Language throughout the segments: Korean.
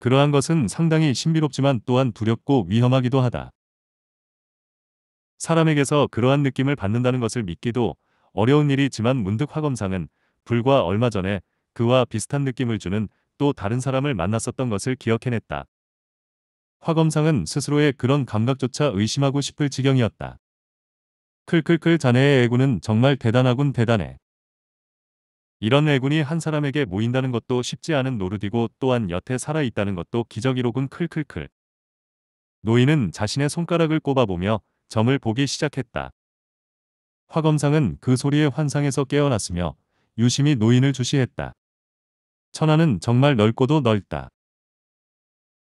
그러한 것은 상당히 신비롭지만 또한 두렵고 위험하기도 하다. 사람에게서 그러한 느낌을 받는다는 것을 믿기도 어려운 일이지만 문득 화검상은 불과 얼마 전에 그와 비슷한 느낌을 주는 또 다른 사람을 만났었던 것을 기억해냈다. 화검상은 스스로의 그런 감각조차 의심하고 싶을 지경이었다. 클클클 자네의 애구는 정말 대단하군 대단해. 이런 애군이 한 사람에게 모인다는 것도 쉽지 않은 노릇이고 또한 여태 살아있다는 것도 기적이로군 클클클. 노인은 자신의 손가락을 꼽아보며 점을 보기 시작했다. 화검상은 그 소리에 환상에서 깨어났으며 유심히 노인을 주시했다. 천하는 정말 넓고도 넓다.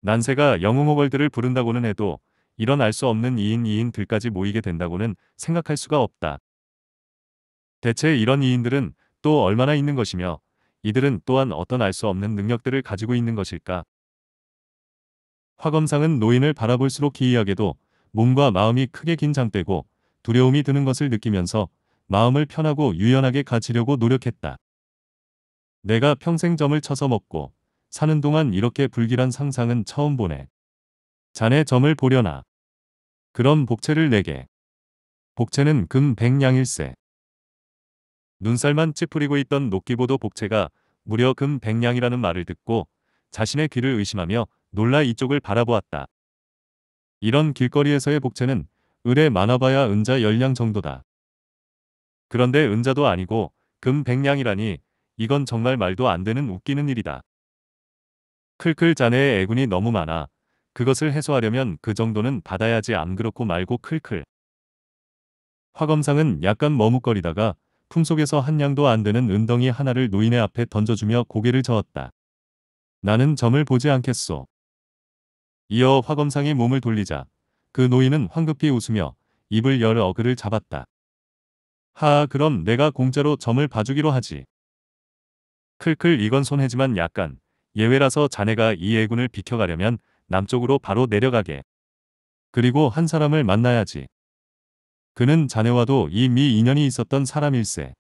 난세가 영웅호걸들을 부른다고는 해도 이런 알 수 없는 2인 2인들까지 모이게 된다고는 생각할 수가 없다. 대체 이런 이인들은 또 얼마나 있는 것이며 이들은 또한 어떤 알 수 없는 능력들을 가지고 있는 것일까? 화검상은 노인을 바라볼수록 기이하게도 몸과 마음이 크게 긴장되고 두려움이 드는 것을 느끼면서 마음을 편하고 유연하게 가지려고 노력했다. 내가 평생 점을 쳐서 먹고 사는 동안 이렇게 불길한 상상은 처음 보네. 자네 점을 보려나. 그럼 복채를 내게. 복채는 금 백냥일세. 눈살만 찌푸리고 있던 녹기보도 복채가 무려 금 백냥이라는 말을 듣고 자신의 귀를 의심하며 놀라 이쪽을 바라보았다. 이런 길거리에서의 복채는 을에 많아봐야 은자 열량 정도다. 그런데 은자도 아니고 금 백냥이라니 이건 정말 말도 안 되는 웃기는 일이다. 클클 자네의 애군이 너무 많아 그것을 해소하려면 그 정도는 받아야지 안 그렇고 말고 클클. 화검상은 약간 머뭇거리다가 품속에서 한 양도 안 되는 은덩이 하나를 노인의 앞에 던져주며 고개를 저었다. 나는 점을 보지 않겠소. 이어 화검상이 몸을 돌리자 그 노인은 황급히 웃으며 입을 열 어그를 잡았다. 하아 그럼 내가 공짜로 점을 봐주기로 하지. 클클 이건 손해지만 약간 예외라서 자네가 이 애군을 비켜가려면 남쪽으로 바로 내려가게. 그리고 한 사람을 만나야지. 그는 자네와도 이미 인연이 있었던 사람일세.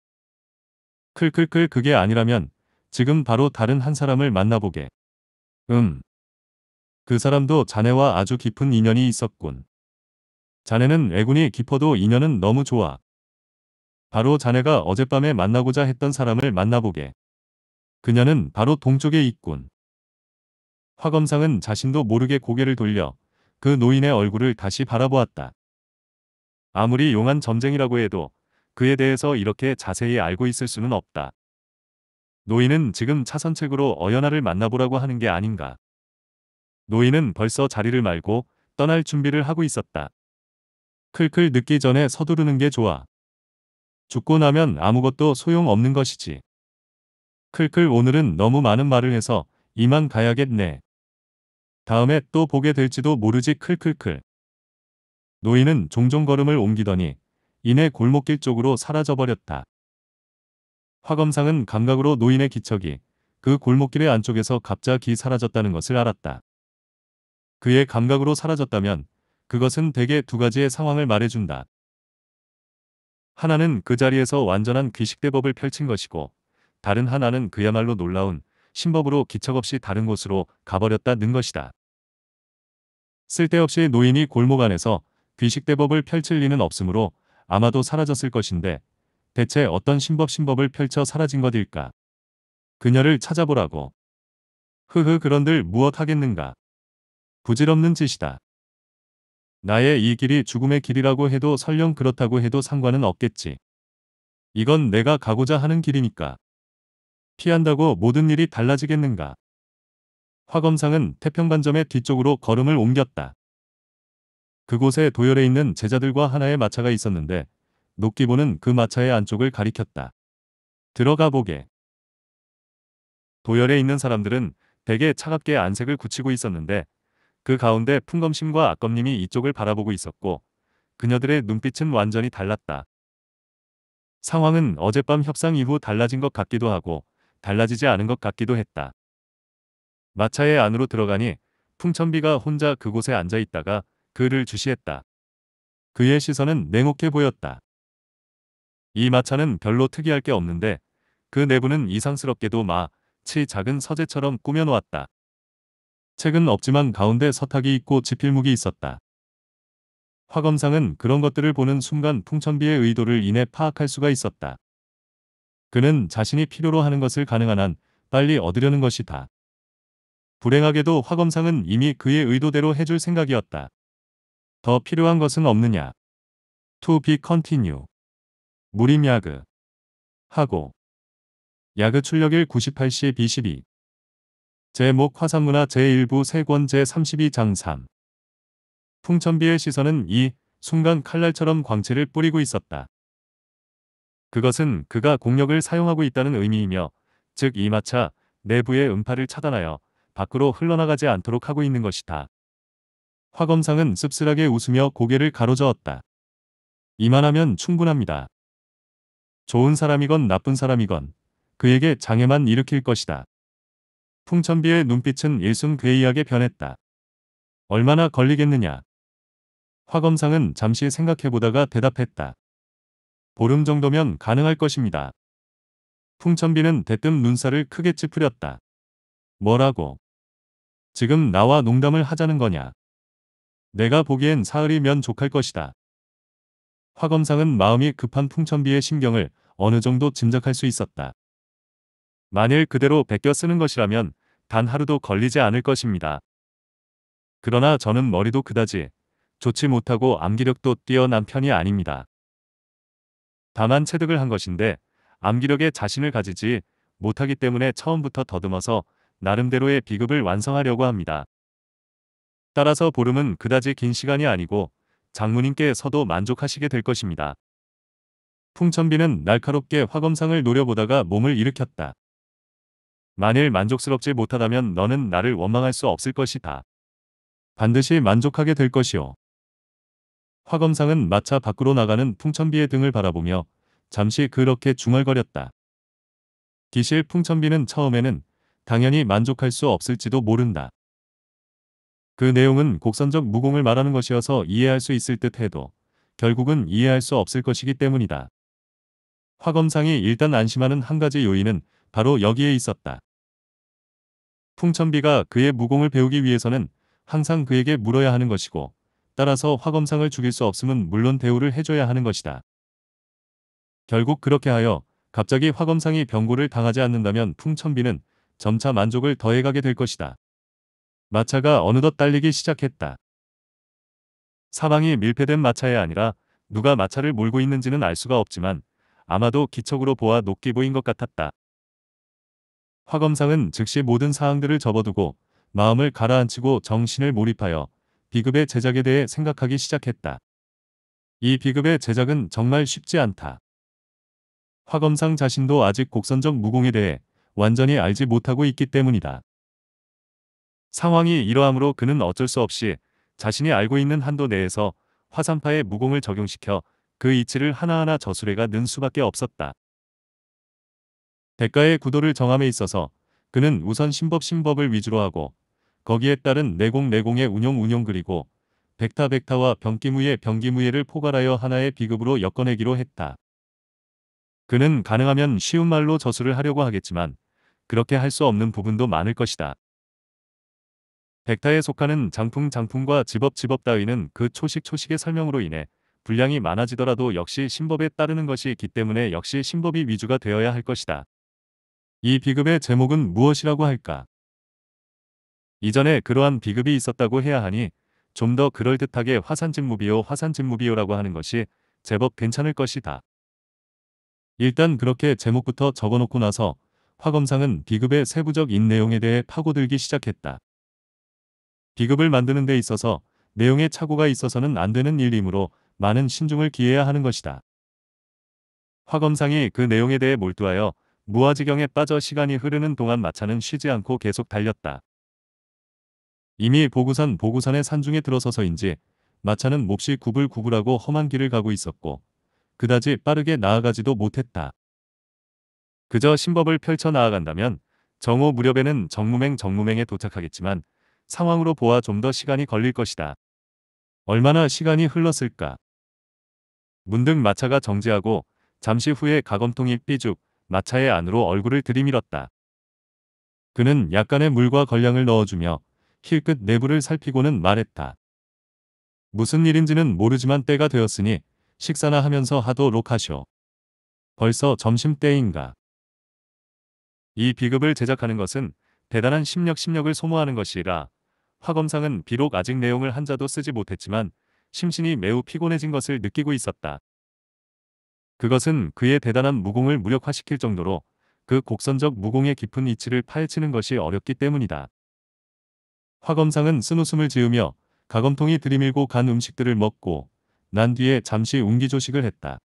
클클클 그게 아니라면 지금 바로 다른 한 사람을 만나보게. 음. 그 사람도 자네와 아주 깊은 인연이 있었군. 자네는 애군이 깊어도 인연은 너무 좋아. 바로 자네가 어젯밤에 만나고자 했던 사람을 만나보게. 그녀는 바로 동쪽에 있군. 화검상은 자신도 모르게 고개를 돌려 그 노인의 얼굴을 다시 바라보았다. 아무리 용한 점쟁이라고 해도 그에 대해서 이렇게 자세히 알고 있을 수는 없다. 노인은 지금 차선책으로 어연아를 만나보라고 하는 게 아닌가. 노인은 벌써 자리를 말고 떠날 준비를 하고 있었다. 클클 늦기 전에 서두르는 게 좋아. 죽고 나면 아무것도 소용없는 것이지. 클클 오늘은 너무 많은 말을 해서 이만 가야겠네. 다음에 또 보게 될지도 모르지 클클클. 노인은 종종 걸음을 옮기더니 이내 골목길 쪽으로 사라져버렸다. 화검상은 감각으로 노인의 기척이 그 골목길의 안쪽에서 갑자기 사라졌다는 것을 알았다. 그의 감각으로 사라졌다면 그것은 대개 두 가지의 상황을 말해준다. 하나는 그 자리에서 완전한 귀식대법을 펼친 것이고 다른 하나는 그야말로 놀라운 신법으로 기척 없이 다른 곳으로 가버렸다는 것이다. 쓸데없이 노인이 골목 안에서 귀식대법을 펼칠 리는 없으므로 아마도 사라졌을 것인데 대체 어떤 신법 신법을 펼쳐 사라진 것일까? 그녀를 찾아보라고. 흐흐 그런들 무엇 하겠는가. 부질없는 짓이다. 나의 이 길이 죽음의 길이라고 해도 설령 그렇다고 해도 상관은 없겠지. 이건 내가 가고자 하는 길이니까. 피한다고 모든 일이 달라지겠는가. 화검상은 태평반점의 뒤쪽으로 걸음을 옮겼다. 그곳에 도열해 있는 제자들과 하나의 마차가 있었는데 녹기보는 그 마차의 안쪽을 가리켰다. 들어가 보게. 도열해 있는 사람들은 대개 차갑게 안색을 굳히고 있었는데 그 가운데 풍검심과 악검님이 이쪽을 바라보고 있었고 그녀들의 눈빛은 완전히 달랐다. 상황은 어젯밤 협상 이후 달라진 것 같기도 하고 달라지지 않은 것 같기도 했다. 마차의 안으로 들어가니 풍천비가 혼자 그곳에 앉아 있다가 그를 주시했다. 그의 시선은 냉혹해 보였다. 이 마차는 별로 특이할 게 없는데 그 내부는 이상스럽게도 마치 작은 서재처럼 꾸며놓았다. 책은 없지만 가운데 서탁이 있고 지필묵이 있었다. 화검상은 그런 것들을 보는 순간 풍천비의 의도를 인해 파악할 수가 있었다. 그는 자신이 필요로 하는 것을 가능한 한 빨리 얻으려는 것이다. 불행하게도 화검상은 이미 그의 의도대로 해줄 생각이었다. 더 필요한 것은 없느냐. To be continue. 무림야그. 하고. 야그 출력일 98시 B12. 제목 화산문화 제1부 세권 제32장 3. 풍천비의 시선은 이 순간 칼날처럼 광채를 뿌리고 있었다. 그것은 그가 공력을 사용하고 있다는 의미이며 즉 이마차 내부의 음파를 차단하여 밖으로 흘러나가지 않도록 하고 있는 것이다. 화검상은 씁쓸하게 웃으며 고개를 가로저었다. 이만하면 충분합니다. 좋은 사람이건 나쁜 사람이건 그에게 장애만 일으킬 것이다. 풍천비의 눈빛은 일순괴이하게 변했다. 얼마나 걸리겠느냐. 화검상은 잠시 생각해보다가 대답했다. 보름 정도면 가능할 것입니다. 풍천비는 대뜸 눈살을 크게 찌푸렸다. 뭐라고? 지금 나와 농담을 하자는 거냐? 내가 보기엔 사흘이면 족할 것이다. 화검상은 마음이 급한 풍천비의 심경을 어느 정도 짐작할 수 있었다. 만일 그대로 베껴 쓰는 것이라면 단 하루도 걸리지 않을 것입니다. 그러나 저는 머리도 그다지 좋지 못하고 암기력도 뛰어난 편이 아닙니다. 다만 체득을 한 것인데 암기력에 자신을 가지지 못하기 때문에 처음부터 더듬어서 나름대로의 비급을 완성하려고 합니다. 따라서 보름은 그다지 긴 시간이 아니고 장모님께서도 만족하시게 될 것입니다. 풍천비는 날카롭게 화검상을 노려보다가 몸을 일으켰다. 만일 만족스럽지 못하다면 너는 나를 원망할 수 없을 것이다. 반드시 만족하게 될 것이오. 화검상은 마차 밖으로 나가는 풍천비의 등을 바라보며 잠시 그렇게 중얼거렸다. 기실 풍천비는 처음에는 당연히 만족할 수 없을지도 모른다. 그 내용은 곡선적 무공을 말하는 것이어서 이해할 수 있을 듯 해도 결국은 이해할 수 없을 것이기 때문이다. 화검상이 일단 안심하는 한 가지 요인은 바로 여기에 있었다. 풍천비가 그의 무공을 배우기 위해서는 항상 그에게 물어야 하는 것이고 따라서 화검상을 죽일 수 없음은 물론 대우를 해줘야 하는 것이다. 결국 그렇게 하여 갑자기 화검상이 병고를 당하지 않는다면 풍천비는 점차 만족을 더해가게 될 것이다. 마차가 어느덧 딸리기 시작했다. 사방이 밀폐된 마차에 아니라 누가 마차를 몰고 있는지는 알 수가 없지만 아마도 기척으로 보아 높게 보인 것 같았다. 화검상은 즉시 모든 사항들을 접어두고 마음을 가라앉히고 정신을 몰입하여 비급의 제작에 대해 생각하기 시작했다. 이 비급의 제작은 정말 쉽지 않다. 화검상 자신도 아직 곡선적 무공에 대해 완전히 알지 못하고 있기 때문이다. 상황이 이러함으로 그는 어쩔 수 없이 자신이 알고 있는 한도 내에서 화산파의 무공을 적용시켜 그 이치를 하나하나 저술해가는 수밖에 없었다. 대가의 구도를 정함에 있어서 그는 우선 신법 신법을 위주로 하고 거기에 따른 내공 내공의 운용 운용 그리고 백타 백타와 병기무예 병기무예를 포괄하여 하나의 비급으로 엮어내기로 했다. 그는 가능하면 쉬운 말로 저술을 하려고 하겠지만 그렇게 할 수 없는 부분도 많을 것이다. 백타에 속하는 장풍 장풍과 집업 집업 따위는 그 초식 초식의 설명으로 인해 분량이 많아지더라도 역시 신법에 따르는 것이 있기 때문에 역시 신법이 위주가 되어야 할 것이다. 이 비급의 제목은 무엇이라고 할까? 이전에 그러한 비급이 있었다고 해야 하니 좀 더 그럴듯하게 화산진무비요 화산진무비요라고 하는 것이 제법 괜찮을 것이다. 일단 그렇게 제목부터 적어놓고 나서 화검상은 비급의 세부적인 내용에 대해 파고들기 시작했다. 비급을 만드는 데 있어서 내용의 착오가 있어서는 안 되는 일이므로 많은 신중을 기해야 하는 것이다. 화 검상이 그 내용에 대해 몰두하여 무아지경에 빠져 시간이 흐르는 동안 마차는 쉬지 않고 계속 달렸다. 이미 보구산 보구산의 산중에 들어서서인지 마차는 몹시 구불구불하고 험한 길을 가고 있었고 그다지 빠르게 나아가지도 못했다. 그저 신법을 펼쳐 나아간다면 정오 무렵에는 정무맹 정무맹에 도착하겠지만 상황으로 보아 좀 더 시간이 걸릴 것이다. 얼마나 시간이 흘렀을까? 문득 마차가 정지하고 잠시 후에 가검통이 삐죽 마차의 안으로 얼굴을 들이밀었다. 그는 약간의 물과 걸량을 넣어주며 힐끗 내부를 살피고는 말했다. 무슨 일인지는 모르지만 때가 되었으니 식사나 하면서 하도록 하쇼. 벌써 점심때인가. 이 비급을 제작하는 것은 대단한 심력 심력을 소모하는 것이라 화 검상은 비록 아직 내용을 한자도 쓰지 못했지만 심신이 매우 피곤해진 것을 느끼고 있었다. 그것은 그의 대단한 무공을 무력화시킬 정도로 그 곡선적 무공의 깊은 이치를 파헤치는 것이 어렵기 때문이다. 화검상은 쓴 웃음을 지으며 가검통이 들이밀고 간 음식들을 먹고 난 뒤에 잠시 운기조식을 했다.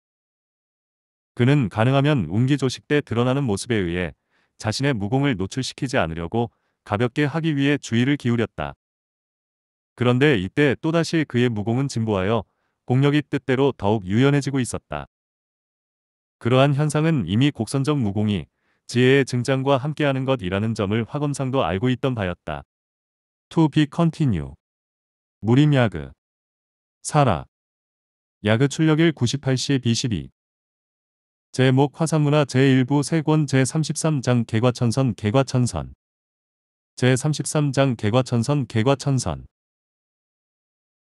그는 가능하면 운기조식 때 드러나는 모습에 의해 자신의 무공을 노출시키지 않으려고 가볍게 하기 위해 주의를 기울였다. 그런데 이때 또다시 그의 무공은 진보하여 공력이 뜻대로 더욱 유연해지고 있었다. 그러한 현상은 이미 곡선적 무공이 지혜의 증장과 함께하는 것이라는 점을 화검상도 알고 있던 바였다. To be continue. 무림야그. 사라. 야그 출력일 98시 B12. 제목 화산문화 제1부 세권 제33장 개과천선 개과천선 제33장 개과천선 개과천선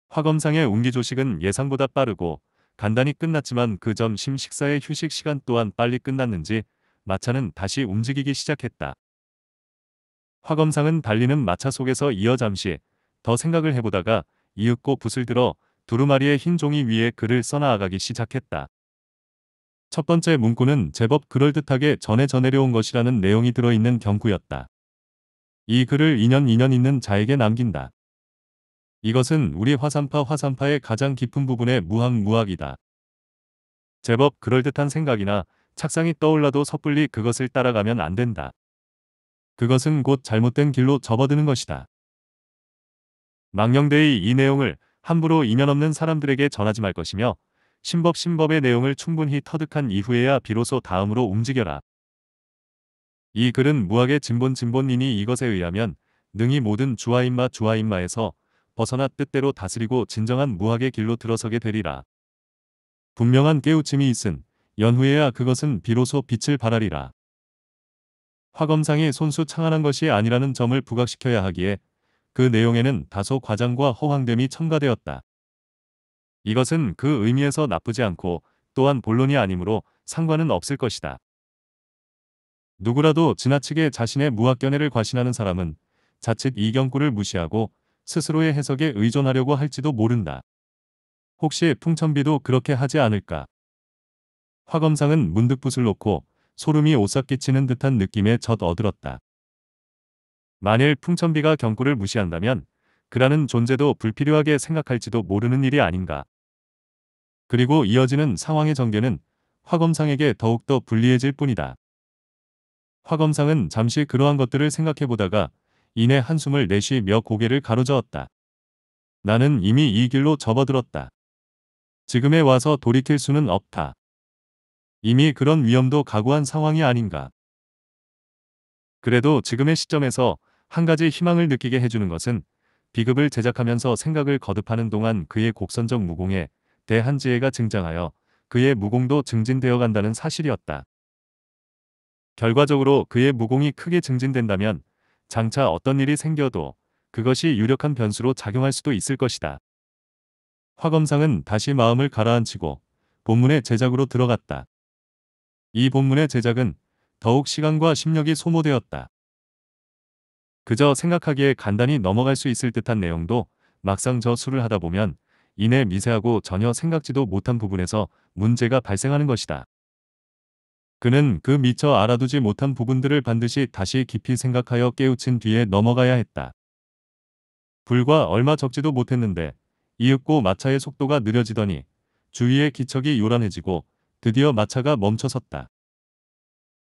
화검상의 운기조식은 예상보다 빠르고 간단히 끝났지만 그점 심식사의 휴식 시간 또한 빨리 끝났는지 마차는 다시 움직이기 시작했다. 화검상은 달리는 마차 속에서 이어 잠시 더 생각을 해보다가 이윽고 붓을 들어 두루마리의 흰 종이 위에 글을 써나아가기 시작했다. 첫 번째 문구는 제법 그럴듯하게 전해 전해려온 것이라는 내용이 들어있는 경구였다. 이 글을 2년 2년 있는 자에게 남긴다. 이것은 우리 화산파 화산파의 가장 깊은 부분의 무학무학이다. 제법 그럴듯한 생각이나 착상이 떠올라도 섣불리 그것을 따라가면 안 된다. 그것은 곧 잘못된 길로 접어드는 것이다. 망령대의 이 내용을 함부로 인연 없는 사람들에게 전하지 말 것이며 신법 신법의 내용을 충분히 터득한 이후에야 비로소 다음으로 움직여라. 이 글은 무학의 진본 진본인이 이것에 의하면 능이 모든 주아인마 주아인마에서 벗어나 뜻대로 다스리고 진정한 무학의 길로 들어서게 되리라. 분명한 깨우침이 있은 연후에야 그것은 비로소 빛을 발하리라. 화검상이 손수 창안한 것이 아니라는 점을 부각시켜야 하기에 그 내용에는 다소 과장과 허황됨이 첨가되었다. 이것은 그 의미에서 나쁘지 않고 또한 본론이 아니므로 상관은 없을 것이다. 누구라도 지나치게 자신의 무학견해를 과신하는 사람은 자칫 이경구를 무시하고 스스로의 해석에 의존하려고 할지도 모른다. 혹시 풍천비도 그렇게 하지 않을까? 화검상은 문득 붓을 놓고 소름이 오싹 끼치는 듯한 느낌에 젖 어들었다. 만일 풍천비가 경구를 무시한다면 그라는 존재도 불필요하게 생각할지도 모르는 일이 아닌가. 그리고 이어지는 상황의 전개는 화검상에게 더욱더 불리해질 뿐이다. 화검상은 잠시 그러한 것들을 생각해보다가 이내 한숨을 내쉬며 고개를 가로저었다. 나는 이미 이 길로 접어들었다. 지금에 와서 돌이킬 수는 없다. 이미 그런 위험도 각오한 상황이 아닌가. 그래도 지금의 시점에서 한 가지 희망을 느끼게 해주는 것은 비급을 제작하면서 생각을 거듭하는 동안 그의 곡선적 무공에 대한 지혜가 증장하여 그의 무공도 증진되어 간다는 사실이었다. 결과적으로 그의 무공이 크게 증진된다면 장차 어떤 일이 생겨도 그것이 유력한 변수로 작용할 수도 있을 것이다. 화검상은 다시 마음을 가라앉히고 본문의 제작으로 들어갔다. 이 본문의 제작은 더욱 시간과 심력이 소모되었다. 그저 생각하기에 간단히 넘어갈 수 있을 듯한 내용도 막상 저술을 하다 보면 이내 미세하고 전혀 생각지도 못한 부분에서 문제가 발생하는 것이다. 그는 그 미처 알아두지 못한 부분들을 반드시 다시 깊이 생각하여 깨우친 뒤에 넘어가야 했다. 불과 얼마 적지도 못했는데 이윽고 마차의 속도가 느려지더니 주위의 기척이 요란해지고 드디어 마차가 멈춰섰다.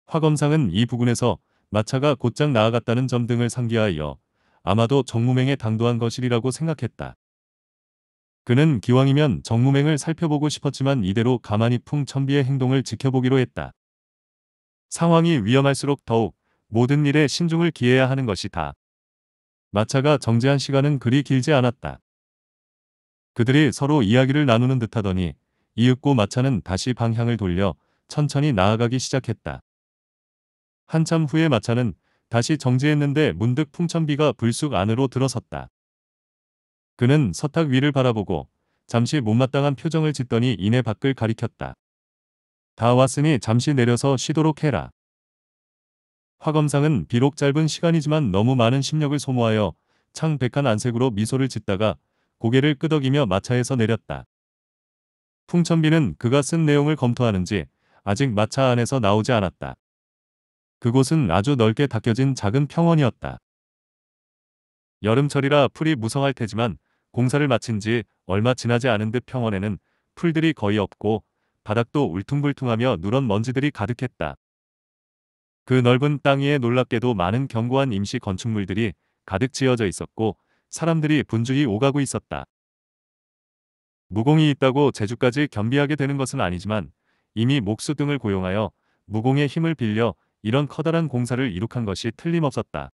화검상은 이 부근에서 마차가 곧장 나아갔다는 점 등을 상기하여 아마도 정무맹에 당도한 것이라고 생각했다. 그는 기왕이면 정무맹을 살펴보고 싶었지만 이대로 가만히 풍천비의 행동을 지켜보기로 했다. 상황이 위험할수록 더욱 모든 일에 신중을 기해야 하는 것이다. 마차가 정지한 시간은 그리 길지 않았다. 그들이 서로 이야기를 나누는 듯 하더니 이윽고 마차는 다시 방향을 돌려 천천히 나아가기 시작했다. 한참 후에 마차는 다시 정지했는데 문득 풍천비가 불쑥 안으로 들어섰다. 그는 서탁 위를 바라보고 잠시 못마땅한 표정을 짓더니 이내 밖을 가리켰다. 다 왔으니 잠시 내려서 쉬도록 해라. 화검상은 비록 짧은 시간이지만 너무 많은 심력을 소모하여 창백한 안색으로 미소를 짓다가 고개를 끄덕이며 마차에서 내렸다. 풍천비는 그가 쓴 내용을 검토하는지 아직 마차 안에서 나오지 않았다. 그곳은 아주 넓게 닦여진 작은 평원이었다. 여름철이라 풀이 무성할 테지만 공사를 마친 지 얼마 지나지 않은 듯 평원에는 풀들이 거의 없고 바닥도 울퉁불퉁하며 누런 먼지들이 가득했다. 그 넓은 땅 위에 놀랍게도 많은 견고한 임시 건축물들이 가득 지어져 있었고 사람들이 분주히 오가고 있었다. 무공이 있다고 제주까지 겸비하게 되는 것은 아니지만 이미 목수 등을 고용하여 무공의 힘을 빌려 이런 커다란 공사를 이룩한 것이 틀림없었다.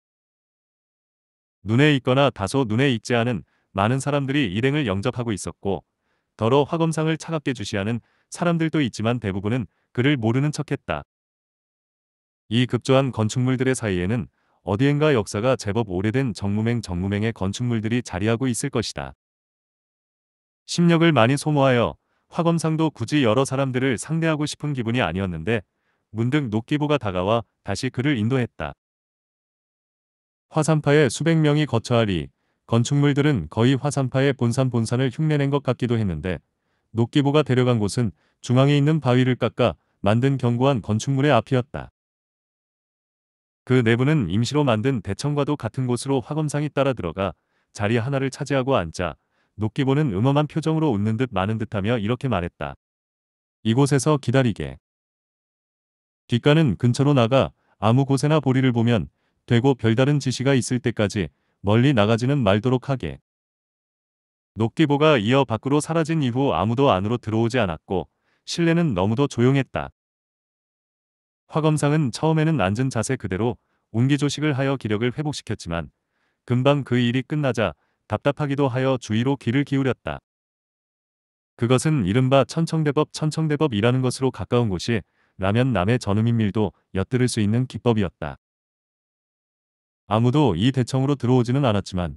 눈에 익거나 다소 눈에 익지 않은 많은 사람들이 일행을 영접하고 있었고 더러 화검상을 차갑게 주시하는 사람들도 있지만 대부분은 그를 모르는 척했다. 이 급조한 건축물들의 사이에는 어디엔가 역사가 제법 오래된 정무맹 정무맹의 건축물들이 자리하고 있을 것이다. 심력을 많이 소모하여 화검상도 굳이 여러 사람들을 상대하고 싶은 기분이 아니었는데 문득 녹기부가 다가와 다시 그를 인도했다. 화산파에 수백 명이 거처하리 건축물들은 거의 화산파의 본산 본산을 흉내낸 것 같기도 했는데 녹기보가 데려간 곳은 중앙에 있는 바위를 깎아 만든 견고한 건축물의 앞이었다. 그 내부는 임시로 만든 대청과도 같은 곳으로 화검상이 따라 들어가 자리 하나를 차지하고 앉자 녹기보는 음험한 표정으로 웃는 듯 마는 듯하며 이렇게 말했다. 이곳에서 기다리게. 뒷가는 근처로 나가 아무 곳에나 보리를 보면 되고 별다른 지시가 있을 때까지 멀리 나가지는 말도록 하게. 녹기보가 이어 밖으로 사라진 이후 아무도 안으로 들어오지 않았고 실내는 너무도 조용했다. 화검상은 처음에는 앉은 자세 그대로 운기조식을 하여 기력을 회복시켰지만 금방 그 일이 끝나자 답답하기도 하여 주위로 귀를 기울였다. 그것은 이른바 천청대법 천청대법이라는 것으로 가까운 곳이 라면 남의 전음인밀도 엿들을 수 있는 기법이었다. 아무도 이 대청으로 들어오지는 않았지만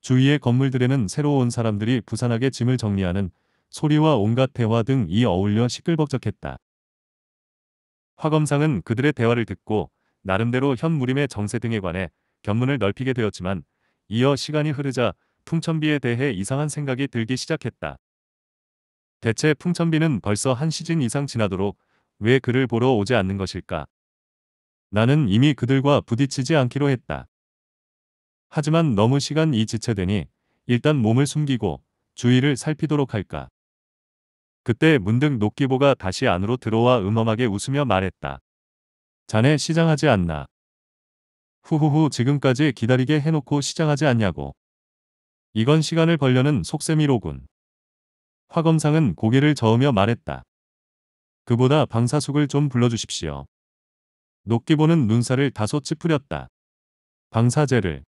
주위의 건물들에는 새로 온 사람들이 부산하게 짐을 정리하는 소리와 온갖 대화 등이 어울려 시끌벅적했다. 화검상은 그들의 대화를 듣고 나름대로 현무림의 정세 등에 관해 견문을 넓히게 되었지만 이어 시간이 흐르자 풍천비에 대해 이상한 생각이 들기 시작했다. 대체 풍천비는 벌써 한 시즌 이상 지나도록 왜 그를 보러 오지 않는 것일까? 나는 이미 그들과 부딪히지 않기로 했다. 하지만 너무 시간이 지체되니 일단 몸을 숨기고 주위를 살피도록 할까. 그때 문득 녹기보가 다시 안으로 들어와 음험하게 웃으며 말했다. 자네 시장하지 않나. 후후후 지금까지 기다리게 해놓고 시장하지 않냐고. 이건 시간을 벌려는 속셈이로군. 화검상은 고개를 저으며 말했다. 그보다 방사숙을 좀 불러주십시오. 녹기보는 눈살을 다소 찌푸렸다. 방사제를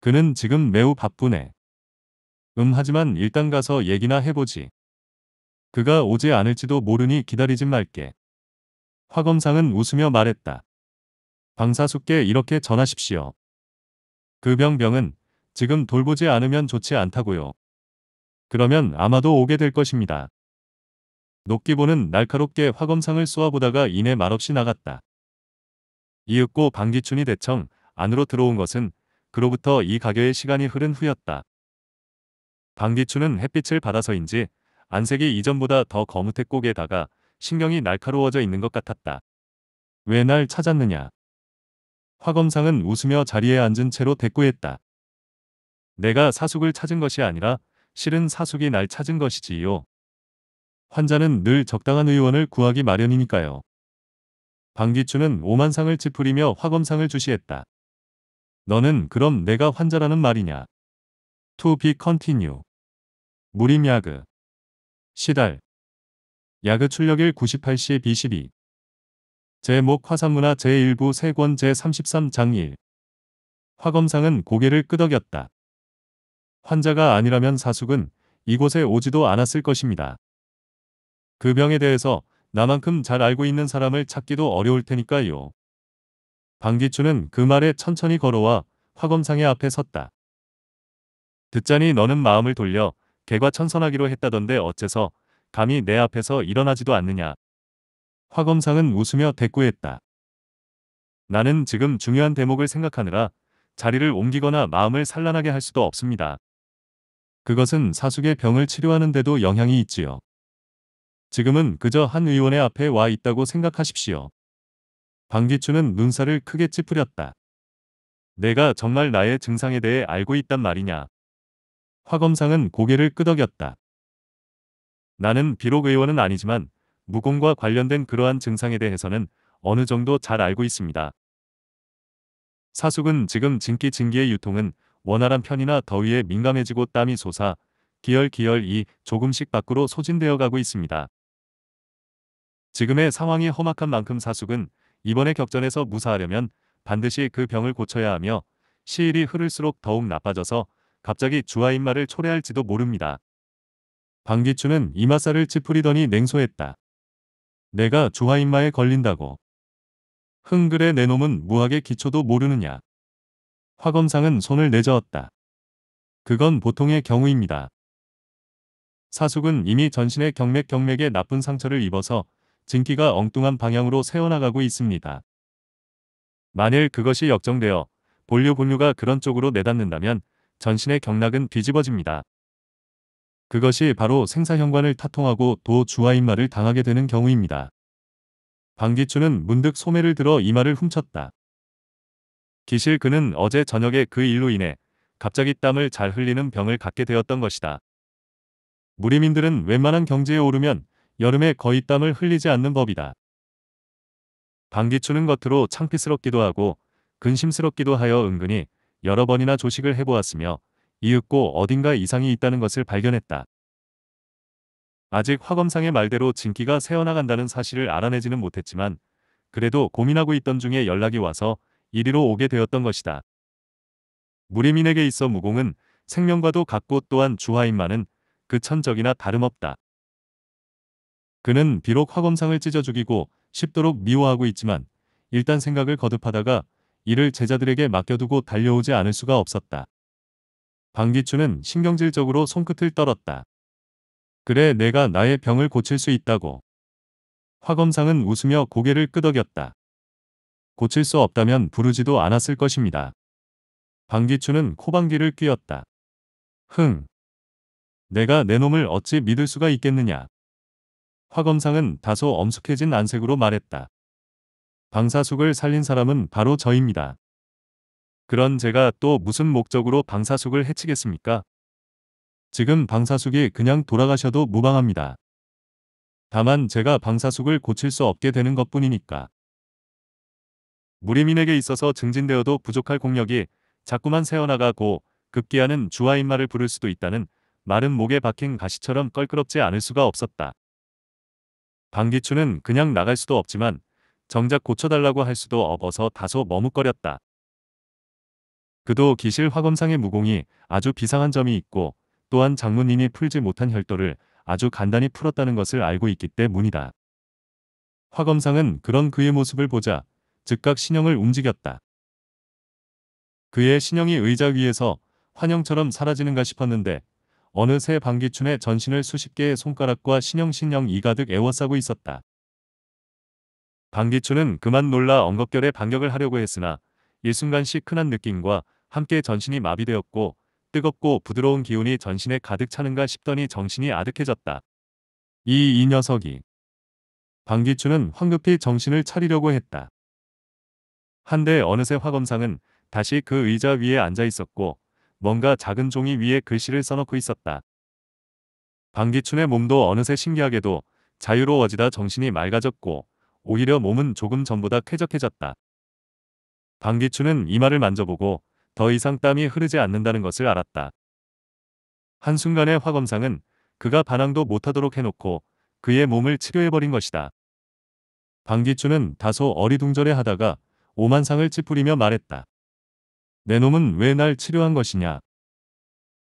그는 지금 매우 바쁘네. 음 하지만 일단 가서 얘기나 해보지. 그가 오지 않을지도 모르니 기다리진 말게. 화 검상은 웃으며 말했다. 방사숙께 이렇게 전하십시오. 그 병병은 지금 돌보지 않으면 좋지 않다고요. 그러면 아마도 오게 될 것입니다. 녹기보는 날카롭게 화검상을 쏘아보다가 이내 말없이 나갔다. 이윽고 방기춘이 대청 안으로 들어온 것은 그로부터 이 가게의 시간이 흐른 후였다. 방기춘은 햇빛을 받아서인지 안색이 이전보다 더 거뭇했고 게다가 신경이 날카로워져 있는 것 같았다. 왜 날 찾았느냐? 화검상은 웃으며 자리에 앉은 채로 대꾸했다. 내가 사숙을 찾은 것이 아니라 실은 사숙이 날 찾은 것이지요. 환자는 늘 적당한 의원을 구하기 마련이니까요. 방기춘은 오만상을 찌푸리며 화검상을 주시했다. 너는 그럼 내가 환자라는 말이냐? To be continue. 무림야그. 시달. 야그 출력일 98시 b 2 제목 화산문화 제1부 세권 제33장 1. 화검상은 고개를 끄덕였다. 환자가 아니라면 사숙은 이곳에 오지도 않았을 것입니다. 그 병에 대해서 나만큼 잘 알고 있는 사람을 찾기도 어려울 테니까요. 방귀춘은 그 말에 천천히 걸어와 화검상의 앞에 섰다. 듣자니 너는 마음을 돌려 개과 천선하기로 했다던데 어째서 감히 내 앞에서 일어나지도 않느냐. 화검상은 웃으며 대꾸했다. 나는 지금 중요한 대목을 생각하느라 자리를 옮기거나 마음을 산란하게 할 수도 없습니다. 그것은 사숙의 병을 치료하는데도 영향이 있지요. 지금은 그저 한 의원의 앞에 와 있다고 생각하십시오. 방귀춘은 눈살을 크게 찌푸렸다. 내가 정말 나의 증상에 대해 알고 있단 말이냐. 화검상은 고개를 끄덕였다. 나는 비록 의원은 아니지만 무공과 관련된 그러한 증상에 대해서는 어느 정도 잘 알고 있습니다. 사숙은 지금 진기 진기의 유통은 원활한 편이나 더위에 민감해지고 땀이 솟아 기열기열이 조금씩 밖으로 소진되어 가고 있습니다. 지금의 상황이 험악한 만큼 사숙은 이번에 격전에서 무사하려면 반드시 그 병을 고쳐야 하며 시일이 흐를수록 더욱 나빠져서 갑자기 주하인마를 초래할지도 모릅니다. 방귀춘은 이마살을 찌푸리더니 냉소했다. 내가 주하인마에 걸린다고. 흥글의 내놈은 무학의 기초도 모르느냐. 화검상은 손을 내저었다. 그건 보통의 경우입니다. 사숙은 이미 전신의 경맥 경맥에 나쁜 상처를 입어서 증기가 엉뚱한 방향으로 새어나가고 있습니다. 만일 그것이 역정되어 본류 본류가 그런 쪽으로 내닫는다면 전신의 경락은 뒤집어집니다. 그것이 바로 생사현관을 타통하고 도 주하인마를 당하게 되는 경우입니다. 방귀추는 문득 소매를 들어 이마를 훔쳤다. 기실 그는 어제 저녁에 그 일로 인해 갑자기 땀을 잘 흘리는 병을 갖게 되었던 것이다. 무리민들은 웬만한 경지에 오르면 여름에 거의 땀을 흘리지 않는 법이다. 방귀추는 겉으로 창피스럽기도 하고 근심스럽기도 하여 은근히 여러 번이나 조식을 해보았으며 이윽고 어딘가 이상이 있다는 것을 발견했다. 아직 화검상의 말대로 진기가 새어나간다는 사실을 알아내지는 못했지만 그래도 고민하고 있던 중에 연락이 와서 이리로 오게 되었던 것이다. 무리민에게 있어 무공은 생명과도 같고 또한 주하인만은 그 천적이나 다름없다. 그는 비록 화검상을 찢어 죽이고 쉽도록 미워하고 있지만 일단 생각을 거듭하다가 이를 제자들에게 맡겨두고 달려오지 않을 수가 없었다. 방귀춘은 신경질적으로 손끝을 떨었다. 그래 내가 나의 병을 고칠 수 있다고. 화검상은 웃으며 고개를 끄덕였다. 고칠 수 없다면 부르지도 않았을 것입니다. 방귀춘은 코방귀를 끼었다 흥. 내가 내 놈을 어찌 믿을 수가 있겠느냐. 화검상은 다소 엄숙해진 안색으로 말했다. 방사숙을 살린 사람은 바로 저입니다. 그런 제가 또 무슨 목적으로 방사숙을 해치겠습니까? 지금 방사숙이 그냥 돌아가셔도 무방합니다. 다만 제가 방사숙을 고칠 수 없게 되는 것뿐이니까. 무리민에게 있어서 증진되어도 부족할 공력이 자꾸만 새어나가고 급기야는 주하인마를 부를 수도 있다는 마른 목에 박힌 가시처럼 껄끄럽지 않을 수가 없었다. 방기춘은 그냥 나갈 수도 없지만 정작 고쳐달라고 할 수도 없어서 다소 머뭇거렸다. 그도 기실 화검상의 무공이 아주 비상한 점이 있고 또한 장문인이 풀지 못한 혈도를 아주 간단히 풀었다는 것을 알고 있기 때문이다. 화검상은 그런 그의 모습을 보자 즉각 신형을 움직였다. 그의 신형이 의자 위에서 환영처럼 사라지는가 싶었는데 어느새 방기춘의 전신을 수십 개의 손가락과 신형신형이 가득 에워싸고 있었다. 방기춘은 그만 놀라 엉겁결에 반격을 하려고 했으나 일순간씩 큰한 느낌과 함께 전신이 마비되었고 뜨겁고 부드러운 기운이 전신에 가득 차는가 싶더니 정신이 아득해졌다. 이 이 녀석이 방기춘은 황급히 정신을 차리려고 했다. 한데 어느새 화검상은 다시 그 의자 위에 앉아 있었고 뭔가 작은 종이 위에 글씨를 써놓고 있었다. 방기춘의 몸도 어느새 신기하게도 자유로워지다 정신이 맑아졌고 오히려 몸은 조금 전보다 쾌적해졌다. 방기춘은 이마를 만져보고 더 이상 땀이 흐르지 않는다는 것을 알았다. 한순간의 화검상은 그가 반항도 못하도록 해놓고 그의 몸을 치료해버린 것이다. 방기춘은 다소 어리둥절해 하다가 오만상을 찌푸리며 말했다. 내 놈은 왜 날 치료한 것이냐.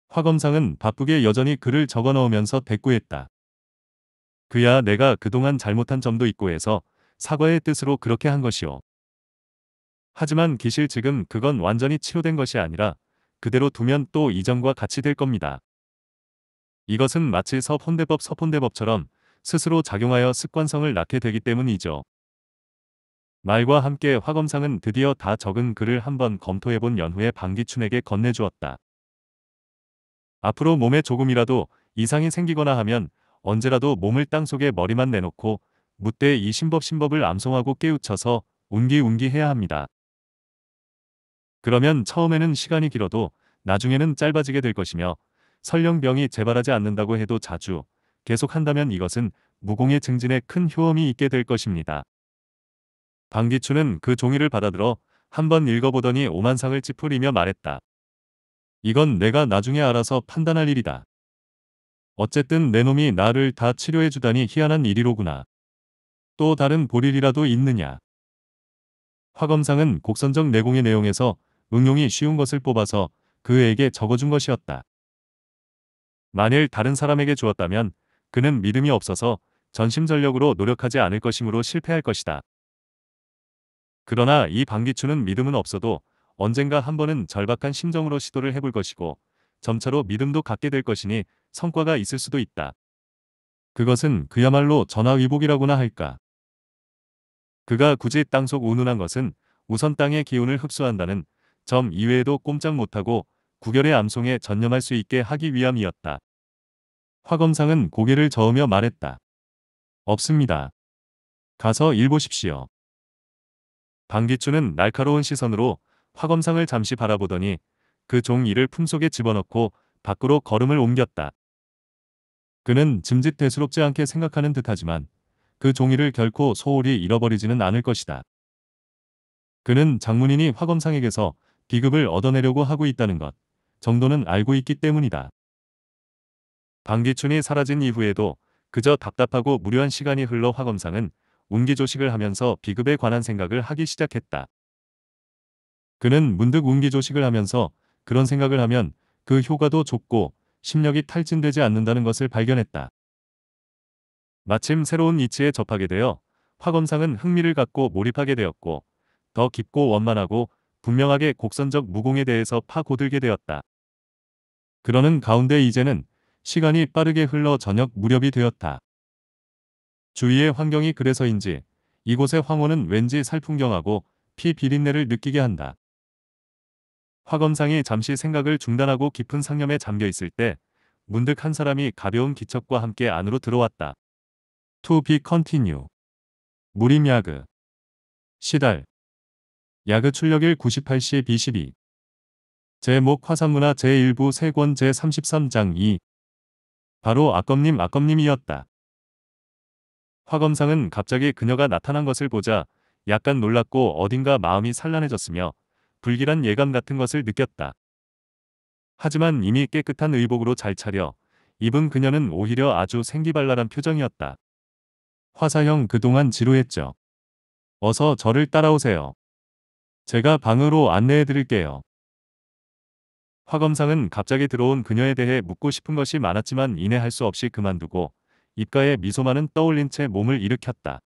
화 검상은 바쁘게 여전히 글을 적어 넣으면서 대꾸했다. 그야 내가 그동안 잘못한 점도 있고 해서 사과의 뜻으로 그렇게 한 것이오. 하지만 기실 지금 그건 완전히 치료된 것이 아니라 그대로 두면 또 이전과 같이 될 겁니다. 이것은 마치 서폰대법 서폰대법처럼 스스로 작용하여 습관성을 낳게 되기 때문이죠. 말과 함께 화검상은 드디어 다 적은 글을 한번 검토해본 연후에 방귀춘에게 건네주었다. 앞으로 몸에 조금이라도 이상이 생기거나 하면 언제라도 몸을 땅속에 머리만 내놓고 무때 이 신법 신법을 암송하고 깨우쳐서 운기운기 해야 합니다. 그러면 처음에는 시간이 길어도 나중에는 짧아지게 될 것이며 설령 병이 재발하지 않는다고 해도 자주 계속한다면 이것은 무공의 증진에 큰 효험이 있게 될 것입니다. 방기춘은 그 종이를 받아들어 한번 읽어보더니 오만상을 찌푸리며 말했다. 이건 내가 나중에 알아서 판단할 일이다. 어쨌든 내 놈이 나를 다 치료해주다니 희한한 일이로구나. 또 다른 보릴이라도 있느냐. 화검상은 곡선적 내공의 내용에서 응용이 쉬운 것을 뽑아서 그에게 적어준 것이었다. 만일 다른 사람에게 주었다면 그는 믿음이 없어서 전심전력으로 노력하지 않을 것이므로 실패할 것이다. 그러나 이방귀추는 믿음은 없어도 언젠가 한 번은 절박한 심정으로 시도를 해볼 것이고 점차로 믿음도 갖게 될 것이니 성과가 있을 수도 있다. 그것은 그야말로 전화위복이라고나 할까. 그가 굳이 땅속 운운한 것은 우선 땅의 기운을 흡수한다는 점 이외에도 꼼짝 못하고 구결의 암송에 전념할 수 있게 하기 위함이었다. 화검상은 고개를 저으며 말했다. 없습니다. 가서 일보십시오. 방기춘은 날카로운 시선으로 화검상을 잠시 바라보더니 그 종이를 품속에 집어넣고 밖으로 걸음을 옮겼다. 그는 짐짓대수롭지 않게 생각하는 듯하지만 그 종이를 결코 소홀히 잃어버리지는 않을 것이다. 그는 장문인이 화검상에게서 비급을 얻어내려고 하고 있다는 것 정도는 알고 있기 때문이다. 방기춘이 사라진 이후에도 그저 답답하고 무료한 시간이 흘러 화검상은 운기조식을 하면서 비급에 관한 생각을 하기 시작했다. 그는 문득 운기조식을 하면서 그런 생각을 하면 그 효과도 좁고 심력이 탈진되지 않는다는 것을 발견했다. 마침 새로운 이치에 접하게 되어 화검상은 흥미를 갖고 몰입하게 되었고 더 깊고 원만하고 분명하게 곡선적 무공에 대해서 파고들게 되었다. 그러는 가운데 이제는 시간이 빠르게 흘러 저녁 무렵이 되었다. 주위의 환경이 그래서인지 이곳의 황혼은 왠지 살풍경하고 피 비린내를 느끼게 한다. 화검상이 잠시 생각을 중단하고 깊은 상념에 잠겨 있을 때 문득 한 사람이 가벼운 기척과 함께 안으로 들어왔다. To be continue. 무림야그. 시달. 야그 출력일 98시 B12. 제목 화산문화 제1부 세권 제33장 2. 바로 악검님악검님이었다 화 검상은 갑자기 그녀가 나타난 것을 보자 약간 놀랐고 어딘가 마음이 산란해졌으며 불길한 예감 같은 것을 느꼈다. 하지만 이미 깨끗한 의복으로 잘 차려 입은 그녀는 오히려 아주 생기발랄한 표정이었다. 화사형 그동안 지루했죠. 어서 저를 따라오세요. 제가 방으로 안내해 드릴게요. 화검상은 갑자기 들어온 그녀에 대해 묻고 싶은 것이 많았지만 이내 할수 없이 그만두고 입가에 미소만은 떠올린 채 몸을 일으켰다.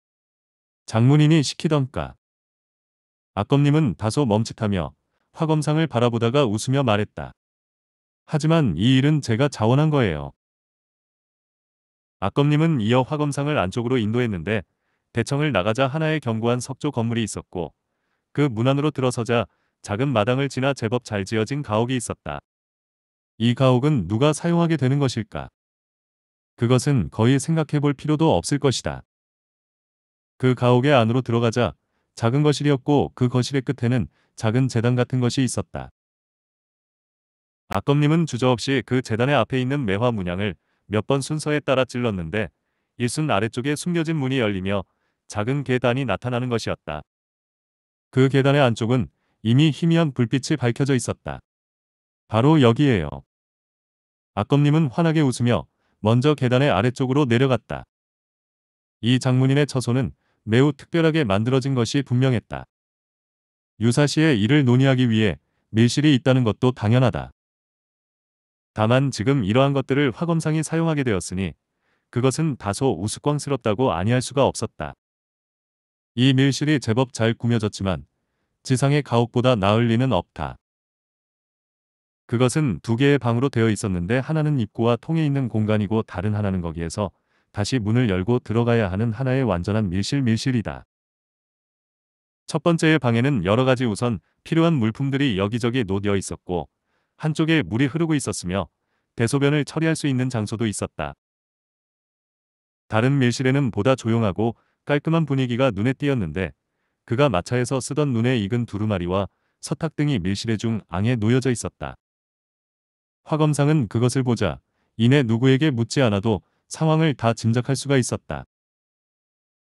장문인이 시키던까. 악검님은 다소 멈칫하며 화검상을 바라보다가 웃으며 말했다. 하지만 이 일은 제가 자원한 거예요. 악검님은 이어 화검상을 안쪽으로 인도했는데 대청을 나가자 하나의 견고한 석조 건물이 있었고 그문 안으로 들어서자 작은 마당을 지나 제법 잘 지어진 가옥이 있었다. 이 가옥은 누가 사용하게 되는 것일까? 그것은 거의 생각해 볼 필요도 없을 것이다. 그 가옥의 안으로 들어가자 작은 거실이었고 그 거실의 끝에는 작은 재단 같은 것이 있었다. 악검님은 주저없이 그 재단의 앞에 있는 매화 문양을 몇 번 순서에 따라 찔렀는데 일순 아래쪽에 숨겨진 문이 열리며 작은 계단이 나타나는 것이었다. 그 계단의 안쪽은 이미 희미한 불빛이 밝혀져 있었다. 바로 여기에요. 악검님은 환하게 웃으며 먼저 계단의 아래쪽으로 내려갔다. 이 장문인의 처소는 매우 특별하게 만들어진 것이 분명했다. 유사시에 이를 논의하기 위해 밀실이 있다는 것도 당연하다. 다만 지금 이러한 것들을 화검상이 사용하게 되었으니 그것은 다소 우스꽝스럽다고 아니할 수가 없었다. 이 밀실이 제법 잘 꾸며졌지만 지상의 가옥보다 나을 리는 없다. 그것은 두 개의 방으로 되어 있었는데 하나는 입구와 통에 있는 공간이고 다른 하나는 거기에서 다시 문을 열고 들어가야 하는 하나의 완전한 밀실밀실이다. 첫 번째의 방에는 여러 가지 우선 필요한 물품들이 여기저기 놓여 있었고 한쪽에 물이 흐르고 있었으며 대소변을 처리할 수 있는 장소도 있었다. 다른 밀실에는 보다 조용하고 깔끔한 분위기가 눈에 띄었는데 그가 마차에서 쓰던 눈에 익은 두루마리와 서탁 등이 밀실의 중 앙에 놓여져 있었다. 화 검상은 그것을 보자 이내 누구에게 묻지 않아도 상황을 다 짐작할 수가 있었다.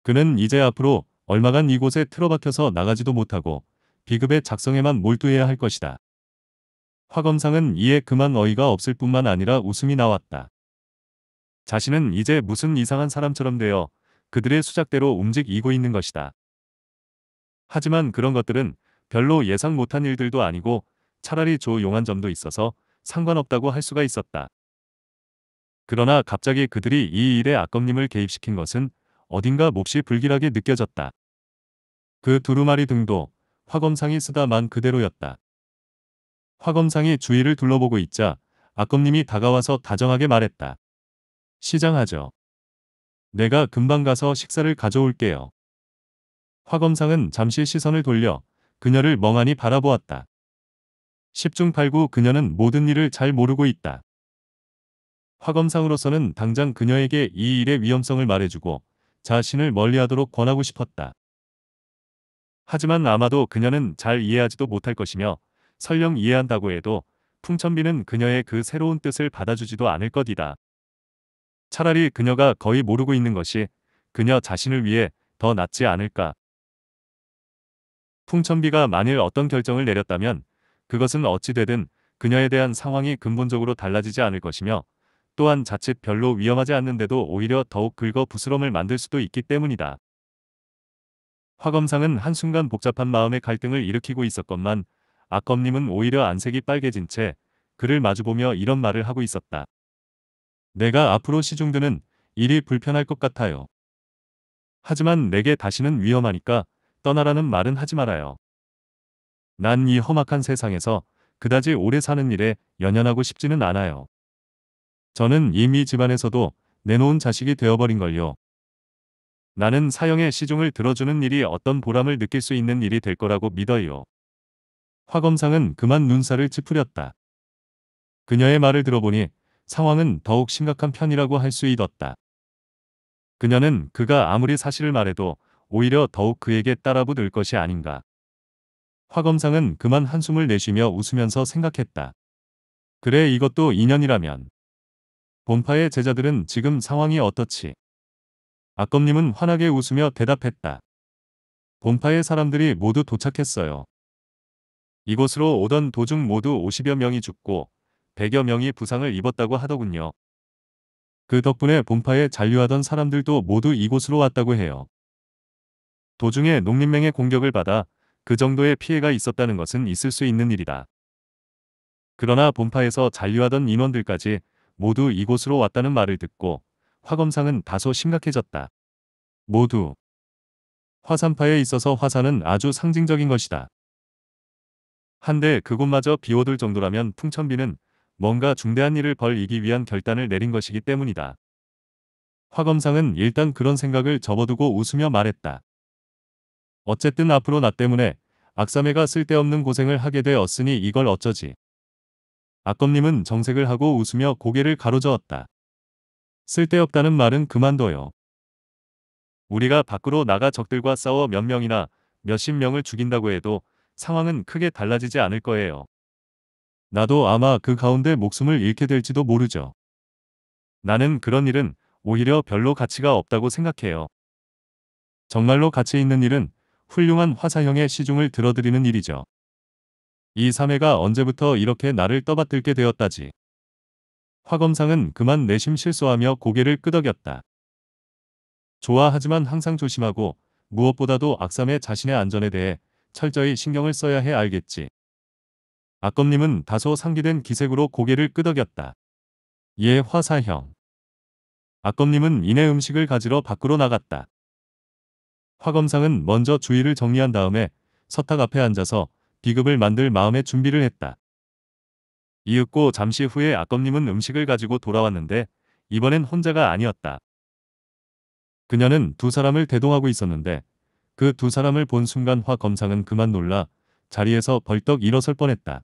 그는 이제 앞으로 얼마간 이곳에 틀어박혀서 나가지도 못하고 비급의 작성에만 몰두해야 할 것이다. 화 검상은 이에 그만 어이가 없을 뿐만 아니라 웃음이 나왔다. 자신은 이제 무슨 이상한 사람처럼 되어 그들의 수작대로 움직이고 있는 것이다. 하지만 그런 것들은 별로 예상 못한 일들도 아니고 차라리 조용한 점도 있어서 상관없다고 할 수가 있었다. 그러나 갑자기 그들이 이 일에 악검님을 개입시킨 것은 어딘가 몹시 불길하게 느껴졌다. 그 두루마리 등도 화검상이 쓰다만 그대로였다. 화검상이 주위를 둘러보고 있자 악검님이 다가와서 다정하게 말했다. 시장하죠. 내가 금방 가서 식사를 가져올게요. 화검상은 잠시 시선을 돌려 그녀를 멍하니 바라보았다. 10중 8구 그녀는 모든 일을 잘 모르고 있다. 화검상으로서는 당장 그녀에게 이 일의 위험성을 말해주고 자신을 멀리하도록 권하고 싶었다. 하지만 아마도 그녀는 잘 이해하지도 못할 것이며 설령 이해한다고 해도 풍천비는 그녀의 그 새로운 뜻을 받아주지도 않을 것이다. 차라리 그녀가 거의 모르고 있는 것이 그녀 자신을 위해 더 낫지 않을까. 풍천비가 만일 어떤 결정을 내렸다면 그것은 어찌되든 그녀에 대한 상황이 근본적으로 달라지지 않을 것이며 또한 자칫 별로 위험하지 않는데도 오히려 더욱 긁어 부스럼을 만들 수도 있기 때문이다. 화검상은 한순간 복잡한 마음의 갈등을 일으키고 있었건만 아검님은 오히려 안색이 빨개진 채 그를 마주보며 이런 말을 하고 있었다. 내가 앞으로 시중드는 일이 불편할 것 같아요. 하지만 내게 다시는 위험하니까 떠나라는 말은 하지 말아요. 난이 험악한 세상에서 그다지 오래 사는 일에 연연하고 싶지는 않아요. 저는 이미 집안에서도 내놓은 자식이 되어버린걸요. 나는 사형의 시중을 들어주는 일이 어떤 보람을 느낄 수 있는 일이 될 거라고 믿어요. 화 검상은 그만 눈살을 찌푸렸다. 그녀의 말을 들어보니 상황은 더욱 심각한 편이라고 할 수 있었다. 그녀는 그가 아무리 사실을 말해도 오히려 더욱 그에게 따라붙을 것이 아닌가. 화 검상은 그만 한숨을 내쉬며 웃으면서 생각했다. 그래 이것도 인연이라면. 본파의 제자들은 지금 상황이 어떻지? 악검님은 환하게 웃으며 대답했다. 본파의 사람들이 모두 도착했어요. 이곳으로 오던 도중 모두 50여 명이 죽고 100여 명이 부상을 입었다고 하더군요. 그 덕분에 본파에 잔류하던 사람들도 모두 이곳으로 왔다고 해요. 도중에 농림맹의 공격을 받아 그 정도의 피해가 있었다는 것은 있을 수 있는 일이다. 그러나 본파에서 잔류하던 인원들까지 모두 이곳으로 왔다는 말을 듣고 화검상은 다소 심각해졌다. 모두 화산파에 있어서 화산은 아주 상징적인 것이다. 한데 그곳마저 비워둘 정도라면 풍천비는 뭔가 중대한 일을 벌이기 위한 결단을 내린 것이기 때문이다. 화검상은 일단 그런 생각을 접어두고 웃으며 말했다. 어쨌든 앞으로 나 때문에 악사매가 쓸데없는 고생을 하게 되었으니 이걸 어쩌지. 악검님은 정색을 하고 웃으며 고개를 가로저었다. 쓸데없다는 말은 그만둬요. 우리가 밖으로 나가 적들과 싸워 몇 명이나 몇십 명을 죽인다고 해도 상황은 크게 달라지지 않을 거예요. 나도 아마 그 가운데 목숨을 잃게 될지도 모르죠. 나는 그런 일은 오히려 별로 가치가 없다고 생각해요. 정말로 가치 있는 일은 훌륭한 화사형의 시중을 들어드리는 일이죠. 이3회가 언제부터 이렇게 나를 떠받들게 되었다지. 화검상은 그만 내심 실수하며 고개를 끄덕였다. 좋아하지만 항상 조심하고 무엇보다도 악삼의 자신의 안전에 대해 철저히 신경을 써야 해 알겠지. 악검님은 다소 상기된 기색으로 고개를 끄덕였다. 예 화사형. 악검님은 이내 음식을 가지러 밖으로 나갔다. 화검상은 먼저 주위를 정리한 다음에 서탁 앞에 앉아서 비급을 만들 마음의 준비를 했다. 이윽고 잠시 후에 악검님은 음식을 가지고 돌아왔는데 이번엔 혼자가 아니었다. 그녀는 두 사람을 대동하고 있었는데 그 두 사람을 본 순간 화 검상은 그만 놀라 자리에서 벌떡 일어설 뻔했다.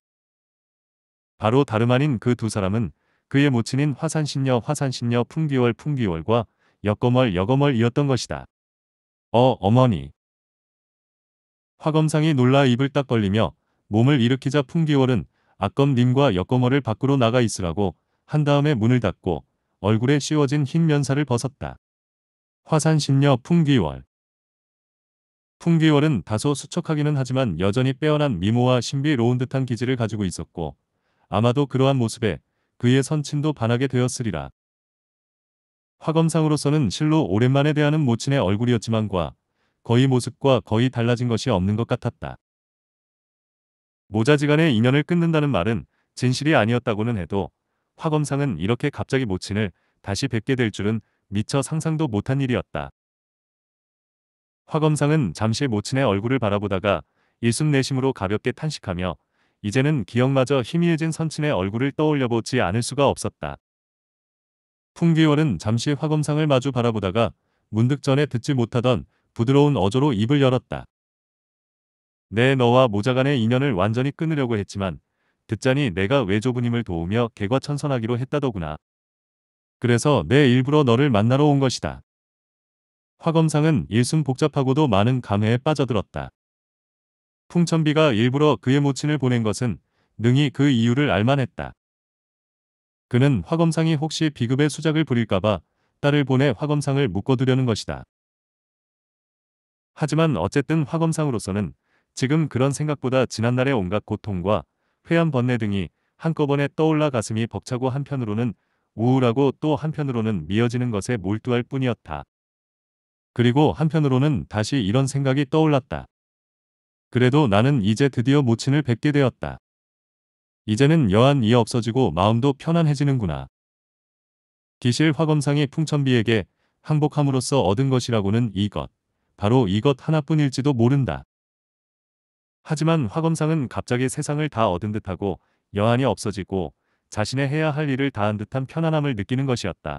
바로 다름 아닌 그 두 사람은 그의 모친인 화산신녀 화산신녀 풍기월 풍기월과 여검월 여검월이었던 것이다. 어, 어머니. 화검상이 놀라 입을 딱 벌리며 몸을 일으키자 풍기월은 악검님과 역검어를 밖으로 나가 있으라고 한 다음에 문을 닫고 얼굴에 씌워진 흰 면사를 벗었다. 화산신녀 풍기월 풍기월은 다소 수척하기는 하지만 여전히 빼어난 미모와 신비로운 듯한 기질을 가지고 있었고 아마도 그러한 모습에 그의 선친도 반하게 되었으리라. 화검상으로서는 실로 오랜만에 대하는 모친의 얼굴이었지만과 거의 모습과 거의 달라진 것이 없는 것 같았다. 모자지간의 인연을 끊는다는 말은 진실이 아니었다고는 해도 화검상은 이렇게 갑자기 모친을 다시 뵙게 될 줄은 미처 상상도 못한 일이었다. 화검상은 잠시 모친의 얼굴을 바라보다가 일숨내심으로 가볍게 탄식하며 이제는 기억마저 희미해진 선친의 얼굴을 떠올려보지 않을 수가 없었다. 풍기월은 잠시 화검상을 마주 바라보다가 문득 전에 듣지 못하던 부드러운 어조로 입을 열었다. 내 네, 너와 모자간의 인연을 완전히 끊으려고 했지만 듣자니 내가 외조부님을 도우며 개과천선하기로 했다더구나. 그래서 내 일부러 너를 만나러 온 것이다. 화검상은 일순 복잡하고도 많은 감회에 빠져들었다. 풍천비가 일부러 그의 모친을 보낸 것은 능히 그 이유를 알만했다. 그는 화검상이 혹시 비급의 수작을 부릴까봐 딸을 보내 화검상을 묶어두려는 것이다. 하지만 어쨌든 화검상으로서는 지금 그런 생각보다 지난날의 온갖 고통과 회한 번뇌 등이 한꺼번에 떠올라 가슴이 벅차고 한편으로는 우울하고 또 한편으로는 미어지는 것에 몰두할 뿐이었다. 그리고 한편으로는 다시 이런 생각이 떠올랐다. 그래도 나는 이제 드디어 모친을 뵙게 되었다. 이제는 여한이 없어지고 마음도 편안해지는구나. 기실 화검상이 풍천비에게 항복함으로써 얻은 것이라고는 이것, 바로 이것 하나뿐일지도 모른다. 하지만 화검상은 갑자기 세상을 다 얻은 듯하고 여한이 없어지고 자신의 해야 할 일을 다한 듯한 편안함을 느끼는 것이었다.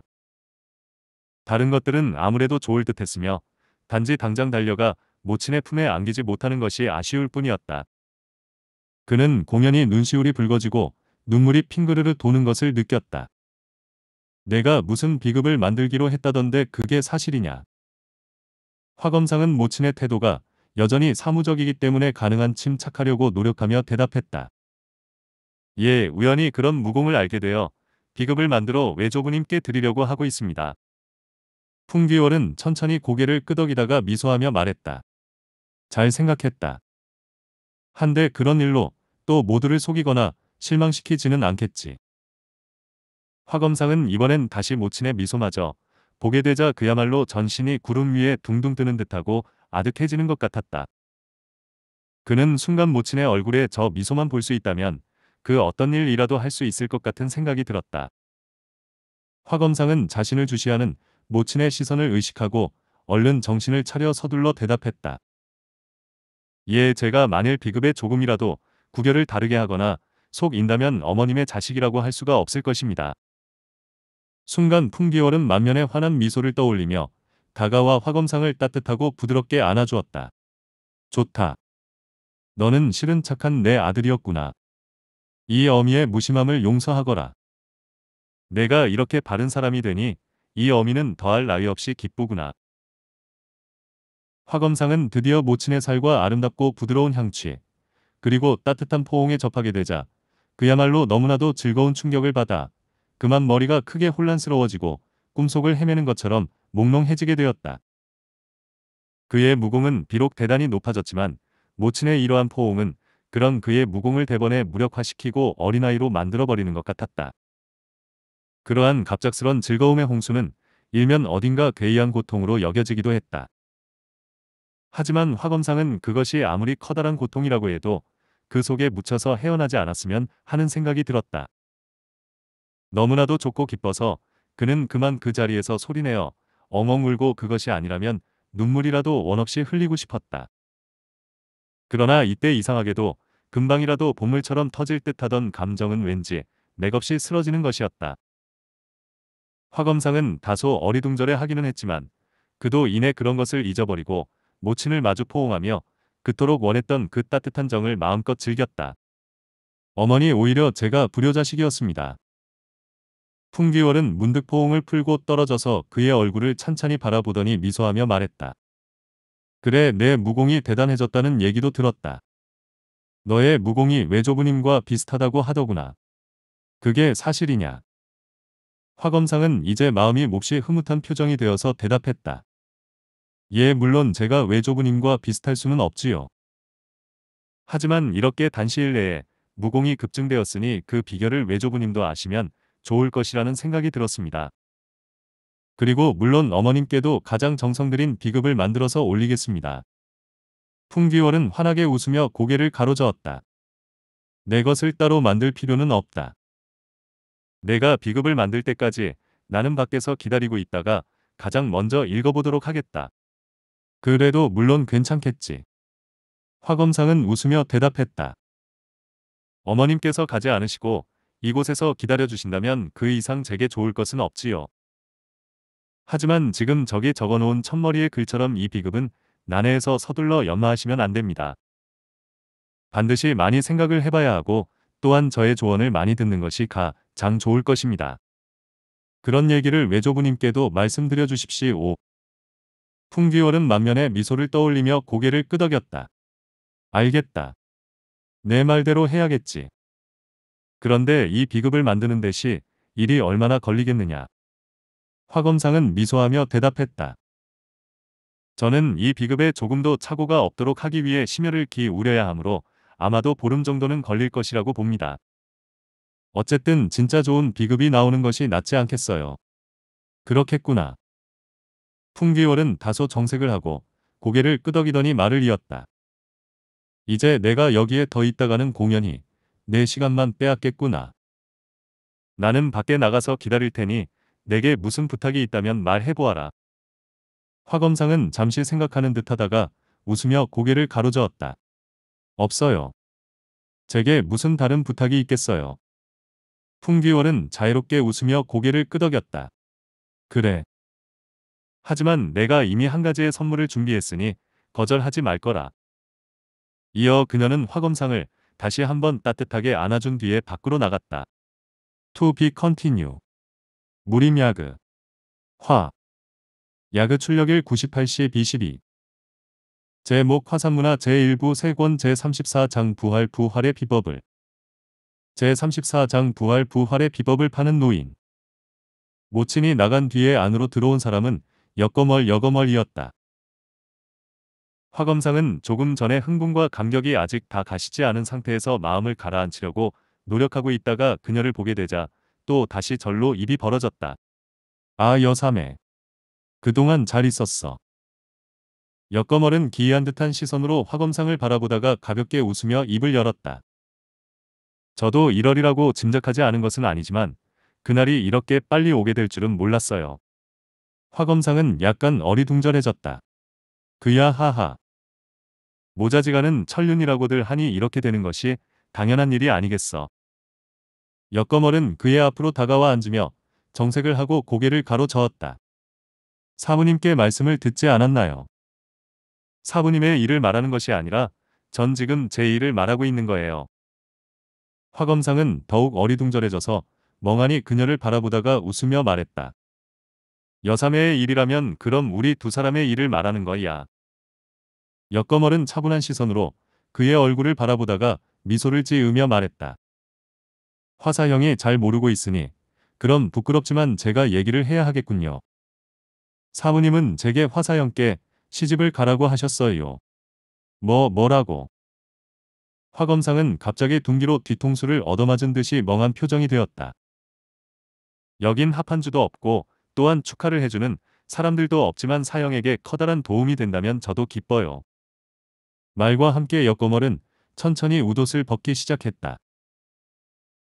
다른 것들은 아무래도 좋을 듯 했으며 단지 당장 달려가 모친의 품에 안기지 못하는 것이 아쉬울 뿐이었다. 그는 공연히 눈시울이 붉어지고 눈물이 핑그르르 도는 것을 느꼈다. 내가 무슨 비급을 만들기로 했다던데 그게 사실이냐. 화 검상은 모친의 태도가 여전히 사무적이기 때문에 가능한 침착하려고 노력하며 대답했다. 예, 우연히 그런 무공을 알게 되어 비급을 만들어 외조부님께 드리려고 하고 있습니다. 풍기월은 천천히 고개를 끄덕이다가 미소하며 말했다. 잘 생각했다. 한데 그런 일로 또 모두를 속이거나 실망시키지는 않겠지. 화검상은 이번엔 다시 모친의 미소마저 보게 되자 그야말로 전신이 구름 위에 둥둥 뜨는 듯하고 아득해지는 것 같았다. 그는 순간 모친의 얼굴에 저 미소만 볼 수 있다면 그 어떤 일이라도 할 수 있을 것 같은 생각이 들었다. 화검상은 자신을 주시하는 모친의 시선을 의식하고 얼른 정신을 차려 서둘러 대답했다. 이에 예, 제가 만일 비급에 조금이라도 구별을 다르게 하거나 속인다면 어머님의 자식이라고 할 수가 없을 것입니다. 순간 풍기월은 만면에 환한 미소를 떠올리며 다가와 화검상을 따뜻하고 부드럽게 안아주었다. 좋다. 너는 실은 착한 내 아들이었구나. 이 어미의 무심함을 용서하거라. 내가 이렇게 바른 사람이 되니 이 어미는 더할 나위 없이 기쁘구나. 화검상은 드디어 모친의 살과 아름답고 부드러운 향취, 그리고 따뜻한 포옹에 접하게 되자 그야말로 너무나도 즐거운 충격을 받아 그만 머리가 크게 혼란스러워지고 꿈속을 헤매는 것처럼 몽롱해지게 되었다. 그의 무공은 비록 대단히 높아졌지만 모친의 이러한 포옹은 그런 그의 무공을 대번에 무력화시키고 어린아이로 만들어버리는 것 같았다. 그러한 갑작스런 즐거움의 홍수는 일면 어딘가 괴이한 고통으로 여겨지기도 했다. 하지만 화검상은 그것이 아무리 커다란 고통이라고 해도 그 속에 묻혀서 헤어나지 않았으면 하는 생각이 들었다. 너무나도 좋고 기뻐서 그는 그만 그 자리에서 소리내어 엉엉 울고 그것이 아니라면 눈물이라도 원없이 흘리고 싶었다. 그러나 이때 이상하게도 금방이라도 보물처럼 터질 듯하던 감정은 왠지 맥없이 쓰러지는 것이었다. 화검상은 다소 어리둥절해 하기는 했지만 그도 이내 그런 것을 잊어버리고 모친을 마주 포옹하며 그토록 원했던 그 따뜻한 정을 마음껏 즐겼다. 어머니 오히려 제가 불효자식이었습니다. 풍기월은 문득 포옹을 풀고 떨어져서 그의 얼굴을 찬찬히 바라보더니 미소하며 말했다. 그래 내 무공이 대단해졌다는 얘기도 들었다. 너의 무공이 외조부님과 비슷하다고 하더구나. 그게 사실이냐. 화검상은 이제 마음이 몹시 흐뭇한 표정이 되어서 대답했다. 예, 물론 제가 외조부님과 비슷할 수는 없지요. 하지만 이렇게 단시일 내에 무공이 급증되었으니 그 비결을 외조부님도 아시면 좋을 것이라는 생각이 들었습니다. 그리고 물론 어머님께도 가장 정성들인 비급을 만들어서 올리겠습니다. 풍기월은 환하게 웃으며 고개를 가로저었다. 내 것을 따로 만들 필요는 없다. 내가 비급을 만들 때까지 나는 밖에서 기다리고 있다가 가장 먼저 읽어보도록 하겠다. 그래도 물론 괜찮겠지. 화검상은 웃으며 대답했다. 어머님께서 가지 않으시고 이곳에서 기다려주신다면 그 이상 제게 좋을 것은 없지요. 하지만 지금 저기 적어놓은 첫머리의 글처럼 이 비급은 난해에서 서둘러 연마하시면 안 됩니다. 반드시 많이 생각을 해봐야 하고 또한 저의 조언을 많이 듣는 것이 가장 좋을 것입니다. 그런 얘기를 외조부님께도 말씀드려 주십시오. 풍기월은 만면에 미소를 떠올리며 고개를 끄덕였다. 알겠다. 내 말대로 해야겠지. 그런데 이 비급을 만드는 대시 일이 얼마나 걸리겠느냐. 화검상은 미소하며 대답했다. 저는 이 비급에 조금도 착오가 없도록 하기 위해 심혈을 기울여야 하므로 아마도 보름 정도는 걸릴 것이라고 봅니다. 어쨌든 진짜 좋은 비급이 나오는 것이 낫지 않겠어요. 그렇겠구나. 풍기월은 다소 정색을 하고 고개를 끄덕이더니 말을 이었다. 이제 내가 여기에 더 있다가는 공연이내 시간만 빼앗겠구나. 나는 밖에 나가서 기다릴 테니 내게 무슨 부탁이 있다면 말해보아라. 화검상은 잠시 생각하는 듯하다가 웃으며 고개를 가로저었다. 없어요. 제게 무슨 다른 부탁이 있겠어요. 풍기월은 자유롭게 웃으며 고개를 끄덕였다. 그래. 하지만 내가 이미 한 가지의 선물을 준비했으니 거절하지 말거라. 이어 그녀는 화검상을 다시 한번 따뜻하게 안아준 뒤에 밖으로 나갔다. To be continue. 무림야그. 화. 야그 출력일 98시 B12. 제목 화산문화 제1부 세권 제34장 부활 부활의 비법을 제34장 부활 부활의 비법을 파는 노인 모친이 나간 뒤에 안으로 들어온 사람은 여거멀 여거멀이었다. 화검상은 조금 전에 흥분과 감격이 아직 다 가시지 않은 상태에서 마음을 가라앉히려고 노력하고 있다가 그녀를 보게 되자 또 다시 절로 입이 벌어졌다. 아 여삼에 그동안 잘 있었어. 여거멀은 기이한 듯한 시선으로 화검상을 바라보다가 가볍게 웃으며 입을 열었다. 저도 1월이라고 짐작하지 않은 것은 아니지만 그날이 이렇게 빨리 오게 될 줄은 몰랐어요. 화검상은 약간 어리둥절해졌다. 그야 하하. 모자지간은 천륜이라고들 하니 이렇게 되는 것이 당연한 일이 아니겠어. 역거멀은 그의 앞으로 다가와 앉으며 정색을 하고 고개를 가로저었다. 사부님께 말씀을 듣지 않았나요? 사부님의 일을 말하는 것이 아니라 전 지금 제 일을 말하고 있는 거예요. 화검상은 더욱 어리둥절해져서 멍하니 그녀를 바라보다가 웃으며 말했다. 여삼의 일이라면 그럼 우리 두 사람의 일을 말하는 거야. 역거멀은 차분한 시선으로 그의 얼굴을 바라보다가 미소를 지으며 말했다. 화사형이 잘 모르고 있으니 그럼 부끄럽지만 제가 얘기를 해야 하겠군요. 사부님은 제게 화사형께 시집을 가라고 하셨어요. 뭐 뭐라고? 화검상은 갑자기 둥기로 뒤통수를 얻어맞은 듯이 멍한 표정이 되었다. 여긴 합한주도 없고 또한 축하를 해주는 사람들도 없지만 사형에게 커다란 도움이 된다면 저도 기뻐요. 말과 함께 역고멀은 천천히 우옷을 벗기 시작했다.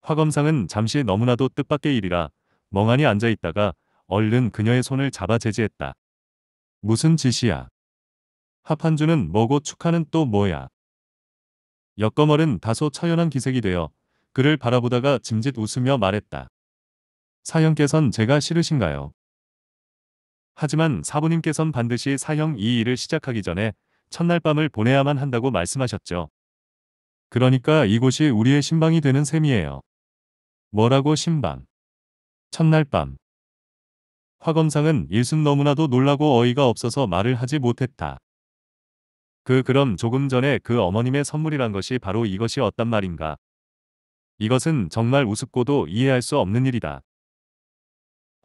화검상은 잠시 너무나도 뜻밖의 일이라 멍하니 앉아있다가 얼른 그녀의 손을 잡아 제지했다. 무슨 짓이야? 합한주는 뭐고 축하는 또 뭐야? 역거멀은 다소 처연한 기색이 되어 그를 바라보다가 짐짓 웃으며 말했다. 사형께선 제가 싫으신가요? 하지만 사부님께선 반드시 사형 이 일을 시작하기 전에 첫날 밤을 보내야만 한다고 말씀하셨죠. 그러니까 이곳이 우리의 신방이 되는 셈이에요. 뭐라고 신방? 첫날 밤. 화 검상은 일순 너무나도 놀라고 어이가 없어서 말을 하지 못했다. 그 그럼 조금 전에 그 어머님의 선물이란 것이 바로 이것이 어떤 말인가. 이것은 정말 우습고도 이해할 수 없는 일이다.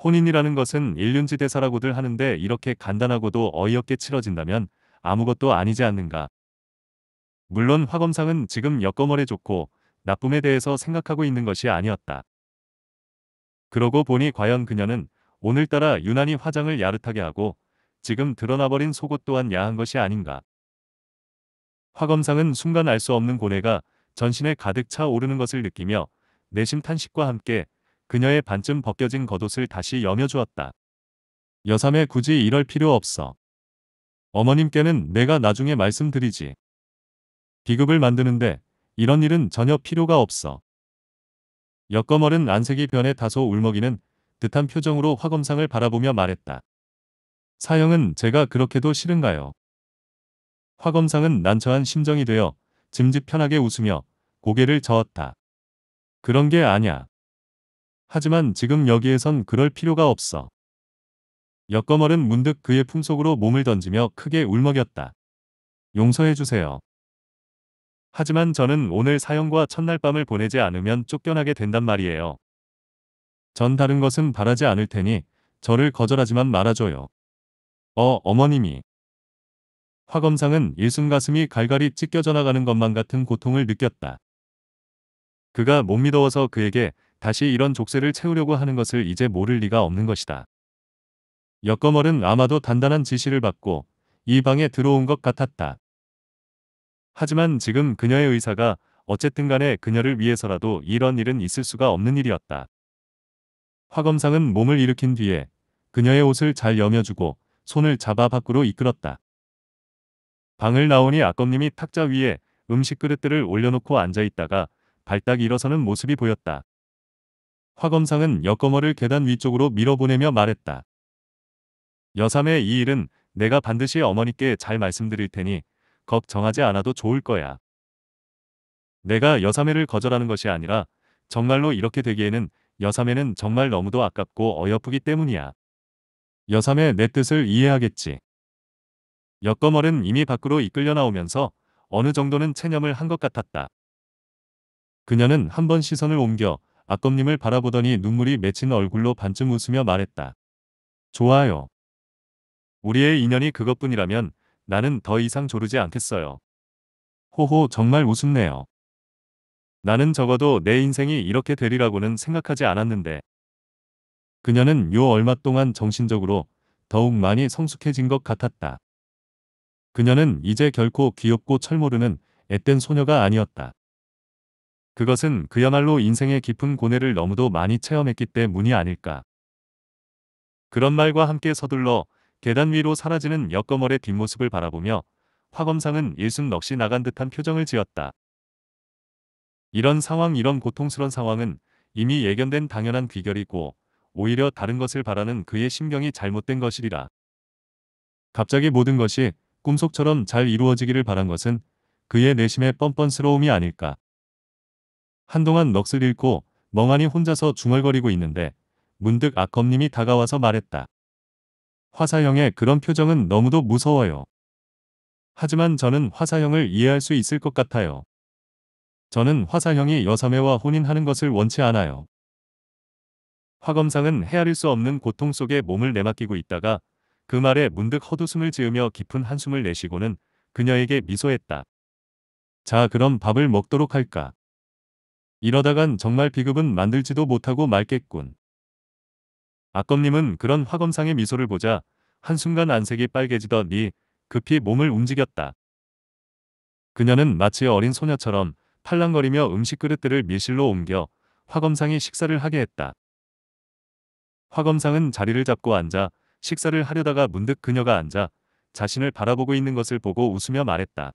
혼인이라는 것은 일륜지 대사라고들 하는데 이렇게 간단하고도 어이없게 치러진다면 아무것도 아니지 않는가. 물론 화검상은 지금 여거머에 좋고 나쁨에 대해서 생각하고 있는 것이 아니었다. 그러고 보니 과연 그녀는 오늘따라 유난히 화장을 야릇하게 하고 지금 드러나버린 속옷 또한 야한 것이 아닌가. 화검상은 순간 알 수 없는 고뇌가 전신에 가득 차 오르는 것을 느끼며 내심 탄식과 함께 그녀의 반쯤 벗겨진 겉옷을 다시 여며주었다. 여삼에 굳이 이럴 필요 없어. 어머님께는 내가 나중에 말씀드리지. 비급을 만드는데 이런 일은 전혀 필요가 없어. 여거멀은 안색이 변해 다소 울먹이는 듯한 표정으로 화검상을 바라보며 말했다. 사형은 제가 그렇게도 싫은가요? 화검상은 난처한 심정이 되어 짐짓 편하게 웃으며 고개를 저었다. 그런 게 아냐. 하지만 지금 여기에선 그럴 필요가 없어. 엿거멀은 문득 그의 품속으로 몸을 던지며 크게 울먹였다. 용서해주세요. 하지만 저는 오늘 사형과 첫날 밤을 보내지 않으면 쫓겨나게 된단 말이에요. 전 다른 것은 바라지 않을 테니 저를 거절하지만 말아줘요. 어, 어머님이. 화 검상은 일순 가슴이 갈갈이 찢겨져 나가는 것만 같은 고통을 느꼈다. 그가 못 믿어워서 그에게 다시 이런 족쇄를 채우려고 하는 것을 이제 모를 리가 없는 것이다. 역거멀은 아마도 단단한 지시를 받고 이 방에 들어온 것 같았다. 하지만 지금 그녀의 의사가 어쨌든 간에 그녀를 위해서라도 이런 일은 있을 수가 없는 일이었다. 화검상은 몸을 일으킨 뒤에 그녀의 옷을 잘 여며주고 손을 잡아 밖으로 이끌었다. 방을 나오니 아검님이 탁자 위에 음식 그릇들을 올려놓고 앉아있다가 발딱 일어서는 모습이 보였다. 화검상은 여거머를 계단 위쪽으로 밀어보내며 말했다. 여삼의 이 일은 내가 반드시 어머니께 잘 말씀드릴 테니 걱 정하지 않아도 좋을 거야. 내가 여삼회를 거절하는 것이 아니라 정말로 이렇게 되기에는 여삼회는 정말 너무도 아깝고 어여쁘기 때문이야. 여삼회 내 뜻을 이해하겠지. 여거멀은 이미 밖으로 이끌려 나오면서 어느 정도는 체념을 한 것 같았다. 그녀는 한 번 시선을 옮겨 아검님을 바라보더니 눈물이 맺힌 얼굴로 반쯤 웃으며 말했다. 좋아요. 우리의 인연이 그것뿐이라면 나는 더 이상 조르지 않겠어요. 호호 정말 우습네요. 나는 적어도 내 인생이 이렇게 되리라고는 생각하지 않았는데. 그녀는 요 얼마 동안 정신적으로 더욱 많이 성숙해진 것 같았다. 그녀는 이제 결코 귀엽고 철모르는 앳된 소녀가 아니었다. 그것은 그야말로 인생의 깊은 고뇌를 너무도 많이 체험했기 때문이 아닐까. 그런 말과 함께 서둘러 계단 위로 사라지는 역거멀의 뒷모습을 바라보며 화검상은 일순 넋이 나간 듯한 표정을 지었다. 이런 상황 이런 고통스런 상황은 이미 예견된 당연한 귀결이고 오히려 다른 것을 바라는 그의 심경이 잘못된 것이리라. 갑자기 모든 것이 꿈속처럼 잘 이루어지기를 바란 것은 그의 내심의 뻔뻔스러움이 아닐까. 한동안 넋을 잃고 멍하니 혼자서 중얼거리고 있는데 문득 아검님이 다가와서 말했다. 화사형의 그런 표정은 너무도 무서워요. 하지만 저는 화사형을 이해할 수 있을 것 같아요. 저는 화사형이 여사매와 혼인하는 것을 원치 않아요. 화검상은 헤아릴 수 없는 고통 속에 몸을 내맡기고 있다가 그 말에 문득 헛웃음을 지으며 깊은 한숨을 내쉬고는 그녀에게 미소했다. 자 그럼 밥을 먹도록 할까. 이러다간 정말 비급은 만들지도 못하고 말겠군. 악검님은 그런 화검상의 미소를 보자 한순간 안색이 빨개지더니 급히 몸을 움직였다. 그녀는 마치 어린 소녀처럼 팔랑거리며 음식 그릇들을 밀실로 옮겨 화검상이 식사를 하게 했다. 화검상은 자리를 잡고 앉아 식사를 하려다가 문득 그녀가 앉아 자신을 바라보고 있는 것을 보고 웃으며 말했다.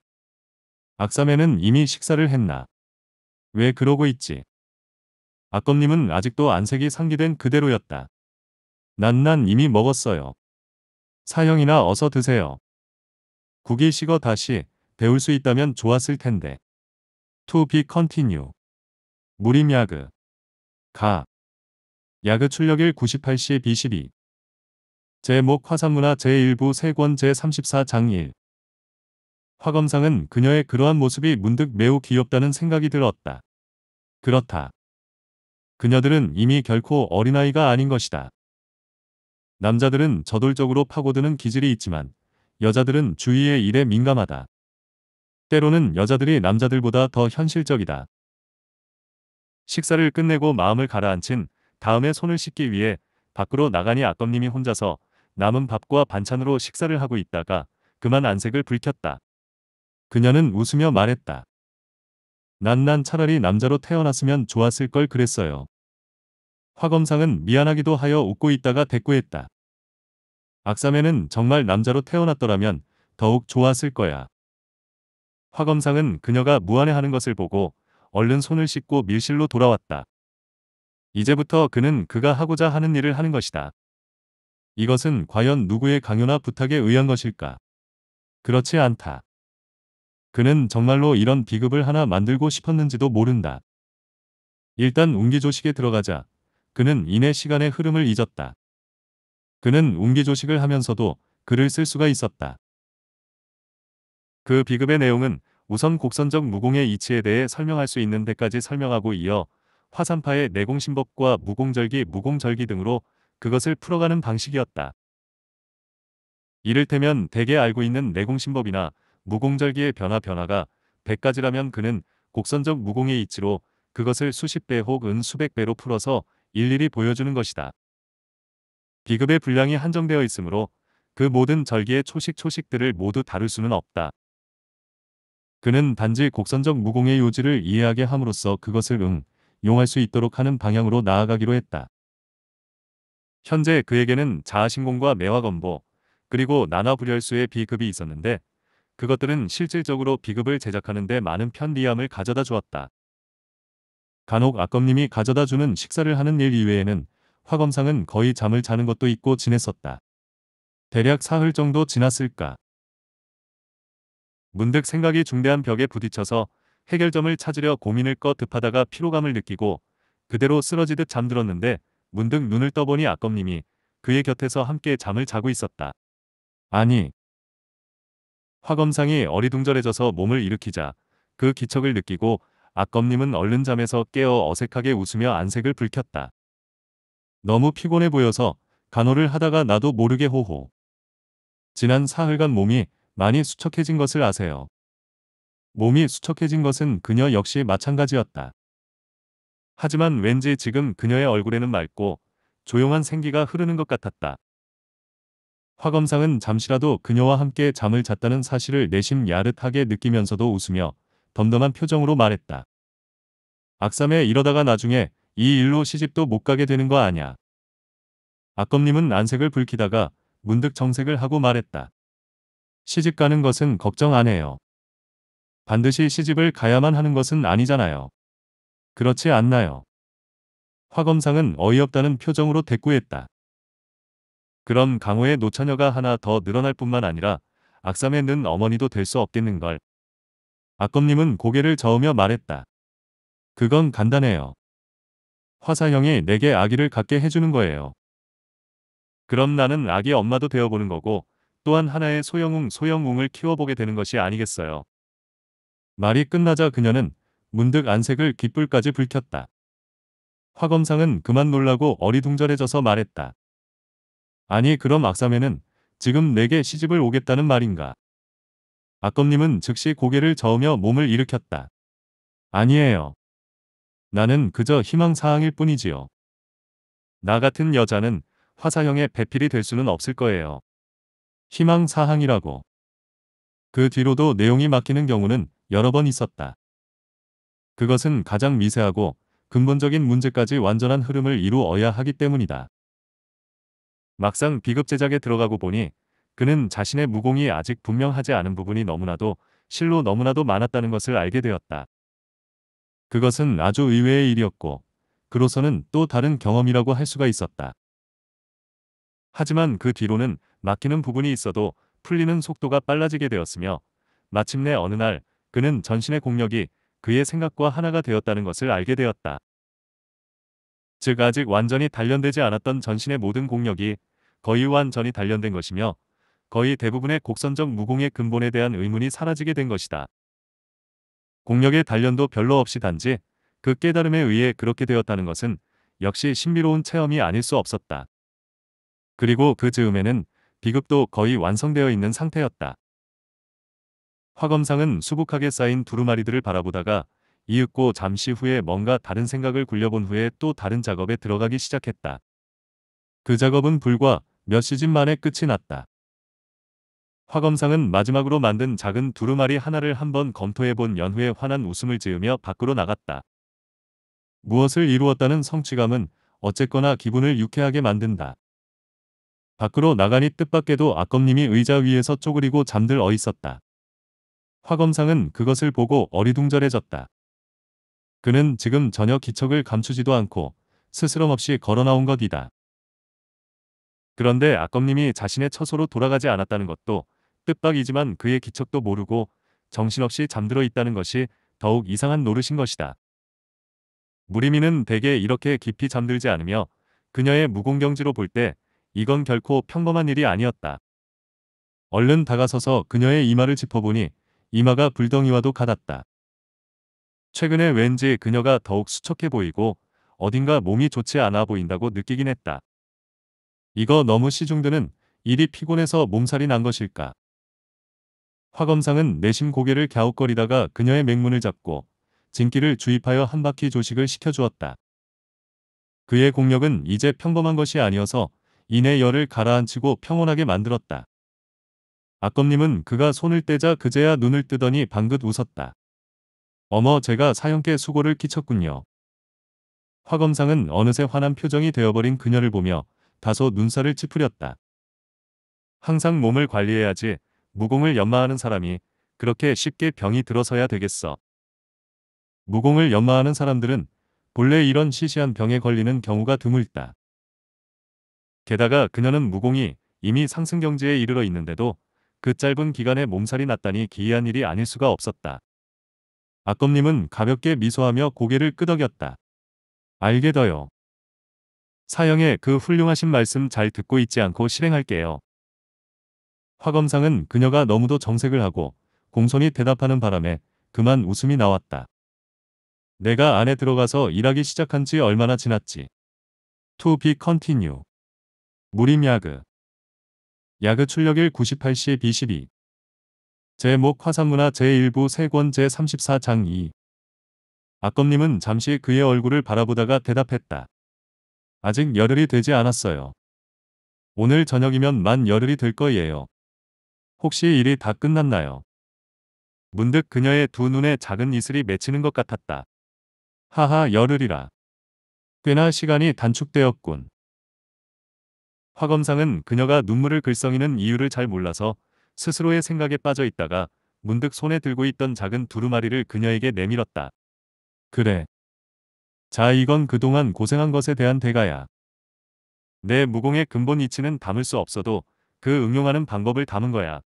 악사매는 이미 식사를 했나? 왜 그러고 있지? 아껌님은 아직도 안색이 상기된 그대로였다. 난 난 이미 먹었어요. 사형이나 어서 드세요. 국이 식어 다시 배울 수 있다면 좋았을 텐데. To be continue. 무림야그. 가. 야그 출력일 98시 B12. 제목 화산문화 제1부 세권 제34장 1. 화검상은 그녀의 그러한 모습이 문득 매우 귀엽다는 생각이 들었다. 그렇다. 그녀들은 이미 결코 어린아이가 아닌 것이다. 남자들은 저돌적으로 파고드는 기질이 있지만 여자들은 주위의 일에 민감하다. 때로는 여자들이 남자들보다 더 현실적이다. 식사를 끝내고 마음을 가라앉힌 다음에 손을 씻기 위해 밖으로 나가니 아껌님이 혼자서 남은 밥과 반찬으로 식사를 하고 있다가 그만 안색을 불켰다. 그녀는 웃으며 말했다. 난난 차라리 남자로 태어났으면 좋았을 걸 그랬어요. 화 검상은 미안하기도 하여 웃고 있다가 대꾸했다. 악사매는 정말 남자로 태어났더라면 더욱 좋았을 거야. 화 검상은 그녀가 무안해하는 것을 보고 얼른 손을 씻고 밀실로 돌아왔다. 이제부터 그는 그가 하고자 하는 일을 하는 것이다. 이것은 과연 누구의 강요나 부탁에 의한 것일까? 그렇지 않다. 그는 정말로 이런 비급을 하나 만들고 싶었는지도 모른다. 일단 운기조식에 들어가자 그는 이내 시간의 흐름을 잊었다. 그는 운기조식을 하면서도 글을 쓸 수가 있었다. 그 비급의 내용은 우선 곡선적 무공의 이치에 대해 설명할 수 있는 데까지 설명하고 이어 화산파의 내공신법과 무공절기, 무공절기 등으로 그것을 풀어가는 방식이었다. 이를테면 대개 알고 있는 내공신법이나 무공절기의 변화 변화가 100가지라면 그는 곡선적 무공의 이치로 그것을 수십 배 혹은 수백 배로 풀어서 일일이 보여주는 것이다. 비급의 분량이 한정되어 있으므로 그 모든 절기의 초식 초식들을 모두 다룰 수는 없다. 그는 단지 곡선적 무공의 요지를 이해하게 함으로써 그것을 응, 용할 수 있도록 하는 방향으로 나아가기로 했다. 현재 그에게는 자아신공과 매화건보, 그리고 나나불혈수의 비급이 있었는데 그것들은 실질적으로 비급을 제작하는 데 많은 편리함을 가져다 주었다. 간혹 악검님이 가져다 주는 식사를 하는 일 이외에는 화검상은 거의 잠을 자는 것도 잊고 지냈었다. 대략 사흘 정도 지났을까. 문득 생각이 중대한 벽에 부딪혀서 해결점을 찾으려 고민을 꺼듯하다가 피로감을 느끼고 그대로 쓰러지듯 잠들었는데 문득 눈을 떠보니 악검님이 그의 곁에서 함께 잠을 자고 있었다. 아니, 화검상이 어리둥절해져서 몸을 일으키자 그 기척을 느끼고 악검님은 얼른 잠에서 깨어 어색하게 웃으며 안색을 불켰다. 너무 피곤해 보여서 간호를 하다가 나도 모르게 호호. 지난 사흘간 몸이 많이 수척해진 것을 아세요. 몸이 수척해진 것은 그녀 역시 마찬가지였다. 하지만 왠지 지금 그녀의 얼굴에는 맑고 조용한 생기가 흐르는 것 같았다. 화 검상은 잠시라도 그녀와 함께 잠을 잤다는 사실을 내심 야릇하게 느끼면서도 웃으며 덤덤한 표정으로 말했다. 악삼에 이러다가 나중에 이 일로 시집도 못 가게 되는 거 아냐. 악검님은 안색을 붉히다가 문득 정색을 하고 말했다. 시집 가는 것은 걱정 안 해요. 반드시 시집을 가야만 하는 것은 아니잖아요. 그렇지 않나요? 화검상은 어이없다는 표정으로 대꾸했다. 그럼 강호의 노처녀가 하나 더 늘어날 뿐만 아니라 악삼의 는 어머니도 될 수 없겠는걸. 아검님은 고개를 저으며 말했다. 그건 간단해요. 화사형이 내게 아기를 갖게 해주는 거예요. 그럼 나는 아기 엄마도 되어보는 거고 또한 하나의 소영웅 소영웅을 키워보게 되는 것이 아니겠어요. 말이 끝나자 그녀는 문득 안색을 기쁠까지 불켰다. 화검상은 그만 놀라고 어리둥절해져서 말했다. 아니 그럼 악사매는 지금 내게 시집을 오겠다는 말인가. 악검님은 즉시 고개를 저으며 몸을 일으켰다. 아니에요. 나는 그저 희망사항일 뿐이지요. 나 같은 여자는 화사형의 배필이 될 수는 없을 거예요. 희망사항이라고. 그 뒤로도 내용이 막히는 경우는 여러 번 있었다. 그것은 가장 미세하고 근본적인 문제까지 완전한 흐름을 이루어야 하기 때문이다. 막상 비급 제작에 들어가고 보니 그는 자신의 무공이 아직 분명하지 않은 부분이 너무나도 실로 너무나도 많았다는 것을 알게 되었다. 그것은 아주 의외의 일이었고 그로서는 또 다른 경험이라고 할 수가 있었다. 하지만 그 뒤로는 막히는 부분이 있어도 풀리는 속도가 빨라지게 되었으며 마침내 어느 날 그는 전신의 공력이 그의 생각과 하나가 되었다는 것을 알게 되었다. 즉 아직 완전히 단련되지 않았던 전신의 모든 공력이 거의 완전히 단련된 것이며 거의 대부분의 곡선적 무공의 근본에 대한 의문이 사라지게 된 것이다. 공력의 단련도 별로 없이 단지 그 깨달음에 의해 그렇게 되었다는 것은 역시 신비로운 체험이 아닐 수 없었다. 그리고 그 즈음에는 비급도 거의 완성되어 있는 상태였다. 화검상은 수북하게 쌓인 두루마리들을 바라보다가 이윽고 잠시 후에 뭔가 다른 생각을 굴려본 후에 또 다른 작업에 들어가기 시작했다. 그 작업은 불과 몇 시즌 만에 끝이 났다. 화검상은 마지막으로 만든 작은 두루마리 하나를 한번 검토해본 연후에 환한 웃음을 지으며 밖으로 나갔다. 무엇을 이루었다는 성취감은 어쨌거나 기분을 유쾌하게 만든다. 밖으로 나가니 뜻밖에도 악검님이 의자 위에서 쪼그리고 잠들어 있었다. 화검상은 그것을 보고 어리둥절해졌다. 그는 지금 전혀 기척을 감추지도 않고 스스럼 없이 걸어나온 것이다. 그런데 악검님이 자신의 처소로 돌아가지 않았다는 것도 뜻밖이지만 그의 기척도 모르고 정신없이 잠들어 있다는 것이 더욱 이상한 노릇인 것이다. 무리미는 대개 이렇게 깊이 잠들지 않으며 그녀의 무공경지로 볼 때 이건 결코 평범한 일이 아니었다. 얼른 다가서서 그녀의 이마를 짚어보니 이마가 불덩이와도 가닿다 최근에 왠지 그녀가 더욱 수척해 보이고 어딘가 몸이 좋지 않아 보인다고 느끼긴 했다. 이거 너무 시중드는 일이 피곤해서 몸살이 난 것일까? 화검상은 내심 고개를 갸웃거리다가 그녀의 맹문을 잡고 진기를 주입하여 한 바퀴 조식을 시켜주었다. 그의 공력은 이제 평범한 것이 아니어서 이내 열을 가라앉히고 평온하게 만들었다. 악검님은 그가 손을 떼자 그제야 눈을 뜨더니 방긋 웃었다. 어머 제가 사형께 수고를 끼쳤군요. 화검상은 어느새 화난 표정이 되어버린 그녀를 보며 다소 눈살을 찌푸렸다. 항상 몸을 관리해야지 무공을 연마하는 사람이 그렇게 쉽게 병이 들어서야 되겠어. 무공을 연마하는 사람들은 본래 이런 시시한 병에 걸리는 경우가 드물다. 게다가 그녀는 무공이 이미 상승경지에 이르러 있는데도 그 짧은 기간에 몸살이 났다니 기이한 일이 아닐 수가 없었다. 아껌님은 가볍게 미소하며 고개를 끄덕였다. 알게 더요. 사형의 그 훌륭하신 말씀 잘 듣고 있지 않고 실행할게요. 화검상은 그녀가 너무도 정색을 하고 공손히 대답하는 바람에 그만 웃음이 나왔다. 내가 안에 들어가서 일하기 시작한 지 얼마나 지났지. To be continue. 무림야그. 야그 출력일 98시 B12. 제목 화산문화 제1부 세권 제34장 2 아검님은 잠시 그의 얼굴을 바라보다가 대답했다. 아직 열흘이 되지 않았어요. 오늘 저녁이면 만 열흘이 될 거예요. 혹시 일이 다 끝났나요? 문득 그녀의 두 눈에 작은 이슬이 맺히는 것 같았다. 하하 열흘이라. 꽤나 시간이 단축되었군. 화검상은 그녀가 눈물을 글썽이는 이유를 잘 몰라서 스스로의 생각에 빠져 있다가 문득 손에 들고 있던 작은 두루마리를 그녀에게 내밀었다. 그래. 자 이건 그동안 고생한 것에 대한 대가야. 내 무공의 근본 이치는 담을 수 없어도 그 응용하는 방법을 담은 거야.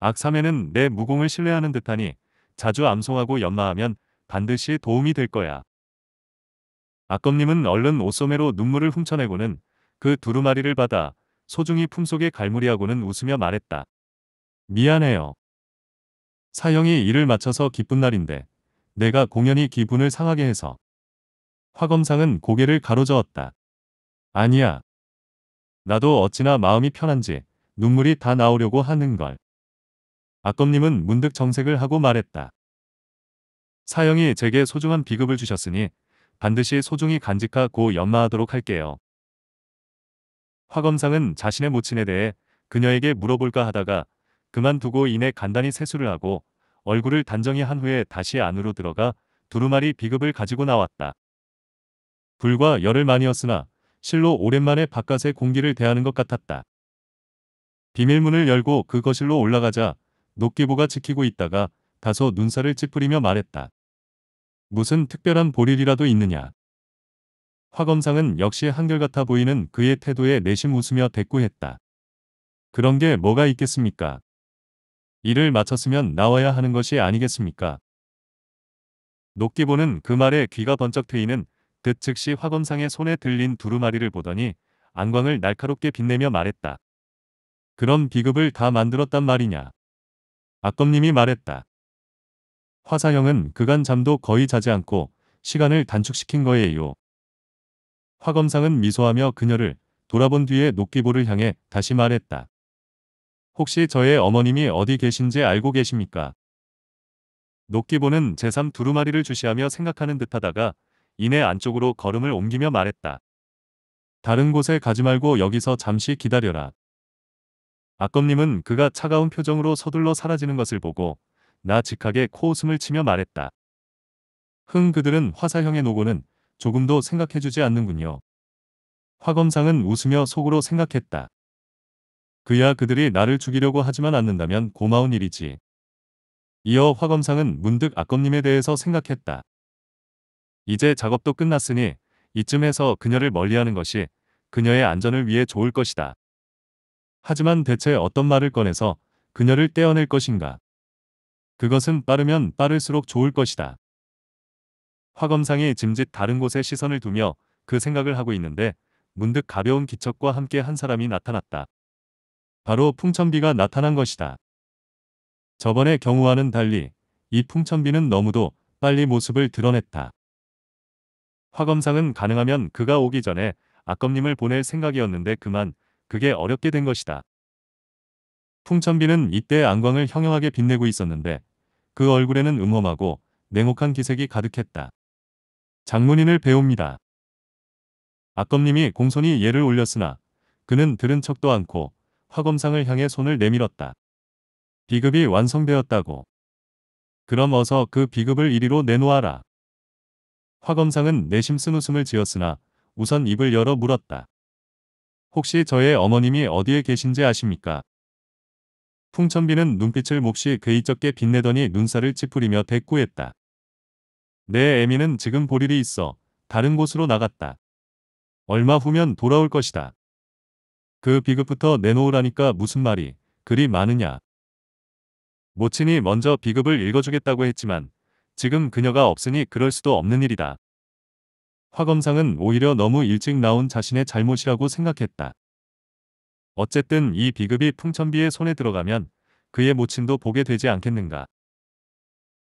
악사에는내 무공을 신뢰하는 듯하니 자주 암송하고 연마하면 반드시 도움이 될 거야. 악검님은 얼른 옷소매로 눈물을 훔쳐내고는 그 두루마리를 받아 소중히 품속에 갈무리하고는 웃으며 말했다. 미안해요. 사형이 일을 마쳐서 기쁜 날인데 내가 공연히 기분을 상하게 해서. 화검상은 고개를 가로저었다. 아니야. 나도 어찌나 마음이 편한지 눈물이 다 나오려고 하는걸. 악검님은 문득 정색을 하고 말했다. 사형이 제게 소중한 비급을 주셨으니 반드시 소중히 간직하고 연마하도록 할게요. 화 검상은 자신의 모친에 대해 그녀에게 물어볼까 하다가 그만두고 이내 간단히 세수를 하고 얼굴을 단정히 한 후에 다시 안으로 들어가 두루마리 비급을 가지고 나왔다. 불과 열흘 만이었으나 실로 오랜만에 바깥의 공기를 대하는 것 같았다. 비밀문을 열고 그 거실로 올라가자 녹기부가 지키고 있다가 다소 눈살을 찌푸리며 말했다. 무슨 특별한 볼일이라도 있느냐. 화 검상은 역시 한결같아 보이는 그의 태도에 내심 웃으며 대꾸했다. 그런 게 뭐가 있겠습니까? 일을 마쳤으면 나와야 하는 것이 아니겠습니까? 녹기보는 그 말에 귀가 번쩍 트이는 듯 즉시 화 검상의 손에 들린 두루마리를 보더니 안광을 날카롭게 빛내며 말했다. 그럼 비급을 다 만들었단 말이냐. 악검님이 말했다. 화사형은 그간 잠도 거의 자지 않고 시간을 단축시킨 거예요. 화 검상은 미소하며 그녀를 돌아본 뒤에 녹기보를 향해 다시 말했다. 혹시 저의 어머님이 어디 계신지 알고 계십니까? 녹기보는 제3 두루마리를 주시하며 생각하는 듯하다가 이내 안쪽으로 걸음을 옮기며 말했다. 다른 곳에 가지 말고 여기서 잠시 기다려라. 아검님은 그가 차가운 표정으로 서둘러 사라지는 것을 보고 나직하게 코웃음을 치며 말했다. 흥 그들은 화사형의 노고는 조금도 생각해주지 않는군요. 화검상은 웃으며 속으로 생각했다. 그야 그들이 나를 죽이려고 하지만 않는다면 고마운 일이지. 이어 화검상은 문득 악검님에 대해서 생각했다. 이제 작업도 끝났으니 이쯤에서 그녀를 멀리하는 것이 그녀의 안전을 위해 좋을 것이다. 하지만 대체 어떤 말을 꺼내서 그녀를 떼어낼 것인가? 그것은 빠르면 빠를수록 좋을 것이다. 화검상이 짐짓 다른 곳에 시선을 두며 그 생각을 하고 있는데 문득 가벼운 기척과 함께 한 사람이 나타났다. 바로 풍천비가 나타난 것이다. 저번의 경우와는 달리 이 풍천비는 너무도 빨리 모습을 드러냈다. 화검상은 가능하면 그가 오기 전에 악검님을 보낼 생각이었는데 그만 그게 어렵게 된 것이다. 풍천비는 이때 안광을 형형하게 빛내고 있었는데 그 얼굴에는 음험하고 냉혹한 기색이 가득했다. 장문인을 배웁니다. 악검님이 공손히 예를 올렸으나 그는 들은 척도 않고 화검상을 향해 손을 내밀었다. 비급이 완성되었다고. 그럼 어서 그 비급을 이리로 내놓아라. 화검상은 내심 쓴 웃음을 지었으나 우선 입을 열어 물었다. 혹시 저의 어머님이 어디에 계신지 아십니까? 풍천비는 눈빛을 몹시 괴이쩍게 빛내더니 눈살을 찌푸리며 대꾸했다. 내 애미는 지금 볼 일이 있어 다른 곳으로 나갔다. 얼마 후면 돌아올 것이다. 그 비급부터 내놓으라니까 무슨 말이 그리 많으냐. 모친이 먼저 비급을 읽어주겠다고 했지만 지금 그녀가 없으니 그럴 수도 없는 일이다. 화검상은 오히려 너무 일찍 나온 자신의 잘못이라고 생각했다. 어쨌든 이 비급이 풍천비의 손에 들어가면 그의 모친도 보게 되지 않겠는가.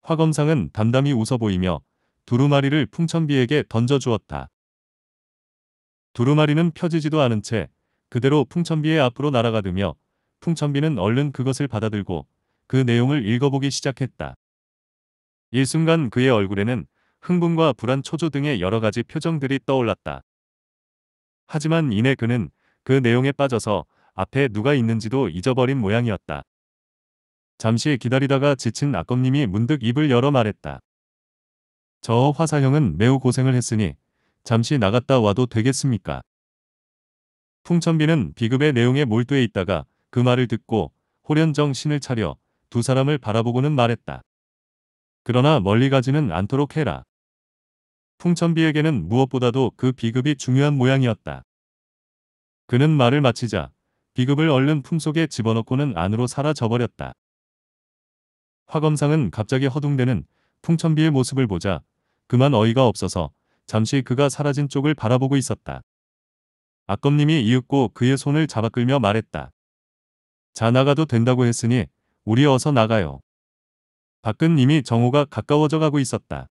화검상은 담담히 웃어 보이며 두루마리를 풍천비에게 던져주었다. 두루마리는 펴지지도 않은 채 그대로 풍천비의 앞으로 날아가더며 풍천비는 얼른 그것을 받아들고 그 내용을 읽어보기 시작했다. 일순간 그의 얼굴에는 흥분과 불안 초조 등의 여러 가지 표정들이 떠올랐다. 하지만 이내 그는 그 내용에 빠져서 앞에 누가 있는지도 잊어버린 모양이었다. 잠시 기다리다가 지친 악검님이 문득 입을 열어 말했다. 저 화사형은 매우 고생을 했으니 잠시 나갔다 와도 되겠습니까? 풍천비는 비급의 내용에 몰두해 있다가 그 말을 듣고 호련정신을 차려 두 사람을 바라보고는 말했다. 그러나 멀리 가지는 않도록 해라. 풍천비에게는 무엇보다도 그 비급이 중요한 모양이었다. 그는 말을 마치자 비급을 얼른 품속에 집어넣고는 안으로 사라져버렸다. 화검상은 갑자기 허둥대는 풍천비의 모습을 보자 그만 어이가 없어서 잠시 그가 사라진 쪽을 바라보고 있었다. 아검님이 이윽고 그의 손을 잡아 끌며 말했다. 자 나가도 된다고 했으니 우리 어서 나가요. 밖은 이미 정호가 가까워져 가고 있었다.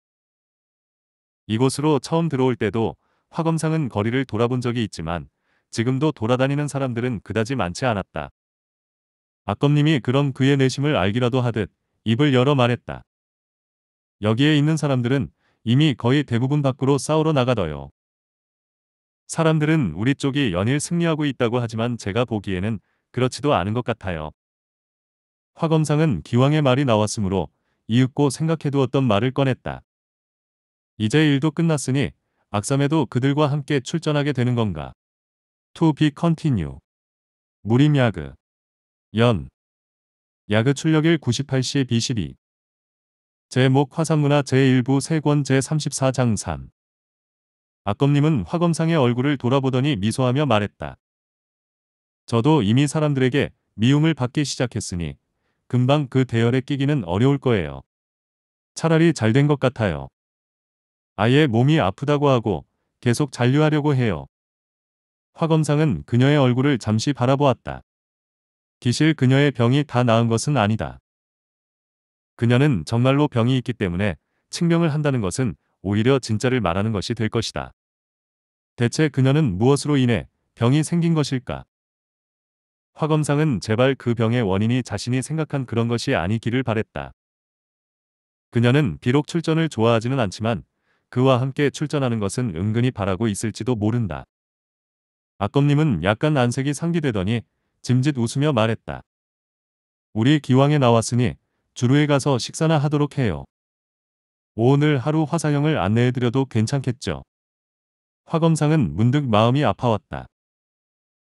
이곳으로 처음 들어올 때도 화검상은 거리를 돌아본 적이 있지만 지금도 돌아다니는 사람들은 그다지 많지 않았다. 아검님이 그런 그의 내심을 알기라도 하듯 입을 열어 말했다. 여기에 있는 사람들은 이미 거의 대부분 밖으로 싸우러 나가더요. 사람들은 우리 쪽이 연일 승리하고 있다고 하지만 제가 보기에는 그렇지도 않은 것 같아요. 화검상은 기왕의 말이 나왔으므로 이윽고 생각해두었던 말을 꺼냈다. 이제 일도 끝났으니 악삼에도 그들과 함께 출전하게 되는 건가. To be continue. 무림야그. 연. 야그 출력일 98시 B12. 제목 화산문화 제1부 세권 제34장 3 아검님은 화검상의 얼굴을 돌아보더니 미소하며 말했다. 저도 이미 사람들에게 미움을 받기 시작했으니 금방 그 대열에 끼기는 어려울 거예요. 차라리 잘 된 것 같아요. 아예 몸이 아프다고 하고 계속 잔류하려고 해요. 화검상은 그녀의 얼굴을 잠시 바라보았다. 기실 그녀의 병이 다 나은 것은 아니다. 그녀는 정말로 병이 있기 때문에 측명을 한다는 것은 오히려 진짜를 말하는 것이 될 것이다. 대체 그녀는 무엇으로 인해 병이 생긴 것일까? 화검상은 제발 그 병의 원인이 자신이 생각한 그런 것이 아니기를 바랬다. 그녀는 비록 출전을 좋아하지는 않지만 그와 함께 출전하는 것은 은근히 바라고 있을지도 모른다. 악검님은 약간 안색이 상기되더니 짐짓 웃으며 말했다. 우리 기왕에 나왔으니 주루에 가서 식사나 하도록 해요. 오늘 하루 화상형을 안내해드려도 괜찮겠죠. 화검상은 문득 마음이 아파왔다.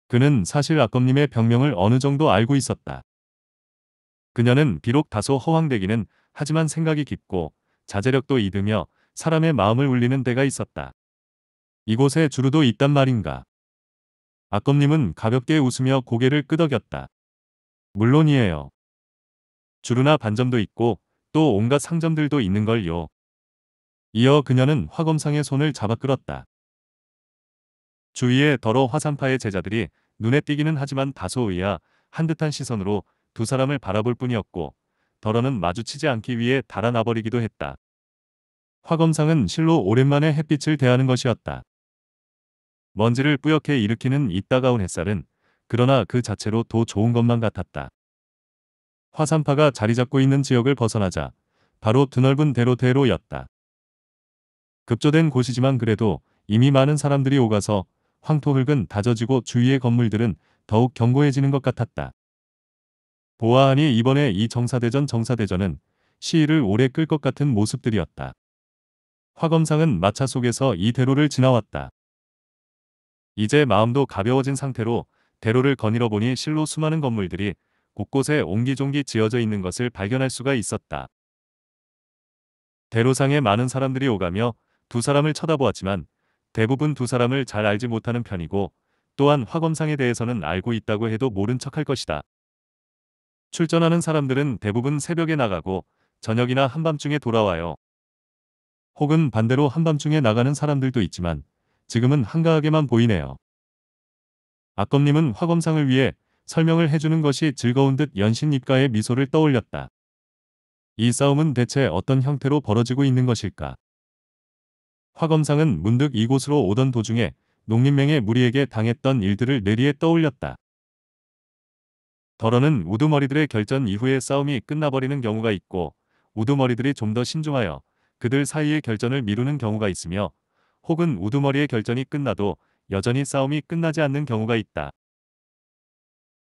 그는 사실 악검님의 병명을 어느 정도 알고 있었다. 그녀는 비록 다소 허황되기는 하지만 생각이 깊고 자제력도 이으며 사람의 마음을 울리는 데가 있었다. 이곳에 주루도 있단 말인가. 악검님은 가볍게 웃으며 고개를 끄덕였다. 물론이에요. 주루나 반점도 있고 또 온갖 상점들도 있는 걸요. 이어 그녀는 화검상의 손을 잡아 끌었다. 주위에 더러 화산파의 제자들이 눈에 띄기는 하지만 다소 의아 한 듯한 시선으로 두 사람을 바라볼 뿐이었고 더러는 마주치지 않기 위해 달아나버리기도 했다. 화검상은 실로 오랜만에 햇빛을 대하는 것이었다. 먼지를 뿌옇게 일으키는 이 따가운 햇살은 그러나 그 자체로 더 좋은 것만 같았다. 화산파가 자리잡고 있는 지역을 벗어나자 바로 드넓은 대로대로였다. 급조된 곳이지만 그래도 이미 많은 사람들이 오가서 황토 흙은 다져지고 주위의 건물들은 더욱 견고해지는 것 같았다. 보아하니 이번에 이 정사대전 정사대전은 시위를 오래 끌 것 같은 모습들이었다. 화검상은 마차 속에서 이 대로를 지나왔다. 이제 마음도 가벼워진 상태로 대로를 거닐어 보니 실로 수많은 건물들이 곳곳에 옹기종기 지어져 있는 것을 발견할 수가 있었다. 대로상에 많은 사람들이 오가며 두 사람을 쳐다보았지만 대부분 두 사람을 잘 알지 못하는 편이고 또한 화검상에 대해서는 알고 있다고 해도 모른 척할 것이다. 출전하는 사람들은 대부분 새벽에 나가고 저녁이나 한밤중에 돌아와요. 혹은 반대로 한밤중에 나가는 사람들도 있지만 지금은 한가하게만 보이네요. 아검님은 화검상을 위해 설명을 해주는 것이 즐거운 듯 연신 입가에 미소를 떠올렸다. 이 싸움은 대체 어떤 형태로 벌어지고 있는 것일까? 화검상은 문득 이곳으로 오던 도중에 농림맹의 무리에게 당했던 일들을 내리에 떠올렸다. 더러는 우두머리들의 결전 이후에 싸움이 끝나버리는 경우가 있고 우두머리들이 좀 더 신중하여 그들 사이의 결전을 미루는 경우가 있으며 혹은 우두머리의 결전이 끝나도 여전히 싸움이 끝나지 않는 경우가 있다.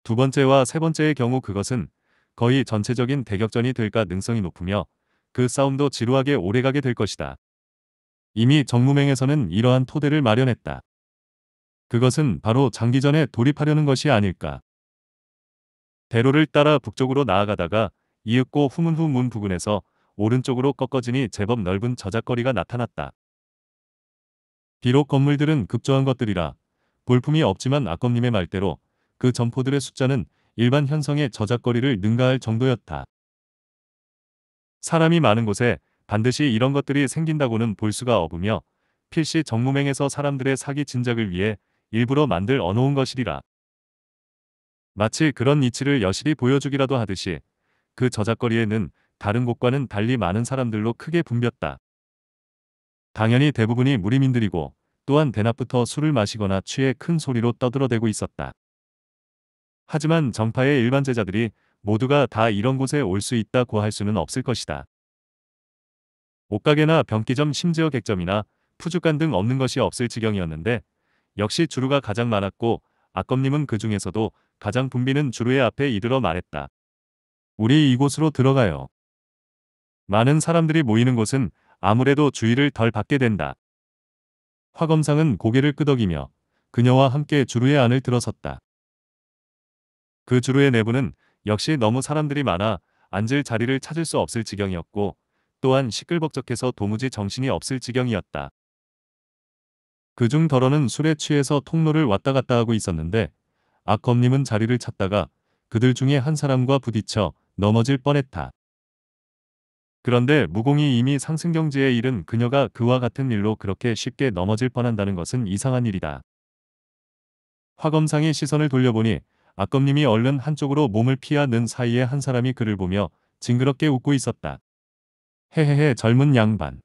두 번째와 세 번째의 경우 그것은 거의 전체적인 대격전이 될 가능성이 높으며 그 싸움도 지루하게 오래가게 될 것이다. 이미 정무맹에서는 이러한 토대를 마련했다. 그것은 바로 장기전에 돌입하려는 것이 아닐까. 대로를 따라 북쪽으로 나아가다가 이윽고 후문후문 부근에서 오른쪽으로 꺾어지니 제법 넓은 저작거리가 나타났다. 비록 건물들은 급조한 것들이라 볼품이 없지만 아검님의 말대로 그 점포들의 숫자는 일반 현성의 저작거리를 능가할 정도였다. 사람이 많은 곳에 반드시 이런 것들이 생긴다고는 볼 수가 없으며 필시 정무맹에서 사람들의 사기 진작을 위해 일부러 만들 어놓은 것이리라. 마치 그런 이치를 여실히 보여주기라도 하듯이 그 저작거리에는 다른 곳과는 달리 많은 사람들로 크게 붐볐다. 당연히 대부분이 무리민들이고 또한 대낮부터 술을 마시거나 취해 큰 소리로 떠들어대고 있었다. 하지만 정파의 일반 제자들이 모두가 다 이런 곳에 올 수 있다고 할 수는 없을 것이다. 옷가게나 병기점 심지어 객점이나 푸주간 등 없는 것이 없을 지경이었는데 역시 주루가 가장 많았고 아검님은 그 중에서도 가장 분비는 주루의 앞에 이르러 말했다. 우리 이곳으로 들어가요. 많은 사람들이 모이는 곳은 아무래도 주의를 덜 받게 된다. 화검상은 고개를 끄덕이며 그녀와 함께 주루의 안을 들어섰다. 그 주루의 내부는 역시 너무 사람들이 많아 앉을 자리를 찾을 수 없을 지경이었고 또한 시끌벅적해서 도무지 정신이 없을 지경이었다. 그중 더러는 술에 취해서 통로를 왔다 갔다 하고 있었는데 악검님은 자리를 찾다가 그들 중에 한 사람과 부딪혀 넘어질 뻔했다. 그런데 무공이 이미 상승경지에 이른 그녀가 그와 같은 일로 그렇게 쉽게 넘어질 뻔한다는 것은 이상한 일이다. 화검상의 시선을 돌려보니 아검님이 얼른 한쪽으로 몸을 피하는 사이에 한 사람이 그를 보며 징그럽게 웃고 있었다. 헤헤헤 젊은 양반.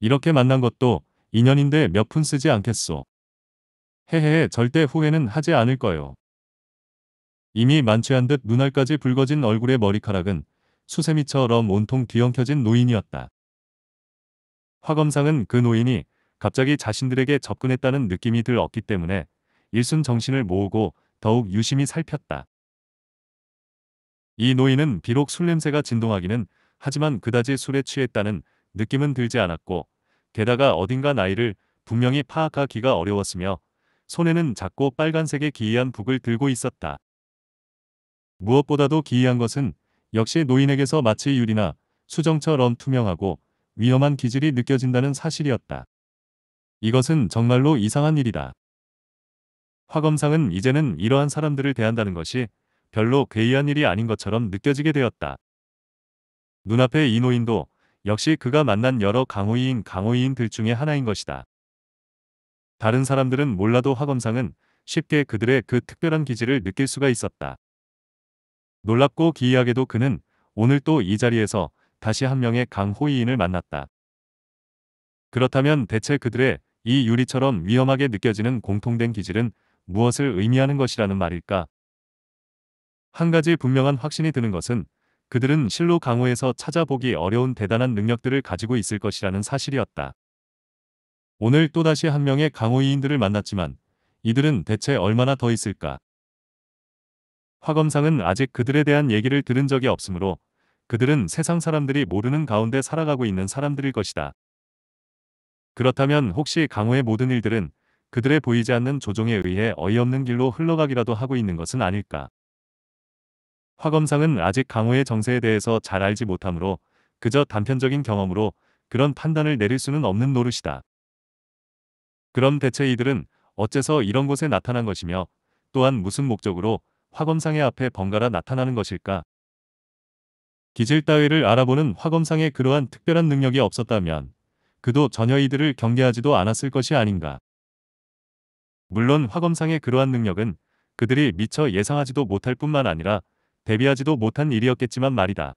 이렇게 만난 것도 인연인데 몇 푼 쓰지 않겠소. 헤헤헤 절대 후회는 하지 않을 거요. 이미 만취한 듯 눈알까지 붉어진 얼굴의 머리카락은 수세미처럼 온통 뒤엉켜진 노인이었다. 화검상은 그 노인이 갑자기 자신들에게 접근했다는 느낌이 들었기 때문에 일순 정신을 모으고 더욱 유심히 살폈다. 이 노인은 비록 술냄새가 진동하기는 하지만 그다지 술에 취했다는 느낌은 들지 않았고 게다가 어딘가 나이를 분명히 파악하기가 어려웠으며 손에는 작고 빨간색의 기이한 북을 들고 있었다. 무엇보다도 기이한 것은 역시 노인에게서 마치 유리나 수정처럼 투명하고 위험한 기질이 느껴진다는 사실이었다. 이것은 정말로 이상한 일이다. 화 검상은 이제는 이러한 사람들을 대한다는 것이 별로 괴이한 일이 아닌 것처럼 느껴지게 되었다. 눈앞의 이 노인도 역시 그가 만난 여러 강호이인 강호이인들 중에 하나인 것이다. 다른 사람들은 몰라도 화 검상은 쉽게 그들의 그 특별한 기질을 느낄 수가 있었다. 놀랍고 기이하게도 그는 오늘 또 이 자리에서 다시 한 명의 강호이인을 만났다. 그렇다면 대체 그들의 이 유리처럼 위험하게 느껴지는 공통된 기질은 무엇을 의미하는 것이라는 말일까? 한 가지 분명한 확신이 드는 것은 그들은 실로 강호에서 찾아보기 어려운 대단한 능력들을 가지고 있을 것이라는 사실이었다. 오늘 또다시 한 명의 강호이인들을 만났지만 이들은 대체 얼마나 더 있을까? 화검상은 아직 그들에 대한 얘기를 들은 적이 없으므로 그들은 세상 사람들이 모르는 가운데 살아가고 있는 사람들일 것이다. 그렇다면 혹시 강호의 모든 일들은 그들의 보이지 않는 조종에 의해 어이없는 길로 흘러가기라도 하고 있는 것은 아닐까. 화검상은 아직 강호의 정세에 대해서 잘 알지 못하므로 그저 단편적인 경험으로 그런 판단을 내릴 수는 없는 노릇이다. 그럼 대체 이들은 어째서 이런 곳에 나타난 것이며 또한 무슨 목적으로 화검상의 앞에 번갈아 나타나는 것일까? 기질 따위를 알아보는 화검상의 그러한 특별한 능력이 없었다면 그도 전혀 이들을 경계하지도 않았을 것이 아닌가. 물론 화검상의 그러한 능력은 그들이 미처 예상하지도 못할 뿐만 아니라 대비하지도 못한 일이었겠지만 말이다.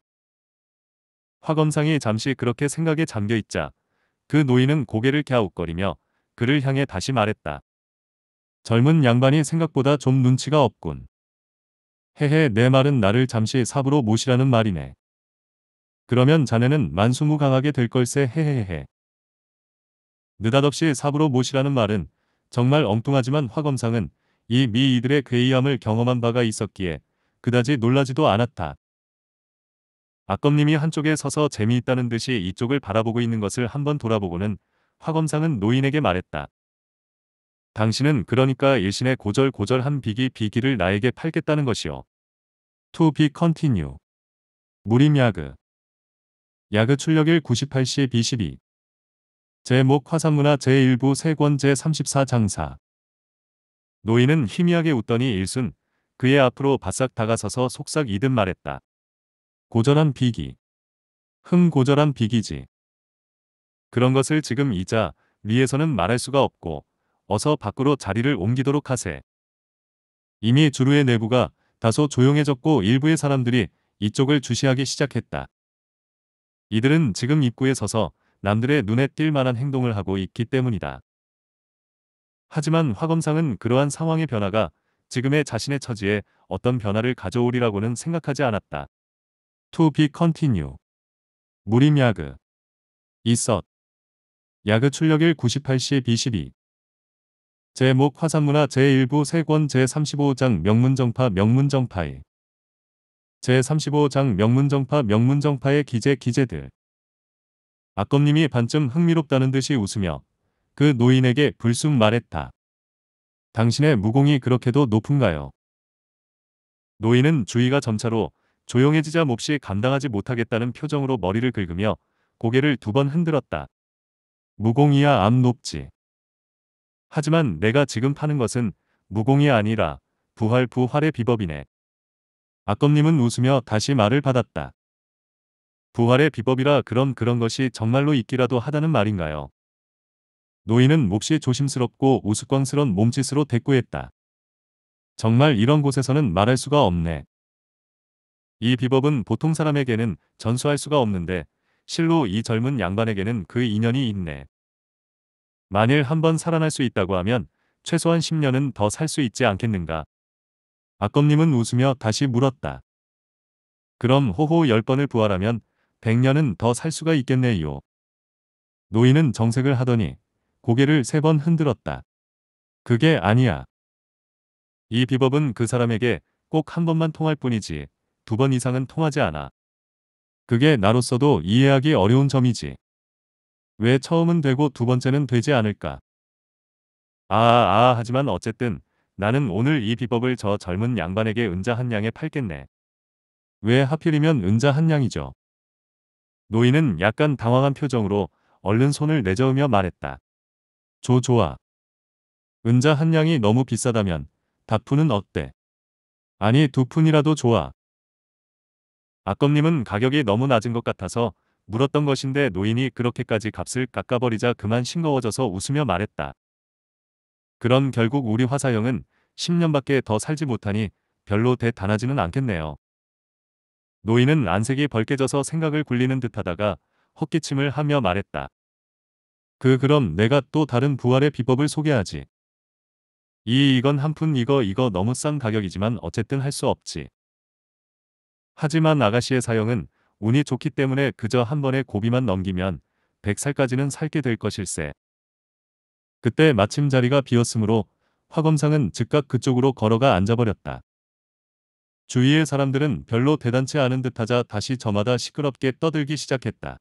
화검상이 잠시 그렇게 생각에 잠겨 있자 그 노인은 고개를 갸웃거리며 그를 향해 다시 말했다. 젊은 양반이 생각보다 좀 눈치가 없군. 헤헤 내 말은 나를 잠시 삽으로 모시라는 말이네. 그러면 자네는 만수무강하게 될 걸세 헤헤헤. 느닷없이 삽으로 모시라는 말은 정말 엉뚱하지만 화검상은 이 미이들의 괴이함을 경험한 바가 있었기에 그다지 놀라지도 않았다. 악검님이 한쪽에 서서 재미있다는 듯이 이쪽을 바라보고 있는 것을 한번 돌아보고는 화검상은 노인에게 말했다. 당신은 그러니까 일신의 고절고절한 비기 비기를 나에게 팔겠다는 것이요. To be continue. 무림야그. 야그 출력일 98시 B12. 제목 화상문화 제1부 세권 제34장사 노인은 희미하게 웃더니 일순 그의 앞으로 바싹 다가서서 속삭 이듯 말했다. 고절한 비기. 흠 고절한 비기지. 그런 것을 지금 이자 리에서는 말할 수가 없고 어서 밖으로 자리를 옮기도록 하세. 이미 주루의 내부가 다소 조용해졌고 일부의 사람들이 이쪽을 주시하기 시작했다. 이들은 지금 입구에 서서 남들의 눈에 띌 만한 행동을 하고 있기 때문이다. 하지만 화검상은 그러한 상황의 변화가 지금의 자신의 처지에 어떤 변화를 가져오리라고는 생각하지 않았다. To be continue. 무림야그. 이섯. 야그 출력일 98시 B12. 제목 화산문화 제1부 세권 제35장 명문정파 명문정파의 제35장 명문정파 명문정파의 기재 기재들 악검님이 반쯤 흥미롭다는 듯이 웃으며 그 노인에게 불쑥 말했다. 당신의 무공이 그렇게도 높은가요? 노인은 주위가 점차로 조용해지자 몹시 감당하지 못하겠다는 표정으로 머리를 긁으며 고개를 두 번 흔들었다. 무공이야 암 높지. 하지만 내가 지금 파는 것은 무공이 아니라 부활 부활의 비법이네. 악검님은 웃으며 다시 말을 받았다. 부활의 비법이라 그런 그런 것이 정말로 있기라도 하다는 말인가요? 노인은 몹시 조심스럽고 우스꽝스런 몸짓으로 대꾸했다. 정말 이런 곳에서는 말할 수가 없네. 이 비법은 보통 사람에게는 전수할 수가 없는데 실로 이 젊은 양반에게는 그 인연이 있네. 만일 한 번 살아날 수 있다고 하면 최소한 10년은 더 살 수 있지 않겠는가. 아검님은 웃으며 다시 물었다. 그럼 호호 10번을 부활하면 100년은 더 살 수가 있겠네요. 노인은 정색을 하더니 고개를 세 번 흔들었다. 그게 아니야. 이 비법은 그 사람에게 꼭 한 번만 통할 뿐이지 두 번 이상은 통하지 않아. 그게 나로서도 이해하기 어려운 점이지. 왜 처음은 되고 두 번째는 되지 않을까? 아, 아, 아, 하지만 어쨌든 나는 오늘 이 비법을 저 젊은 양반에게 은자 한 양에 팔겠네. 왜 하필이면 은자 한 양이죠? 노인은 약간 당황한 표정으로 얼른 손을 내저으며 말했다. 조 좋아. 은자 한 양이 너무 비싸다면 다푼은 어때? 아니 두 푼이라도 좋아. 아껌님은 가격이 너무 낮은 것 같아서 물었던 것인데 노인이 그렇게까지 값을 깎아버리자 그만 싱거워져서 웃으며 말했다. 그럼 결국 우리 화사형은 10년밖에 더 살지 못하니 별로 대단하지는 않겠네요. 노인은 안색이 벌게져서 생각을 굴리는 듯하다가 헛기침을 하며 말했다. 그 그럼 내가 또 다른 부활의 비법을 소개하지. 이 이건 한푼 이거 이거 너무 싼 가격이지만 어쨌든 할 수 없지. 하지만 아가씨의 사형은 운이 좋기 때문에 그저 한 번에 고비만 넘기면 100살까지는 살게 될 것일세. 그때 마침 자리가 비었으므로 화검상은 즉각 그쪽으로 걸어가 앉아버렸다. 주위의 사람들은 별로 대단치 않은 듯하자 다시 저마다 시끄럽게 떠들기 시작했다.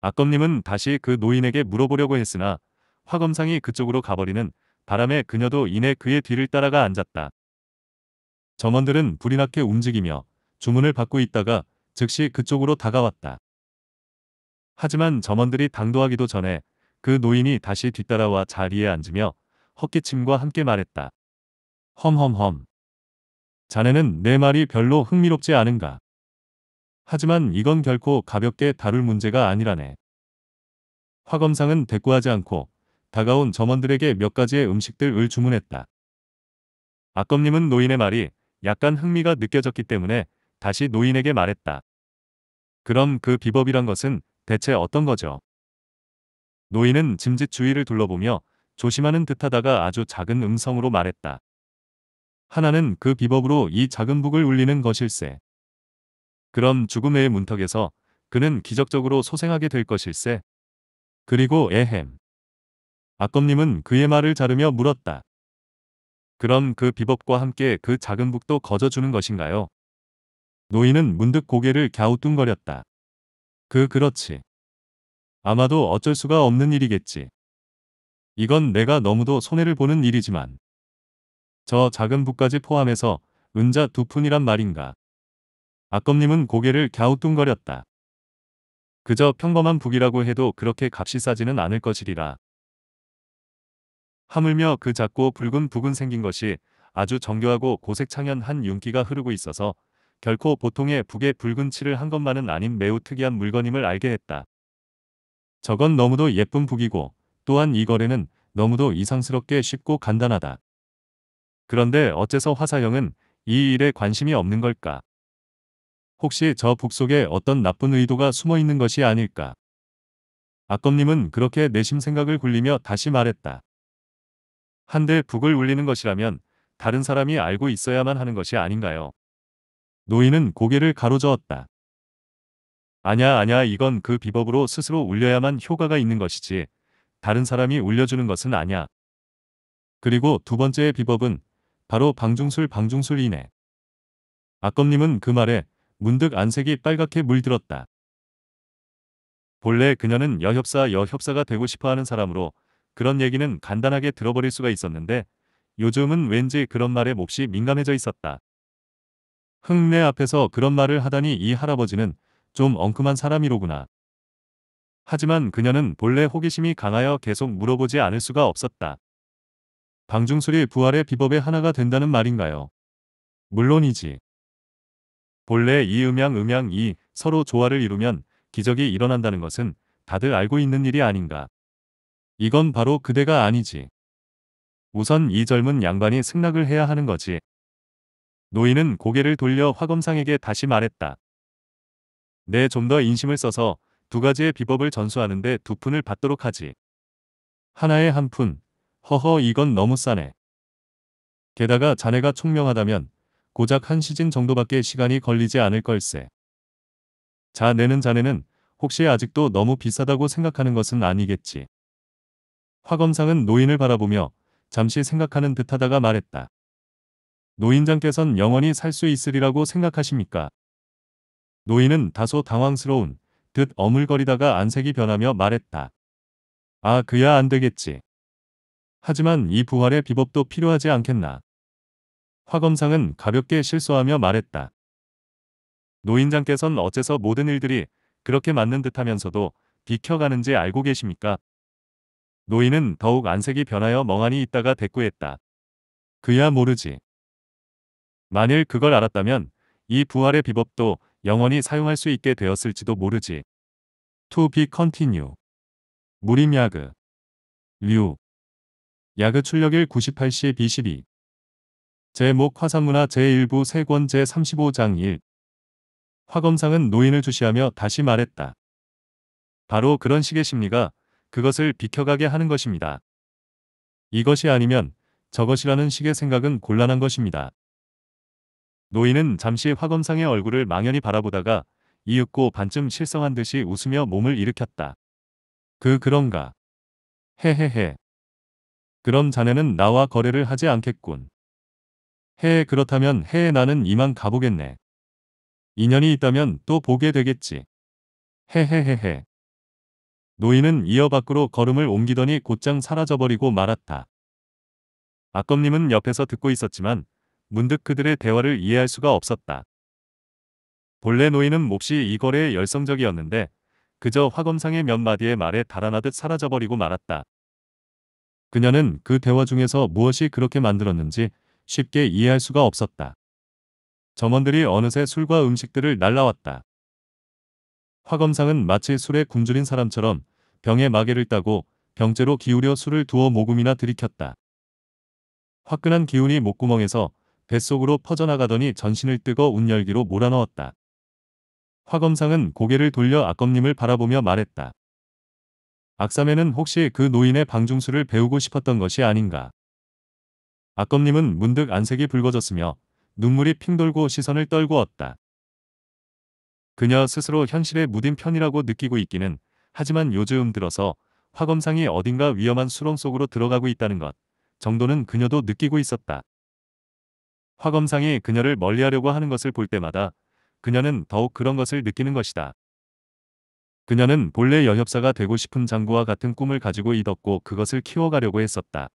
아검님은 다시 그 노인에게 물어보려고 했으나 화검상이 그쪽으로 가버리는 바람에 그녀도 이내 그의 뒤를 따라가 앉았다. 점원들은 불이 나게 움직이며 주문을 받고 있다가 즉시 그쪽으로 다가왔다. 하지만 점원들이 당도하기도 전에 그 노인이 다시 뒤따라와 자리에 앉으며 헛기침과 함께 말했다. 험험험. 자네는 내 말이 별로 흥미롭지 않은가. 하지만 이건 결코 가볍게 다룰 문제가 아니라네. 화 검상은 대꾸하지 않고 다가온 점원들에게 몇 가지의 음식들을 주문했다. 악검님은 노인의 말이 약간 흥미가 느껴졌기 때문에 다시 노인에게 말했다. 그럼 그 비법이란 것은 대체 어떤 거죠? 노인은 짐짓 주위를 둘러보며 조심하는 듯하다가 아주 작은 음성으로 말했다. 하나는 그 비법으로 이 작은 북을 울리는 것일세. 그럼 죽음의 문턱에서 그는 기적적으로 소생하게 될 것일세. 그리고 에헴. 아검님은 그의 말을 자르며 물었다. 그럼 그 비법과 함께 그 작은 북도 거저주는 것인가요? 노인은 문득 고개를 갸우뚱거렸다. 그 그렇지. 아마도 어쩔 수가 없는 일이겠지. 이건 내가 너무도 손해를 보는 일이지만 저 작은 북까지 포함해서 은자 두 푼이란 말인가. 아검님은 고개를 갸우뚱거렸다. 그저 평범한 북이라고 해도 그렇게 값이 싸지는 않을 것이리라. 하물며 그 작고 붉은 북은 생긴 것이 아주 정교하고 고색창연한 윤기가 흐르고 있어서 결코 보통의 북의 붉은 칠을 한 것만은 아닌 매우 특이한 물건임을 알게 했다. 저건 너무도 예쁜 북이고 또한 이 거래는 너무도 이상스럽게 쉽고 간단하다. 그런데 어째서 화사형은 이 일에 관심이 없는 걸까? 혹시 저 북속에 어떤 나쁜 의도가 숨어 있는 것이 아닐까? 아검님은 그렇게 내심 생각을 굴리며 다시 말했다. 한데 북을 울리는 것이라면 다른 사람이 알고 있어야만 하는 것이 아닌가요? 노인은 고개를 가로저었다. 아냐 아냐 이건 그 비법으로 스스로 울려야만 효과가 있는 것이지 다른 사람이 울려주는 것은 아냐. 그리고 두 번째의 비법은 바로 방중술 방중술이네. 아검님은 그 말에 문득 안색이 빨갛게 물들었다. 본래 그녀는 여협사 여협사가 되고 싶어하는 사람으로 그런 얘기는 간단하게 들어버릴 수가 있었는데 요즘은 왠지 그런 말에 몹시 민감해져 있었다. 흥내 앞에서 그런 말을 하다니 이 할아버지는 좀 엉큼한 사람이로구나. 하지만 그녀는 본래 호기심이 강하여 계속 물어보지 않을 수가 없었다. 방중술이 부활의 비법의 하나가 된다는 말인가요? 물론이지. 본래 이 음양 음양 이 서로 조화를 이루면 기적이 일어난다는 것은 다들 알고 있는 일이 아닌가. 이건 바로 그대가 아니지. 우선 이 젊은 양반이 승낙을 해야 하는 거지. 노인은 고개를 돌려 화검상에게 다시 말했다. 내 좀더 네, 인심을 써서 두 가지의 비법을 전수하는데 두 푼을 받도록 하지. 하나에 한 푼, 허허 이건 너무 싸네. 게다가 자네가 총명하다면 고작 한 시즌 정도밖에 시간이 걸리지 않을 걸세. 자내는 자네는 혹시 아직도 너무 비싸다고 생각하는 것은 아니겠지. 화검상은 노인을 바라보며 잠시 생각하는 듯하다가 말했다. 노인장께선 영원히 살 수 있으리라고 생각하십니까? 노인은 다소 당황스러운 듯 어물거리다가 안색이 변하며 말했다. 아 그야 안 되겠지. 하지만 이 부활의 비법도 필요하지 않겠나. 화검상은 가볍게 실수하며 말했다. 노인장께선 어째서 모든 일들이 그렇게 맞는 듯 하면서도 비켜가는지 알고 계십니까? 노인은 더욱 안색이 변하여 멍하니 있다가 대꾸했다. 그야 모르지. 만일 그걸 알았다면 이 부활의 비법도 영원히 사용할 수 있게 되었을지도 모르지. To be continue. 무림야그. 류. 야그 출력일 98시 B12 제목 화산문화 제1부 세권 제35장 1 화검상은 노인을 주시하며 다시 말했다. 바로 그런 식의 심리가 그것을 비켜가게 하는 것입니다. 이것이 아니면 저것이라는 식의 생각은 곤란한 것입니다. 노인은 잠시 화검상의 얼굴을 망연히 바라보다가 이윽고 반쯤 실성한 듯이 웃으며 몸을 일으켰다. 그 그런가. 헤헤헤. 그럼 자네는 나와 거래를 하지 않겠군. 해에 그렇다면 해에 나는 이만 가보겠네. 인연이 있다면 또 보게 되겠지. 헤헤헤헤. 노인은 이어 밖으로 걸음을 옮기더니 곧장 사라져버리고 말았다. 아검님은 옆에서 듣고 있었지만 문득 그들의 대화를 이해할 수가 없었다. 본래 노인은 몹시 이 거래에 열성적이었는데 그저 화검상의 몇 마디의 말에 달아나듯 사라져버리고 말았다. 그녀는 그 대화 중에서 무엇이 그렇게 만들었는지 쉽게 이해할 수가 없었다. 점원들이 어느새 술과 음식들을 날라왔다. 화 검상은 마치 술에 굶주린 사람처럼 병에 마개를 따고 병째로 기울여 술을 두어 모금이나 들이켰다. 화끈한 기운이 목구멍에서 뱃속으로 퍼져나가더니 전신을 뜨거 운 열기로 몰아넣었다. 화 검상은 고개를 돌려 악검님을 바라보며 말했다. 악사에는 혹시 그 노인의 방중수를 배우고 싶었던 것이 아닌가. 악검님은 문득 안색이 붉어졌으며 눈물이 핑 돌고 시선을 떨구었다. 그녀 스스로 현실에 무딘 편이라고 느끼고 있기는 하지만 요즘 들어서 화검상이 어딘가 위험한 수렁 속으로 들어가고 있다는 것 정도는 그녀도 느끼고 있었다. 화검상이 그녀를 멀리하려고 하는 것을 볼 때마다 그녀는 더욱 그런 것을 느끼는 것이다. 그녀는 본래 여협사가 되고 싶은 장구와 같은 꿈을 가지고 이었고 그것을 키워가려고 했었다.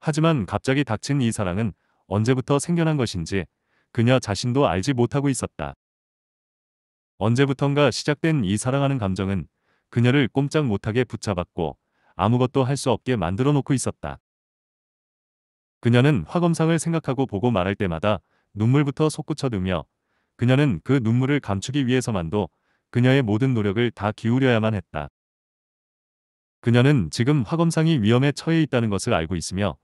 하지만 갑자기 닥친 이 사랑은 언제부터 생겨난 것인지 그녀 자신도 알지 못하고 있었다. 언제부턴가 시작된 이 사랑하는 감정은 그녀를 꼼짝 못하게 붙잡았고 아무것도 할 수 없게 만들어 놓고 있었다. 그녀는 화검상을 생각하고 보고 말할 때마다 눈물부터 솟구쳐두며 그녀는 그 눈물을 감추기 위해서만도 그녀의 모든 노력을 다 기울여야만 했다. 그녀는 지금 화검상이 위험에 처해 있다는 것을 알고 있으며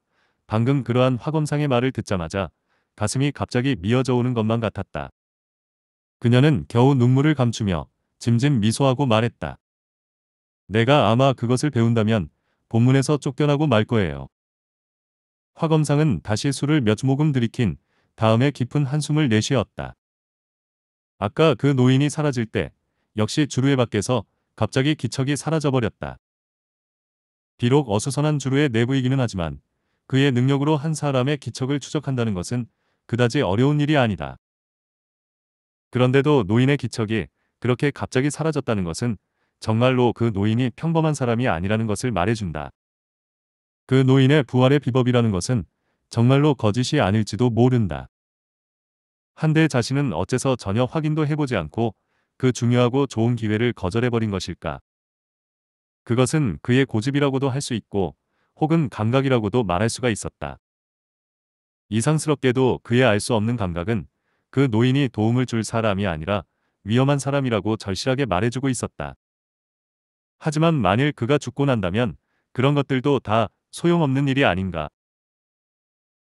방금 그러한 화검상의 말을 듣자마자 가슴이 갑자기 미어져 오는 것만 같았다. 그녀는 겨우 눈물을 감추며 짐짐 미소하고 말했다. 내가 아마 그것을 배운다면 본문에서 쫓겨나고 말 거예요. 화검상은 다시 술을 몇 모금 들이킨 다음에 깊은 한숨을 내쉬었다. 아까 그 노인이 사라질 때 역시 주루의 밖에서 갑자기 기척이 사라져버렸다. 비록 어수선한 주루의 내부이기는 하지만 그의 능력으로 한 사람의 기척을 추적한다는 것은 그다지 어려운 일이 아니다. 그런데도 노인의 기척이 그렇게 갑자기 사라졌다는 것은 정말로 그 노인이 평범한 사람이 아니라는 것을 말해준다. 그 노인의 부활의 비법이라는 것은 정말로 거짓이 아닐지도 모른다. 한데 자신은 어째서 전혀 확인도 해보지 않고 그 중요하고 좋은 기회를 거절해버린 것일까? 그것은 그의 고집이라고도 할 수 있고 혹은 감각이라고도 말할 수가 있었다. 이상스럽게도 그의 알 수 없는 감각은 그 노인이 도움을 줄 사람이 아니라 위험한 사람이라고 절실하게 말해주고 있었다. 하지만 만일 그가 죽고 난다면 그런 것들도 다 소용없는 일이 아닌가.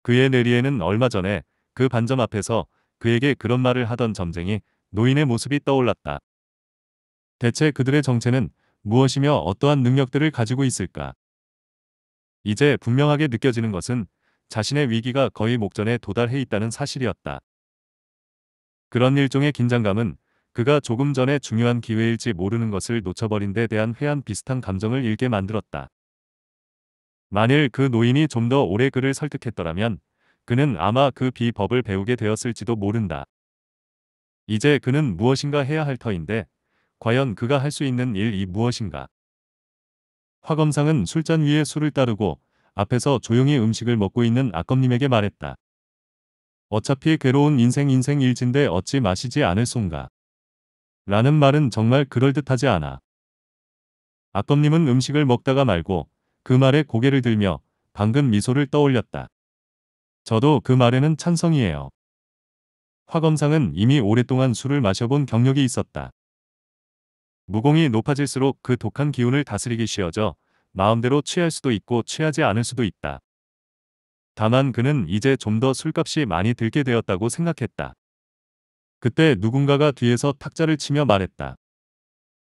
그의 내리에는 얼마 전에 그 반점 앞에서 그에게 그런 말을 하던 점쟁이 노인의 모습이 떠올랐다. 대체 그들의 정체는 무엇이며 어떠한 능력들을 가지고 있을까? 이제 분명하게 느껴지는 것은 자신의 위기가 거의 목전에 도달해 있다는 사실이었다. 그런 일종의 긴장감은 그가 조금 전에 중요한 기회일지 모르는 것을 놓쳐버린 데 대한 회한 비슷한 감정을 일게 만들었다. 만일 그 노인이 좀 더 오래 그를 설득했더라면 그는 아마 그 비법을 배우게 되었을지도 모른다. 이제 그는 무엇인가 해야 할 터인데 과연 그가 할 수 있는 일이 무엇인가. 화검상은 술잔 위에 술을 따르고 앞에서 조용히 음식을 먹고 있는 악검님에게 말했다. 어차피 괴로운 인생 인생 일진데 어찌 마시지 않을 쏜가. 라는 말은 정말 그럴듯하지 않아. 악검님은 음식을 먹다가 말고 그 말에 고개를 들며 방금 미소를 떠올렸다. 저도 그 말에는 찬성이에요. 화 검상은 이미 오랫동안 술을 마셔본 경력이 있었다. 무공이 높아질수록 그 독한 기운을 다스리기 쉬워져 마음대로 취할 수도 있고 취하지 않을 수도 있다. 다만 그는 이제 좀 더 술값이 많이 들게 되었다고 생각했다. 그때 누군가가 뒤에서 탁자를 치며 말했다.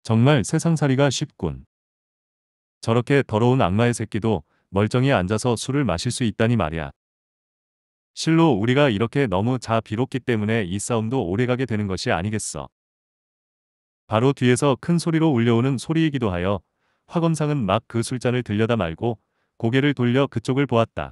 정말 세상살이가 쉽군. 저렇게 더러운 악마의 새끼도 멀쩡히 앉아서 술을 마실 수 있다니 말이야. 실로 우리가 이렇게 너무 자비롭기 때문에 이 싸움도 오래가게 되는 것이 아니겠어. 바로 뒤에서 큰 소리로 울려오는 소리이기도 하여 화검상은 막 그 술잔을 들려다 말고 고개를 돌려 그쪽을 보았다.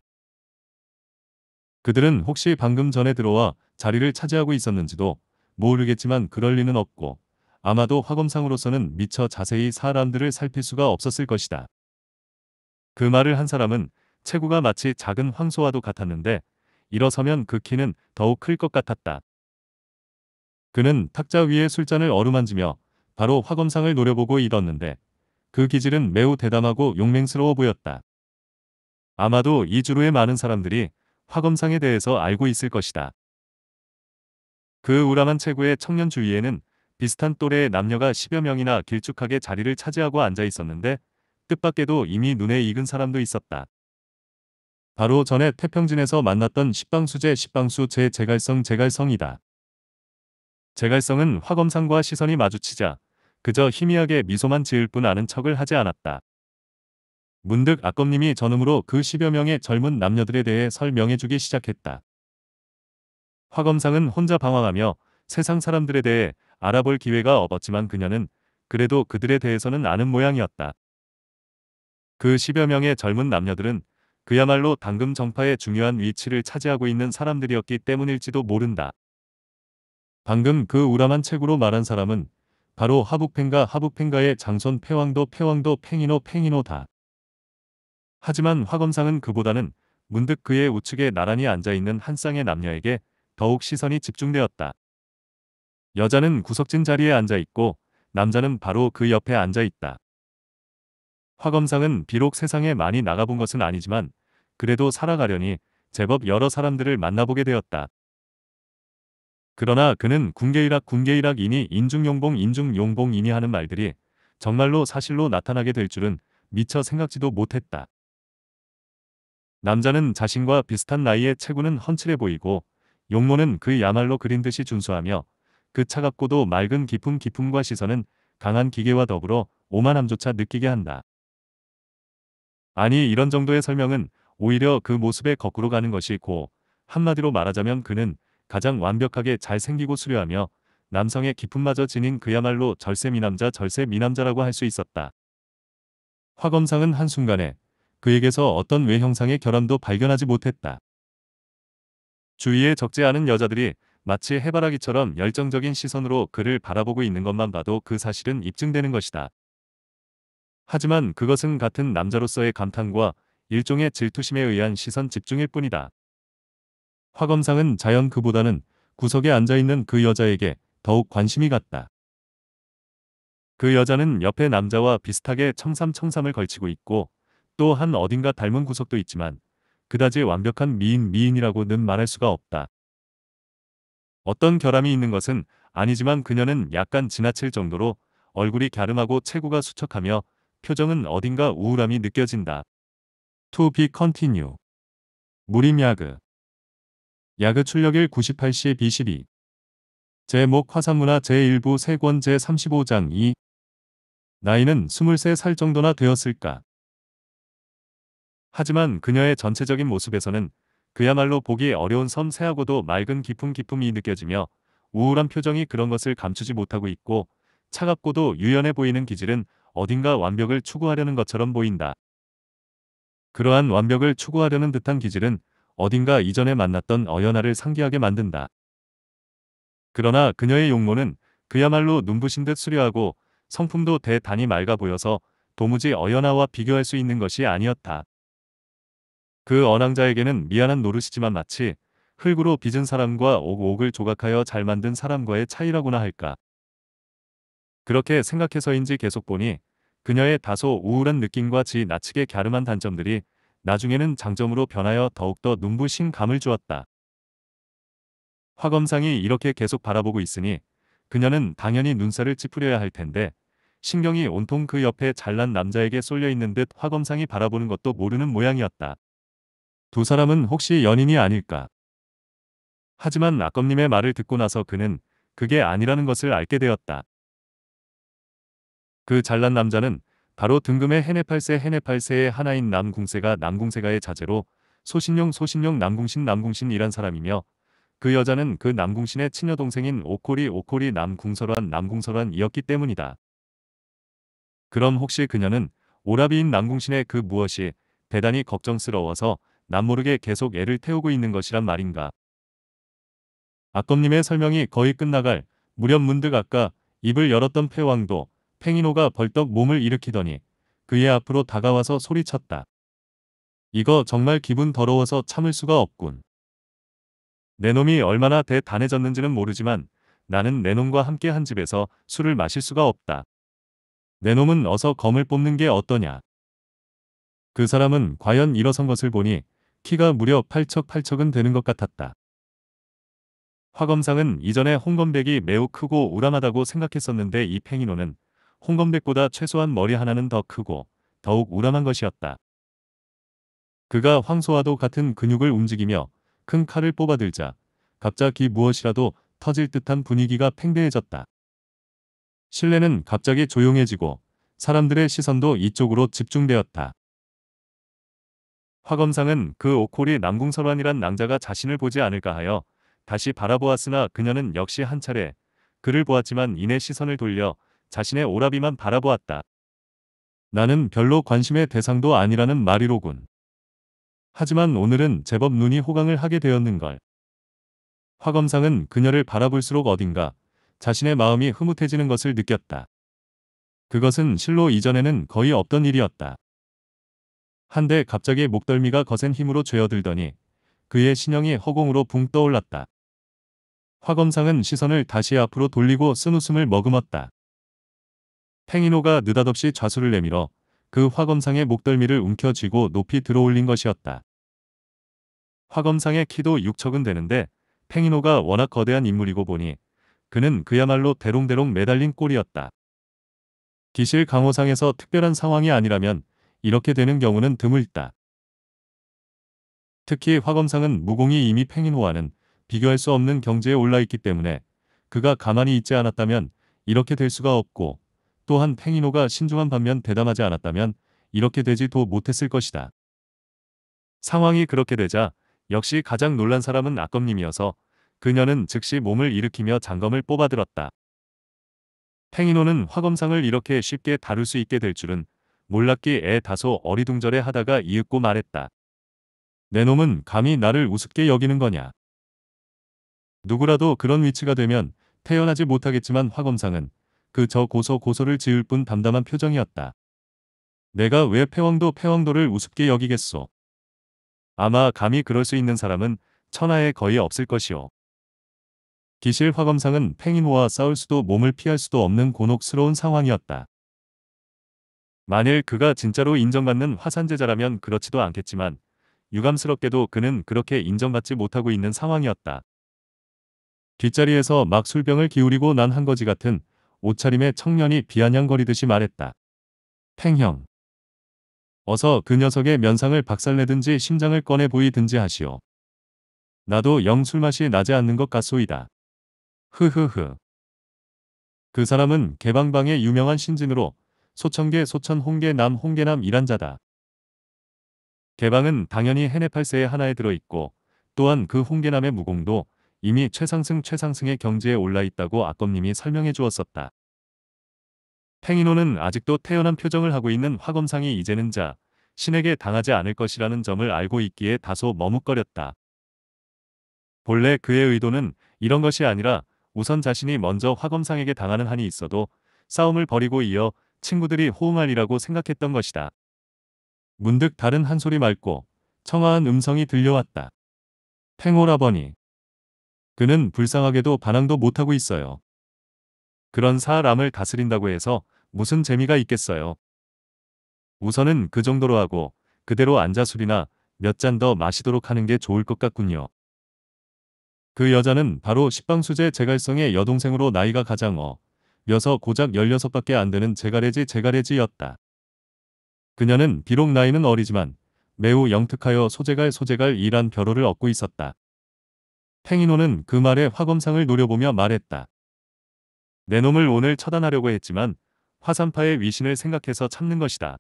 그들은 혹시 방금 전에 들어와 자리를 차지하고 있었는지도 모르겠지만 그럴 리는 없고 아마도 화검상으로서는 미처 자세히 사람들을 살필 수가 없었을 것이다. 그 말을 한 사람은 체구가 마치 작은 황소와도 같았는데 일어서면 그 키는 더욱 클 것 같았다. 그는 탁자 위에 술잔을 어루만지며 바로 화검상을 노려보고 이었는데 그 기질은 매우 대담하고 용맹스러워 보였다. 아마도 이 주로의 많은 사람들이 화검상에 대해서 알고 있을 것이다. 그 우람한 체구의 청년 주위에는 비슷한 또래의 남녀가 10여 명이나 길쭉하게 자리를 차지하고 앉아 있었는데 뜻밖에도 이미 눈에 익은 사람도 있었다. 바로 전에 태평진에서 만났던 십방수제 십방수 제재갈성 재갈성이다. 재갈성은 화검상과 시선이 마주치자 그저 희미하게 미소만 지을 뿐 아는 척을 하지 않았다. 문득 악검님이 전음으로 그 10여 명의 젊은 남녀들에 대해 설명해주기 시작했다. 화검상은 혼자 방황하며 세상 사람들에 대해 알아볼 기회가 없었지만 그녀는 그래도 그들에 대해서는 아는 모양이었다. 그 10여 명의 젊은 남녀들은 그야말로 당금 정파의 중요한 위치를 차지하고 있는 사람들이었기 때문일지도 모른다. 방금 그 우람한 책으로 말한 사람은 바로 하북팽가 하북팽가의 장손 패왕도 패왕도 팽이노 팽이노다. 하지만 화검상은 그보다는 문득 그의 우측에 나란히 앉아있는 한 쌍의 남녀에게 더욱 시선이 집중되었다. 여자는 구석진 자리에 앉아있고 남자는 바로 그 옆에 앉아있다. 화검상은 비록 세상에 많이 나가본 것은 아니지만 그래도 살아가려니 제법 여러 사람들을 만나보게 되었다. 그러나 그는 군계일학 군계일학이니 인중용봉 인중용봉이니 하는 말들이 정말로 사실로 나타나게 될 줄은 미처 생각지도 못했다. 남자는 자신과 비슷한 나이의 체구는 헌칠해 보이고 용모는 그야말로 그린 듯이 준수하며 그 차갑고도 맑은 기품 기품과 시선은 강한 기계와 더불어 오만함조차 느끼게 한다. 아니 이런 정도의 설명은 오히려 그 모습에 거꾸로 가는 것이 고 한마디로 말하자면 그는 가장 완벽하게 잘생기고 수려하며 남성의 기품마저 지닌 그야말로 절세 미남자 절세 미남자라고 할 수 있었다. 화 검상은 한순간에 그에게서 어떤 외형상의 결함도 발견하지 못했다. 주위에 적지 않은 여자들이 마치 해바라기처럼 열정적인 시선으로 그를 바라보고 있는 것만 봐도 그 사실은 입증되는 것이다. 하지만 그것은 같은 남자로서의 감탄과 일종의 질투심에 의한 시선 집중일 뿐이다. 화검상은 자연 그보다는 구석에 앉아있는 그 여자에게 더욱 관심이 갔다. 그 여자는 옆에 남자와 비슷하게 청삼청삼을 걸치고 있고 또 한 어딘가 닮은 구석도 있지만 그다지 완벽한 미인 미인이라고는 말할 수가 없다. 어떤 결함이 있는 것은 아니지만 그녀는 약간 지나칠 정도로 얼굴이 갸름하고 체구가 수척하며 표정은 어딘가 우울함이 느껴진다. To be continue. 무림 야그. 야그 출력일 98시 B12. 제목 화산문화 제1부 세권 제35장 2. 나이는 23살 정도나 되었을까. 하지만 그녀의 전체적인 모습에서는 그야말로 보기 어려운 섬세하고도 맑은 기품 기품이 느껴지며 우울한 표정이 그런 것을 감추지 못하고 있고 차갑고도 유연해 보이는 기질은 어딘가 완벽을 추구하려는 것처럼 보인다. 그러한 완벽을 추구하려는 듯한 기질은 어딘가 이전에 만났던 어연아를 상기하게 만든다. 그러나 그녀의 용모는 그야말로 눈부신 듯 수려하고 성품도 대단히 맑아 보여서 도무지 어연아와 비교할 수 있는 것이 아니었다. 그언랑자에게는 미안한 노릇이지만 마치 흙으로 빚은 사람과 옥옥을 조각하여 잘 만든 사람과의 차이라고나 할까. 그렇게 생각해서인지 계속 보니 그녀의 다소 우울한 느낌과 지 나치게 갸름한 단점들이 나중에는 장점으로 변하여 더욱더 눈부신 감을 주었다. 화 검상이 이렇게 계속 바라보고 있으니 그녀는 당연히 눈살을 찌푸려야 할 텐데 신경이 온통 그 옆에 잘난 남자에게 쏠려 있는 듯 화검상이 바라보는 것도 모르는 모양이었다. 두 사람은 혹시 연인이 아닐까? 하지만 악검님의 말을 듣고 나서 그는 그게 아니라는 것을 알게 되었다. 그 잘난 남자는 바로 등금의 해네팔세 해네팔세의 하나인 남궁세가 남궁세가의 자제로 소신용 소신용 남궁신 남궁신이란 사람이며 그 여자는 그 남궁신의 친여동생인 오코리 오코리 남궁설환 남궁설환이었기 때문이다. 그럼 혹시 그녀는 오라비인 남궁신의 그 무엇이 대단히 걱정스러워서 남모르게 계속 애를 태우고 있는 것이란 말인가. 악검님의 설명이 거의 끝나갈 무렵 문득 아까 입을 열었던 폐왕도 팽이노가 벌떡 몸을 일으키더니 그의 앞으로 다가와서 소리쳤다. 이거 정말 기분 더러워서 참을 수가 없군. 내 놈이 얼마나 대단해졌는지는 모르지만 나는 내 놈과 함께 한 집에서 술을 마실 수가 없다. 내 놈은 어서 검을 뽑는 게 어떠냐. 그 사람은 과연 일어선 것을 보니 키가 무려 팔척팔척은 되는 것 같았다. 화검상은 이전에 홍건백이 매우 크고 우람하다고 생각했었는데 이 팽이노는 홍검백보다 최소한 머리 하나는 더 크고 더욱 우람한 것이었다. 그가 황소와도 같은 근육을 움직이며 큰 칼을 뽑아들자 갑자기 무엇이라도 터질 듯한 분위기가 팽배해졌다. 실내는 갑자기 조용해지고 사람들의 시선도 이쪽으로 집중되었다. 화검상은 그 오콜이 남궁설환이란 낭자가 자신을 보지 않을까 하여 다시 바라보았으나 그녀는 역시 한 차례 그를 보았지만 이내 시선을 돌려 자신의 오라비만 바라보았다. 나는 별로 관심의 대상도 아니라는 말이로군. 하지만 오늘은 제법 눈이 호강을 하게 되었는걸. 화검상은 그녀를 바라볼수록 어딘가 자신의 마음이 흐뭇해지는 것을 느꼈다. 그것은 실로 이전에는 거의 없던 일이었다. 한데 갑자기 목덜미가 거센 힘으로 죄어들더니 그의 신형이 허공으로 붕 떠올랐다. 화검상은 시선을 다시 앞으로 돌리고 쓴 웃음을 머금었다. 팽이노가 느닷없이 좌수를 내밀어 그 화검상의 목덜미를 움켜쥐고 높이 들어올린 것이었다. 화검상의 키도 6척은 되는데 팽이노가 워낙 거대한 인물이고 보니 그는 그야말로 대롱대롱 매달린 꼴이었다. 기실 강호상에서 특별한 상황이 아니라면 이렇게 되는 경우는 드물다. 특히 화검상은 무공이 이미 팽인호와는 비교할 수 없는 경지에 올라있기 때문에 그가 가만히 있지 않았다면 이렇게 될 수가 없고 또한 펭이노가 신중한 반면 대담하지 않았다면 이렇게 되지도 못했을 것이다. 상황이 그렇게 되자 역시 가장 놀란 사람은 악검님이어서 그녀는 즉시 몸을 일으키며 장검을 뽑아들었다. 펭이노는 화검상을 이렇게 쉽게 다룰 수 있게 될 줄은 몰랐기에 다소 어리둥절해 하다가 이윽고 말했다. 내 놈은 감히 나를 우습게 여기는 거냐. 누구라도 그런 위치가 되면 태어나지 못하겠지만 화검상은 그저 고소 고소를 지을 뿐 담담한 표정이었다. 내가 왜폐왕도폐왕도를 우습게 여기겠소. 아마 감히 그럴 수 있는 사람은 천하에 거의 없을 것이오. 기실 화검상은 팽이모와 싸울 수도 몸을 피할 수도 없는 곤혹스러운 상황이었다. 만일 그가 진짜로 인정받는 화산제자라면 그렇지도 않겠지만 유감스럽게도 그는 그렇게 인정받지 못하고 있는 상황이었다. 뒷자리에서 막 술병을 기울이고 난한 거지 같은 옷차림의 청년이 비아냥거리듯이 말했다. 팽형. 어서 그 녀석의 면상을 박살내든지 심장을 꺼내 보이든지 하시오. 나도 영 술맛이 나지 않는 것 같소이다. 흐흐흐. 그 사람은 개방방의 유명한 신진으로 소천계 소천홍계 남홍계남 이란자다. 개방은 당연히 해네 팔세의 하나에 들어있고 또한 그 홍계남의 무공도 이미 최상승 최상승의 경지에 올라 있다고 악검님이 설명해 주었었다. 팽이노는 아직도 태연한 표정을 하고 있는 화검상이 이제는 자 신에게 당하지 않을 것이라는 점을 알고 있기에 다소 머뭇거렸다. 본래 그의 의도는 이런 것이 아니라 우선 자신이 먼저 화검상에게 당하는 한이 있어도 싸움을 벌이고 이어 친구들이 호응하리라고 생각했던 것이다. 문득 다른 한 소리 맑고 청아한 음성이 들려왔다. 팽오라버니 그는 불쌍하게도 반항도 못하고 있어요. 그런 사람을 다스린다고 해서 무슨 재미가 있겠어요. 우선은 그 정도로 하고 그대로 앉아 술이나 몇 잔 더 마시도록 하는 게 좋을 것 같군요. 그 여자는 바로 십방수제 제갈성의 여동생으로 나이가 가장 어여서 고작 16밖에 안 되는 제갈레지 제갈레지였다. 그녀는 비록 나이는 어리지만 매우 영특하여 소재갈 소재갈 이란 벼호를 얻고 있었다. 팽이노는 그 말에 화검상을 노려보며 말했다. 내 놈을 오늘 처단하려고 했지만 화산파의 위신을 생각해서 참는 것이다.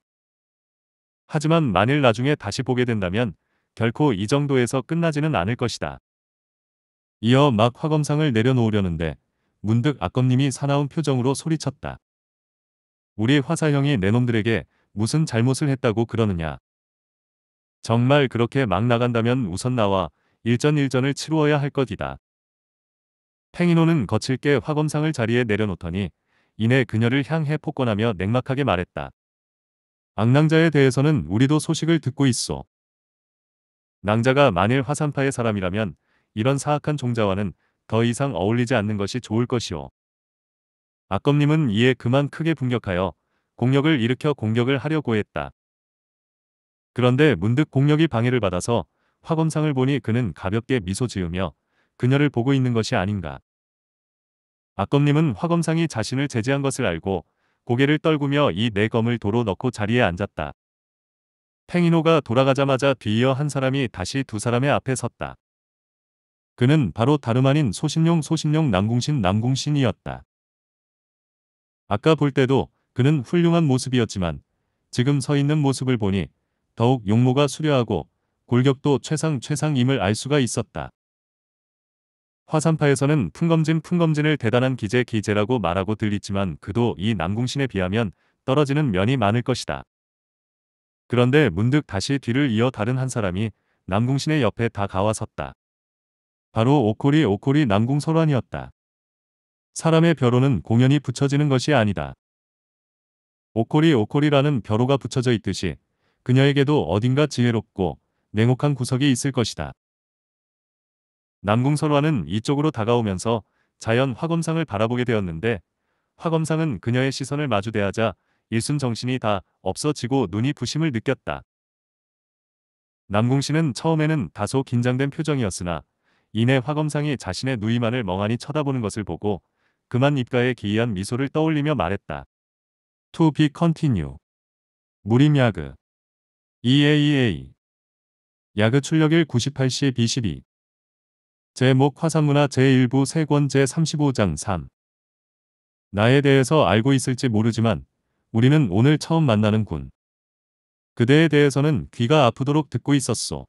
하지만 만일 나중에 다시 보게 된다면 결코 이 정도에서 끝나지는 않을 것이다. 이어 막 화검상을 내려놓으려는데 문득 악검님이 사나운 표정으로 소리쳤다. 우리 화사형이 내 놈들에게 무슨 잘못을 했다고 그러느냐. 정말 그렇게 막 나간다면 우선 나와 일전일전을 치루어야 할 것이다. 팽이노는 거칠게 화검상을 자리에 내려놓더니 이내 그녀를 향해 폭권하며 냉막하게 말했다. 악낭자에 대해서는 우리도 소식을 듣고 있어. 낭자가 만일 화산파의 사람이라면 이런 사악한 종자와는 더 이상 어울리지 않는 것이 좋을 것이오. 악검님은 이에 그만 크게 분격하여 공력을 일으켜 공격을 하려고 했다. 그런데 문득 공력이 방해를 받아서 화검상을 보니 그는 가볍게 미소 지으며 그녀를 보고 있는 것이 아닌가. 악검님은 화검상이 자신을 제지한 것을 알고 고개를 떨구며 이내 네 검을 도로 넣고 자리에 앉았다. 팽이노가 돌아가자마자 뒤이어 한 사람이 다시 두 사람의 앞에 섰다. 그는 바로 다름 아닌 소신용 소신용 남궁신 남궁신이었다. 아까 볼 때도 그는 훌륭한 모습이었지만 지금 서 있는 모습을 보니 더욱 용모가 수려하고 골격도 최상 최상임을 알 수가 있었다. 화산파에서는 풍검진 풍검진을 대단한 기재 기재라고 말하고 들리지만 그도 이 남궁신에 비하면 떨어지는 면이 많을 것이다. 그런데 문득 다시 뒤를 이어 다른 한 사람이 남궁신의 옆에 다가와 섰다. 바로 오코리 오코리 남궁설환이었다. 사람의 벼로는 공연이 붙여지는 것이 아니다. 오코리 오코리라는 벼로가 붙여져 있듯이 그녀에게도 어딘가 지혜롭고 냉혹한 구석이 있을 것이다. 남궁설화는 이쪽으로 다가오면서 자연 화검상을 바라보게 되었는데 화검상은 그녀의 시선을 마주대하자 일순 정신이 다 없어지고 눈이 부심을 느꼈다. 남궁 씨는 처음에는 다소 긴장된 표정이었으나 이내 화검상이 자신의 누이만을 멍하니 쳐다보는 것을 보고 그만 입가에 기이한 미소를 떠올리며 말했다. To be continue. 무림야그. EAEA. E 야그 출력일 98시 B12 제목 화산문화 제1부 세권 제35장 3 나에 대해서 알고 있을지 모르지만 우리는 오늘 처음 만나는군. 그대에 대해서는 귀가 아프도록 듣고 있었소.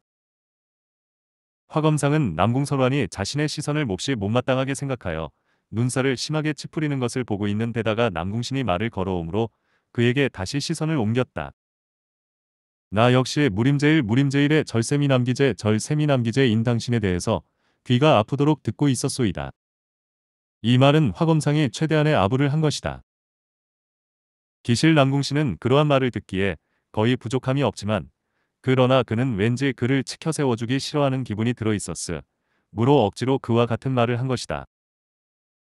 화검상은 남궁설환이 자신의 시선을 몹시 못마땅하게 생각하여 눈살을 심하게 찌푸리는 것을 보고 있는 데다가 남궁신이 말을 걸어오므로 그에게 다시 시선을 옮겼다. 나 역시 무림제일 무림제일의 절세미 남기제 절세미 남기제인 당신에 대해서 귀가 아프도록 듣고 있었소이다. 이 말은 화검상이 최대한의 아부를 한 것이다. 기실 남궁씨는 그러한 말을 듣기에 거의 부족함이 없지만 그러나 그는 왠지 그를 치켜세워주기 싫어하는 기분이 들어있었으. 무로 억지로 그와 같은 말을 한 것이다.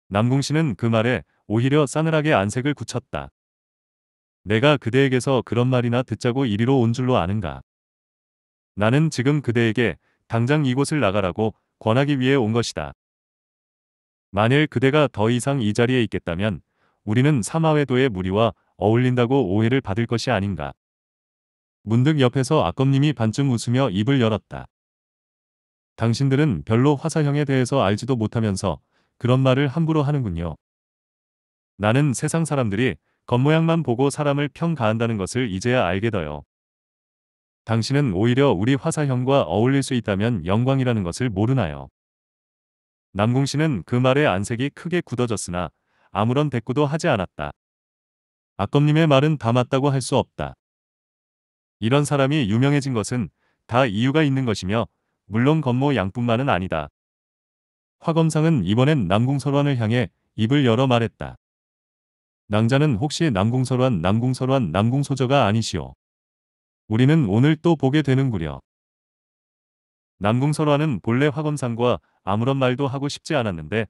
남궁씨는 그 말에 오히려 싸늘하게 안색을 굳혔다. 내가 그대에게서 그런 말이나 듣자고 이리로 온 줄로 아는가. 나는 지금 그대에게 당장 이곳을 나가라고 권하기 위해 온 것이다. 만일 그대가 더 이상 이 자리에 있겠다면 우리는 사마회도의 무리와 어울린다고 오해를 받을 것이 아닌가. 문득 옆에서 아검님이 반쯤 웃으며 입을 열었다. 당신들은 별로 화사형에 대해서 알지도 못하면서 그런 말을 함부로 하는군요. 나는 세상 사람들이 겉모양만 보고 사람을 평가한다는 것을 이제야 알게 되어 당신은 오히려 우리 화사형과 어울릴 수 있다면 영광이라는 것을 모르나요? 남궁 씨는 그 말에 안색이 크게 굳어졌으나 아무런 대꾸도 하지 않았다. 악검님의 말은 다 맞다고 할 수 없다. 이런 사람이 유명해진 것은 다 이유가 있는 것이며 물론 건모 양뿐만은 아니다. 화검상은 이번엔 남궁설환을 향해 입을 열어 말했다. 낭자는 혹시 남궁설환남궁설환남궁소저가 아니시오. 우리는 오늘 또 보게 되는구려. 남궁설화는 본래 화검상과 아무런 말도 하고 싶지 않았는데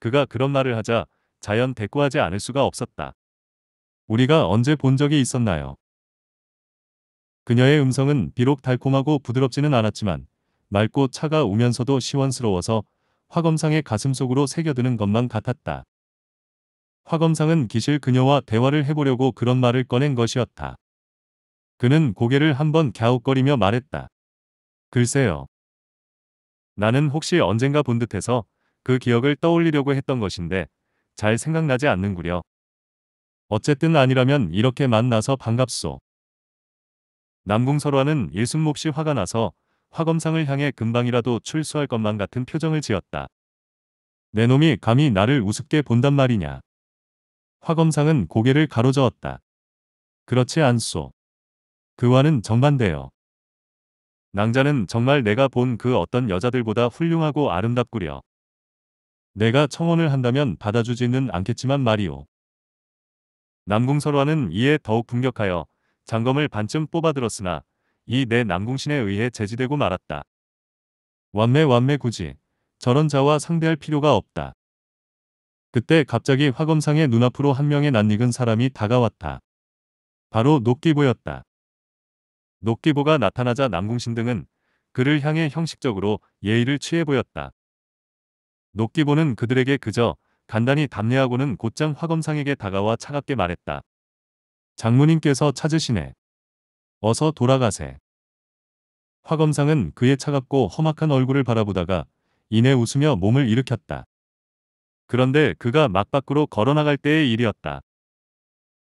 그가 그런 말을 하자 자연 대꾸하지 않을 수가 없었다. 우리가 언제 본 적이 있었나요? 그녀의 음성은 비록 달콤하고 부드럽지는 않았지만 맑고 차가우면서도 시원스러워서 화검상의 가슴속으로 새겨드는 것만 같았다. 화검상은 기실 그녀와 대화를 해보려고 그런 말을 꺼낸 것이었다. 그는 고개를 한번 갸웃거리며 말했다. 글쎄요. 나는 혹시 언젠가 본 듯해서 그 기억을 떠올리려고 했던 것인데 잘 생각나지 않는구려. 어쨌든 아니라면 이렇게 만나서 반갑소. 남궁설화는 일순목시 화가 나서 화검상을 향해 금방이라도 출소할 것만 같은 표정을 지었다. 내 놈이 감히 나를 우습게 본단 말이냐. 화검상은 고개를 가로저었다. 그렇지 않소. 그와는 정반대요. 낭자는 정말 내가 본 그 어떤 여자들보다 훌륭하고 아름답구려. 내가 청혼을 한다면 받아주지는 않겠지만 말이오. 남궁설화는 이에 더욱 분격하여 장검을 반쯤 뽑아들었으나 이 내 남궁신에 의해 제지되고 말았다. 완매 완매 굳이 저런 자와 상대할 필요가 없다. 그때 갑자기 화검상의 눈앞으로 한 명의 낯익은 사람이 다가왔다. 바로 녹기보였다. 녹기보가 나타나자 남궁신 등은 그를 향해 형식적으로 예의를 취해 보였다. 녹기보는 그들에게 그저 간단히 답례하고는 곧장 화검상에게 다가와 차갑게 말했다. 장모님께서 찾으시네. 어서 돌아가세. 화검상은 그의 차갑고 험악한 얼굴을 바라보다가 이내 웃으며 몸을 일으켰다. 그런데 그가 막 밖으로 걸어나갈 때의 일이었다.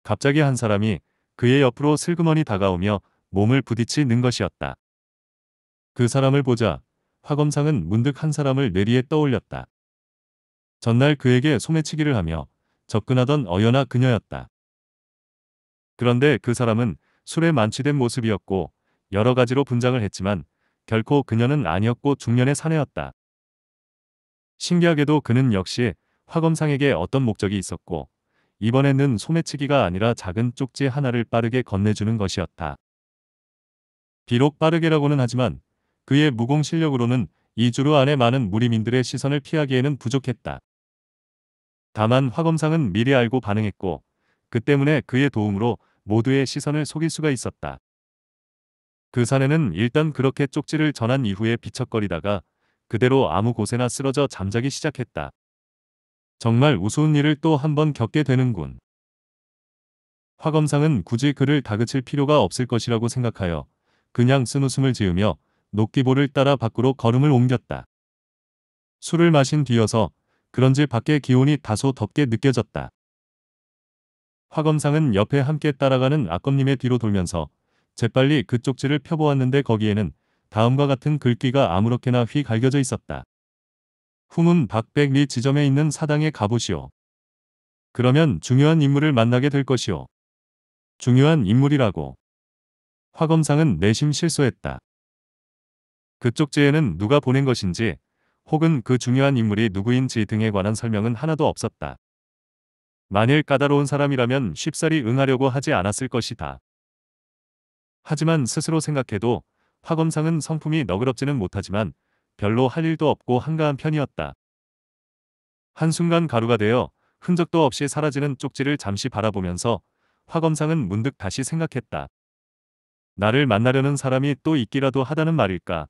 갑자기 한 사람이 그의 옆으로 슬그머니 다가오며 몸을 부딪히는 것이었다. 그 사람을 보자 화검상은 문득 한 사람을 내리에 떠올렸다. 전날 그에게 소매치기를 하며 접근하던 어연아 그녀였다. 그런데 그 사람은 술에 만취된 모습이었고 여러 가지로 분장을 했지만 결코 그녀는 아니었고 중년의 사내였다. 신기하게도 그는 역시 화검상에게 어떤 목적이 있었고 이번에는 소매치기가 아니라 작은 쪽지 하나를 빠르게 건네주는 것이었다. 비록 빠르게라고는 하지만 그의 무공 실력으로는 이주루 안에 많은 무리민들의 시선을 피하기에는 부족했다. 다만 화검상은 미리 알고 반응했고 그 때문에 그의 도움으로 모두의 시선을 속일 수가 있었다. 그 사내는 일단 그렇게 쪽지를 전한 이후에 비척거리다가 그대로 아무 곳에나 쓰러져 잠자기 시작했다. 정말 우스운 일을 또 한 번 겪게 되는군. 화검상은 굳이 그를 다그칠 필요가 없을 것이라고 생각하여 그냥 쓴 웃음을 지으며 녹기보를 따라 밖으로 걸음을 옮겼다. 술을 마신 뒤여서 그런지 밖의 기온이 다소 덥게 느껴졌다. 화검상은 옆에 함께 따라가는 악검님의 뒤로 돌면서 재빨리 그쪽지를 펴보았는데 거기에는 다음과 같은 글귀가 아무렇게나 휘갈겨져 있었다. 후문 박백리 지점에 있는 사당에 가보시오. 그러면 중요한 인물을 만나게 될 것이오. 중요한 인물이라고. 화 검상은 내심 실소했다. 그쪽 지에는 누가 보낸 것인지 혹은 그 중요한 인물이 누구인지 등에 관한 설명은 하나도 없었다. 만일 까다로운 사람이라면 쉽사리 응하려고 하지 않았을 것이다. 하지만 스스로 생각해도 화검상은 성품이 너그럽지는 못하지만 별로 할 일도 없고 한가한 편이었다. 한순간 가루가 되어 흔적도 없이 사라지는 쪽지를 잠시 바라보면서 화검상은 문득 다시 생각했다. 나를 만나려는 사람이 또 있기라도 하다는 말일까.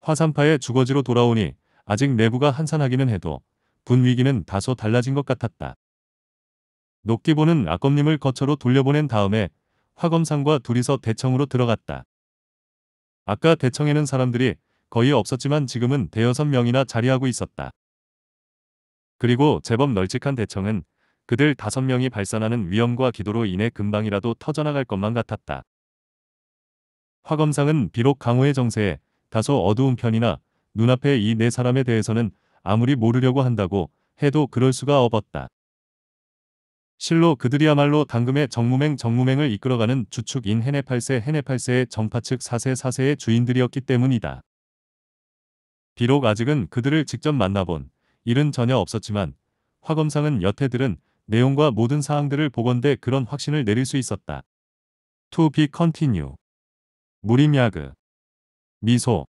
화산파의 주거지로 돌아오니 아직 내부가 한산하기는 해도 분위기는 다소 달라진 것 같았다. 녹기보는 악검님을 거처로 돌려보낸 다음에 화검상과 둘이서 대청으로 들어갔다. 아까 대청에는 사람들이 거의 없었지만 지금은 대여섯 명이나 자리하고 있었다. 그리고 제법 널찍한 대청은 그들 다섯 명이 발산하는 위험과 기도로 인해 금방이라도 터져나갈 것만 같았다. 화검상은 비록 강호의 정세에 다소 어두운 편이나 눈앞에 이 네 사람에 대해서는 아무리 모르려고 한다고 해도 그럴 수가 없었다. 실로 그들이야말로 당금의 정무맹 정무맹을 이끌어가는 주축인 헤네 팔세 헤네 팔세의 정파 측 4세 4세의 주인들이었기 때문이다. 비록 아직은 그들을 직접 만나본 일은 전혀 없었지만 화검상은 여태들은 내용과 모든 사항들을 보건대 그런 확신을 내릴 수 있었다. To be continue. 무림야그. 미소.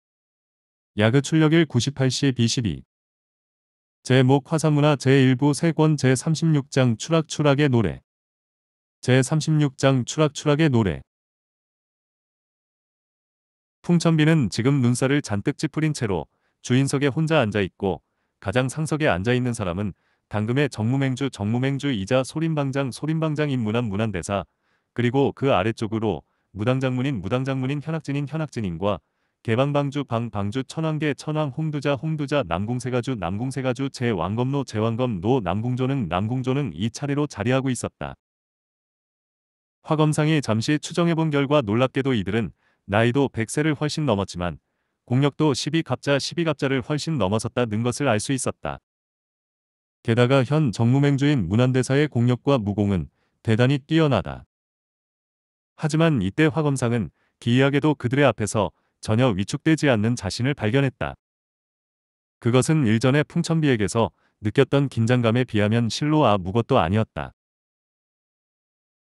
야그 출력일 98시 B12. 제목 화산문화 제1부 세권 제36장 추락추락의 노래 제36장 추락추락의 노래 풍천비는 지금 눈살을 잔뜩 찌푸린 채로 주인석에 혼자 앉아있고 가장 상석에 앉아있는 사람은 당금의 정무맹주 정무맹주이자 소림방장 소림방장인 문안 문안대사 그리고 그 아래쪽으로 무당장문인 무당장문인 현학진인 현학진인과 개방방주 방방주 천왕계 천왕 홍두자 홍두자 남궁세가주 남궁세가주 제왕검로 제왕검노 남궁조는 남궁조는 이 차례로 자리하고 있었다. 화검상이 잠시 추정해본 결과 놀랍게도 이들은 나이도 100세를 훨씬 넘었지만 공력도 12갑자 12갑자를 훨씬 넘어섰다는 것을 알 수 있었다. 게다가 현 정무맹주인 문안대사의 공력과 무공은 대단히 뛰어나다. 하지만 이때 화검상은 기이하게도 그들의 앞에서 전혀 위축되지 않는 자신을 발견했다. 그것은 일전의 풍천비에게서 느꼈던 긴장감에 비하면 실로 아무것도 아니었다.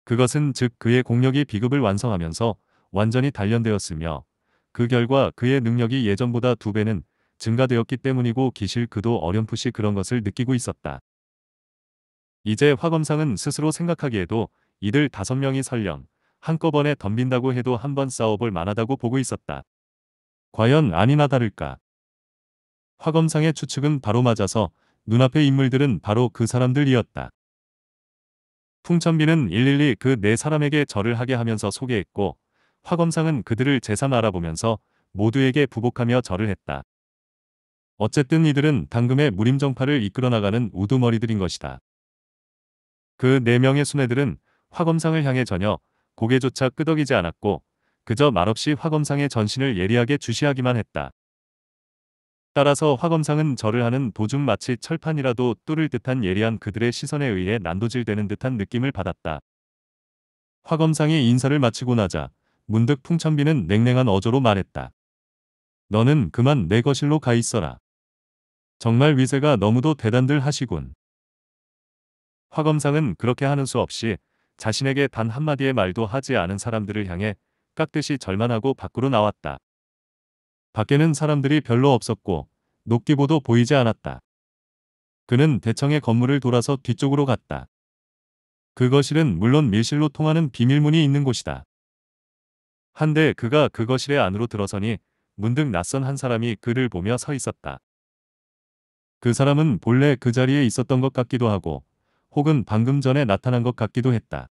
그것은 즉 그의 공력이 비급을 완성하면서 완전히 단련되었으며 그 결과 그의 능력이 예전보다 두 배는 증가되었기 때문이고 기실 그도 어렴풋이 그런 것을 느끼고 있었다. 이제 화검상은 스스로 생각하기에도 이들 다섯 명이 설령 한꺼번에 덤빈다고 해도 한 번 싸워볼 만하다고 보고 있었다. 과연 아니나 다를까. 화검상의 추측은 바로 맞아서 눈앞의 인물들은 바로 그 사람들이었다. 풍천비는 일일이 그 네 사람에게 절을 하게 하면서 소개했고 화검상은 그들을 재산 알아보면서 모두에게 부복하며 절을 했다. 어쨌든 이들은 당금의 무림정파를 이끌어나가는 우두머리들인 것이다. 그 네 명의 순애들은 화검상을 향해 전혀 고개조차 끄덕이지 않았고 그저 말없이 화검상의 전신을 예리하게 주시하기만 했다. 따라서 화검상은 절을 하는 도중 마치 철판이라도 뚫을 듯한 예리한 그들의 시선에 의해 난도질되는 듯한 느낌을 받았다. 화검상이 인사를 마치고 나자 문득 풍천비는 냉랭한 어조로 말했다. 너는 그만 내 거실로 가 있어라. 정말 위세가 너무도 대단들 하시군. 화검상은 그렇게 하는 수 없이 자신에게 단 한마디의 말도 하지 않은 사람들을 향해 깎듯이 절만하고 밖으로 나왔다. 밖에는 사람들이 별로 없었고 녹기보도 보이지 않았다. 그는 대청의 건물을 돌아서 뒤쪽으로 갔다. 그 거실은 물론 밀실로 통하는 비밀문이 있는 곳이다. 한데 그가 그 거실의 안으로 들어서니 문득 낯선 한 사람이 그를 보며 서 있었다. 그 사람은 본래 그 자리에 있었던 것 같기도 하고 혹은 방금 전에 나타난 것 같기도 했다.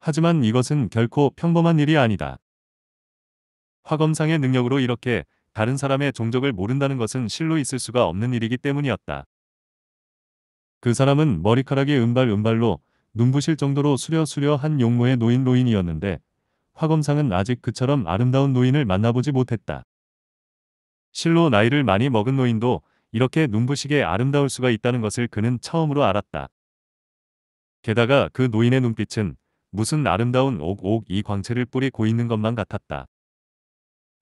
하지만 이것은 결코 평범한 일이 아니다. 화검상의 능력으로 이렇게 다른 사람의 종적을 모른다는 것은 실로 있을 수가 없는 일이기 때문이었다. 그 사람은 머리카락이 은발은발로 눈부실 정도로 수려수려한 용모의 노인 노인이었는데 화검상은 아직 그처럼 아름다운 노인을 만나보지 못했다. 실로 나이를 많이 먹은 노인도 이렇게 눈부시게 아름다울 수가 있다는 것을 그는 처음으로 알았다. 게다가 그 노인의 눈빛은 무슨 아름다운 옥옥 이 광채를 뿌리고 있는 것만 같았다.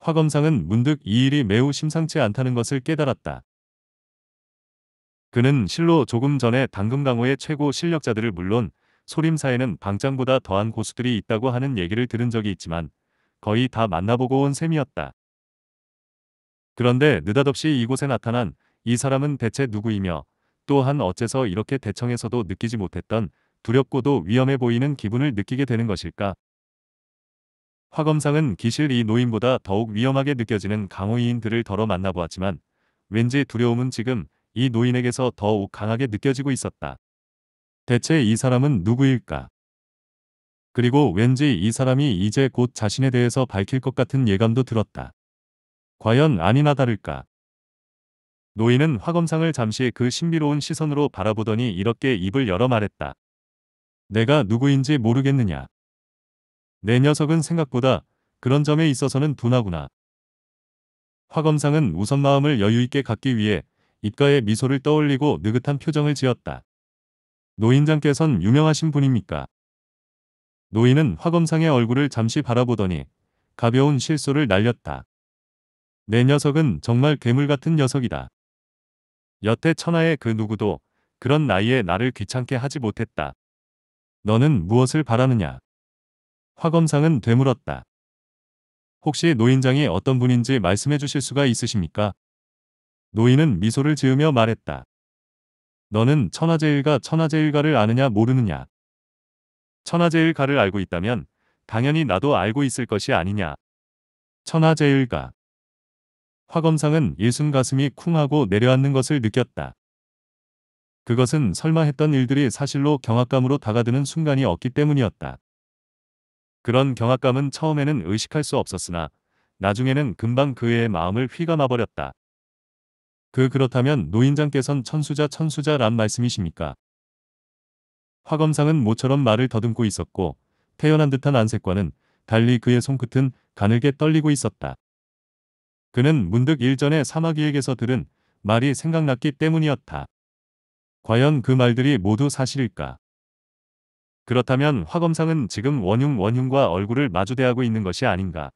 화 검상은 문득 이 일이 매우 심상치 않다는 것을 깨달았다. 그는 실로 조금 전에 당금강호의 최고 실력자들을 물론 소림사에는 방장보다 더한 고수들이 있다고 하는 얘기를 들은 적이 있지만 거의 다 만나보고 온 셈이었다. 그런데 느닷없이 이곳에 나타난 이 사람은 대체 누구이며 또한 어째서 이렇게 대청에서도 느끼지 못했던 두렵고도 위험해 보이는 기분을 느끼게 되는 것일까? 화검상은 기실 이 노인보다 더욱 위험하게 느껴지는 강호이인들을 더러 만나보았지만 왠지 두려움은 지금 이 노인에게서 더욱 강하게 느껴지고 있었다. 대체 이 사람은 누구일까? 그리고 왠지 이 사람이 이제 곧 자신에 대해서 밝힐 것 같은 예감도 들었다. 과연 아니나 다를까? 노인은 화검상을 잠시 그 신비로운 시선으로 바라보더니 이렇게 입을 열어 말했다. 내가 누구인지 모르겠느냐. 내 녀석은 생각보다 그런 점에 있어서는 둔하구나. 화 검상은 우선 마음을 여유있게 갖기 위해 입가에 미소를 떠올리고 느긋한 표정을 지었다. 노인장께선 유명하신 분입니까? 노인은 화 검상의 얼굴을 잠시 바라보더니 가벼운 실소를 날렸다. 내 녀석은 정말 괴물 같은 녀석이다. 여태 천하의 그 누구도 그런 나이에 나를 귀찮게 하지 못했다. 너는 무엇을 바라느냐? 화검상은 되물었다. 혹시 노인장이 어떤 분인지 말씀해 주실 수가 있으십니까? 노인은 미소를 지으며 말했다. 너는 천하제일가 천하제일가를 아느냐 모르느냐? 천하제일가를 알고 있다면 당연히 나도 알고 있을 것이 아니냐. 천하제일가. 화검상은 일순 가슴이 쿵하고 내려앉는 것을 느꼈다. 그것은 설마 했던 일들이 사실로 경악감으로 다가드는 순간이 없기 때문이었다. 그런 경악감은 처음에는 의식할 수 없었으나 나중에는 금방 그의 마음을 휘감아버렸다. 그 그렇다면 노인장께선 천수자 천수자란 말씀이십니까? 화검상은 모처럼 말을 더듬고 있었고 태연한 듯한 안색과는 달리 그의 손끝은 가늘게 떨리고 있었다. 그는 문득 일전에 사마귀에게서 들은 말이 생각났기 때문이었다. 과연 그 말들이 모두 사실일까? 그렇다면 화검상은 지금 원흉 원흉과 얼굴을 마주대하고 있는 것이 아닌가?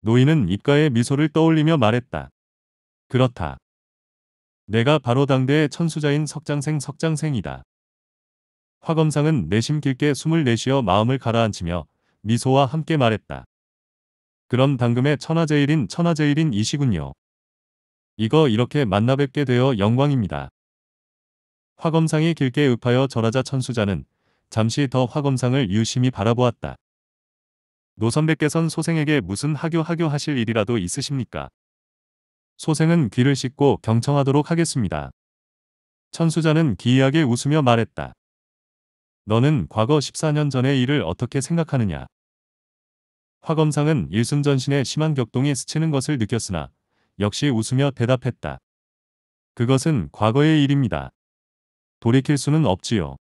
노인은 입가에 미소를 떠올리며 말했다. 그렇다. 내가 바로 당대의 천수자인 석장생 석장생이다. 화검상은 내심 길게 숨을 내쉬어 마음을 가라앉히며 미소와 함께 말했다. 그럼 당금의 천하제일인 천하제일인 이시군요. 이거 이렇게 만나 뵙게 되어 영광입니다. 화검상이 길게 읊하여 절하자 천수자는 잠시 더 화검상을 유심히 바라보았다. 노선백께선 소생에게 무슨 하교하교 하실 일이라도 있으십니까? 소생은 귀를 씻고 경청하도록 하겠습니다. 천수자는 기이하게 웃으며 말했다. 너는 과거 14년 전의 일을 어떻게 생각하느냐? 화검상은 일순전신에 심한 격동이 스치는 것을 느꼈으나 역시 웃으며 대답했다. 그것은 과거의 일입니다. 돌이킬 수는 없지요.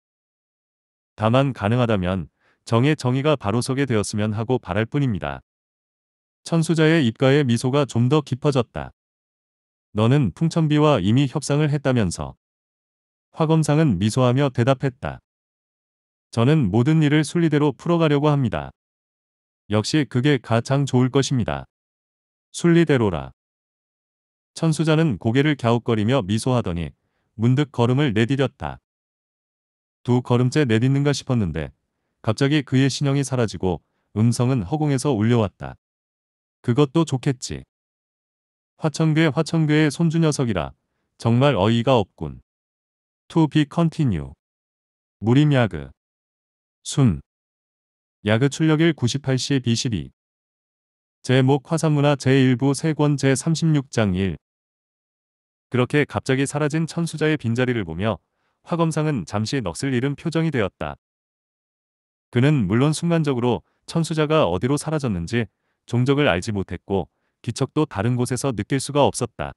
다만 가능하다면 정의 정의가 바로 서게 되었으면 하고 바랄 뿐입니다. 천수자의 입가에 미소가 좀 더 깊어졌다. 너는 풍천비와 이미 협상을 했다면서. 화검상은 미소하며 대답했다. 저는 모든 일을 순리대로 풀어가려고 합니다. 역시 그게 가장 좋을 것입니다. 순리대로라. 천수자는 고개를 갸웃거리며 미소하더니 문득 걸음을 내디뎠다. 두 걸음째 내딛는가 싶었는데 갑자기 그의 신형이 사라지고 음성은 허공에서 울려왔다. 그것도 좋겠지. 화천괴 화천괴의 손주 녀석이라 정말 어이가 없군. To be continue. 무림 야그. 순. 야그 출력일 98시 B12. 제목 화산문화 제1부 세권 제36장 1. 그렇게 갑자기 사라진 천수자의 빈자리를 보며 화검상은 잠시 넋을 잃은 표정이 되었다. 그는 물론 순간적으로 천수자가 어디로 사라졌는지 종적을 알지 못했고 기척도 다른 곳에서 느낄 수가 없었다.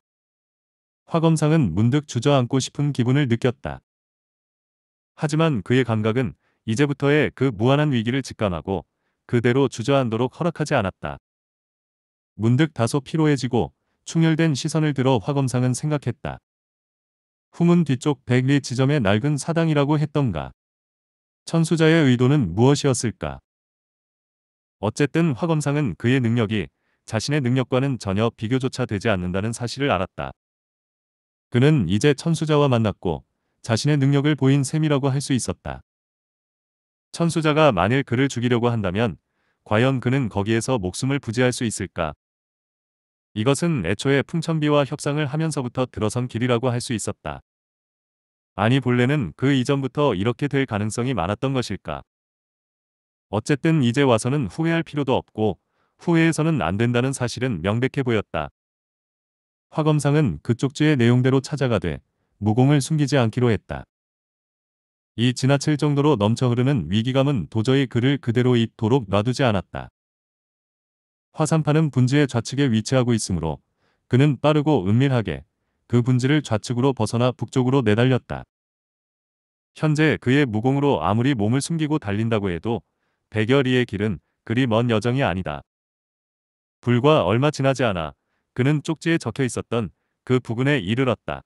화검상은 문득 주저앉고 싶은 기분을 느꼈다. 하지만 그의 감각은 이제부터의 그 무한한 위기를 직감하고 그대로 주저앉도록 허락하지 않았다. 문득 다소 피로해지고 충혈된 시선을 들어 화검상은 생각했다. 후문 뒤쪽 백리 지점의 낡은 사당이라고 했던가. 천수자의 의도는 무엇이었을까? 어쨌든 화검상은 그의 능력이 자신의 능력과는 전혀 비교조차 되지 않는다는 사실을 알았다. 그는 이제 천수자와 만났고 자신의 능력을 보인 셈이라고 할 수 있었다. 천수자가 만일 그를 죽이려고 한다면 과연 그는 거기에서 목숨을 부지할 수 있을까? 이것은 애초에 풍천비와 협상을 하면서부터 들어선 길이라고 할 수 있었다. 아니 본래는 그 이전부터 이렇게 될 가능성이 많았던 것일까? 어쨌든 이제 와서는 후회할 필요도 없고 후회해서는 안 된다는 사실은 명백해 보였다. 화검상은 그쪽지의 내용대로 찾아가되 무공을 숨기지 않기로 했다. 이 지나칠 정도로 넘쳐 흐르는 위기감은 도저히 그를 그대로 있도록 놔두지 않았다. 화산파는 분지의 좌측에 위치하고 있으므로 그는 빠르고 은밀하게 그 분지를 좌측으로 벗어나 북쪽으로 내달렸다. 현재 그의 무공으로 아무리 몸을 숨기고 달린다고 해도 백열이의 길은 그리 먼 여정이 아니다. 불과 얼마 지나지 않아 그는 쪽지에 적혀 있었던 그 부근에 이르렀다.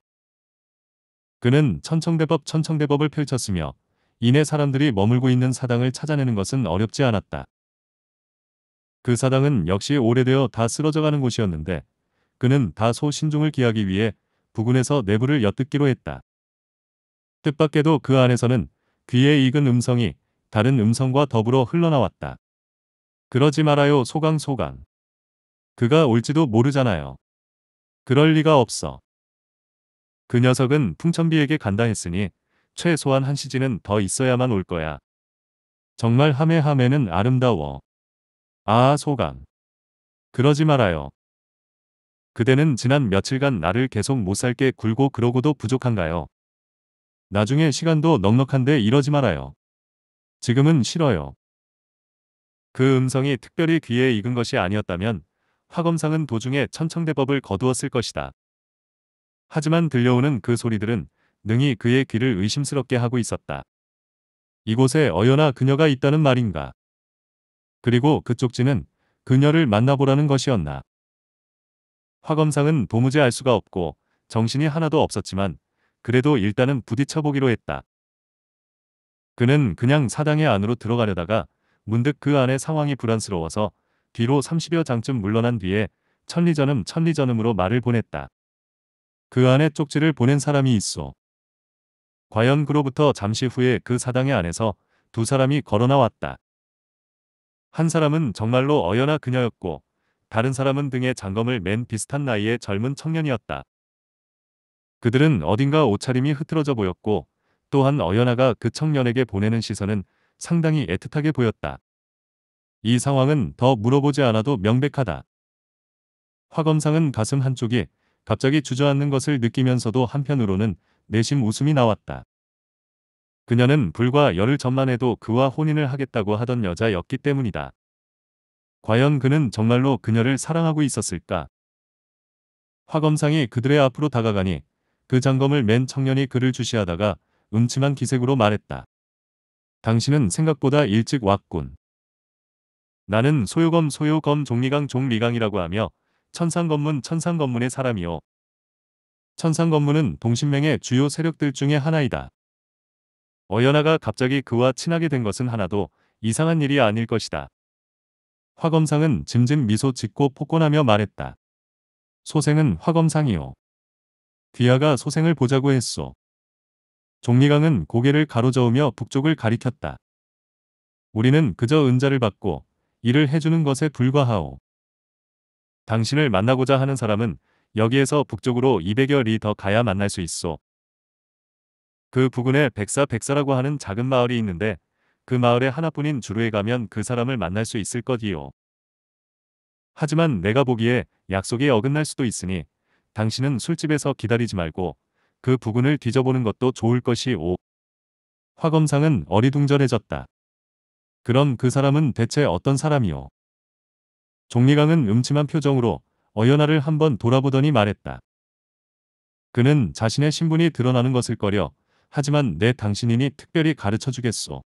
그는 천청대법 천청대법을 펼쳤으며 이내 사람들이 머물고 있는 사당을 찾아내는 것은 어렵지 않았다. 그 사당은 역시 오래되어 다 쓰러져가는 곳이었는데 그는 다소 신중을 기하기 위해 부근에서 내부를 엿듣기로 했다. 뜻밖에도 그 안에서는 귀에 익은 음성이 다른 음성과 더불어 흘러나왔다. 그러지 말아요 소강 소강. 그가 올지도 모르잖아요. 그럴 리가 없어. 그 녀석은 풍천비에게 간다 했으니 최소한 한시지는더 있어야만 올 거야. 정말 하메하메는 아름다워. 아, 소감. 그러지 말아요. 그대는 지난 며칠간 나를 계속 못살게 굴고 그러고도 부족한가요? 나중에 시간도 넉넉한데 이러지 말아요. 지금은 싫어요. 그 음성이 특별히 귀에 익은 것이 아니었다면 화검상은 도중에 천청대법을 거두었을 것이다. 하지만 들려오는 그 소리들은 능히 그의 귀를 의심스럽게 하고 있었다. 이곳에 어여나 그녀가 있다는 말인가? 그리고 그 쪽지는 그녀를 만나보라는 것이었나. 화검상은 도무지 알 수가 없고 정신이 하나도 없었지만 그래도 일단은 부딪혀보기로 했다. 그는 그냥 사당의 안으로 들어가려다가 문득 그 안의 상황이 불안스러워서 뒤로 30여 장쯤 물러난 뒤에 천리전음 천리전음으로 말을 보냈다. 그 안에 쪽지를 보낸 사람이 있어. 과연 그로부터 잠시 후에 그 사당의 안에서 두 사람이 걸어나왔다. 한 사람은 정말로 어여나 그녀였고 다른 사람은 등의 장검을 맨 비슷한 나이의 젊은 청년이었다. 그들은 어딘가 옷차림이 흐트러져 보였고 또한 어연아가 그 청년에게 보내는 시선은 상당히 애틋하게 보였다. 이 상황은 더 물어보지 않아도 명백하다. 화 검상은 가슴 한쪽이 갑자기 주저앉는 것을 느끼면서도 한편으로는 내심 웃음이 나왔다. 그녀는 불과 열흘 전만 해도 그와 혼인을 하겠다고 하던 여자였기 때문이다. 과연 그는 정말로 그녀를 사랑하고 있었을까? 화검상이 그들의 앞으로 다가가니 그 장검을 맨 청년이 그를 주시하다가 음침한 기색으로 말했다. 당신은 생각보다 일찍 왔군. 나는 소요검 소요검 종리강 종리강이라고 하며 천상검문 천상검문의 사람이요. 천상검문은 동신명의 주요 세력들 중의 하나이다. 어연아가 갑자기 그와 친하게 된 것은 하나도 이상한 일이 아닐 것이다. 화 검상은 짐짐 미소 짓고 폭권하며 말했다. 소생은 화 검상이요. 귀하가 소생을 보자고 했소. 종리강은 고개를 가로저으며 북쪽을 가리켰다. 우리는 그저 은자를 받고 일을 해주는 것에 불과하오. 당신을 만나고자 하는 사람은 여기에서 북쪽으로 200여 리 더 가야 만날 수 있어. 그 부근에 백사 백사라고 하는 작은 마을이 있는데 그 마을에 하나뿐인 주루에 가면 그 사람을 만날 수 있을 것이요. 하지만 내가 보기에 약속이 어긋날 수도 있으니 당신은 술집에서 기다리지 말고 그 부근을 뒤져보는 것도 좋을 것이오. 화검상은 어리둥절해졌다. 그럼 그 사람은 대체 어떤 사람이오? 종리강은 음침한 표정으로 어연아를 한번 돌아보더니 말했다. 그는 자신의 신분이 드러나는 것을 꺼려 하지만 내 당신이니 특별히 가르쳐주겠소.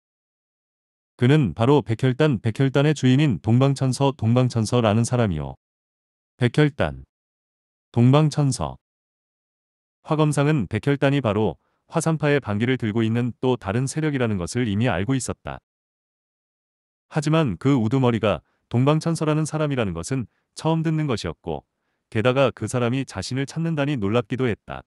그는 바로 백혈단 백혈단의 주인인 동방천서 동방천서라는 사람이요. 백혈단 동방천서 화검상은 백혈단이 바로 화산파의 반기를 들고 있는 또 다른 세력이라는 것을 이미 알고 있었다. 하지만 그 우두머리가 동방천서라는 사람이라는 것은 처음 듣는 것이었고 게다가 그 사람이 자신을 찾는다니 놀랍기도 했다.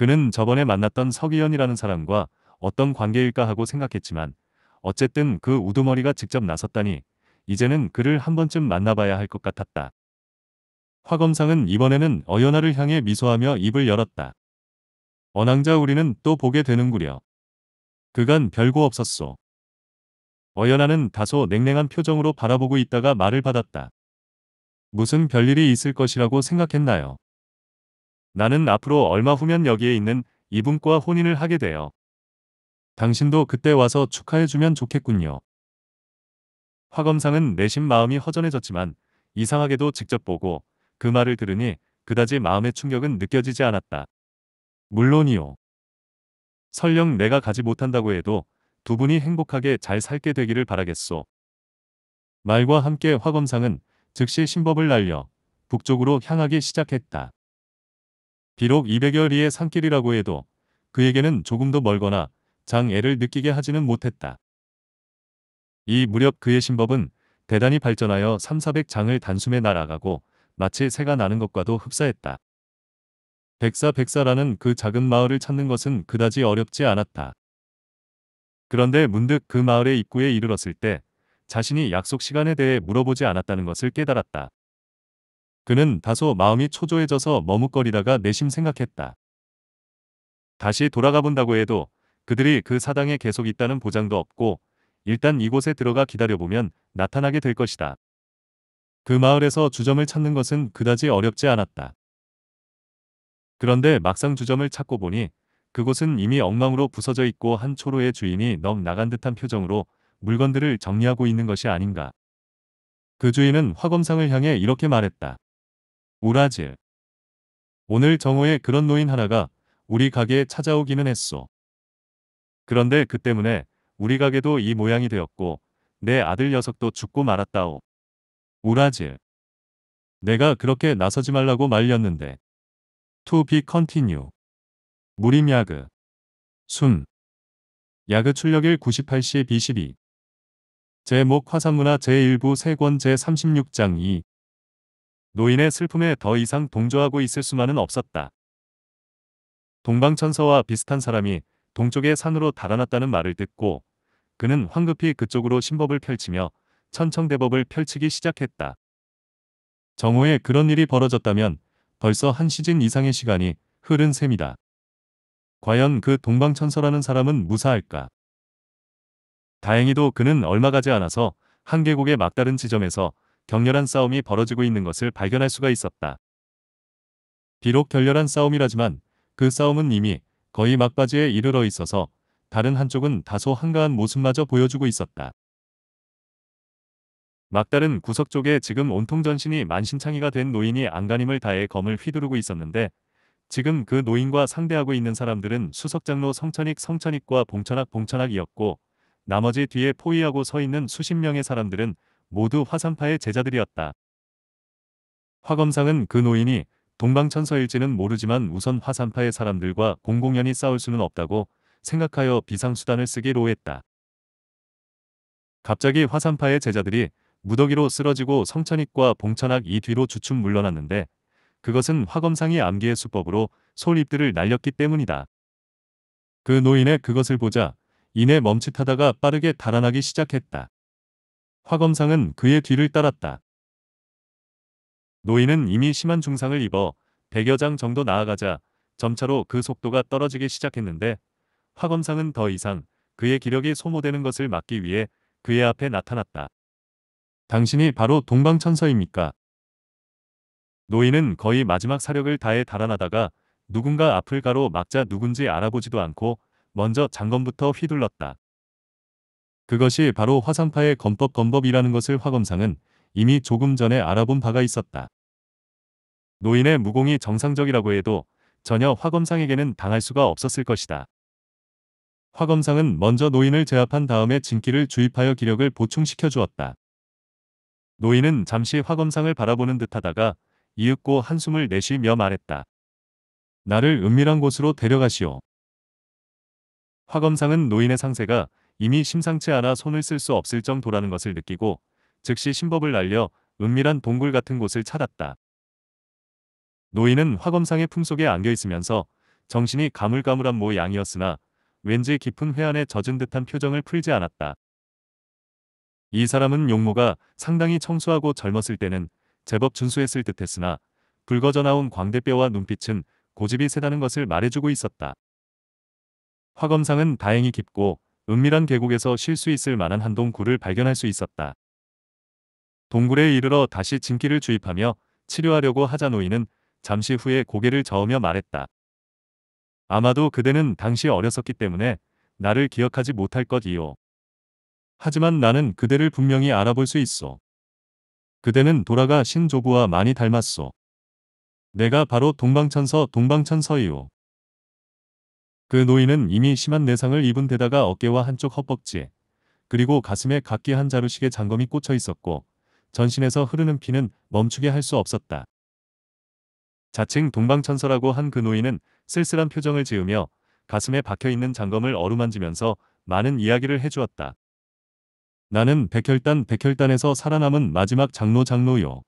그는 저번에 만났던 서기현이라는 사람과 어떤 관계일까 하고 생각했지만 어쨌든 그 우두머리가 직접 나섰다니 이제는 그를 한 번쯤 만나봐야 할 것 같았다. 화 검상은 이번에는 어연아를 향해 미소하며 입을 열었다. 언낭자 우리는 또 보게 되는구려. 그간 별거 없었소. 어연아는 다소 냉랭한 표정으로 바라보고 있다가 말을 받았다. 무슨 별일이 있을 것이라고 생각했나요? 나는 앞으로 얼마 후면 여기에 있는 이분과 혼인을 하게 돼요. 당신도 그때 와서 축하해주면 좋겠군요. 화검상은 내심 마음이 허전해졌지만 이상하게도 직접 보고 그 말을 들으니 그다지 마음의 충격은 느껴지지 않았다. 물론이요. 설령 내가 가지 못한다고 해도 두 분이 행복하게 잘 살게 되기를 바라겠소. 말과 함께 화검상은 즉시 신법을 날려 북쪽으로 향하기 시작했다. 비록 200여 리의 산길이라고 해도 그에게는 조금도 멀거나 장애를 느끼게 하지는 못했다. 이 무렵 그의 신법은 대단히 발전하여 3,400장을 단숨에 날아가고 마치 새가 나는 것과도 흡사했다. 백사 백사라는 그 작은 마을을 찾는 것은 그다지 어렵지 않았다. 그런데 문득 그 마을의 입구에 이르렀을 때 자신이 약속 시간에 대해 물어보지 않았다는 것을 깨달았다. 그는 다소 마음이 초조해져서 머뭇거리다가 내심 생각했다. 다시 돌아가 본다고 해도 그들이 그 사당에 계속 있다는 보장도 없고 일단 이곳에 들어가 기다려보면 나타나게 될 것이다. 그 마을에서 주점을 찾는 것은 그다지 어렵지 않았다. 그런데 막상 주점을 찾고 보니 그곳은 이미 엉망으로 부서져 있고 한 초로의 주인이 넉 나간 듯한 표정으로 물건들을 정리하고 있는 것이 아닌가. 그 주인은 화검상을 향해 이렇게 말했다. 우라질. 오늘 정오에 그런 노인 하나가 우리 가게에 찾아오기는 했소. 그런데 그 때문에 우리 가게도 이 모양이 되었고 내 아들 녀석도 죽고 말았다오. 우라질. 내가 그렇게 나서지 말라고 말렸는데. To be continue. 무림 야그. 순. 야그 출력일 98시 B12. 제목 화산문화 제1부 세권 제36장 2. 노인의 슬픔에 더 이상 동조하고 있을 수만은 없었다. 동방천서와 비슷한 사람이 동쪽의 산으로 달아났다는 말을 듣고 그는 황급히 그쪽으로 신법을 펼치며 천청대법을 펼치기 시작했다. 정호에 그런 일이 벌어졌다면 벌써 한 시즌 이상의 시간이 흐른 셈이다. 과연 그 동방천서라는 사람은 무사할까? 다행히도 그는 얼마 가지 않아서 한계곡의 막다른 지점에서 격렬한 싸움이 벌어지고 있는 것을 발견할 수가 있었다. 비록 결렬한 싸움이라지만 그 싸움은 이미 거의 막바지에 이르러 있어서 다른 한쪽은 다소 한가한 모습마저 보여주고 있었다. 막다른 구석 쪽에 지금 온통 전신이 만신창이가 된 노인이 안간힘을 다해 검을 휘두르고 있었는데 지금 그 노인과 상대하고 있는 사람들은 수석장로 성천익 성천익과 봉천학 봉천학이었고 나머지 뒤에 포위하고 서 있는 수십 명의 사람들은 모두 화산파의 제자들이었다. 화검상은 그 노인이 동방천서일지는 모르지만 우선 화산파의 사람들과 공공연히 싸울 수는 없다고 생각하여 비상수단을 쓰기로 했다. 갑자기 화산파의 제자들이 무더기로 쓰러지고 성천익과 봉천악 이 뒤로 주춤 물러났는데 그것은 화검상이 암기의 수법으로 솔잎들을 날렸기 때문이다. 그 노인의 그것을 보자 이내 멈칫하다가 빠르게 달아나기 시작했다. 화검상은 그의 뒤를 따랐다. 노인은 이미 심한 중상을 입어 백여 장 정도 나아가자 점차로 그 속도가 떨어지기 시작했는데 화검상은 더 이상 그의 기력이 소모되는 것을 막기 위해 그의 앞에 나타났다. 당신이 바로 동방천서입니까? 노인은 거의 마지막 사력을 다해 달아나다가 누군가 앞을 가로 막자 누군지 알아보지도 않고 먼저 장검부터 휘둘렀다. 그것이 바로 화산파의 검법 검법이라는 것을 화검상은 이미 조금 전에 알아본 바가 있었다. 노인의 무공이 정상적이라고 해도 전혀 화검상에게는 당할 수가 없었을 것이다. 화검상은 먼저 노인을 제압한 다음에 진기를 주입하여 기력을 보충시켜 주었다. 노인은 잠시 화검상을 바라보는 듯하다가 이윽고 한숨을 내쉬며 말했다. 나를 은밀한 곳으로 데려가시오. 화검상은 노인의 상세가 이미 심상치 않아 손을 쓸 수 없을 정도라는 것을 느끼고 즉시 신법을 날려 은밀한 동굴 같은 곳을 찾았다. 노인은 화검상의 품속에 안겨 있으면서 정신이 가물가물한 모양이었으나 왠지 깊은 회안에 젖은 듯한 표정을 풀지 않았다. 이 사람은 용모가 상당히 청소하고 젊었을 때는 제법 준수했을 듯했으나 붉어져 나온 광대뼈와 눈빛은 고집이 세다는 것을 말해주고 있었다. 화검상은 다행히 깊고 은밀한 계곡에서 쉴 수 있을 만한 한 동굴을 발견할 수 있었다. 동굴에 이르러 다시 진기를 주입하며 치료하려고 하자 노인은 잠시 후에 고개를 저으며 말했다. 아마도 그대는 당시 어렸었기 때문에 나를 기억하지 못할 것이오 하지만 나는 그대를 분명히 알아볼 수 있어. 그대는 돌아가 신조부와 많이 닮았소. 내가 바로 동방천서 동방천서이오. 그 노인은 이미 심한 내상을 입은 데다가 어깨와 한쪽 허벅지 그리고 가슴에 각기 한 자루씩의 잔검이 꽂혀 있었고 전신에서 흐르는 피는 멈추게 할 수 없었다. 자칭 동방천서라고 한 그 노인은 쓸쓸한 표정을 지으며 가슴에 박혀있는 잔검을 어루만지면서 많은 이야기를 해주었다. 나는 백혈단 백혈단에서 살아남은 마지막 장로 장로요.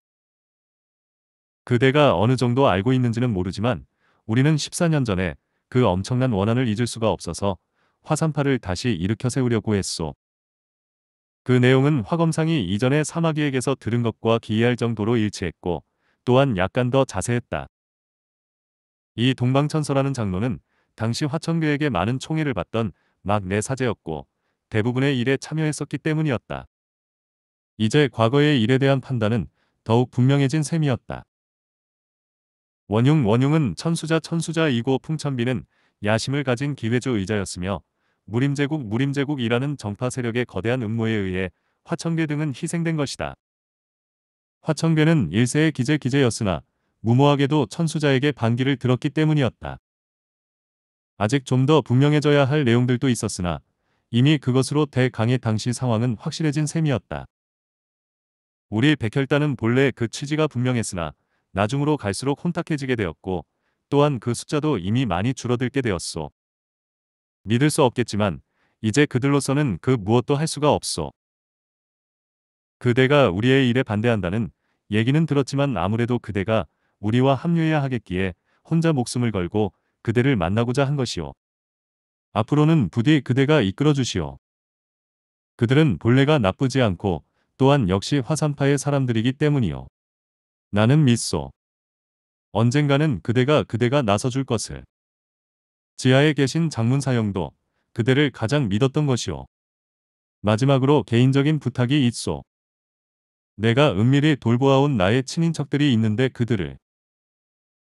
그대가 어느 정도 알고 있는지는 모르지만 우리는 14년 전에 그 엄청난 원한을 잊을 수가 없어서 화산파를 다시 일으켜 세우려고 했소. 그 내용은 화검상이 이전에 사마귀에게서 들은 것과 기이할 정도로 일치했고 또한 약간 더 자세했다. 이 동방천서라는 장로는 당시 화천교에게 많은 총애를 받던 막내 사제였고 대부분의 일에 참여했었기 때문이었다. 이제 과거의 일에 대한 판단은 더욱 분명해진 셈이었다. 원흉 원흉은 천수자 천수자이고 풍천비는 야심을 가진 기회주 의자였으며 무림제국 무림제국이라는 정파 세력의 거대한 음모에 의해 화천계 등은 희생된 것이다. 화천계는 일세의 기재 기재였으나 무모하게도 천수자에게 반기를 들었기 때문이었다. 아직 좀 더 분명해져야 할 내용들도 있었으나 이미 그것으로 대강의 당시 상황은 확실해진 셈이었다. 우리 백혈단은 본래 그 취지가 분명했으나 나중으로 갈수록 혼탁해지게 되었고 또한 그 숫자도 이미 많이 줄어들게 되었소. 믿을 수 없겠지만 이제 그들로서는 그 무엇도 할 수가 없소. 그대가 우리의 일에 반대한다는 얘기는 들었지만 아무래도 그대가 우리와 합류해야 하겠기에 혼자 목숨을 걸고 그대를 만나고자 한 것이오. 앞으로는 부디 그대가 이끌어 주시오. 그들은 본래가 나쁘지 않고 또한 역시 화산파의 사람들이기 때문이요. 나는 믿소. 언젠가는 그대가 그대가 나서줄 것을. 지하에 계신 장문사형도 그대를 가장 믿었던 것이오. 마지막으로 개인적인 부탁이 있소. 내가 은밀히 돌보아온 나의 친인척들이 있는데 그들을.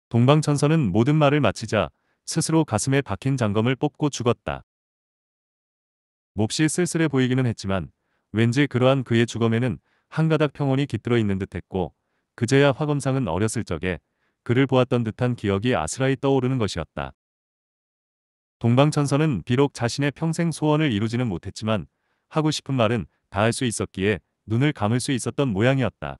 동방천선는 모든 말을 마치자 스스로 가슴에 박힌 장검을 뽑고 죽었다. 몹시 쓸쓸해 보이기는 했지만 왠지 그러한 그의 죽음에는 한가닥 평온이 깃들어 있는 듯했고 그제야 화검상은 어렸을 적에 그를 보았던 듯한 기억이 아스라이 떠오르는 것이었다. 동방천선은 비록 자신의 평생 소원을 이루지는 못했지만 하고 싶은 말은 다 할 수 있었기에 눈을 감을 수 있었던 모양이었다.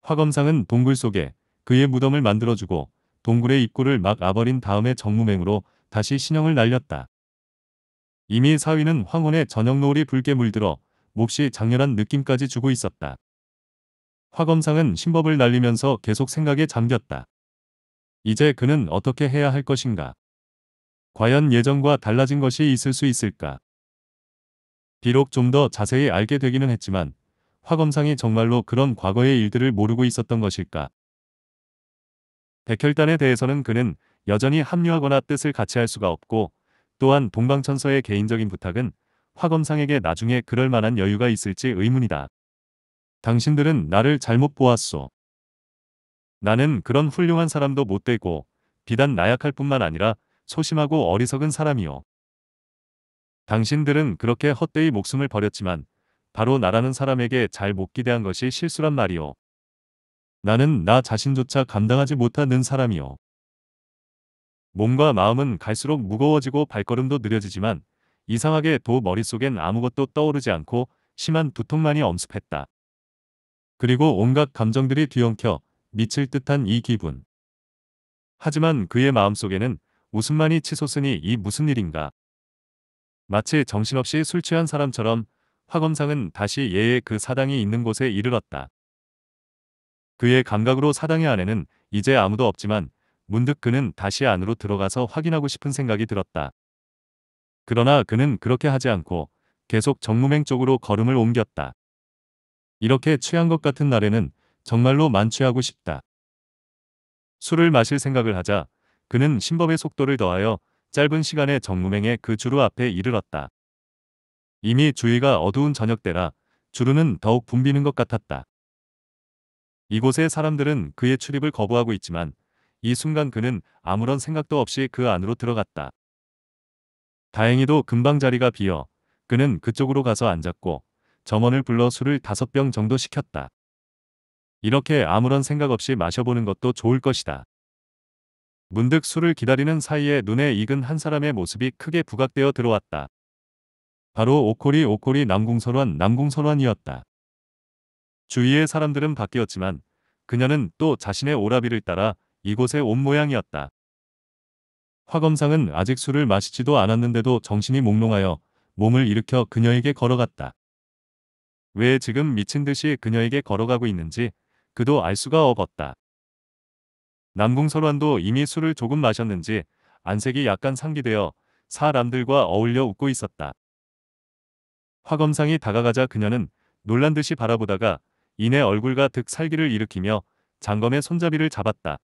화검상은 동굴 속에 그의 무덤을 만들어주고 동굴의 입구를 막 아버린 다음에 정무맹으로 다시 신형을 날렸다. 이미 사위는 황혼의 저녁 노을이 붉게 물들어 몹시 장렬한 느낌까지 주고 있었다. 화검상은 신법을 날리면서 계속 생각에 잠겼다. 이제 그는 어떻게 해야 할 것인가? 과연 예전과 달라진 것이 있을 수 있을까? 비록 좀 더 자세히 알게 되기는 했지만 화검상이 정말로 그런 과거의 일들을 모르고 있었던 것일까? 백혈단에 대해서는 그는 여전히 합류하거나 뜻을 같이 할 수가 없고 또한 동방천서의 개인적인 부탁은 화검상에게 나중에 그럴 만한 여유가 있을지 의문이다. 당신들은 나를 잘못 보았소. 나는 그런 훌륭한 사람도 못 되고 비단 나약할 뿐만 아니라 소심하고 어리석은 사람이요. 당신들은 그렇게 헛되이 목숨을 버렸지만 바로 나라는 사람에게 잘 못 기대한 것이 실수란 말이요. 나는 나 자신조차 감당하지 못하는 사람이요. 몸과 마음은 갈수록 무거워지고 발걸음도 느려지지만 이상하게 도 머릿속엔 아무것도 떠오르지 않고 심한 두통만이 엄습했다. 그리고 온갖 감정들이 뒤엉켜 미칠 듯한 이 기분. 하지만 그의 마음속에는 웃음만이 치솟으니 이 무슨 일인가. 마치 정신없이 술 취한 사람처럼 화검상은 다시 예의 그 사당이 있는 곳에 이르렀다. 그의 감각으로 사당의 안에는 이제 아무도 없지만 문득 그는 다시 안으로 들어가서 확인하고 싶은 생각이 들었다. 그러나 그는 그렇게 하지 않고 계속 정무맹 쪽으로 걸음을 옮겼다. 이렇게 취한 것 같은 날에는 정말로 만취하고 싶다. 술을 마실 생각을 하자 그는 신법의 속도를 더하여 짧은 시간에 정무맹의 그 주루 앞에 이르렀다. 이미 주위가 어두운 저녁때라 주루는 더욱 붐비는 것 같았다. 이곳의 사람들은 그의 출입을 거부하고 있지만 이 순간 그는 아무런 생각도 없이 그 안으로 들어갔다. 다행히도 금방 자리가 비어 그는 그쪽으로 가서 앉았고 점원을 불러 술을 다섯 병 정도 시켰다. 이렇게 아무런 생각 없이 마셔보는 것도 좋을 것이다. 문득 술을 기다리는 사이에 눈에 익은 한 사람의 모습이 크게 부각되어 들어왔다. 바로 오코리 오코리 남궁선환남궁선환이었다 주위의 사람들은 바뀌었지만 그녀는 또 자신의 오라비를 따라 이곳에 온 모양이었다. 화검상은 아직 술을 마시지도 않았는데도 정신이 몽롱하여 몸을 일으켜 그녀에게 걸어갔다. 왜 지금 미친 듯이 그녀에게 걸어가고 있는지 그도 알 수가 없었다. 남궁설환도 이미 술을 조금 마셨는지 안색이 약간 상기되어 사람들과 어울려 웃고 있었다. 화검상이 다가가자 그녀는 놀란 듯이 바라보다가 이내 얼굴과 득 살기를 일으키며 장검의 손잡이를 잡았다.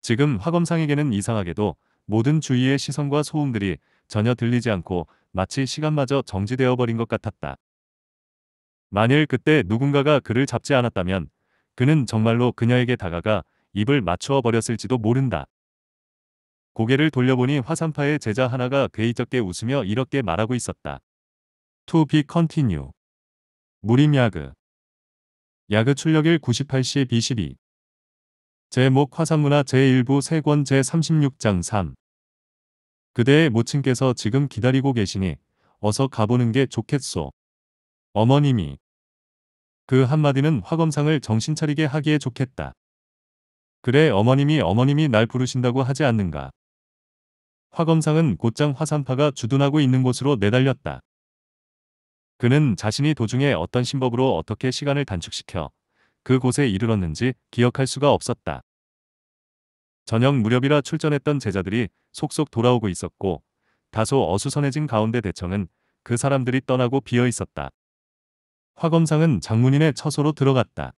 지금 화검상에게는 이상하게도 모든 주위의 시선과 소음들이 전혀 들리지 않고 마치 시간마저 정지되어 버린 것 같았다. 만일 그때 누군가가 그를 잡지 않았다면 그는 정말로 그녀에게 다가가 입을 맞추어 버렸을지도 모른다. 고개를 돌려보니 화산파의 제자 하나가 괴이적게 웃으며 이렇게 말하고 있었다. To be continue. 무림 야그. 야그 출력일 98시 B12. 제목 화산문화 제1부 세권 제36장 3. 그대의 모친께서 지금 기다리고 계시니 어서 가보는 게 좋겠소. 어머님이 그 한마디는 화검상을 정신 차리게 하기에 좋겠다. 그래 어머님이 어머님이 날 부르신다고 하지 않는가. 화검상은 곧장 화산파가 주둔하고 있는 곳으로 내달렸다. 그는 자신이 도중에 어떤 신법으로 어떻게 시간을 단축시켜 그곳에 이르렀는지 기억할 수가 없었다. 저녁 무렵이라 출전했던 제자들이 속속 돌아오고 있었고 다소 어수선해진 가운데 대청은 그 사람들이 떠나고 비어 있었다. 화검상은 장문인의 처소로 들어갔다.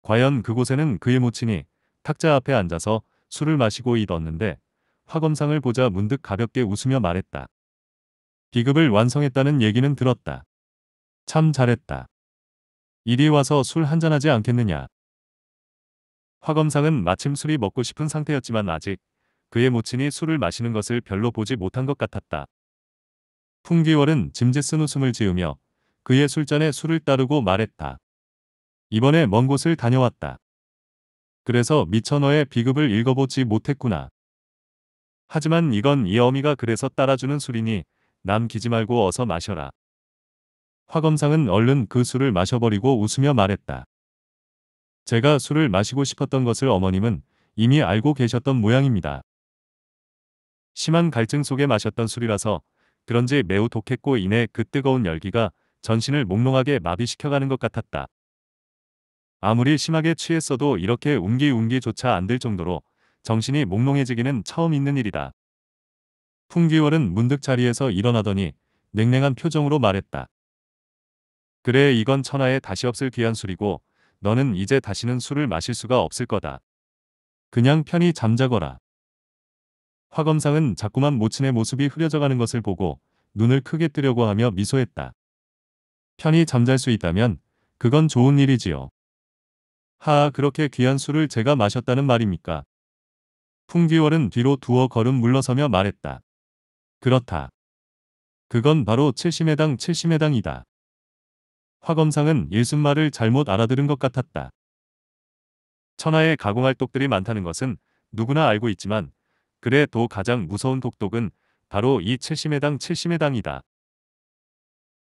과연 그곳에는 그의 모친이 탁자 앞에 앉아서 술을 마시고 있었는데 화검상을 보자 문득 가볍게 웃으며 말했다. 비급을 완성했다는 얘기는 들었다. 참 잘했다. 이리 와서 술 한잔하지 않겠느냐. 화검상은 마침 술이 먹고 싶은 상태였지만 아직 그의 모친이 술을 마시는 것을 별로 보지 못한 것 같았다. 풍기월은 짐제쓴 웃음을 지으며 그의 술잔에 술을 따르고 말했다. 이번에 먼 곳을 다녀왔다. 그래서 미천어의 비급을 읽어보지 못했구나. 하지만 이건 이 어미가 그래서 따라주는 술이니 남기지 말고 어서 마셔라. 화검상은 얼른 그 술을 마셔버리고 웃으며 말했다. 제가 술을 마시고 싶었던 것을 어머님은 이미 알고 계셨던 모양입니다. 심한 갈증 속에 마셨던 술이라서 그런지 매우 독했고 이내 그 뜨거운 열기가 전신을 몽롱하게 마비시켜가는 것 같았다. 아무리 심하게 취했어도 이렇게 웅기웅기조차 안 될 정도로 정신이 몽롱해지기는 처음 있는 일이다. 풍기월은 문득 자리에서 일어나더니 냉랭한 표정으로 말했다. 그래 이건 천하에 다시 없을 귀한 술이고 너는 이제 다시는 술을 마실 수가 없을 거다. 그냥 편히 잠자거라. 화검상은 자꾸만 모친의 모습이 흐려져가는 것을 보고 눈을 크게 뜨려고 하며 미소했다. 편히 잠잘 수 있다면 그건 좋은 일이지요. 하아 그렇게 귀한 술을 제가 마셨다는 말입니까? 풍기월은 뒤로 두어 걸음 물러서며 말했다. 그렇다. 그건 바로 70회당 70회당이다. 화검상은 일순말을 잘못 알아들은 것 같았다. 천하에 가공할 독들이 많다는 것은 누구나 알고 있지만 그래도 가장 무서운 독독은 바로 이 70회당 70회당이다.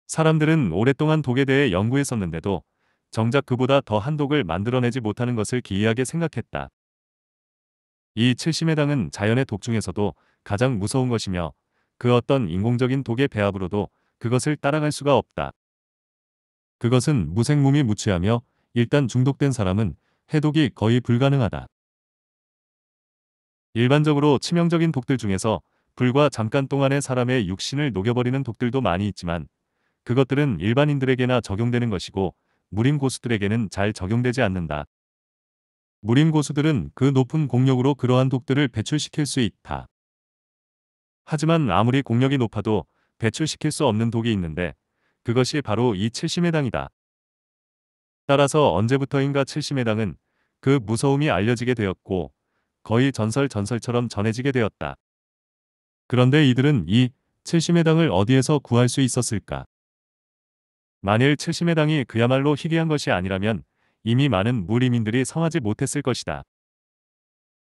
사람들은 오랫동안 독에 대해 연구했었는데도 정작 그보다 더 한 독을 만들어내지 못하는 것을 기이하게 생각했다. 이 칠심해당은 자연의 독 중에서도 가장 무서운 것이며 그 어떤 인공적인 독의 배합으로도 그것을 따라갈 수가 없다. 그것은 무생몸이 무취하며 일단 중독된 사람은 해독이 거의 불가능하다. 일반적으로 치명적인 독들 중에서 불과 잠깐 동안의 사람의 육신을 녹여버리는 독들도 많이 있지만 그것들은 일반인들에게나 적용되는 것이고 무림 고수들에게는 잘 적용되지 않는다. 무림 고수들은 그 높은 공력으로 그러한 독들을 배출시킬 수 있다. 하지만 아무리 공력이 높아도 배출시킬 수 없는 독이 있는데 그것이 바로 이 칠심해당이다. 따라서 언제부터인가 칠심해당은 그 무서움이 알려지게 되었고 거의 전설 전설처럼 전해지게 되었다. 그런데 이들은 이 칠심해당을 어디에서 구할 수 있었을까? 만일 칠심회당이 그야말로 희귀한 것이 아니라면 이미 많은 무리민들이 성하지 못했을 것이다.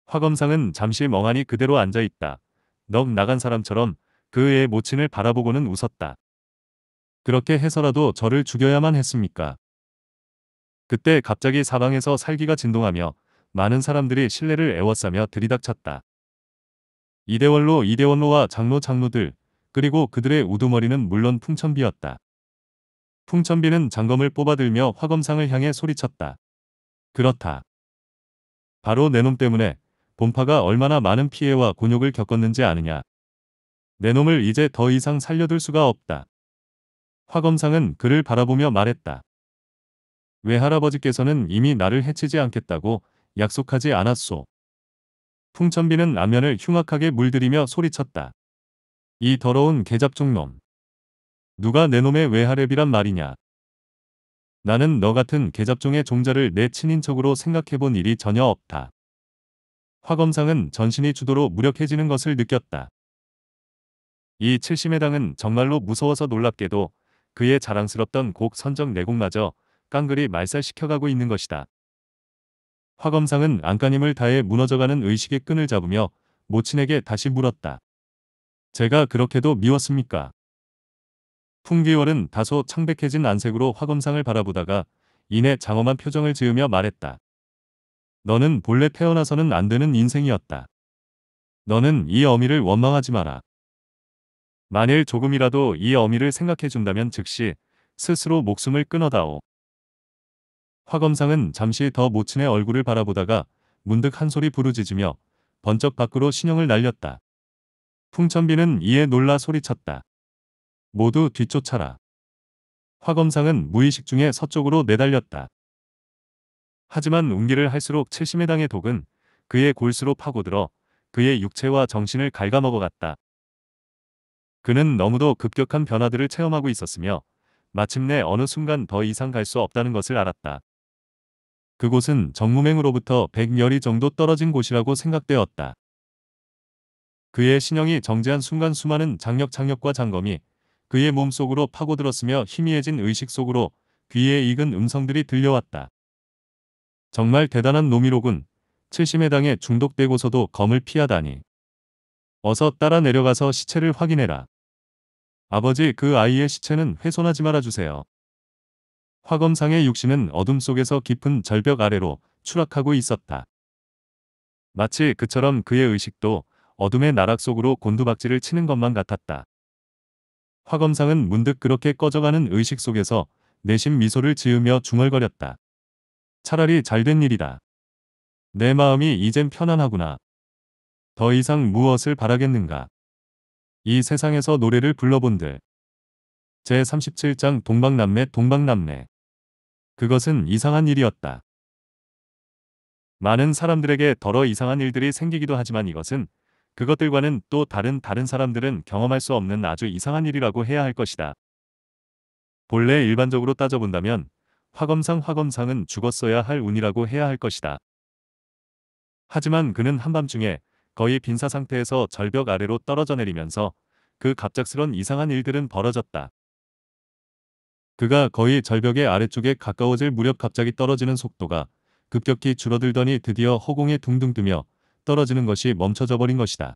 화검상은 잠시 멍하니 그대로 앉아있다. 넉 나간 사람처럼 그의 모친을 바라보고는 웃었다. 그렇게 해서라도 저를 죽여야만 했습니까? 그때 갑자기 사방에서 살기가 진동하며 많은 사람들이 신뢰를 애워싸며 들이닥쳤다. 이대원로 이대원로와 장로 장로들 그리고 그들의 우두머리는 물론 풍천비였다. 풍천비는 장검을 뽑아들며 화검상을 향해 소리쳤다. 그렇다. 바로 내놈 때문에 본파가 얼마나 많은 피해와 곤욕을 겪었는지 아느냐. 내 놈을 이제 더 이상 살려둘 수가 없다. 화검상은 그를 바라보며 말했다. 외할아버지께서는 이미 나를 해치지 않겠다고 약속하지 않았소. 풍천비는 라면을 흉악하게 물들이며 소리쳤다. 이 더러운 개잡종놈. 누가 내 놈의 외하랩이란 말이냐. 나는 너 같은 개잡종의 종자를 내 친인척으로 생각해본 일이 전혀 없다. 화 검상은 전신이 주도로 무력해지는 것을 느꼈다. 이 칠심회당은 정말로 무서워서 놀랍게도 그의 자랑스럽던 곡 선정 내곡마저 깡그리 말살시켜가고 있는 것이다. 화 검상은 안간힘을 다해 무너져가는 의식의 끈을 잡으며 모친에게 다시 물었다. 제가 그렇게도 미웠습니까? 풍기월은 다소 창백해진 안색으로 화검상을 바라보다가 이내 장엄한 표정을 지으며 말했다. 너는 본래 태어나서는 안 되는 인생이었다. 너는 이 어미를 원망하지 마라. 만일 조금이라도 이 어미를 생각해 준다면 즉시 스스로 목숨을 끊어다오. 화검상은 잠시 더 모친의 얼굴을 바라보다가 문득 한 소리 부르짖으며 번쩍 밖으로 신형을 날렸다. 풍천비는 이에 놀라 소리쳤다. 모두 뒤쫓아라. 화검상은 무의식 중에 서쪽으로 내달렸다. 하지만 운기를 할수록 70회당의 독은 그의 골수로 파고들어 그의 육체와 정신을 갉아먹어갔다. 그는 너무도 급격한 변화들을 체험하고 있었으며 마침내 어느 순간 더 이상 갈 수 없다는 것을 알았다. 그곳은 정무맹으로부터 100여리 정도 떨어진 곳이라고 생각되었다. 그의 신형이 정지한 순간 수많은 장력장력과 장검이 그의 몸속으로 파고들었으며 희미해진 의식 속으로 귀에 익은 음성들이 들려왔다. 정말 대단한 놈이로군. 7 0해당에 중독되고서도 검을 피하다니. 어서 따라 내려가서 시체를 확인해라. 아버지 그 아이의 시체는 훼손하지 말아주세요. 화검상의 육신은 어둠 속에서 깊은 절벽 아래로 추락하고 있었다. 마치 그처럼 그의 의식도 어둠의 나락 속으로 곤두박질을 치는 것만 같았다. 화검상은 문득 그렇게 꺼져가는 의식 속에서 내심 미소를 지으며 중얼거렸다. 차라리 잘된 일이다. 내 마음이 이젠 편안하구나. 더 이상 무엇을 바라겠는가. 이 세상에서 노래를 불러본들. 제37장 동방남매 동방남매 그것은 이상한 일이었다. 많은 사람들에게 더러 이상한 일들이 생기기도 하지만 이것은 그것들과는 또 다른 다른 사람들은 경험할 수 없는 아주 이상한 일이라고 해야 할 것이다. 본래 일반적으로 따져본다면 화검상 화검상은 죽었어야 할 운이라고 해야 할 것이다. 하지만 그는 한밤중에 거의 빈사 상태에서 절벽 아래로 떨어져 내리면서 그 갑작스런 이상한 일들은 벌어졌다. 그가 거의 절벽의 아래쪽에 가까워질 무렵 갑자기 떨어지는 속도가 급격히 줄어들더니 드디어 허공에 둥둥 뜨며 떨어지는 것이 멈춰져 버린 것이다.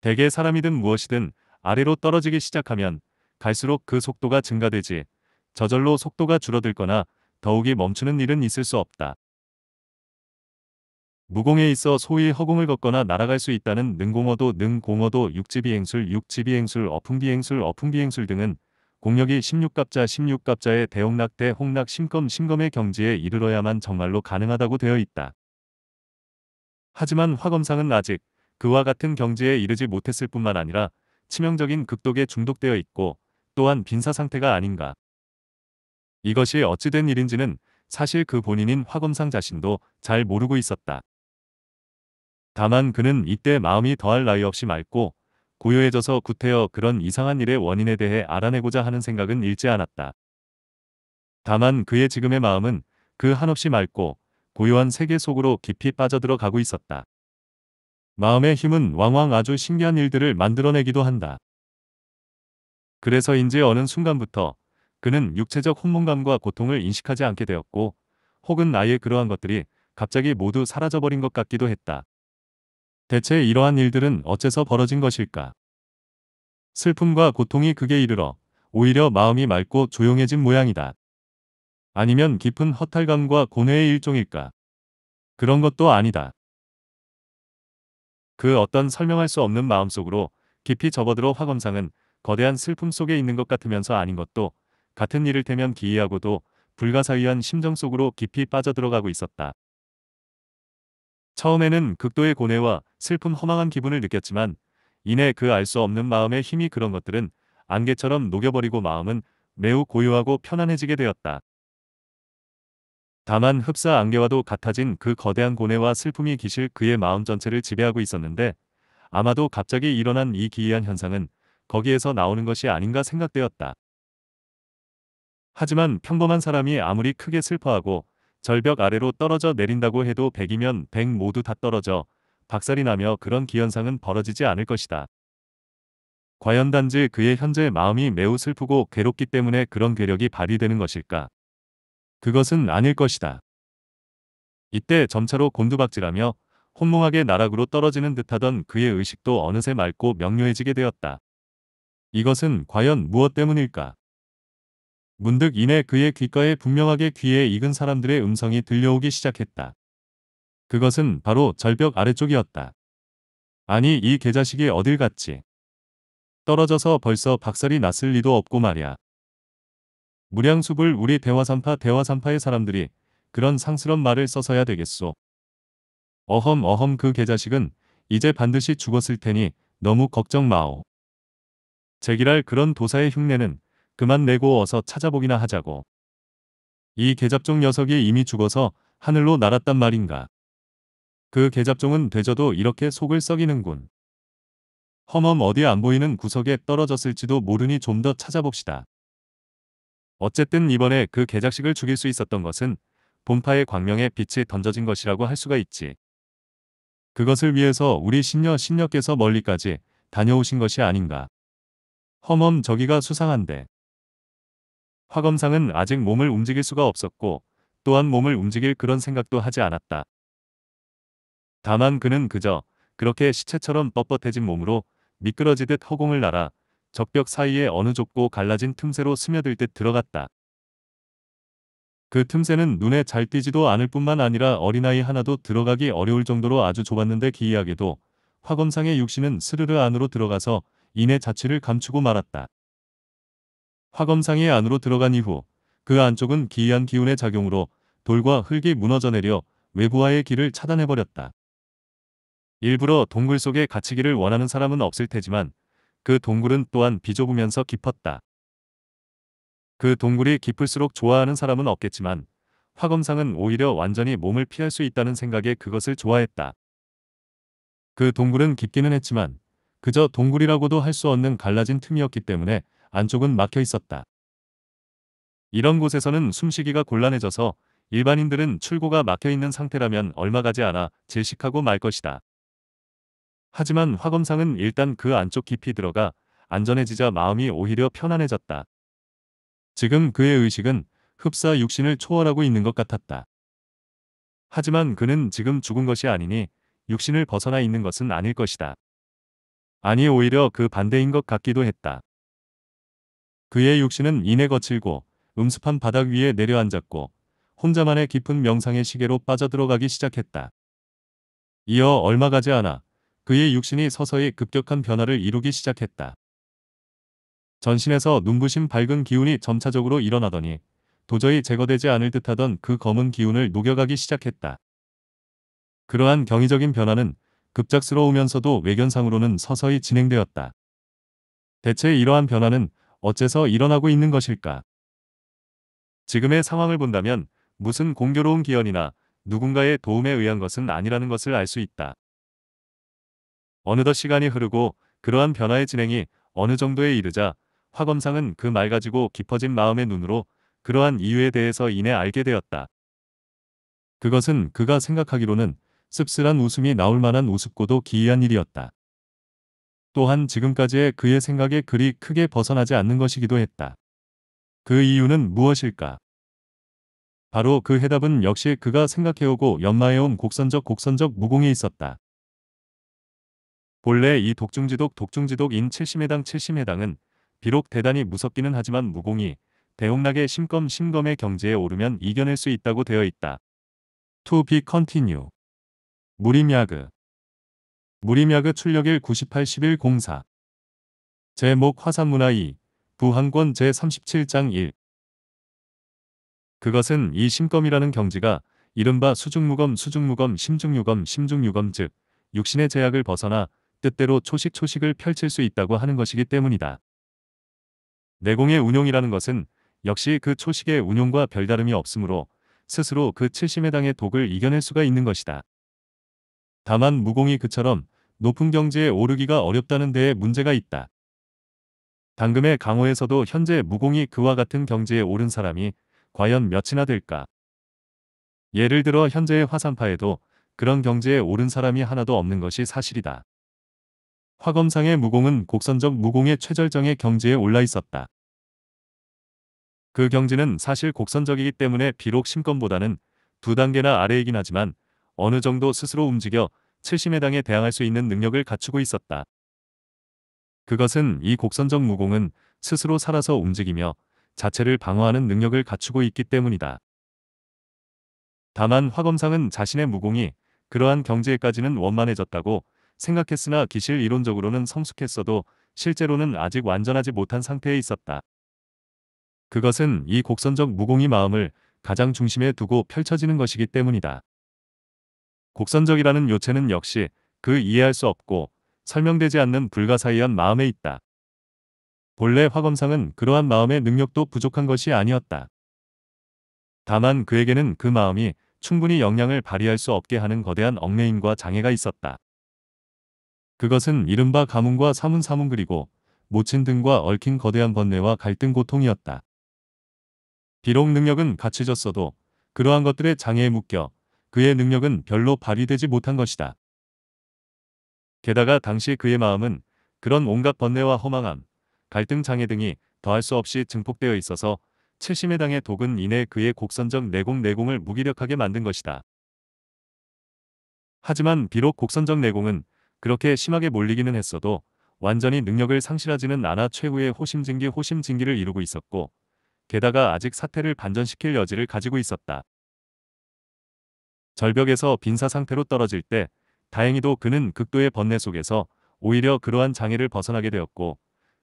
대개 사람이든 무엇이든 아래로 떨어지기 시작하면 갈수록 그 속도가 증가되지 저절로 속도가 줄어들거나 더욱이 멈추는 일은 있을 수 없다. 무공에 있어 소위 허공을 걷거나 날아갈 수 있다는 능공어도 능공어도 육지비행술 육지비행술 어풍비행술 어풍비행술 등은 공력이 16갑자 16갑자의 대홍락대 홍락 심검 심검의 경지에 이르러야만 정말로 가능하다고 되어 있다. 하지만 화검상은 아직 그와 같은 경지에 이르지 못했을 뿐만 아니라 치명적인 극독에 중독되어 있고 또한 빈사 상태가 아닌가. 이것이 어찌된 일인지는 사실 그 본인인 화검상 자신도 잘 모르고 있었다. 다만 그는 이때 마음이 더할 나위 없이 맑고 고요해져서 구태여 그런 이상한 일의 원인에 대해 알아내고자 하는 생각은 잃지 않았다. 다만 그의 지금의 마음은 그 한없이 맑고 고요한 세계 속으로 깊이 빠져들어 가고 있었다. 마음의 힘은 왕왕 아주 신기한 일들을 만들어내기도 한다. 그래서인지 어느 순간부터 그는 육체적 혼몽감과 고통을 인식하지 않게 되었고 혹은 아예 그러한 것들이 갑자기 모두 사라져버린 것 같기도 했다. 대체 이러한 일들은 어째서 벌어진 것일까? 슬픔과 고통이 극에 이르러 오히려 마음이 맑고 조용해진 모양이다. 아니면 깊은 허탈감과 고뇌의 일종일까? 그런 것도 아니다. 그 어떤 설명할 수 없는 마음속으로 깊이 접어들어 화검상은 거대한 슬픔 속에 있는 것 같으면서 아닌 것도 같은 일을 테면 기이하고도 불가사의한 심정 속으로 깊이 빠져들어가고 있었다. 처음에는 극도의 고뇌와 슬픔 허망한 기분을 느꼈지만 이내 그 알 수 없는 마음의 힘이 그런 것들은 안개처럼 녹여버리고 마음은 매우 고요하고 편안해지게 되었다. 다만 흡사 안개와도 같아진 그 거대한 고뇌와 슬픔이 기실 그의 마음 전체를 지배하고 있었는데 아마도 갑자기 일어난 이 기이한 현상은 거기에서 나오는 것이 아닌가 생각되었다. 하지만 평범한 사람이 아무리 크게 슬퍼하고 절벽 아래로 떨어져 내린다고 해도 100이면 100 모두 다 떨어져 박살이 나며 그런 기현상은 벌어지지 않을 것이다. 과연 단지 그의 현재 마음이 매우 슬프고 괴롭기 때문에 그런 괴력이 발휘되는 것일까? 그것은 아닐 것이다. 이때 점차로 곤두박질하며 혼몽하게 나락으로 떨어지는 듯하던 그의 의식도 어느새 맑고 명료해지게 되었다. 이것은 과연 무엇 때문일까? 문득 이내 그의 귓가에 분명하게 귀에 익은 사람들의 음성이 들려오기 시작했다. 그것은 바로 절벽 아래쪽이었다. 아니 이 개자식이 어딜 갔지? 떨어져서 벌써 박살이 났을 리도 없고 말이야. 무량숲을 우리 대화산파 대화산파의 사람들이 그런 상스런 말을 써서야 되겠소. 어험 어험 그 개자식은 이제 반드시 죽었을 테니 너무 걱정 마오. 제기랄 그런 도사의 흉내는 그만 내고 어서 찾아보기나 하자고. 이 개잡종 녀석이 이미 죽어서 하늘로 날았단 말인가. 그 개잡종은 되져도 이렇게 속을 썩이는군. 험험 어디 안 보이는 구석에 떨어졌을지도 모르니 좀 더 찾아봅시다. 어쨌든 이번에 그 개작식을 죽일 수 있었던 것은 본파의 광명에 빛이 던져진 것이라고 할 수가 있지. 그것을 위해서 우리 신녀 신녀께서 멀리까지 다녀오신 것이 아닌가. 허멈 저기가 수상한데. 화검상은 아직 몸을 움직일 수가 없었고 또한 몸을 움직일 그런 생각도 하지 않았다. 다만 그는 그저 그렇게 시체처럼 뻣뻣해진 몸으로 미끄러지듯 허공을 날아 적벽 사이에 어느 좁고 갈라진 틈새로 스며들 듯 들어갔다. 그 틈새는 눈에 잘 띄지도 않을 뿐만 아니라 어린아이 하나도 들어가기 어려울 정도로 아주 좁았는데 기이하게도 화검상의 육신은 스르르 안으로 들어가서 이내 자취를 감추고 말았다. 화검상의 안으로 들어간 이후 그 안쪽은 기이한 기운의 작용으로 돌과 흙이 무너져 내려 외부와의 길을 차단해버렸다. 일부러 동굴 속에 갇히기를 원하는 사람은 없을 테지만 그 동굴은 또한 비좁으면서 깊었다. 그 동굴이 깊을수록 좋아하는 사람은 없겠지만 화검상은 오히려 완전히 몸을 피할 수 있다는 생각에 그것을 좋아했다. 그 동굴은 깊기는 했지만 그저 동굴이라고도 할 수 없는 갈라진 틈이었기 때문에 안쪽은 막혀 있었다. 이런 곳에서는 숨쉬기가 곤란해져서 일반인들은 출구가 막혀 있는 상태라면 얼마 가지 않아 질식하고 말 것이다. 하지만 화검상은 일단 그 안쪽 깊이 들어가 안전해지자 마음이 오히려 편안해졌다. 지금 그의 의식은 흡사 육신을 초월하고 있는 것 같았다. 하지만 그는 지금 죽은 것이 아니니 육신을 벗어나 있는 것은 아닐 것이다. 아니 오히려 그 반대인 것 같기도 했다. 그의 육신은 인해 거칠고 음습한 바닥 위에 내려앉았고 혼자만의 깊은 명상의 시계로 빠져들어가기 시작했다. 이어 얼마 가지 않아 그의 육신이 서서히 급격한 변화를 이루기 시작했다. 전신에서 눈부신 밝은 기운이 점차적으로 일어나더니 도저히 제거되지 않을 듯하던 그 검은 기운을 녹여가기 시작했다. 그러한 경이적인 변화는 급작스러우면서도 외견상으로는 서서히 진행되었다. 대체 이러한 변화는 어째서 일어나고 있는 것일까? 지금의 상황을 본다면 무슨 공교로운 기연이나 누군가의 도움에 의한 것은 아니라는 것을 알 수 있다. 어느덧 시간이 흐르고 그러한 변화의 진행이 어느 정도에 이르자 화검상은 그말 가지고 깊어진 마음의 눈으로 그러한 이유에 대해서 인해 알게 되었다. 그것은 그가 생각하기로는 씁쓸한 웃음이 나올 만한 우습고도 기이한 일이었다. 또한 지금까지의 그의 생각에 그리 크게 벗어나지 않는 것이기도 했다. 그 이유는 무엇일까? 바로 그 해답은 역시 그가 생각해오고 연마해온 곡선적 곡선적 무공에 있었다. 본래 이 독중지독 독중지독인 7심해당7심해당은 비록 대단히 무섭기는 하지만 무공이 대홍락의 심검 심검의 경지에 오르면 이겨낼 수 있다고 되어 있다. To be continue. 무림야그 무림야그 출력일 98-1104 제목 화산문화 2 부항권 제37장 1 그것은 이 심검이라는 경지가 이른바 수중무검 수중무검 심중유검 심중유검 즉 육신의 제약을 벗어나 뜻대로 초식초식을 펼칠 수 있다고 하는 것이기 때문이다. 내공의 운용이라는 것은 역시 그 초식의 운용과 별다름이 없으므로 스스로 그칠심에 당의 독을 이겨낼 수가 있는 것이다. 다만 무공이 그처럼 높은 경지에 오르기가 어렵다는 데에 문제가 있다. 당금의 강호에서도 현재 무공이 그와 같은 경지에 오른 사람이 과연 몇이나 될까? 예를 들어 현재의 화산파에도 그런 경지에 오른 사람이 하나도 없는 것이 사실이다. 화검상의 무공은 곡선적 무공의 최절정의 경지에 올라 있었다. 그 경지는 사실 곡선적이기 때문에 비록 심권보다는두 단계나 아래이긴 하지만 어느 정도 스스로 움직여 7심회당에 대항할 수 있는 능력을 갖추고 있었다. 그것은 이 곡선적 무공은 스스로 살아서 움직이며 자체를 방어하는 능력을 갖추고 있기 때문이다. 다만 화검상은 자신의 무공이 그러한 경지에까지는 원만해졌다고 생각했으나 기실 이론적으로는 성숙했어도 실제로는 아직 완전하지 못한 상태에 있었다. 그것은 이 곡선적 무공이 마음을 가장 중심에 두고 펼쳐지는 것이기 때문이다. 곡선적이라는 요체는 역시 그 이해할 수 없고 설명되지 않는 불가사의한 마음에 있다. 본래 화검상은 그러한 마음의 능력도 부족한 것이 아니었다. 다만 그에게는 그 마음이 충분히 영향을 발휘할 수 없게 하는 거대한 얽매임과 장애가 있었다. 그것은 이른바 가문과 사문 사문 그리고 모친 등과 얽힌 거대한 번뇌와 갈등 고통이었다. 비록 능력은 갖춰졌어도 그러한 것들의 장애에 묶여 그의 능력은 별로 발휘되지 못한 것이다. 게다가 당시 그의 마음은 그런 온갖 번뇌와 허망함, 갈등 장애 등이 더할 수 없이 증폭되어 있어서 7심의 당의 독은 이내 그의 곡선적 내공 내공을 무기력하게 만든 것이다. 하지만 비록 곡선적 내공은 그렇게 심하게 몰리기는 했어도 완전히 능력을 상실하지는 않아 최후의 호심증기 호심증기를 이루고 있었고 게다가 아직 사태를 반전시킬 여지를 가지고 있었다. 절벽에서 빈사 상태로 떨어질 때 다행히도 그는 극도의 번뇌 속에서 오히려 그러한 장애를 벗어나게 되었고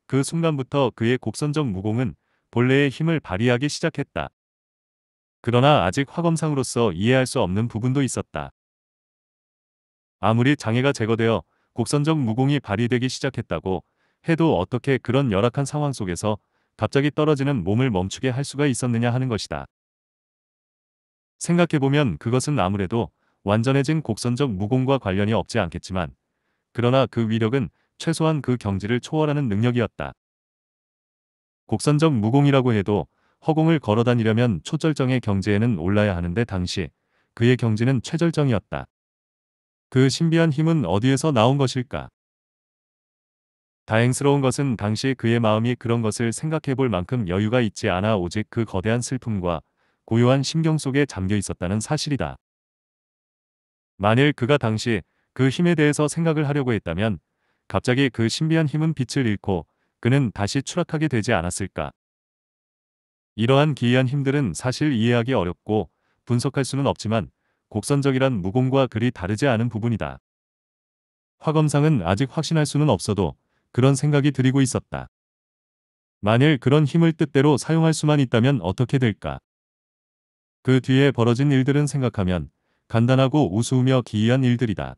그 순간부터 그의 곡선적 무공은 본래의 힘을 발휘하기 시작했다. 그러나 아직 화검상으로서 이해할 수 없는 부분도 있었다. 아무리 장애가 제거되어 곡선적 무공이 발휘되기 시작했다고 해도 어떻게 그런 열악한 상황 속에서 갑자기 떨어지는 몸을 멈추게 할 수가 있었느냐 하는 것이다. 생각해보면 그것은 아무래도 완전해진 곡선적 무공과 관련이 없지 않겠지만 그러나 그 위력은 최소한 그 경지를 초월하는 능력이었다. 곡선적 무공이라고 해도 허공을 걸어다니려면 초절정의 경지에는 올라야 하는데 당시 그의 경지는 최절정이었다. 그 신비한 힘은 어디에서 나온 것일까? 다행스러운 것은 당시 그의 마음이 그런 것을 생각해 볼 만큼 여유가 있지 않아 오직 그 거대한 슬픔과 고요한 심경 속에 잠겨 있었다는 사실이다. 만일 그가 당시 그 힘에 대해서 생각을 하려고 했다면 갑자기 그 신비한 힘은 빛을 잃고 그는 다시 추락하게 되지 않았을까. 이러한 기이한 힘들은 사실 이해하기 어렵고 분석할 수는 없지만 곡선적이란 무공과 그리 다르지 않은 부분이다. 화검상은 아직 확신할 수는 없어도 그런 생각이 들이고 있었다. 만일 그런 힘을 뜻대로 사용할 수만 있다면 어떻게 될까? 그 뒤에 벌어진 일들은 생각하면 간단하고 우스우며 기이한 일들이다.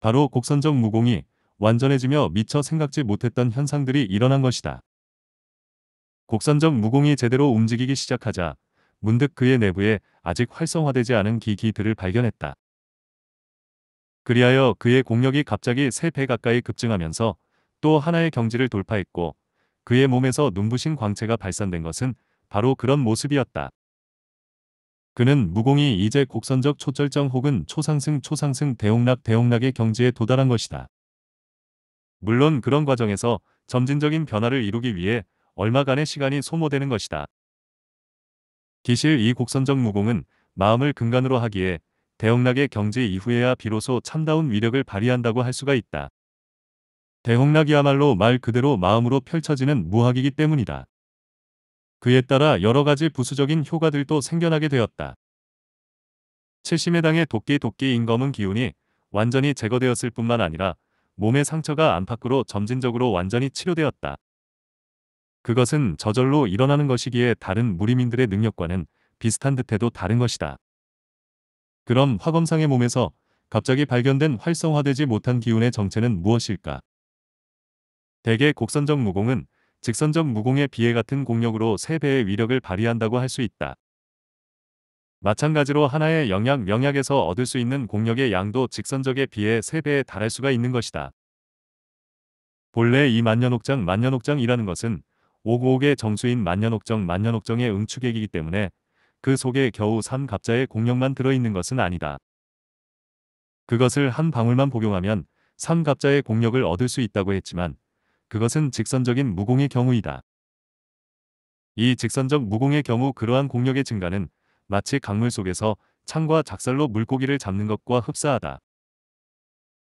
바로 곡선적 무공이 완전해지며 미처 생각지 못했던 현상들이 일어난 것이다. 곡선적 무공이 제대로 움직이기 시작하자 문득 그의 내부에 아직 활성화되지 않은 기기들을 발견했다. 그리하여 그의 공력이 갑자기 3배 가까이 급증하면서 또 하나의 경지를 돌파했고 그의 몸에서 눈부신 광채가 발산된 것은 바로 그런 모습이었다. 그는 무공이 이제 곡선적 초절정 혹은 초상승 초상승 대홍락대홍락의 경지에 도달한 것이다. 물론 그런 과정에서 점진적인 변화를 이루기 위해 얼마간의 시간이 소모되는 것이다. 기실 이 곡선적 무공은 마음을 근간으로 하기에 대홍락의 경지 이후에야 비로소 참다운 위력을 발휘한다고 할 수가 있다. 대홍락이야말로 말 그대로 마음으로 펼쳐지는 무학이기 때문이다. 그에 따라 여러 가지 부수적인 효과들도 생겨나게 되었다. 70회당의 도끼 도끼 인검은 기운이 완전히 제거되었을 뿐만 아니라 몸의 상처가 안팎으로 점진적으로 완전히 치료되었다. 그것은 저절로 일어나는 것이기에 다른 무리민들의 능력과는 비슷한 듯해도 다른 것이다. 그럼 화검상의 몸에서 갑자기 발견된 활성화되지 못한 기운의 정체는 무엇일까? 대개 곡선적 무공은 직선적 무공에 비해 같은 공력으로 3배의 위력을 발휘한다고 할 수 있다. 마찬가지로 하나의 영약 명약에서 얻을 수 있는 공력의 양도 직선적에 비해 3배에 달할 수가 있는 것이다. 본래 이 만년옥장 만년옥장이라는 것은 오구옥의 정수인 만년옥정 만년옥정의 응축액이기 때문에 그 속에 겨우 삼갑자의 공력만 들어있는 것은 아니다. 그것을 한 방울만 복용하면 삼갑자의 공력을 얻을 수 있다고 했지만 그것은 직선적인 무공의 경우이다. 이 직선적 무공의 경우 그러한 공력의 증가는 마치 강물 속에서 창과 작살로 물고기를 잡는 것과 흡사하다.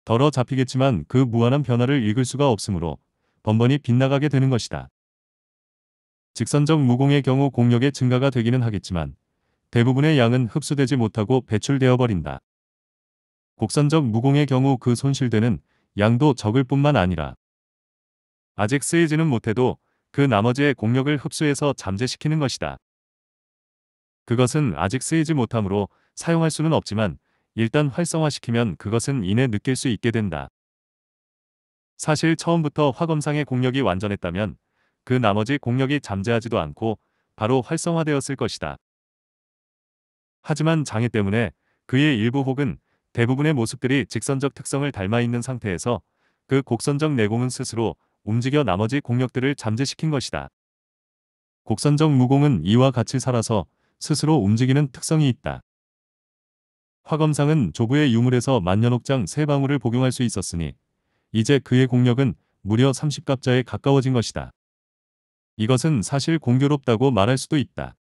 덜어 잡히겠지만 그 무한한 변화를 읽을 수가 없으므로 번번이 빗나가게 되는 것이다. 직선적 무공의 경우 공력의 증가가 되기는 하겠지만 대부분의 양은 흡수되지 못하고 배출되어 버린다. 곡선적 무공의 경우 그 손실되는 양도 적을 뿐만 아니라 아직 쓰이지는 못해도 그 나머지의 공력을 흡수해서 잠재시키는 것이다. 그것은 아직 쓰이지 못하므로 사용할 수는 없지만 일단 활성화시키면 그것은 이내 느낄 수 있게 된다. 사실 처음부터 화검상의 공력이 완전했다면 그 나머지 공력이 잠재하지도 않고 바로 활성화되었을 것이다. 하지만 장애 때문에 그의 일부 혹은 대부분의 모습들이 직선적 특성을 닮아 있는 상태에서 그 곡선적 내공은 스스로 움직여 나머지 공력들을 잠재시킨 것이다. 곡선적 무공은 이와 같이 살아서 스스로 움직이는 특성이 있다. 화검상은 조부의 유물에서 만년옥장 세 방울을 복용할 수 있었으니 이제 그의 공력은 무려 30갑자에 가까워진 것이다. 이것은 사실 공교롭다고 말할 수도 있다.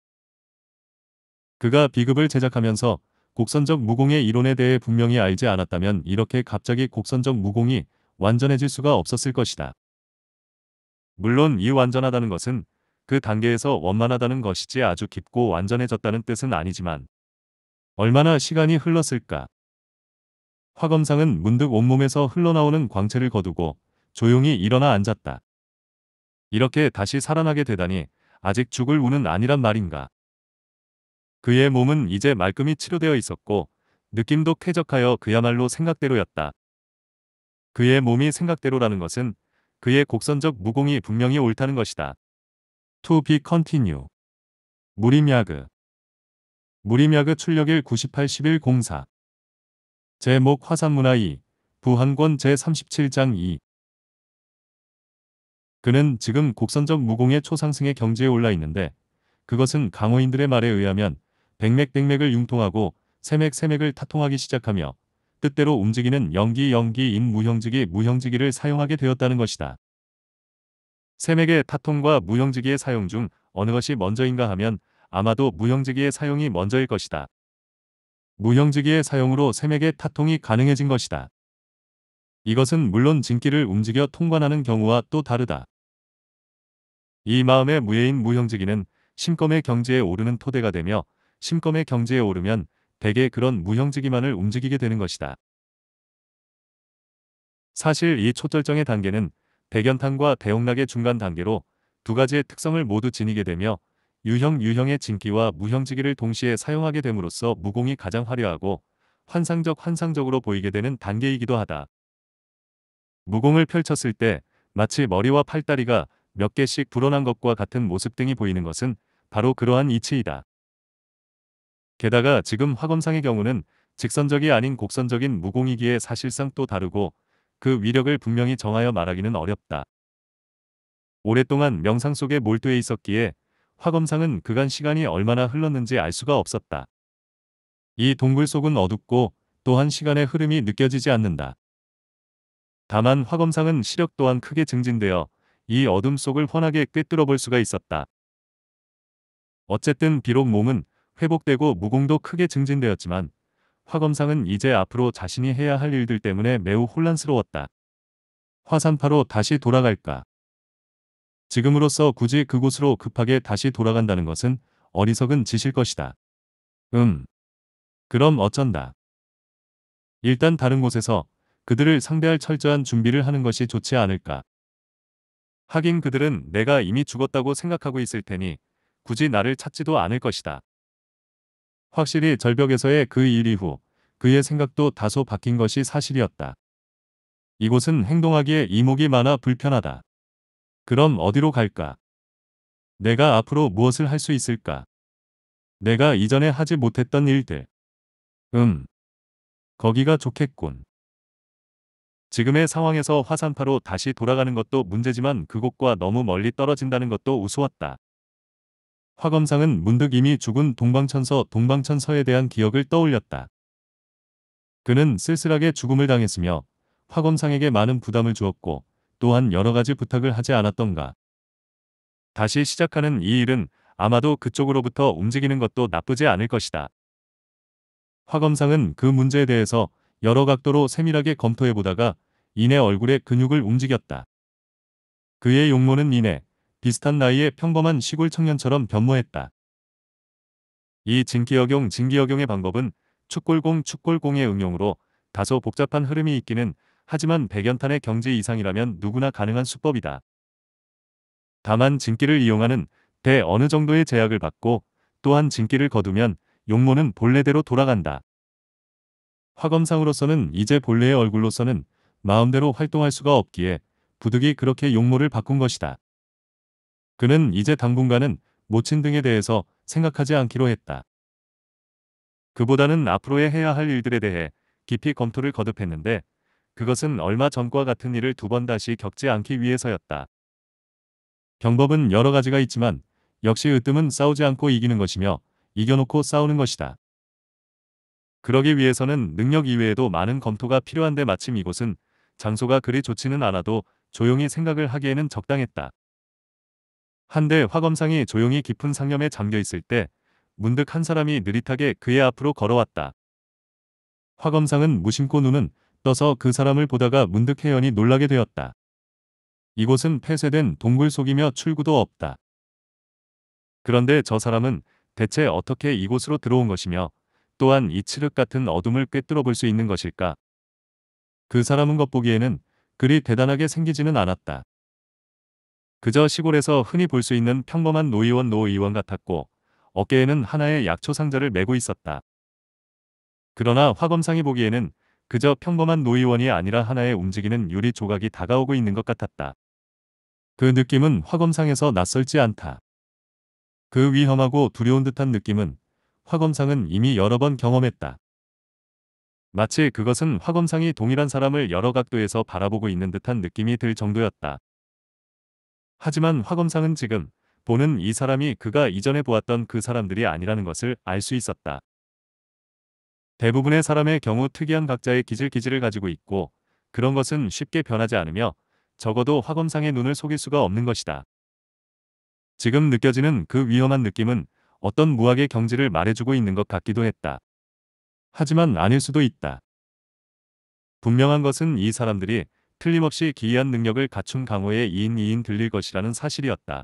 그가 비급을 제작하면서 곡선적 무공의 이론에 대해 분명히 알지 않았다면 이렇게 갑자기 곡선적 무공이 완전해질 수가 없었을 것이다. 물론 이 완전하다는 것은 그 단계에서 원만하다는 것이지 아주 깊고 완전해졌다는 뜻은 아니지만 얼마나 시간이 흘렀을까. 화검상은 문득 온몸에서 흘러나오는 광채를 거두고 조용히 일어나 앉았다. 이렇게 다시 살아나게 되다니 아직 죽을 운은 아니란 말인가. 그의 몸은 이제 말끔히 치료되어 있었고 느낌도 쾌적하여 그야말로 생각대로였다. 그의 몸이 생각대로라는 것은 그의 곡선적 무공이 분명히 옳다는 것이다. To be continue. 무림야그 무림야그 출력일 981104 제목 화산문화 2 부한권 제37장 2 그는 지금 곡선적 무공의 초상승의 경지에 올라 있는데 그것은 강호인들의 말에 의하면 백맥백맥을 융통하고 세맥세맥을 타통하기 시작하며 뜻대로 움직이는 연기 연기인 무형지기 무형지기를 사용하게 되었다는 것이다. 세맥의 타통과 무형지기의 사용 중 어느 것이 먼저인가 하면 아마도 무형지기의 사용이 먼저일 것이다. 무형지기의 사용으로 세맥의 타통이 가능해진 것이다. 이것은 물론 진기를 움직여 통관하는 경우와 또 다르다. 이 마음의 무예인 무형지기는 심검의 경지에 오르는 토대가 되며 심검의 경지에 오르면 대개 그런 무형지기만을 움직이게 되는 것이다. 사실 이 초절정의 단계는 백연탄과 대용락의 중간 단계로 두 가지의 특성을 모두 지니게 되며 유형 유형의 진기와 무형지기를 동시에 사용하게 됨으로써 무공이 가장 화려하고 환상적 환상적으로 보이게 되는 단계이기도 하다. 무공을 펼쳤을 때 마치 머리와 팔다리가 몇 개씩 불어난 것과 같은 모습 등이 보이는 것은 바로 그러한 이치이다. 게다가 지금 화검상의 경우는 직선적이 아닌 곡선적인 무공이기에 사실상 또 다르고 그 위력을 분명히 정하여 말하기는 어렵다. 오랫동안 명상 속에 몰두해 있었기에 화검상은 그간 시간이 얼마나 흘렀는지 알 수가 없었다. 이 동굴 속은 어둡고 또한 시간의 흐름이 느껴지지 않는다. 다만 화검상은 시력 또한 크게 증진되어 이 어둠 속을 훤하게 꿰뚫어 볼 수가 있었다. 어쨌든 비록 몸은 회복되고 무공도 크게 증진되었지만 화검상은 이제 앞으로 자신이 해야 할 일들 때문에 매우 혼란스러웠다. 화산파로 다시 돌아갈까? 지금으로서 굳이 그곳으로 급하게 다시 돌아간다는 것은 어리석은 짓일 것이다. 음. 그럼 어쩐다. 일단 다른 곳에서 그들을 상대할 철저한 준비를 하는 것이 좋지 않을까. 하긴 그들은 내가 이미 죽었다고 생각하고 있을 테니 굳이 나를 찾지도 않을 것이다. 확실히 절벽에서의 그 일 이후 그의 생각도 다소 바뀐 것이 사실이었다. 이곳은 행동하기에 이목이 많아 불편하다. 그럼 어디로 갈까? 내가 앞으로 무엇을 할 수 있을까? 내가 이전에 하지 못했던 일들. 음. 거기가 좋겠군. 지금의 상황에서 화산파로 다시 돌아가는 것도 문제지만 그곳과 너무 멀리 떨어진다는 것도 우스웠다. 화검상은 문득 이미 죽은 동방천서 동방천서에 대한 기억을 떠올렸다. 그는 쓸쓸하게 죽음을 당했으며 화검상에게 많은 부담을 주었고 또한 여러 가지 부탁을 하지 않았던가. 다시 시작하는 이 일은 아마도 그쪽으로부터 움직이는 것도 나쁘지 않을 것이다. 화검상은 그 문제에 대해서 여러 각도로 세밀하게 검토해 보다가 이내 얼굴의 근육을 움직였다. 그의 용모는 이내 비슷한 나이의 평범한 시골 청년처럼 변모했다. 이 증기역용 증기역용의 방법은 축골공 축골공의 응용으로 다소 복잡한 흐름이 있기는 하지만 백연탄의 경지 이상이라면 누구나 가능한 수법이다. 다만 증기를 이용하는 대 어느 정도의 제약을 받고 또한 증기를 거두면 용모는 본래대로 돌아간다. 화검상으로서는 이제 본래의 얼굴로서는 마음대로 활동할 수가 없기에 부득이 그렇게 용모를 바꾼 것이다. 그는 이제 당분간은 모친 등에 대해서 생각하지 않기로 했다. 그보다는 앞으로의 해야 할 일들에 대해 깊이 검토를 거듭했는데 그것은 얼마 전과 같은 일을 두 번 다시 겪지 않기 위해서였다. 경법은 여러 가지가 있지만 역시 으뜸은 싸우지 않고 이기는 것이며 이겨놓고 싸우는 것이다. 그러기 위해서는 능력 이외에도 많은 검토가 필요한데 마침 이곳은 장소가 그리 좋지는 않아도 조용히 생각을 하기에는 적당했다. 한데 화검상이 조용히 깊은 상념에 잠겨 있을 때 문득 한 사람이 느릿하게 그의 앞으로 걸어왔다. 화검상은 무심코 눈은 떠서 그 사람을 보다가 문득 해연이 놀라게 되었다. 이곳은 폐쇄된 동굴 속이며 출구도 없다. 그런데 저 사람은 대체 어떻게 이곳으로 들어온 것이며 또한 이 칠흑 같은 어둠을 꿰뚫어 볼 수 있는 것일까? 그 사람은 겉보기에는 그리 대단하게 생기지는 않았다. 그저 시골에서 흔히 볼 수 있는 평범한 노의원 노의원 같았고 어깨에는 하나의 약초 상자를 메고 있었다. 그러나 화검상이 보기에는 그저 평범한 노의원이 아니라 하나의 움직이는 유리 조각이 다가오고 있는 것 같았다. 그 느낌은 화검상에서 낯설지 않다. 그 위험하고 두려운 듯한 느낌은 화검상은 이미 여러 번 경험했다. 마치 그것은 화검상이 동일한 사람을 여러 각도에서 바라보고 있는 듯한 느낌이 들 정도였다. 하지만 화검상은 지금 보는 이 사람이 그가 이전에 보았던 그 사람들이 아니라는 것을 알 수 있었다. 대부분의 사람의 경우 특이한 각자의 기질기질을 가지고 있고 그런 것은 쉽게 변하지 않으며 적어도 화검상의 눈을 속일 수가 없는 것이다. 지금 느껴지는 그 위험한 느낌은 어떤 무학의 경지를 말해주고 있는 것 같기도 했다. 하지만 아닐 수도 있다. 분명한 것은 이 사람들이 틀림없이 기이한 능력을 갖춘 강호의 2인 2인 들릴 것이라는 사실이었다.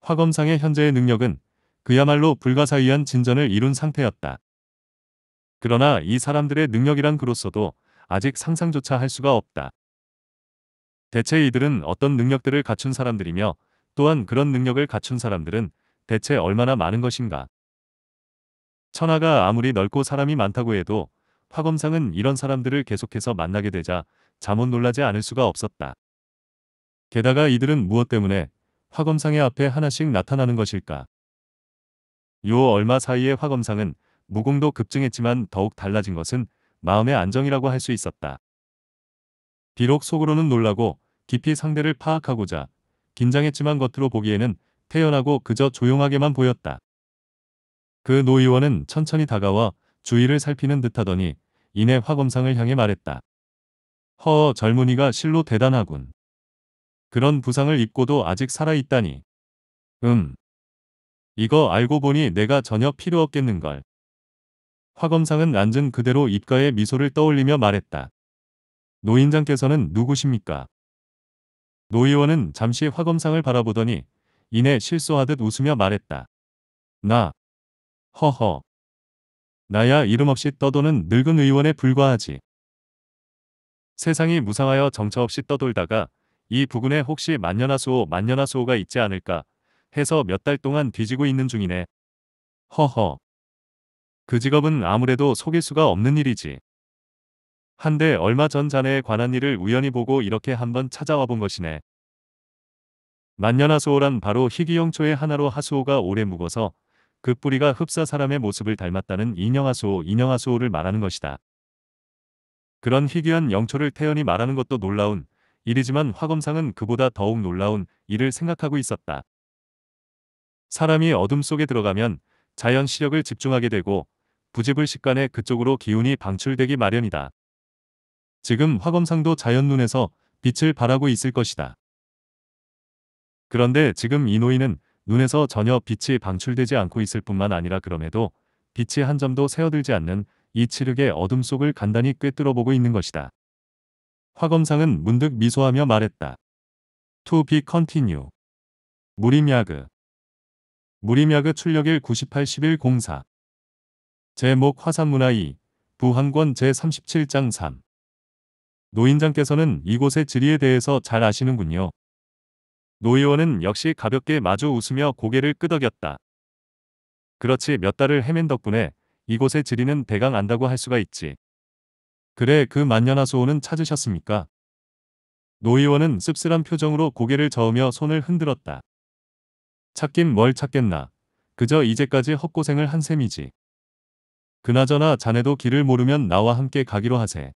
화검상의 현재의 능력은 그야말로 불가사의한 진전을 이룬 상태였다. 그러나 이 사람들의 능력이란 그로서도 아직 상상조차 할 수가 없다. 대체 이들은 어떤 능력들을 갖춘 사람들이며 또한 그런 능력을 갖춘 사람들은 대체 얼마나 많은 것인가? 천하가 아무리 넓고 사람이 많다고 해도 화검상은 이런 사람들을 계속해서 만나게 되자 잠못 놀라지 않을 수가 없었다. 게다가 이들은 무엇 때문에 화검상의 앞에 하나씩 나타나는 것일까? 요 얼마 사이에 화검상은 무공도 급증했지만 더욱 달라진 것은 마음의 안정이라고 할 수 있었다. 비록 속으로는 놀라고 깊이 상대를 파악하고자 긴장했지만 겉으로 보기에는 태연하고 그저 조용하게만 보였다. 그노 의원은 천천히 다가와 주위를 살피는 듯하더니 이내 화검상을 향해 말했다. 허 젊은이가 실로 대단하군. 그런 부상을 입고도 아직 살아있다니. 음. 이거 알고 보니 내가 전혀 필요 없겠는걸. 화검상은 앉은 그대로 입가에 미소를 떠올리며 말했다. 노인장께서는 누구십니까? 노 의원은 잠시 화검상을 바라보더니 이내 실수하듯 웃으며 말했다. 나, 허허. 나야 이름 없이 떠도는 늙은 의원에 불과하지. 세상이 무상하여 정처 없이 떠돌다가 이 부근에 혹시 만년하수호 만년하수호가 있지 않을까 해서 몇 달 동안 뒤지고 있는 중이네. 허허. 그 직업은 아무래도 속일 수가 없는 일이지. 한데 얼마 전 자네에 관한 일을 우연히 보고 이렇게 한번 찾아와 본 것이네. 만년하수호란 바로 희귀형초의 하나로 하수호가 오래 묵어서 그 뿌리가 흡사 사람의 모습을 닮았다는 인형아수호 인형아수호를 말하는 것이다. 그런 희귀한 영초를 태연히 말하는 것도 놀라운 일이지만 화검상은 그보다 더욱 놀라운 일을 생각하고 있었다. 사람이 어둠 속에 들어가면 자연 시력을 집중하게 되고 부지불식간에 그쪽으로 기운이 방출되기 마련이다. 지금 화검상도 자연 눈에서 빛을 바라고 있을 것이다. 그런데 지금 이 노인은 눈에서 전혀 빛이 방출되지 않고 있을 뿐만 아니라 그럼에도 빛이 한 점도 새어들지 않는 이 칠흑의 어둠 속을 간단히 꿰뚫어보고 있는 것이다. 화검상은 문득 미소하며 말했다. To be continue. 무림야그. 무림야그 출력일 981104. 제목 화산문화 2. 부항권 제37장 3. 노인장께서는 이곳의 지리에 대해서 잘 아시는군요. 노 의원은 역시 가볍게 마주 웃으며 고개를 끄덕였다. 그렇지 몇 달을 헤맨 덕분에 이곳의 지리는 대강 안다고 할 수가 있지. 그래 그 만년하수호는 찾으셨습니까? 노 의원은 씁쓸한 표정으로 고개를 저으며 손을 흔들었다. 찾긴 뭘 찾겠나. 그저 이제까지 헛고생을 한 셈이지. 그나저나 자네도 길을 모르면 나와 함께 가기로 하세.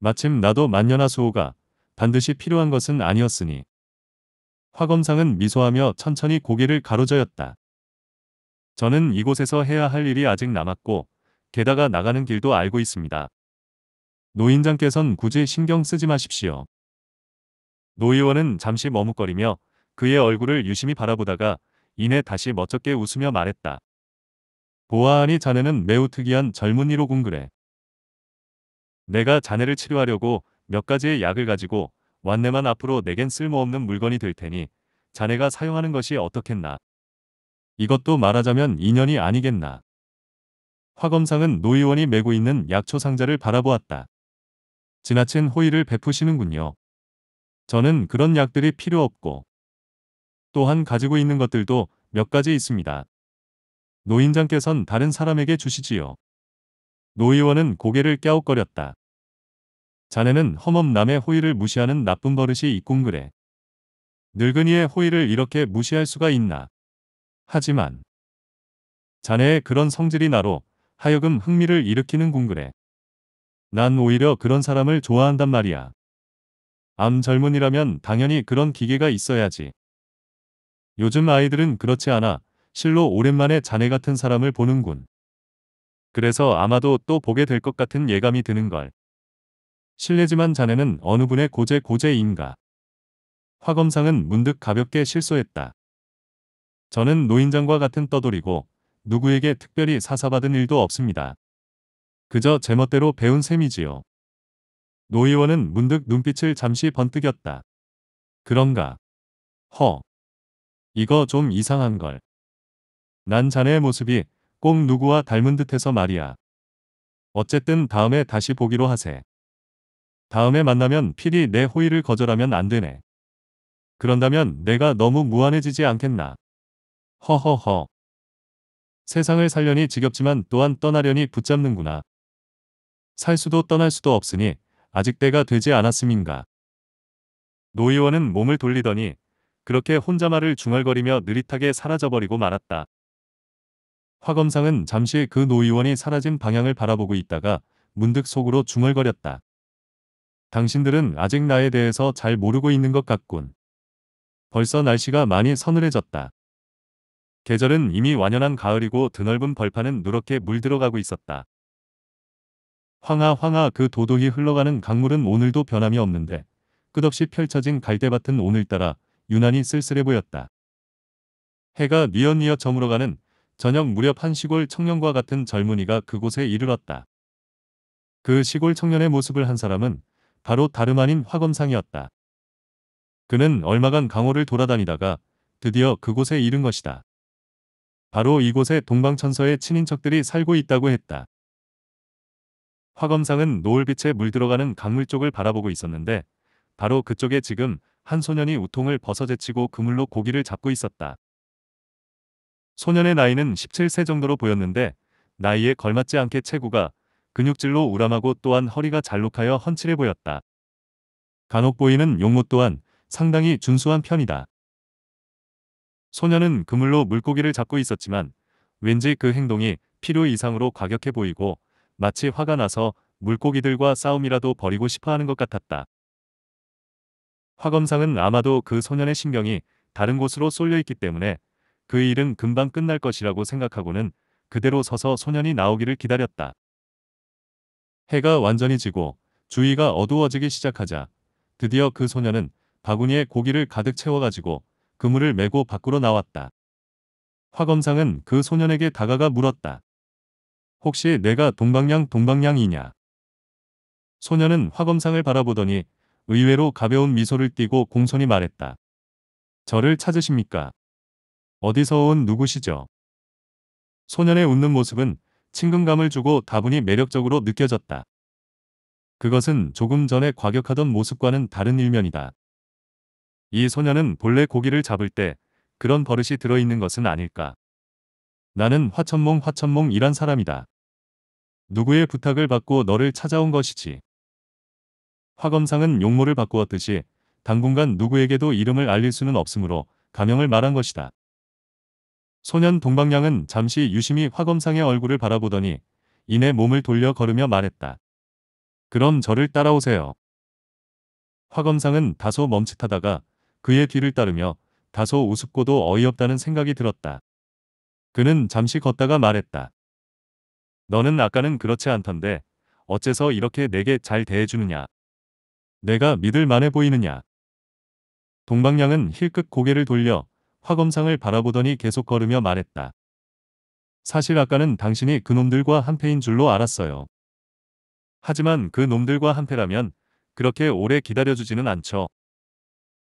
마침 나도 만년하수호가 반드시 필요한 것은 아니었으니. 화검상은 미소하며 천천히 고개를 가로저였다 저는 이곳에서 해야 할 일이 아직 남았고 게다가 나가는 길도 알고 있습니다. 노인장께선 굳이 신경 쓰지 마십시오. 노 의원은 잠시 머뭇거리며 그의 얼굴을 유심히 바라보다가 이내 다시 멋쩍게 웃으며 말했다. 보아하니 자네는 매우 특이한 젊은이로군 그래. 내가 자네를 치료하려고 몇 가지의 약을 가지고 완내만 앞으로 내겐 쓸모없는 물건이 될 테니 자네가 사용하는 것이 어떻겠나. 이것도 말하자면 인연이 아니겠나. 화검상은 노 의원이 메고 있는 약초 상자를 바라보았다. 지나친 호의를 베푸시는군요. 저는 그런 약들이 필요 없고 또한 가지고 있는 것들도 몇 가지 있습니다. 노인장께선 다른 사람에게 주시지요. 노 의원은 고개를 깨웃거렸다. 자네는 험엄 남의 호의를 무시하는 나쁜 버릇이 있군그래. 늙은이의 호의를 이렇게 무시할 수가 있나. 하지만 자네의 그런 성질이 나로 하여금 흥미를 일으키는 군그래. 난 오히려 그런 사람을 좋아한단 말이야. 암 젊은이라면 당연히 그런 기계가 있어야지. 요즘 아이들은 그렇지 않아 실로 오랜만에 자네 같은 사람을 보는군. 그래서 아마도 또 보게 될 것 같은 예감이 드는걸. 실례지만 자네는 어느 분의 고제 고제인가. 화 검상은 문득 가볍게 실소했다. 저는 노인장과 같은 떠돌이고 누구에게 특별히 사사받은 일도 없습니다. 그저 제멋대로 배운 셈이지요. 노 의원은 문득 눈빛을 잠시 번뜩였다. 그런가? 허. 이거 좀 이상한 걸. 난 자네의 모습이 꼭 누구와 닮은 듯해서 말이야. 어쨌든 다음에 다시 보기로 하세. 다음에 만나면 필히 내 호의를 거절하면 안 되네. 그런다면 내가 너무 무한해지지 않겠나. 허허허. 세상을 살려니 지겹지만 또한 떠나려니 붙잡는구나. 살 수도 떠날 수도 없으니 아직 때가 되지 않았음인가. 노 의원은 몸을 돌리더니 그렇게 혼자 말을 중얼거리며 느릿하게 사라져버리고 말았다. 화 검상은 잠시 그노 의원이 사라진 방향을 바라보고 있다가 문득 속으로 중얼거렸다. 당신들은 아직 나에 대해서 잘 모르고 있는 것 같군. 벌써 날씨가 많이 서늘해졌다. 계절은 이미 완연한 가을이고 드넓은 벌판은 누렇게 물들어가고 있었다. 황하 황하 그 도도히 흘러가는 강물은 오늘도 변함이 없는데 끝없이 펼쳐진 갈대밭은 오늘따라 유난히 쓸쓸해 보였다. 해가 뉘엿뉘엿 저물어가는 저녁 무렵 한 시골 청년과 같은 젊은이가 그곳에 이르렀다. 그 시골 청년의 모습을 한 사람은 바로 다름 아닌 화검상이었다. 그는 얼마간 강호를 돌아다니다가 드디어 그곳에 이른 것이다. 바로 이곳에 동방천서의 친인척들이 살고 있다고 했다. 화검상은 노을빛에 물들어가는 강물 쪽을 바라보고 있었는데 바로 그쪽에 지금 한 소년이 우통을 벗어제치고 그물로 고기를 잡고 있었다. 소년의 나이는 17세 정도로 보였는데 나이에 걸맞지 않게 체구가 근육질로 우람하고 또한 허리가 잘록하여 헌칠해 보였다. 간혹 보이는 용모 또한 상당히 준수한 편이다. 소녀는 그물로 물고기를 잡고 있었지만 왠지 그 행동이 필요 이상으로 과격해 보이고 마치 화가 나서 물고기들과 싸움이라도 벌이고 싶어 하는 것 같았다. 화검상은 아마도 그 소년의 신경이 다른 곳으로 쏠려 있기 때문에 그 일은 금방 끝날 것이라고 생각하고는 그대로 서서 소년이 나오기를 기다렸다. 해가 완전히 지고 주위가 어두워지기 시작하자 드디어 그 소녀는 바구니에 고기를 가득 채워가지고 그물을 메고 밖으로 나왔다. 화검상은 그 소년에게 다가가 물었다. 혹시 내가 동방량 동방량이냐? 소년은 화검상을 바라보더니 의외로 가벼운 미소를 띠고 공손히 말했다. 저를 찾으십니까? 어디서 온 누구시죠? 소년의 웃는 모습은 친근감을 주고 다분히 매력적으로 느껴졌다. 그것은 조금 전에 과격하던 모습과는 다른 일면이다. 이 소녀는 본래 고기를 잡을 때 그런 버릇이 들어있는 것은 아닐까. 나는 화천몽 화천몽이란 사람이다. 누구의 부탁을 받고 너를 찾아온 것이지. 화검상은 용모를 바꾸었듯이 당분간 누구에게도 이름을 알릴 수는 없으므로 가명을 말한 것이다. 소년 동방량은 잠시 유심히 화검상의 얼굴을 바라보더니 이내 몸을 돌려 걸으며 말했다. 그럼 저를 따라오세요. 화검상은 다소 멈칫하다가 그의 뒤를 따르며 다소 우습고도 어이없다는 생각이 들었다. 그는 잠시 걷다가 말했다. 너는 아까는 그렇지 않던데 어째서 이렇게 내게 잘 대해주느냐. 내가 믿을 만해 보이느냐. 동방량은 힐끗 고개를 돌려 화검상을 바라보더니 계속 걸으며 말했다. 사실 아까는 당신이 그놈들과 한패인 줄로 알았어요. 하지만 그 놈들과 한패라면 그렇게 오래 기다려주지는 않죠.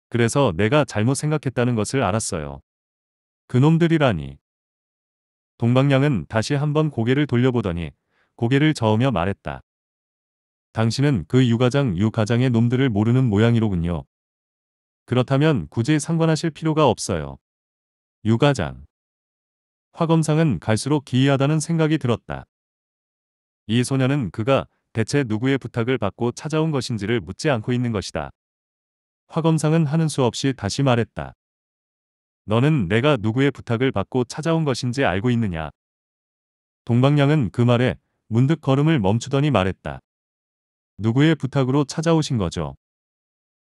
그래서 내가 잘못 생각했다는 것을 알았어요. 그놈들이라니. 동방량은 다시 한번 고개를 돌려보더니 고개를 저으며 말했다. 당신은 그 유가장 유가장의 놈들을 모르는 모양이로군요. 그렇다면 굳이 상관하실 필요가 없어요. 유가장. 화검상은 갈수록 기이하다는 생각이 들었다. 이 소녀는 그가 대체 누구의 부탁을 받고 찾아온 것인지를 묻지 않고 있는 것이다. 화검상은 하는 수 없이 다시 말했다. 너는 내가 누구의 부탁을 받고 찾아온 것인지 알고 있느냐? 동방량은 그 말에 문득 걸음을 멈추더니 말했다. 누구의 부탁으로 찾아오신 거죠?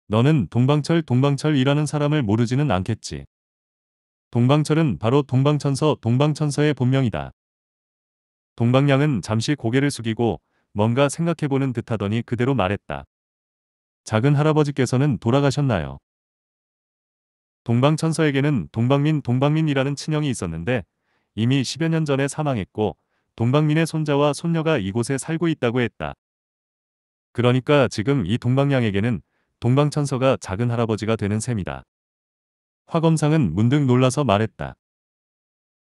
너는 동방철 동방철이라는 사람을 모르지는 않겠지. 동방철은 바로 동방천서 동방천서의 본명이다. 동방량은 잠시 고개를 숙이고 뭔가 생각해보는 듯하더니 그대로 말했다. 작은 할아버지께서는 돌아가셨나요? 동방천서에게는 동방민 동방민이라는 친형이 있었는데 이미 10여 년 전에 사망했고 동방민의 손자와 손녀가 이곳에 살고 있다고 했다. 그러니까 지금 이 동방량에게는 동방천서가 작은 할아버지가 되는 셈이다. 화 검상은 문득 놀라서 말했다.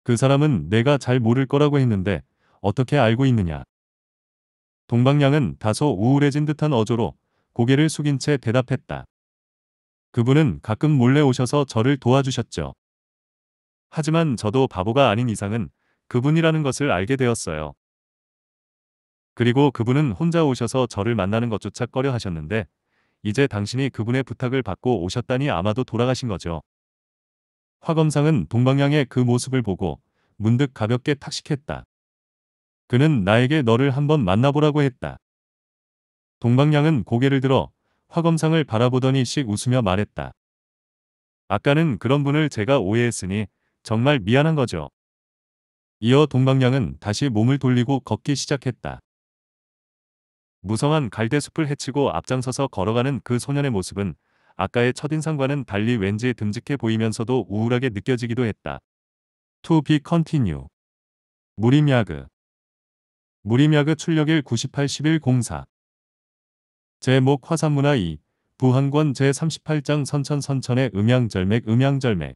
그 사람은 내가 잘 모를 거라고 했는데 어떻게 알고 있느냐. 동방량은 다소 우울해진 듯한 어조로 고개를 숙인 채 대답했다. 그분은 가끔 몰래 오셔서 저를 도와주셨죠. 하지만 저도 바보가 아닌 이상은 그분이라는 것을 알게 되었어요. 그리고 그분은 혼자 오셔서 저를 만나는 것조차 꺼려 하셨는데 이제 당신이 그분의 부탁을 받고 오셨다니 아마도 돌아가신 거죠. 화검상은 동방향의 그 모습을 보고 문득 가볍게 탁식했다. 그는 나에게 너를 한번 만나보라고 했다. 동방향은 고개를 들어 화검상을 바라보더니 씩 웃으며 말했다. 아까는 그런 분을 제가 오해했으니 정말 미안한 거죠. 이어 동방량은 다시 몸을 돌리고 걷기 시작했다. 무성한 갈대숲을 헤치고 앞장서서 걸어가는 그 소년의 모습은 아까의 첫인상과는 달리 왠지 듬직해 보이면서도 우울하게 느껴지기도 했다. To be continue. 무림야그. 무림야그 출력일 981104. 제목 화산문화 2. 부항권 제38장 선천선천의 음양절맥 음양절맥.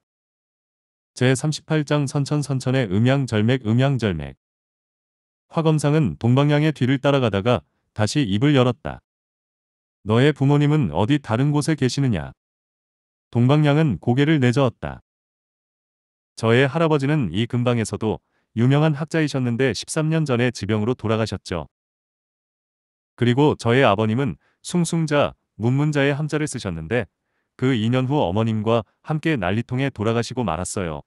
제38장 선천선천의 음양절맥 음양절맥. 화검상은 동방향의 뒤를 따라가다가 다시 입을 열었다. 너의 부모님은 어디 다른 곳에 계시느냐? 동방량은 고개를 내저었다. 저의 할아버지는 이 근방에서도 유명한 학자이셨는데 13년 전에 지병으로 돌아가셨죠. 그리고 저의 아버님은 숭숭자, 문문자의 함자를 쓰셨는데 그 2년 후 어머님과 함께 난리통에 돌아가시고 말았어요.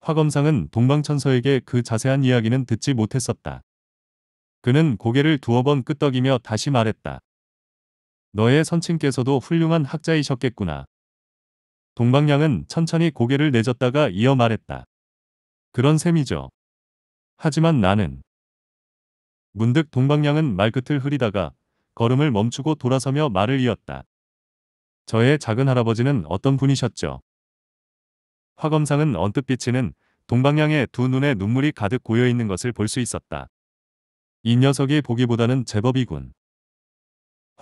화검상은 동방천서에게 그 자세한 이야기는 듣지 못했었다. 그는 고개를 두어 번끄덕이며 다시 말했다. 너의 선친께서도 훌륭한 학자이셨겠구나. 동방량은 천천히 고개를 내졌다가 이어 말했다. 그런 셈이죠. 하지만 나는 문득 동방량은 말끝을 흐리다가 걸음을 멈추고 돌아서며 말을 이었다. 저의 작은 할아버지는 어떤 분이셨죠? 화검상은 언뜻 비치는 동방량의 두 눈에 눈물이 가득 고여 있는 것을 볼 수 있었다. 이 녀석이 보기보다는 제법이군.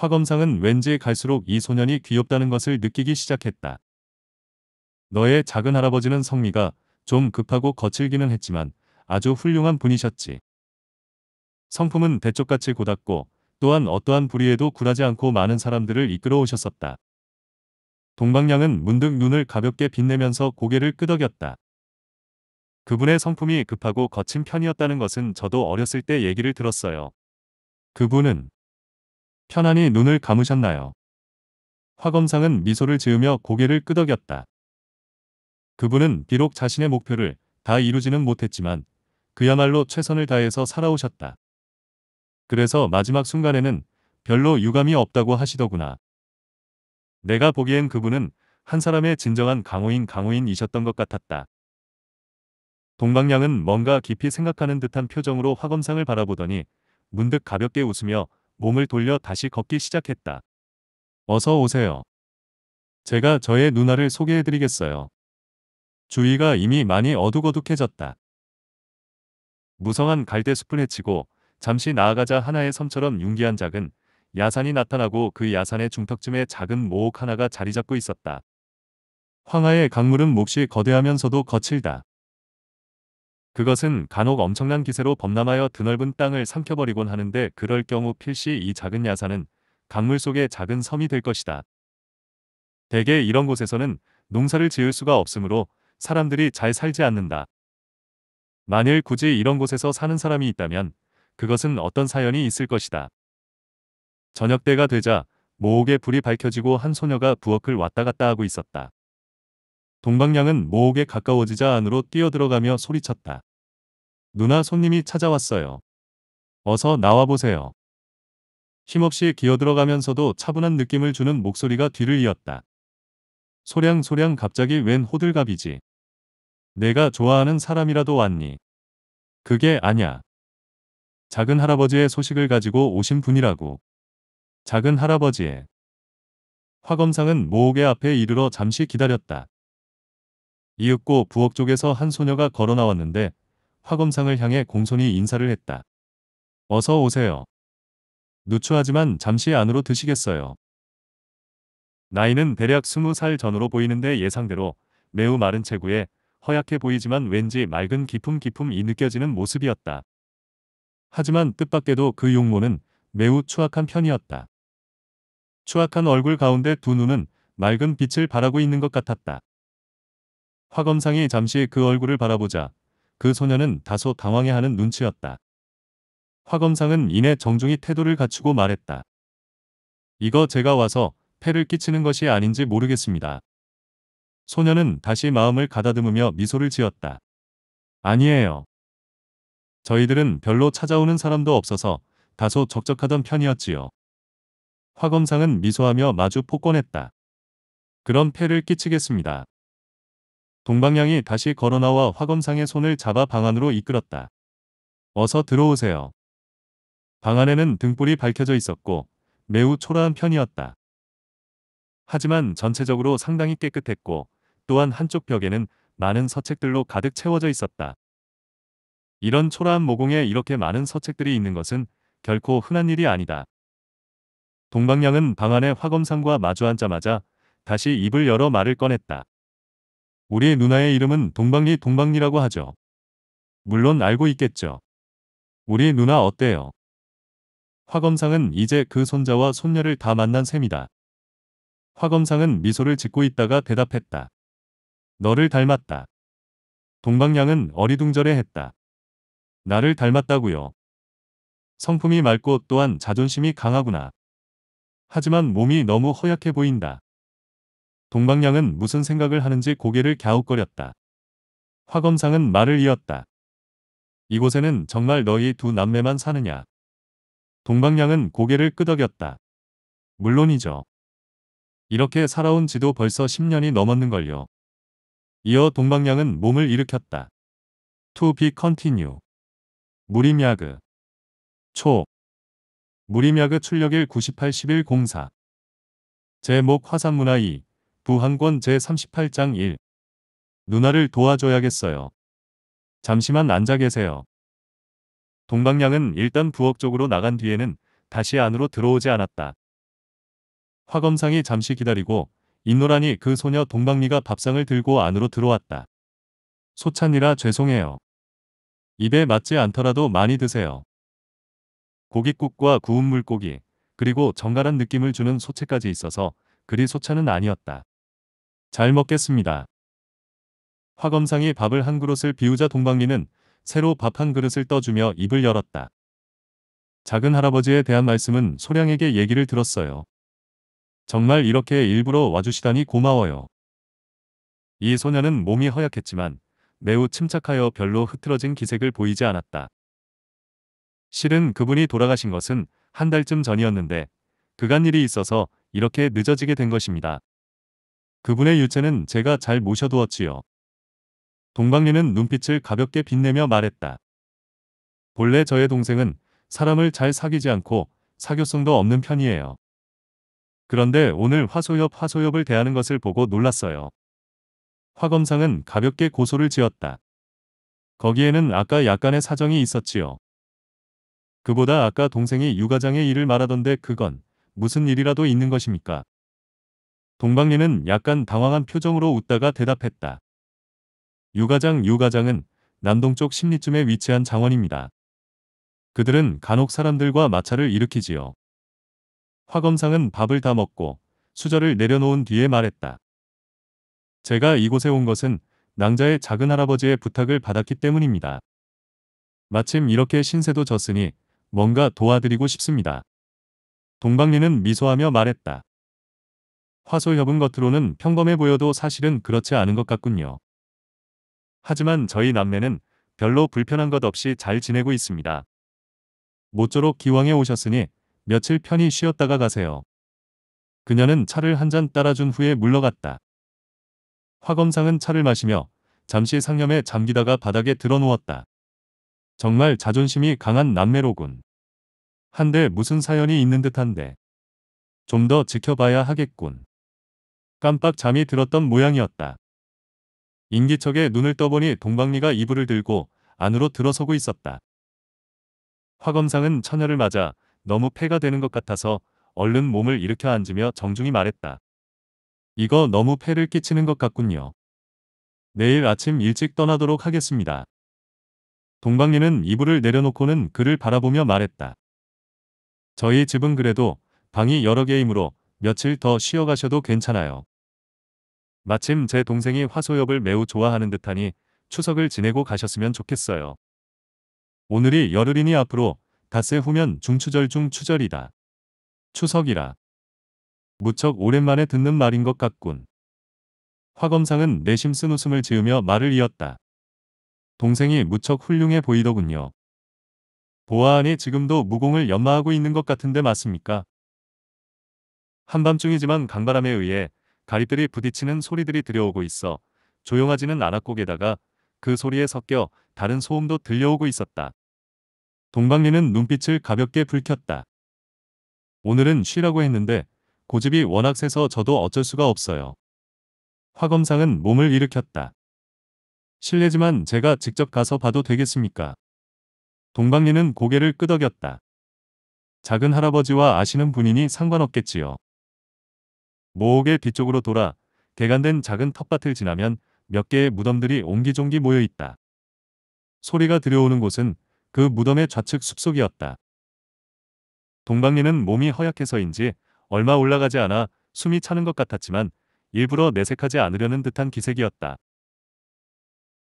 화검상은 왠지 갈수록 이 소년이 귀엽다는 것을 느끼기 시작했다. 너의 작은 할아버지는 성미가 좀 급하고 거칠기는 했지만 아주 훌륭한 분이셨지. 성품은 대쪽같이 고닥고 또한 어떠한 불의에도 굴하지 않고 많은 사람들을 이끌어 오셨었다. 동방량은 문득 눈을 가볍게 빛내면서 고개를 끄덕였다. 그분의 성품이 급하고 거친 편이었다는 것은 저도 어렸을 때 얘기를 들었어요. 그분은 편안히 눈을 감으셨나요? 화검상은 미소를 지으며 고개를 끄덕였다. 그분은 비록 자신의 목표를 다 이루지는 못했지만 그야말로 최선을 다해서 살아오셨다. 그래서 마지막 순간에는 별로 유감이 없다고 하시더구나. 내가 보기엔 그분은 한 사람의 진정한 강호인 강호인이셨던 것 같았다. 동방량은 뭔가 깊이 생각하는 듯한 표정으로 화검상을 바라보더니 문득 가볍게 웃으며 몸을 돌려 다시 걷기 시작했다. 어서 오세요. 제가 저의 누나를 소개해드리겠어요. 주위가 이미 많이 어둑어둑해졌다. 무성한 갈대 숲을 헤치고 잠시 나아가자 하나의 섬처럼 윤기한 작은 야산이 나타나고 그 야산의 중턱쯤에 작은 모옥 하나가 자리 잡고 있었다. 황하의 강물은 몹시 거대하면서도 거칠다. 그것은 간혹 엄청난 기세로 범람하여 드넓은 땅을 삼켜버리곤 하는데 그럴 경우 필시 이 작은 야산은 강물 속의 작은 섬이 될 것이다. 대개 이런 곳에서는 농사를 지을 수가 없으므로 사람들이 잘 살지 않는다. 만일 굳이 이런 곳에서 사는 사람이 있다면 그것은 어떤 사연이 있을 것이다. 저녁 때가 되자 모옥의 불이 밝혀지고 한 소녀가 부엌을 왔다 갔다 하고 있었다. 동방량은 모옥에 가까워지자 안으로 뛰어들어가며 소리쳤다. 누나 손님이 찾아왔어요. 어서 나와보세요. 힘없이 기어들어가면서도 차분한 느낌을 주는 목소리가 뒤를 이었다. 소량소량 갑자기 웬 호들갑이지. 내가 좋아하는 사람이라도 왔니? 그게 아냐. 작은 할아버지의 소식을 가지고 오신 분이라고. 작은 할아버지의. 화검상은 모옥의 앞에 이르러 잠시 기다렸다. 이윽고 부엌 쪽에서 한 소녀가 걸어 나왔는데 화검상을 향해 공손히 인사를 했다. 어서 오세요. 누추하지만 잠시 안으로 드시겠어요. 나이는 대략 20살 전으로 보이는데 예상대로 매우 마른 체구에 허약해 보이지만 왠지 맑은 기품기품이 느껴지는 모습이었다. 하지만 뜻밖에도 그 용모는 매우 추악한 편이었다. 추악한 얼굴 가운데 두 눈은 맑은 빛을 바라고 있는 것 같았다. 화검상이 잠시 그 얼굴을 바라보자 그 소녀는 다소 당황해하는 눈치였다. 화검상은 이내 정중히 태도를 갖추고 말했다. 이거 제가 와서 폐를 끼치는 것이 아닌지 모르겠습니다. 소녀는 다시 마음을 가다듬으며 미소를 지었다. 아니에요. 저희들은 별로 찾아오는 사람도 없어서 다소 적적하던 편이었지요. 화검상은 미소하며 마주 폭권했다. 그럼폐를 끼치겠습니다. 동방향이 다시 걸어나와 화검상의 손을 잡아 방 안으로 이끌었다. 어서 들어오세요. 방 안에는 등불이 밝혀져 있었고 매우 초라한 편이었다. 하지만 전체적으로 상당히 깨끗했고 또한 한쪽 벽에는 많은 서책들로 가득 채워져 있었다. 이런 초라한 모공에 이렇게 많은 서책들이 있는 것은 결코 흔한 일이 아니다. 동방양은 방 안의 화검상과 마주 앉자마자 다시 입을 열어 말을 꺼냈다. 우리의 누나의 이름은 동방리 동방리라고 하죠. 물론 알고 있겠죠. 우리 누나 어때요? 화검상은 이제 그 손자와 손녀를 다 만난 셈이다. 화검상은 미소를 짓고 있다가 대답했다. 너를 닮았다. 동방량은 어리둥절해했다. 나를 닮았다고요. 성품이 맑고 또한 자존심이 강하구나. 하지만 몸이 너무 허약해 보인다. 동방량은 무슨 생각을 하는지 고개를 갸웃거렸다. 화검상은 말을 이었다. 이곳에는 정말 너희 두 남매만 사느냐. 동방량은 고개를 끄덕였다. 물론이죠. 이렇게 살아온 지도 벌써 10년이 넘었는걸요. 이어 동방량은 몸을 일으켰다. To be continue. 무림야그. 초. 무림야그 출력일 981104. 제목 화산문화 2. 부항권 제38장 1 누나를 도와줘야겠어요. 잠시만 앉아 계세요. 동방량은 일단 부엌 쪽으로 나간 뒤에는 다시 안으로 들어오지 않았다. 화검상이 잠시 기다리고 인노란이 그 소녀 동방리가 밥상을 들고 안으로 들어왔다. 소찬이라 죄송해요. 입에 맞지 않더라도 많이 드세요. 고깃국과 구운 물고기, 그리고 정갈한 느낌을 주는 소채까지 있어서 그리 소찬은 아니었다. 잘 먹겠습니다. 화검상이 밥을 한 그릇을 비우자 동방리는 새로 밥 한 그릇을 떠주며 입을 열었다. 작은 할아버지에 대한 말씀은 소량에게 얘기를 들었어요. 정말 이렇게 일부러 와주시다니 고마워요. 이 소녀는 몸이 허약했지만 매우 침착하여 별로 흐트러진 기색을 보이지 않았다. 실은 그분이 돌아가신 것은 한 달쯤 전이었는데 그간 일이 있어서 이렇게 늦어지게 된 것입니다. 그분의 유체는 제가 잘 모셔두었지요. 동방리는 눈빛을 가볍게 빛내며 말했다. 본래 저의 동생은 사람을 잘 사귀지 않고 사교성도 없는 편이에요. 그런데 오늘 화소엽화소엽을 대하는 것을 보고 놀랐어요. 화 검상은 가볍게 고소를 지었다. 거기에는 아까 약간의 사정이 있었지요. 그보다 아까 동생이 육아장의 일을 말하던데 그건 무슨 일이라도 있는 것입니까? 동방예는 약간 당황한 표정으로 웃다가 대답했다. 유가장 유가장은 남동쪽 심리쯤에 위치한 장원입니다. 그들은 간혹 사람들과 마찰을 일으키지요. 화검상은 밥을 다 먹고 수저를 내려놓은 뒤에 말했다. 제가 이곳에 온 것은 낭자의 작은 할아버지의 부탁을 받았기 때문입니다. 마침 이렇게 신세도 졌으니 뭔가 도와드리고 싶습니다. 동방리는 미소하며 말했다. 화소협은 겉으로는 평범해 보여도 사실은 그렇지 않은 것 같군요. 하지만 저희 남매는 별로 불편한 것 없이 잘 지내고 있습니다. 모쪼록 기왕에 오셨으니 며칠 편히 쉬었다가 가세요. 그녀는 차를 한 잔 따라준 후에 물러갔다. 화검상은 차를 마시며 잠시 상념에 잠기다가 바닥에 드러누웠다. 정말 자존심이 강한 남매로군. 한데 무슨 사연이 있는 듯한데. 좀 더 지켜봐야 하겠군. 깜빡 잠이 들었던 모양이었다. 임기척에 눈을 떠보니 동방리가 이불을 들고 안으로 들어서고 있었다. 화검상은 처녀를 맞아 너무 폐가 되는 것 같아서 얼른 몸을 일으켜 앉으며 정중히 말했다. 이거 너무 폐를 끼치는 것 같군요. 내일 아침 일찍 떠나도록 하겠습니다. 동방리는 이불을 내려놓고는 그를 바라보며 말했다. 저희 집은 그래도 방이 여러 개이므로 며칠 더 쉬어가셔도 괜찮아요. 마침 제 동생이 화소엽을 매우 좋아하는 듯하니 추석을 지내고 가셨으면 좋겠어요. 오늘이 열흘이니 앞으로 닷새 후면 중추절 중 추절이다. 추석이라. 무척 오랜만에 듣는 말인 것 같군. 화검상은 내심 쓴 웃음을 지으며 말을 이었다. 동생이 무척 훌륭해 보이더군요. 보아하니 지금도 무공을 연마하고 있는 것 같은데 맞습니까? 한밤중이지만 강바람에 의해 가리들이 부딪히는 소리들이 들려오고 있어 조용하지는 않았고 게다가 그 소리에 섞여 다른 소음도 들려오고 있었다. 동방리는 눈빛을 가볍게 불켰다. 오늘은 쉬라고 했는데 고집이 워낙 세서 저도 어쩔 수가 없어요. 화검상은 몸을 일으켰다. 실례지만 제가 직접 가서 봐도 되겠습니까? 동방리는 고개를 끄덕였다. 작은 할아버지와 아시는 분이니 상관없겠지요. 모옥의 뒤쪽으로 돌아 개간된 작은 텃밭을 지나면 몇 개의 무덤들이 옹기종기 모여 있다. 소리가 들려오는 곳은 그 무덤의 좌측 숲속이었다. 동방리는 몸이 허약해서인지 얼마 올라가지 않아 숨이 차는 것 같았지만 일부러 내색하지 않으려는 듯한 기색이었다.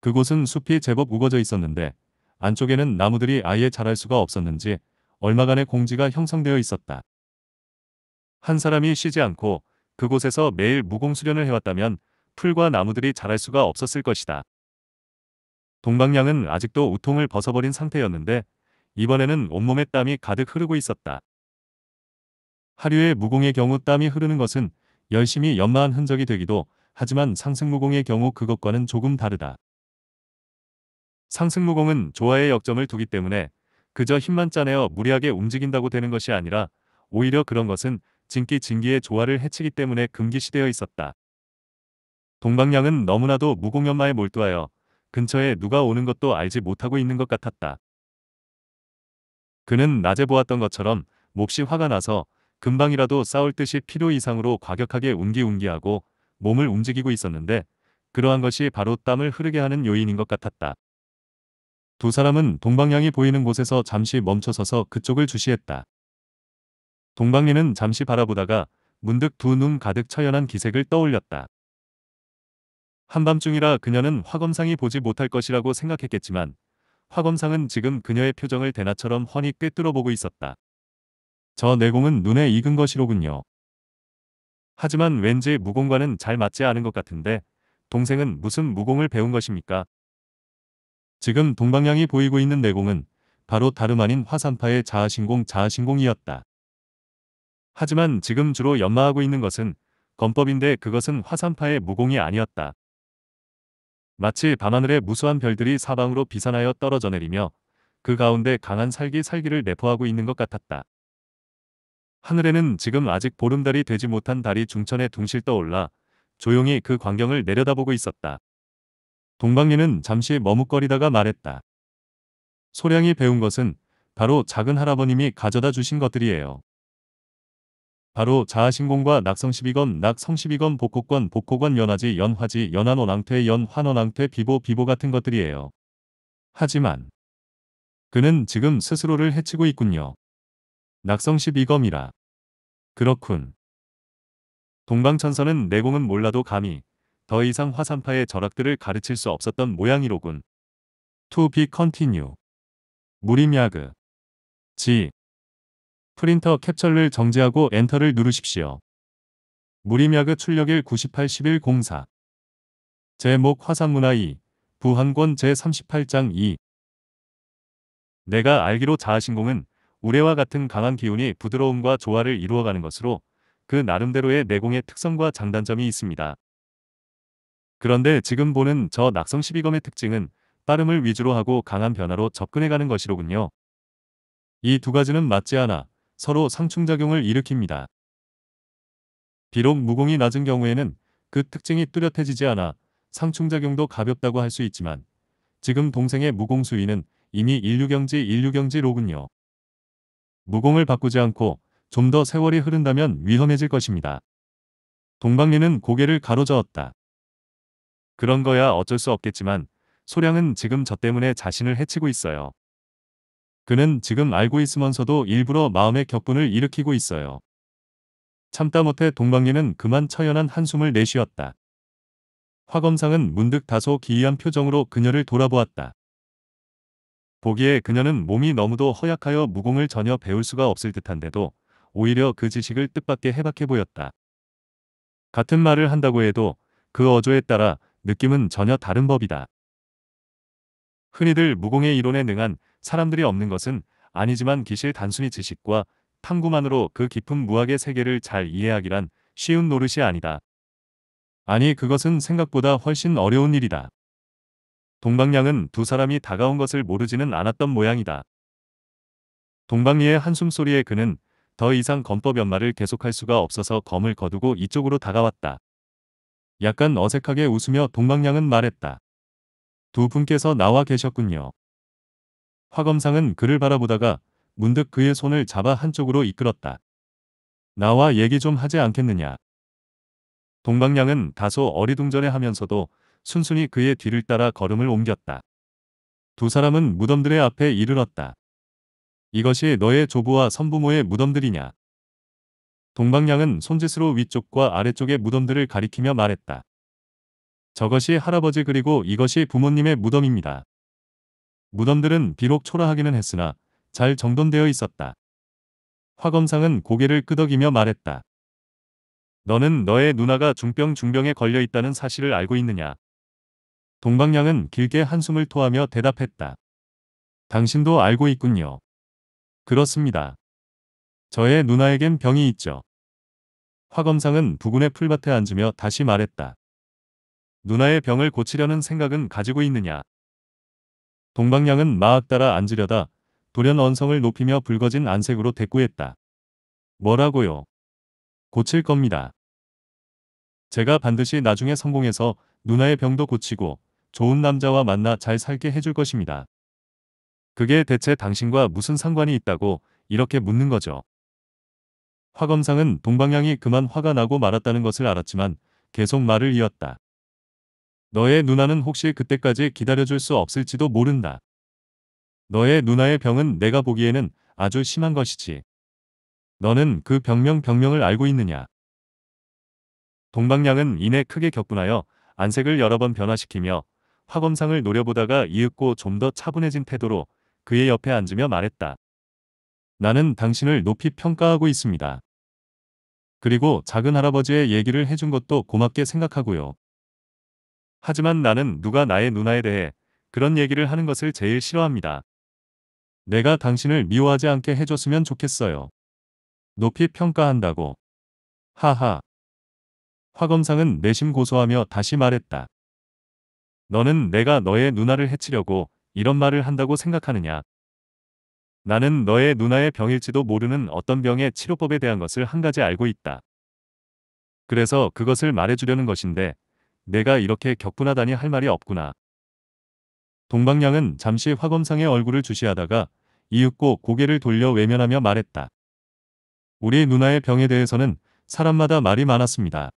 그곳은 숲이 제법 우거져 있었는데 안쪽에는 나무들이 아예 자랄 수가 없었는지 얼마간의 공지가 형성되어 있었다. 한 사람이 쉬지 않고 그곳에서 매일 무공수련을 해왔다면 풀과 나무들이 자랄 수가 없었을 것이다. 동방량은 아직도 우통을 벗어버린 상태였는데 이번에는 온몸에 땀이 가득 흐르고 있었다. 하류의 무공의 경우 땀이 흐르는 것은 열심히 연마한 흔적이 되기도 하지만 상승무공의 경우 그것과는 조금 다르다. 상승무공은 조화의 역점을 두기 때문에 그저 힘만 짜내어 무리하게 움직인다고 되는 것이 아니라 오히려 그런 것은 진기 진기의 조화를 해치기 때문에 금기시되어 있었다. 동방량은 너무나도 무공연마에 몰두하여 근처에 누가 오는 것도 알지 못하고 있는 것 같았다. 그는 낮에 보았던 것처럼 몹시 화가 나서 금방이라도 싸울 듯이 필요 이상으로 과격하게 운기운기하고 몸을 움직이고 있었는데 그러한 것이 바로 땀을 흐르게 하는 요인인 것 같았다. 두 사람은 동방향이 보이는 곳에서 잠시 멈춰서서 그쪽을 주시했다. 동방이는 잠시 바라보다가 문득 두 눈 가득 처연한 기색을 떠올렸다. 한밤중이라 그녀는 화검상이 보지 못할 것이라고 생각했겠지만 화검상은 지금 그녀의 표정을 대나처럼 훤히 꿰뚫어보고 있었다. 저 내공은 눈에 익은 것이로군요. 하지만 왠지 무공과는 잘 맞지 않은 것 같은데 동생은 무슨 무공을 배운 것입니까? 지금 동방향이 보이고 있는 내공은 바로 다름 아닌 화산파의 자아신공 자아신공이었다. 하지만 지금 주로 연마하고 있는 것은 건법인데 그것은 화산파의 무공이 아니었다. 마치 밤하늘의 무수한 별들이 사방으로 비산하여 떨어져 내리며 그 가운데 강한 살기 살기를 내포하고 있는 것 같았다. 하늘에는 지금 아직 보름달이 되지 못한 달이 중천에 둥실 떠올라 조용히 그 광경을 내려다보고 있었다. 동방리는 잠시 머뭇거리다가 말했다. 소량이 배운 것은 바로 작은 할아버님이 가져다 주신 것들이에요. 바로 자아신공과 낙성십이건 낙성십이건 복호권 복호권 연화지 연화지 연한원왕퇴 연환원왕퇴 비보 비보 같은 것들이에요. 하지만 그는 지금 스스로를 해치고 있군요. 낙성십이검이라. 그렇군. 동방천선은 내공은 몰라도 감히 더 이상 화산파의 절학들을 가르칠 수 없었던 모양이로군. To be continue. 무림야그. 지. 프린터 캡처를 정지하고 엔터를 누르십시오. 무림야그 출력일 981104 제목 화산문화 2 부항권 제38장 2 내가 알기로 자아신공은 우레와 같은 강한 기운이 부드러움과 조화를 이루어가는 것으로 그 나름대로의 내공의 특성과 장단점이 있습니다. 그런데 지금 보는 저 낙성 12검의 특징은 빠름을 위주로 하고 강한 변화로 접근해가는 것이로군요. 이 두 가지는 맞지 않아 서로 상충작용을 일으킵니다. 비록 무공이 낮은 경우에는 그 특징이 뚜렷해지지 않아 상충작용도 가볍다고 할 수 있지만 지금 동생의 무공 수위는 이미 인류경지 인류경지로군요. 무공을 바꾸지 않고 좀 더 세월이 흐른다면 위험해질 것입니다. 동방리는 고개를 가로저었다. 그런 거야 어쩔 수 없겠지만 소량은 지금 저 때문에 자신을 해치고 있어요. 그는 지금 알고 있으면서도 일부러 마음의 격분을 일으키고 있어요. 참다 못해 동방리는 그만 처연한 한숨을 내쉬었다. 화검상은 문득 다소 기이한 표정으로 그녀를 돌아보았다. 보기에 그녀는 몸이 너무도 허약하여 무공을 전혀 배울 수가 없을 듯한데도 오히려 그 지식을 뜻밖에 해박해 보였다. 같은 말을 한다고 해도 그 어조에 따라 느낌은 전혀 다른 법이다. 흔히들 무공의 이론에 능한 사람들이 없는 것은 아니지만 기실 단순히 지식과 탐구만으로 그 깊은 무학의 세계를 잘 이해하기란 쉬운 노릇이 아니다. 아니 그것은 생각보다 훨씬 어려운 일이다. 동방량은 두 사람이 다가온 것을 모르지는 않았던 모양이다. 동방리의 한숨소리에 그는 더 이상 검법 연말을 계속할 수가 없어서 검을 거두고 이쪽으로 다가왔다. 약간 어색하게 웃으며 동방량은 말했다. 두 분께서 나와 계셨군요. 화검상은 그를 바라보다가 문득 그의 손을 잡아 한쪽으로 이끌었다. 나와 얘기 좀 하지 않겠느냐. 동방량은 다소 어리둥절해 하면서도 순순히 그의 뒤를 따라 걸음을 옮겼다. 두 사람은 무덤들의 앞에 이르렀다. 이것이 너의 조부와 선부모의 무덤들이냐. 동방량은 손짓으로 위쪽과 아래쪽의 무덤들을 가리키며 말했다. 저것이 할아버지 그리고 이것이 부모님의 무덤입니다. 무덤들은 비록 초라하기는 했으나 잘 정돈되어 있었다. 화검상은 고개를 끄덕이며 말했다. 너는 너의 누나가 중병 중병에 걸려 있다는 사실을 알고 있느냐? 동방량은 길게 한숨을 토하며 대답했다. 당신도 알고 있군요. 그렇습니다. 저의 누나에겐 병이 있죠. 화검상은 부근의 풀밭에 앉으며 다시 말했다. 누나의 병을 고치려는 생각은 가지고 있느냐? 동방량은 마악 따라 앉으려다 돌연 언성을 높이며 붉어진 안색으로 대꾸했다. 뭐라고요? 고칠 겁니다. 제가 반드시 나중에 성공해서 누나의 병도 고치고 좋은 남자와 만나 잘 살게 해줄 것입니다. 그게 대체 당신과 무슨 상관이 있다고 이렇게 묻는 거죠. 화검상은 동방향이 그만 화가 나고 말았다는 것을 알았지만 계속 말을 이었다. 너의 누나는 혹시 그때까지 기다려줄 수 없을지도 모른다. 너의 누나의 병은 내가 보기에는 아주 심한 것이지. 너는 그 병명 병명을 알고 있느냐? 동방량은 이내 크게 격분하여 안색을 여러 번 변화시키며 화검상을 노려보다가 이윽고 좀 더 차분해진 태도로 그의 옆에 앉으며 말했다. 나는 당신을 높이 평가하고 있습니다. 그리고 작은 할아버지의 얘기를 해준 것도 고맙게 생각하고요. 하지만 나는 누가 나의 누나에 대해 그런 얘기를 하는 것을 제일 싫어합니다. 내가 당신을 미워하지 않게 해줬으면 좋겠어요. 높이 평가한다고. 하하. 화 검상은 내심 고소하며 다시 말했다. 너는 내가 너의 누나를 해치려고 이런 말을 한다고 생각하느냐. 나는 너의 누나의 병일지도 모르는 어떤 병의 치료법에 대한 것을 한 가지 알고 있다. 그래서 그것을 말해주려는 것인데 내가 이렇게 격분하다니 할 말이 없구나. 동방량은 잠시 화검상의 얼굴을 주시하다가 이윽고 고개를 돌려 외면하며 말했다. 우리 누나의 병에 대해서는 사람마다 말이 많았습니다.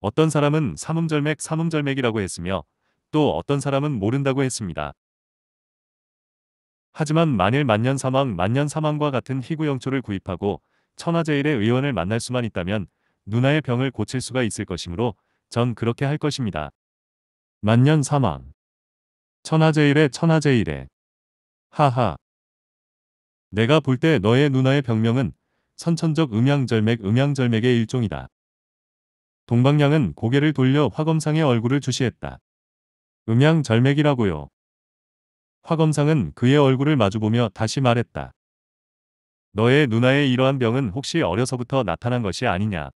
어떤 사람은 삼음절맥 삼음절맥이라고 했으며 또 어떤 사람은 모른다고 했습니다. 하지만 만일 만년 사망 만년 사망과 같은 희구영초를 구입하고 천하제일의 의원을 만날 수만 있다면 누나의 병을 고칠 수가 있을 것이므로 전 그렇게 할 것입니다. 만년 사망. 천하제일에 천하제일에. 하하. 내가 볼 때 너의 누나의 병명은 선천적 음양절맥 음양절맥의 일종이다. 동방량은 고개를 돌려 화검상의 얼굴을 주시했다. 음양절맥이라고요. 화검상은 그의 얼굴을 마주보며 다시 말했다. 너의 누나의 이러한 병은 혹시 어려서부터 나타난 것이 아니냐.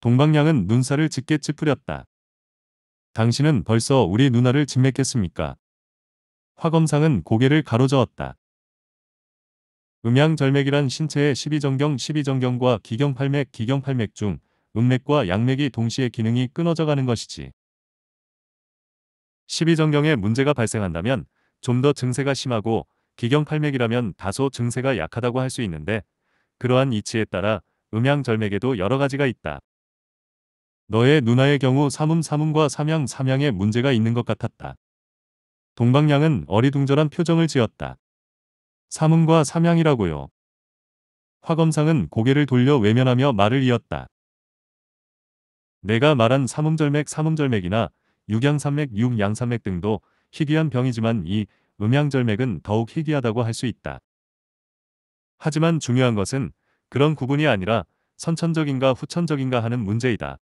동방량은 눈살을 짙게 찌푸렸다. 당신은 벌써 우리 누나를 직맥했습니까? 화검상은 고개를 가로저었다. 음양절맥이란 신체의 12정경 12정경과 기경팔맥 기경팔맥 중 음맥과 양맥이 동시에 기능이 끊어져가는 것이지. 12정경에 문제가 발생한다면 좀 더 증세가 심하고 기경팔맥이라면 다소 증세가 약하다고 할 수 있는데 그러한 이치에 따라 음양절맥에도 여러 가지가 있다. 너의 누나의 경우 삼음삼음과 삼양 삼양에 문제가 있는 것 같았다. 동방양은 어리둥절한 표정을 지었다. 삼음과 삼양이라고요. 화검상은 고개를 돌려 외면하며 말을 이었다. 내가 말한 삼음절맥 삼음절맥이나 육양산맥 육양산맥 등도 희귀한 병이지만 이 음양절맥은 더욱 희귀하다고 할 수 있다. 하지만 중요한 것은 그런 구분이 아니라 선천적인가 후천적인가 하는 문제이다.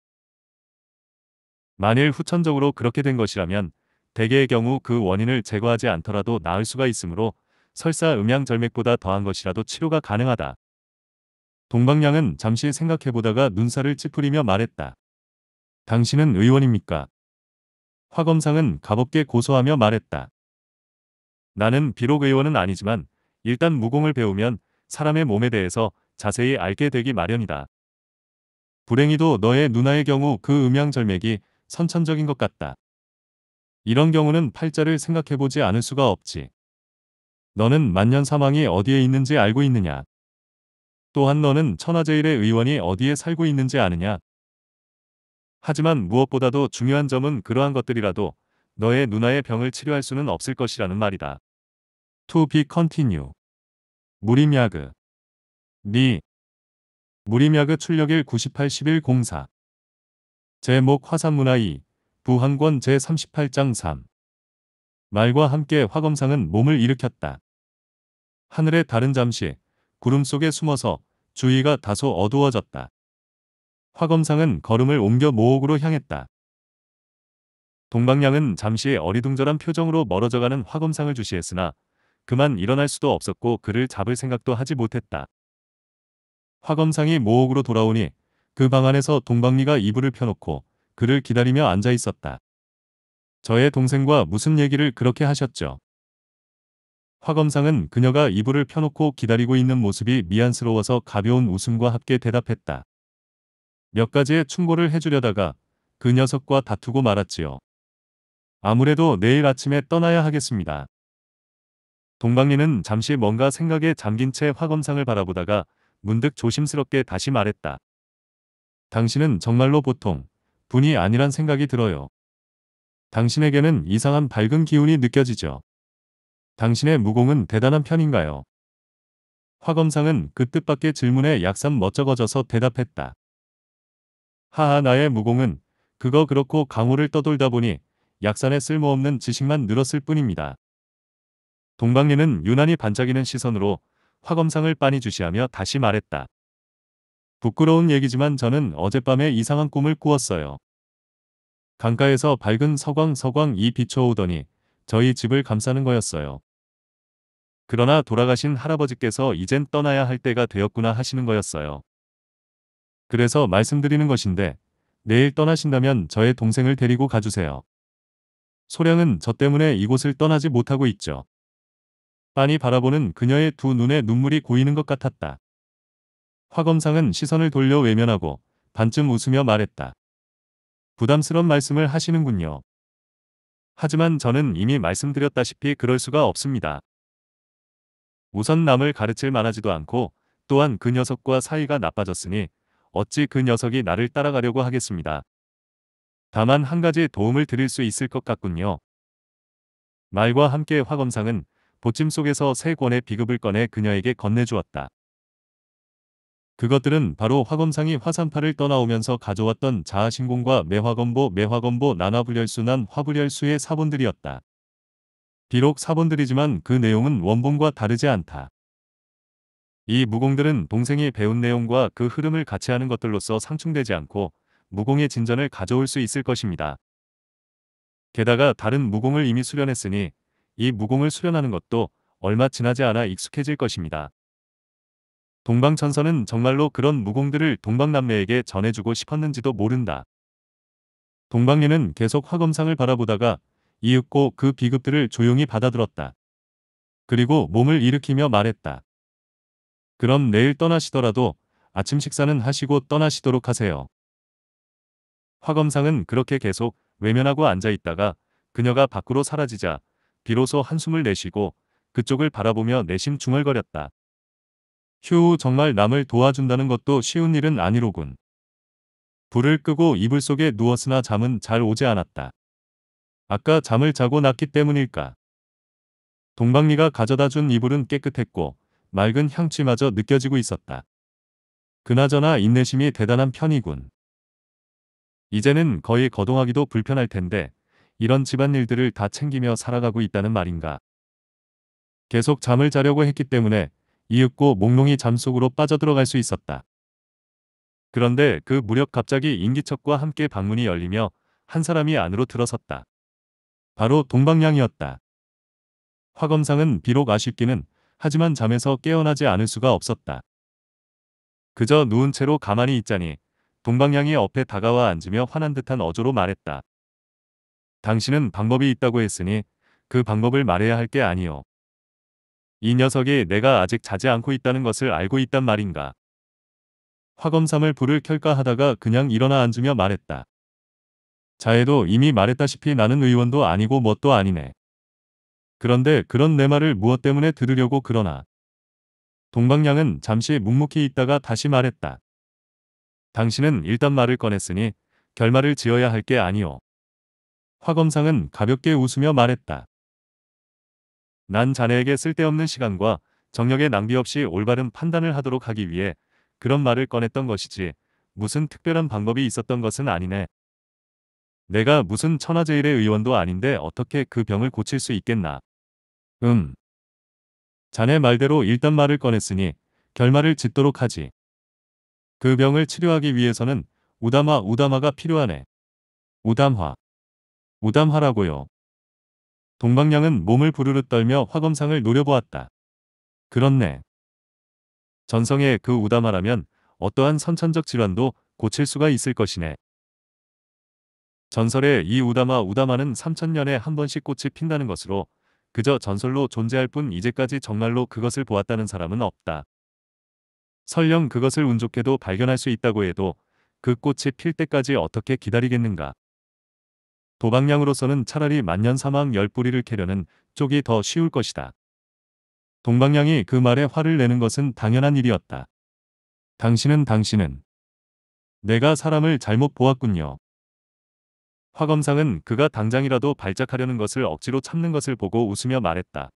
만일 후천적으로 그렇게 된 것이라면 대개의 경우 그 원인을 제거하지 않더라도 나을 수가 있으므로 설사 음양절맥보다 더한 것이라도 치료가 가능하다. 동방량은 잠시 생각해보다가 눈살을 찌푸리며 말했다. 당신은 의원입니까? 화검상은 가볍게 고소하며 말했다. 나는 비록 의원은 아니지만 일단 무공을 배우면 사람의 몸에 대해서 자세히 알게 되기 마련이다. 불행히도 너의 누나의 경우 그 음양절맥이 선천적인 것 같다. 이런 경우는 팔자를 생각해보지 않을 수가 없지. 너는 만년 사망이 어디에 있는지 알고 있느냐? 또한 너는 천하제일의 의원이 어디에 살고 있는지 아느냐? 하지만 무엇보다도 중요한 점은 그러한 것들이라도 너의 누나의 병을 치료할 수는 없을 것이라는 말이다. To be continue. 무림야그. 니. 무림야그 출력일 981104. 제목 화산문화 2 부항권 제38장 3 말과 함께 화검상은 몸을 일으켰다. 하늘의 다른 잠시 구름 속에 숨어서 주위가 다소 어두워졌다. 화검상은 걸음을 옮겨 모옥으로 향했다. 동방량은 잠시 어리둥절한 표정으로 멀어져가는 화검상을 주시했으나 그만 일어날 수도 없었고 그를 잡을 생각도 하지 못했다. 화검상이 모옥으로 돌아오니 그방 안에서 동방리가 이불을 펴놓고 그를 기다리며 앉아 있었다. 저의 동생과 무슨 얘기를 그렇게 하셨죠? 화검상은 그녀가 이불을 펴놓고 기다리고 있는 모습이 미안스러워서 가벼운 웃음과 함께 대답했다. 몇 가지의 충고를 해주려다가 그 녀석과 다투고 말았지요. 아무래도 내일 아침에 떠나야 하겠습니다. 동방리는 잠시 뭔가 생각에 잠긴 채 화검상을 바라보다가 문득 조심스럽게 다시 말했다. 당신은 정말로 보통 분이 아니란 생각이 들어요. 당신에게는 이상한 밝은 기운이 느껴지죠. 당신의 무공은 대단한 편인가요? 화검상은 그 뜻밖의 질문에 약삼 멋쩍어져서 대답했다. 하하 나의 무공은 그거 그렇고 강호를 떠돌다 보니 약산에 쓸모없는 지식만 늘었을 뿐입니다. 동방리는 유난히 반짝이는 시선으로 화검상을 빤히 주시하며 다시 말했다. 부끄러운 얘기지만 저는 어젯밤에 이상한 꿈을 꾸었어요. 강가에서 밝은 서광 서광이 비춰오더니 저희 집을 감싸는 거였어요. 그러나 돌아가신 할아버지께서 이젠 떠나야 할 때가 되었구나 하시는 거였어요. 그래서 말씀드리는 것인데 내일 떠나신다면 저의 동생을 데리고 가주세요. 소량은 저 때문에 이곳을 떠나지 못하고 있죠. 빤히 바라보는 그녀의 두 눈에 눈물이 고이는 것 같았다. 화 검상은 시선을 돌려 외면하고 반쯤 웃으며 말했다. 부담스런 말씀을 하시는군요. 하지만 저는 이미 말씀드렸다시피 그럴 수가 없습니다. 우선 남을 가르칠 만하지도 않고 또한 그 녀석과 사이가 나빠졌으니 어찌 그 녀석이 나를 따라가려고 하겠습니다. 다만 한 가지 도움을 드릴 수 있을 것 같군요. 말과 함께 화검상은 보침 속에서 세 권의 비급을 꺼내 그녀에게 건네주었다. 그것들은 바로 화검상이 화산파를 떠나오면서 가져왔던 자아신공과 매화검보 매화검보 나나불열수난 화불열수의 사본들이었다. 비록 사본들이지만 그 내용은 원본과 다르지 않다. 이 무공들은 동생이 배운 내용과 그 흐름을 같이 하는 것들로서 상충되지 않고 무공의 진전을 가져올 수 있을 것입니다. 게다가 다른 무공을 이미 수련했으니 이 무공을 수련하는 것도 얼마 지나지 않아 익숙해질 것입니다. 동방천선는 정말로 그런 무공들을 동방남매에게 전해주고 싶었는지도 모른다. 동방예는 계속 화검상을 바라보다가 이윽고 그 비급들을 조용히 받아들었다. 그리고 몸을 일으키며 말했다. 그럼 내일 떠나시더라도 아침 식사는 하시고 떠나시도록 하세요. 화검상은 그렇게 계속 외면하고 앉아있다가 그녀가 밖으로 사라지자 비로소 한숨을 내쉬고 그쪽을 바라보며 내심 중얼거렸다. 휴 정말 남을 도와준다는 것도 쉬운 일은 아니로군. 불을 끄고 이불 속에 누웠으나 잠은 잘 오지 않았다. 아까 잠을 자고 났기 때문일까. 동방리가 가져다 준 이불은 깨끗했고 맑은 향취마저 느껴지고 있었다. 그나저나 인내심이 대단한 편이군. 이제는 거의 거동하기도 불편할 텐데 이런 집안일들을 다 챙기며 살아가고 있다는 말인가. 계속 잠을 자려고 했기 때문에 이윽고 몽롱이 잠속으로 빠져들어갈 수 있었다. 그런데 그 무렵 갑자기 인기척과 함께 방문이 열리며 한 사람이 안으로 들어섰다. 바로 동방량이었다. 화검상은 비록 아쉽기는 하지만 잠에서 깨어나지 않을 수가 없었다. 그저 누운 채로 가만히 있자니 동방량이 옆에 다가와 앉으며 화난 듯한 어조로 말했다. 당신은 방법이 있다고 했으니 그 방법을 말해야 할 게 아니오. 이 녀석이 내가 아직 자지 않고 있다는 것을 알고 있단 말인가. 화검삼을 불을 켤까 하다가 그냥 일어나 앉으며 말했다. 자해도 이미 말했다시피 나는 의원도 아니고 뭣도 아니네. 그런데 그런 내 말을 무엇 때문에 들으려고 그러나. 동방량은 잠시 묵묵히 있다가 다시 말했다. 당신은 일단 말을 꺼냈으니 결말을 지어야 할 게 아니오. 화검상은 가볍게 웃으며 말했다. 난 자네에게 쓸데없는 시간과 정력의 낭비 없이 올바른 판단을 하도록 하기 위해 그런 말을 꺼냈던 것이지 무슨 특별한 방법이 있었던 것은 아니네. 내가 무슨 천하제일의 의원도 아닌데 어떻게 그 병을 고칠 수 있겠나. 음. 자네 말대로 일단 말을 꺼냈으니 결말을 짓도록 하지. 그 병을 치료하기 위해서는 우담화 우담화가 필요하네. 우담화. 우담화라고요. 동방령은 몸을 부르르 떨며 화검상을 노려보았다. 그렇네. 전성에 그 우담하라면 어떠한 선천적 질환도 고칠 수가 있을 것이네. 전설의 이 우담아 우담아는 3천년에 한 번씩 꽃이 핀다는 것으로 그저 전설로 존재할 뿐 이제까지 정말로 그것을 보았다는 사람은 없다. 설령 그것을 운 좋게도 발견할 수 있다고 해도 그 꽃이 필 때까지 어떻게 기다리겠는가. 도방량으로서는 차라리 만년 사망 열뿌리를 캐려는 쪽이 더 쉬울 것이다. 동방량이 그 말에 화를 내는 것은 당연한 일이었다. 당신은 당신은 내가 사람을 잘못 보았군요. 화검상은 그가 당장이라도 발작하려는 것을 억지로 참는 것을 보고 웃으며 말했다.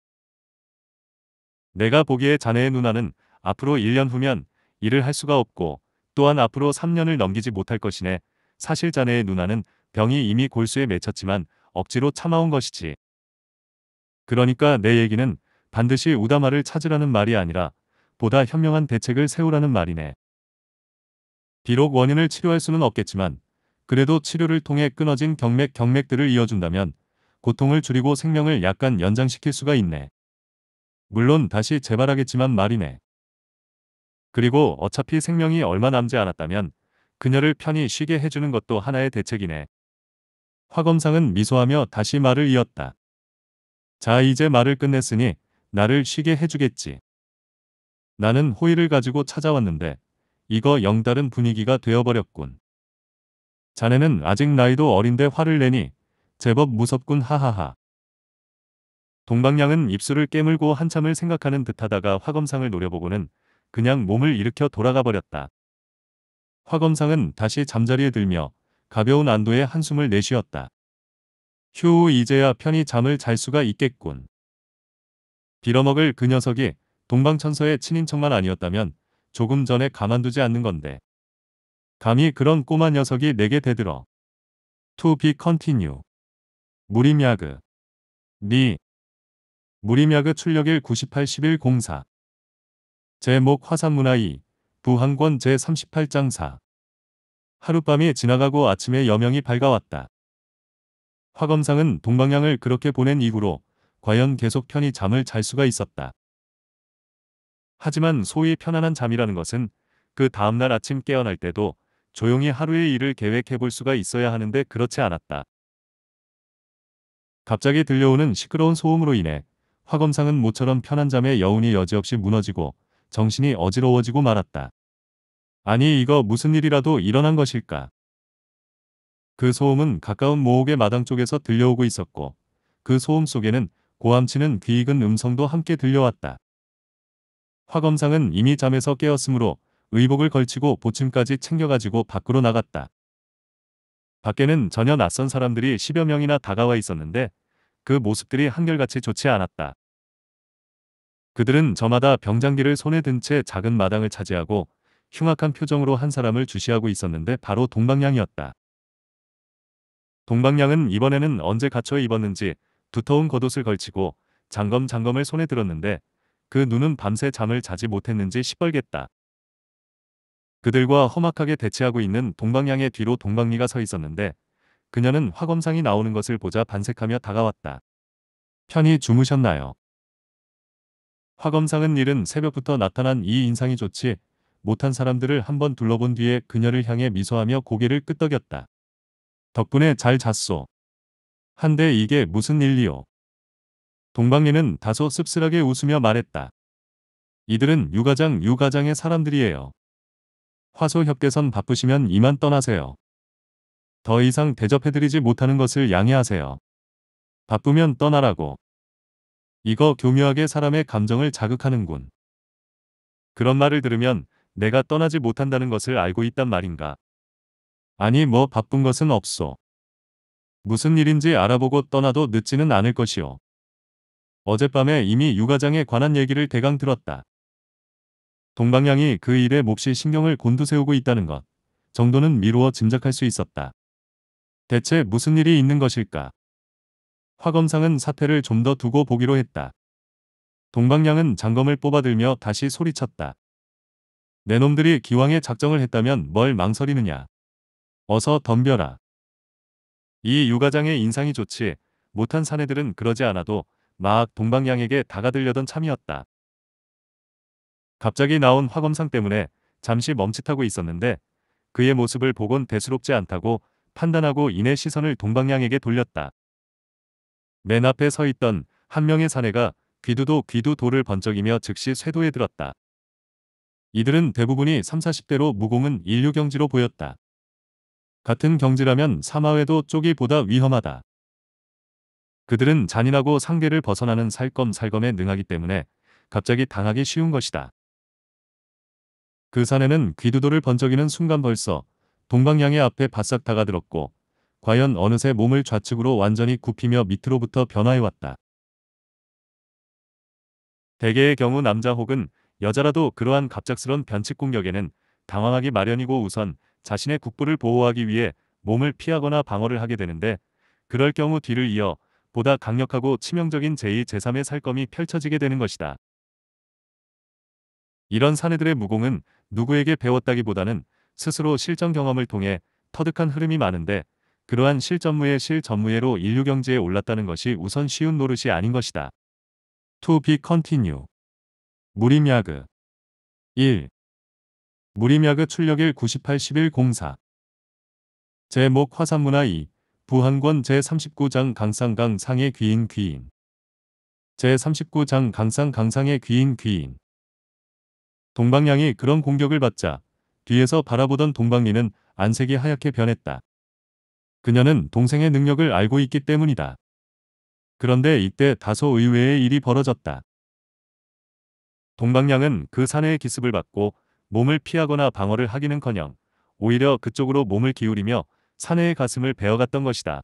내가 보기에 자네의 누나는 앞으로 1년 후면 일을 할 수가 없고 또한 앞으로 3년을 넘기지 못할 것이네. 사실 자네의 누나는 병이 이미 골수에 맺혔지만 억지로 참아온 것이지. 그러니까 내 얘기는 반드시 우다마를 찾으라는 말이 아니라 보다 현명한 대책을 세우라는 말이네. 비록 원인을 치료할 수는 없겠지만 그래도 치료를 통해 끊어진 경맥 경맥들을 이어준다면 고통을 줄이고 생명을 약간 연장시킬 수가 있네. 물론 다시 재발하겠지만 말이네. 그리고 어차피 생명이 얼마 남지 않았다면 그녀를 편히 쉬게 해주는 것도 하나의 대책이네. 화 검상은 미소하며 다시 말을 이었다. 자 이제 말을 끝냈으니 나를 쉬게 해주겠지. 나는 호의를 가지고 찾아왔는데 이거 영다른 분위기가 되어버렸군. 자네는 아직 나이도 어린데 화를 내니 제법 무섭군 하하하. 동방양은 입술을 깨물고 한참을 생각하는 듯하다가 화검상을 노려보고는 그냥 몸을 일으켜 돌아가 버렸다. 화검상은 다시 잠자리에 들며 가벼운 안도의 한숨을 내쉬었다. 휴 이제야 편히 잠을 잘 수가 있겠군. 빌어먹을 그 녀석이 동방천서의 친인척만 아니었다면 조금 전에 가만두지 않는 건데. 감히 그런 꼬마 녀석이 내게 대들어. To be continue. 무림야그. 니. 무림야그 출력일 981104. 제목 화산문화 2. 부항권 제38장 4. 하룻밤이 지나가고 아침에 여명이 밝아왔다. 화검상은 동방향을 그렇게 보낸 이후로 과연 계속 편히 잠을 잘 수가 있었다. 하지만 소위 편안한 잠이라는 것은 그 다음날 아침 깨어날 때도 조용히 하루의 일을 계획해 볼 수가 있어야 하는데 그렇지 않았다. 갑자기 들려오는 시끄러운 소음으로 인해 화검상은 모처럼 편한 잠에 여운이 여지없이 무너지고 정신이 어지러워지고 말았다. 아니 이거 무슨 일이라도 일어난 것일까. 그 소음은 가까운 모옥의 마당 쪽에서 들려오고 있었고 그 소음 속에는 고함치는 귀 익은 음성도 함께 들려왔다. 화검상은 이미 잠에서 깨었으므로 의복을 걸치고 보침까지 챙겨가지고 밖으로 나갔다. 밖에는 전혀 낯선 사람들이 10여 명이나 다가와 있었는데 그 모습들이 한결같이 좋지 않았다. 그들은 저마다 병장기를 손에 든 채 작은 마당을 차지하고 흉악한 표정으로 한 사람을 주시하고 있었는데 바로 동방량이었다. 동방량은 이번에는 언제 갇혀 입었는지 두터운 겉옷을 걸치고 장검 장검을 손에 들었는데 그 눈은 밤새 잠을 자지 못했는지 시뻘겠다 그들과 험악하게 대치하고 있는 동방양의 뒤로 동방리가 서 있었는데 그녀는 화검상이 나오는 것을 보자 반색하며 다가왔다. 편히 주무셨나요? 화검상은 일은 새벽부터 나타난 이 인상이 좋지 못한 사람들을 한번 둘러본 뒤에 그녀를 향해 미소하며 고개를 끄덕였다. 덕분에 잘 잤소. 한데 이게 무슨 일이오. 동방예는 다소 씁쓸하게 웃으며 말했다. 이들은 유가장 유가장의 사람들이에요. 화소협계선 바쁘시면 이만 떠나세요. 더 이상 대접해드리지 못하는 것을 양해하세요. 바쁘면 떠나라고. 이거 교묘하게 사람의 감정을 자극하는군. 그런 말을 들으면 내가 떠나지 못한다는 것을 알고 있단 말인가. 아니 뭐 바쁜 것은 없소. 무슨 일인지 알아보고 떠나도 늦지는 않을 것이오. 어젯밤에 이미 육아장에 관한 얘기를 대강 들었다. 동방양이 그 일에 몹시 신경을 곤두세우고 있다는 것 정도는 미루어 짐작할 수 있었다. 대체 무슨 일이 있는 것일까? 화검상은 사태를 좀 더 두고 보기로 했다. 동방양은 장검을 뽑아들며 다시 소리쳤다. 내 놈들이 기왕에 작정을 했다면 뭘 망설이느냐. 어서 덤벼라. 이 유과장의 인상이 좋지 못한 사내들은 그러지 않아도 막 동방양에게 다가들려던 참이었다. 갑자기 나온 화검상 때문에 잠시 멈칫하고 있었는데 그의 모습을 보곤 대수롭지 않다고 판단하고 이내 시선을 동방양에게 돌렸다. 맨 앞에 서 있던 한 명의 사내가 귀두도 귀두 돌을 번쩍이며 즉시 쇄도에 들었다. 이들은 대부분이 3, 40대로 무공은 인류 경지로 보였다. 같은 경지라면 사마외도 쪼기 보다 위험하다. 그들은 잔인하고 상계를 벗어나는 살검살검에 능하기 때문에 갑자기 당하기 쉬운 것이다. 그 산에는 귀두도를 번쩍이는 순간 벌써 동방향의 앞에 바싹 다가들었고 과연 어느새 몸을 좌측으로 완전히 굽히며 밑으로부터 변화해왔다. 대개의 경우 남자 혹은 여자라도 그러한 갑작스런 변칙 공격에는 당황하기 마련이고 우선 자신의 국부를 보호하기 위해 몸을 피하거나 방어를 하게 되는데 그럴 경우 뒤를 이어 보다 강력하고 치명적인 제2, 제3의 살검이 펼쳐지게 되는 것이다. 이런 사내들의 무공은 누구에게 배웠다기보다는 스스로 실전 경험을 통해 터득한 흐름이 많은데 그러한 실전무예 실전무예로 인류 경제에 올랐다는 것이 우선 쉬운 노릇이 아닌 것이다. To be continue 무림야그 1. 무림야그 출력일 981104 제목 화산문화 2 부한권 제39장 강상강 상의 귀인 귀인 제39장 강상 강상의 귀인 귀인 동방량이 그런 공격을 받자 뒤에서 바라보던 동방리는 안색이 하얗게 변했다. 그녀는 동생의 능력을 알고 있기 때문이다. 그런데 이때 다소 의외의 일이 벌어졌다. 동방량은 그 사내의 기습을 받고 몸을 피하거나 방어를 하기는커녕 오히려 그쪽으로 몸을 기울이며 사내의 가슴을 베어갔던 것이다.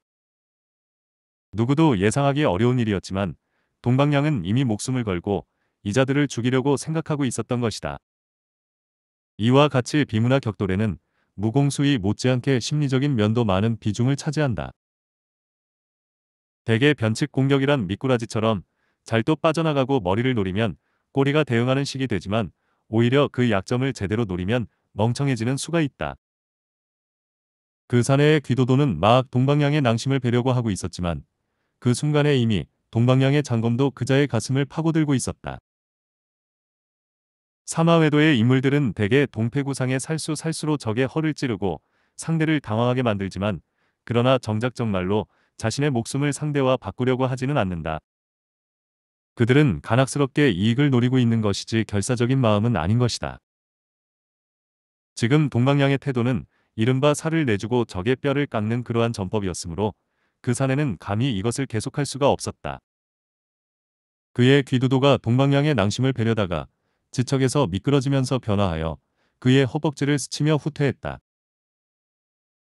누구도 예상하기 어려운 일이었지만 동방량은 이미 목숨을 걸고 이자들을 죽이려고 생각하고 있었던 것이다. 이와 같이 비문화 격돌에는 무공수이 못지않게 심리적인 면도 많은 비중을 차지한다. 대개 변칙 공격이란 미꾸라지처럼 잘 또 빠져나가고 머리를 노리면 꼬리가 대응하는 식이 되지만 오히려 그 약점을 제대로 노리면 멍청해지는 수가 있다. 그 사내의 귀도도는 막 동방양의 낭심을 베려고 하고 있었지만 그 순간에 이미 동방양의 장검도 그자의 가슴을 파고들고 있었다. 사마외도의 인물들은 대개 동패구상의 살수 살수로 적의 허를 찌르고 상대를 당황하게 만들지만 그러나 정작 정말로 자신의 목숨을 상대와 바꾸려고 하지는 않는다. 그들은 간악스럽게 이익을 노리고 있는 것이지 결사적인 마음은 아닌 것이다. 지금 동방양의 태도는 이른바 살을 내주고 적의 뼈를 깎는 그러한 전법이었으므로 그 사내는 감히 이것을 계속할 수가 없었다. 그의 귀두도가 동방양의 낭심을 베려다가 지척에서 미끄러지면서 변화하여 그의 허벅지를 스치며 후퇴했다.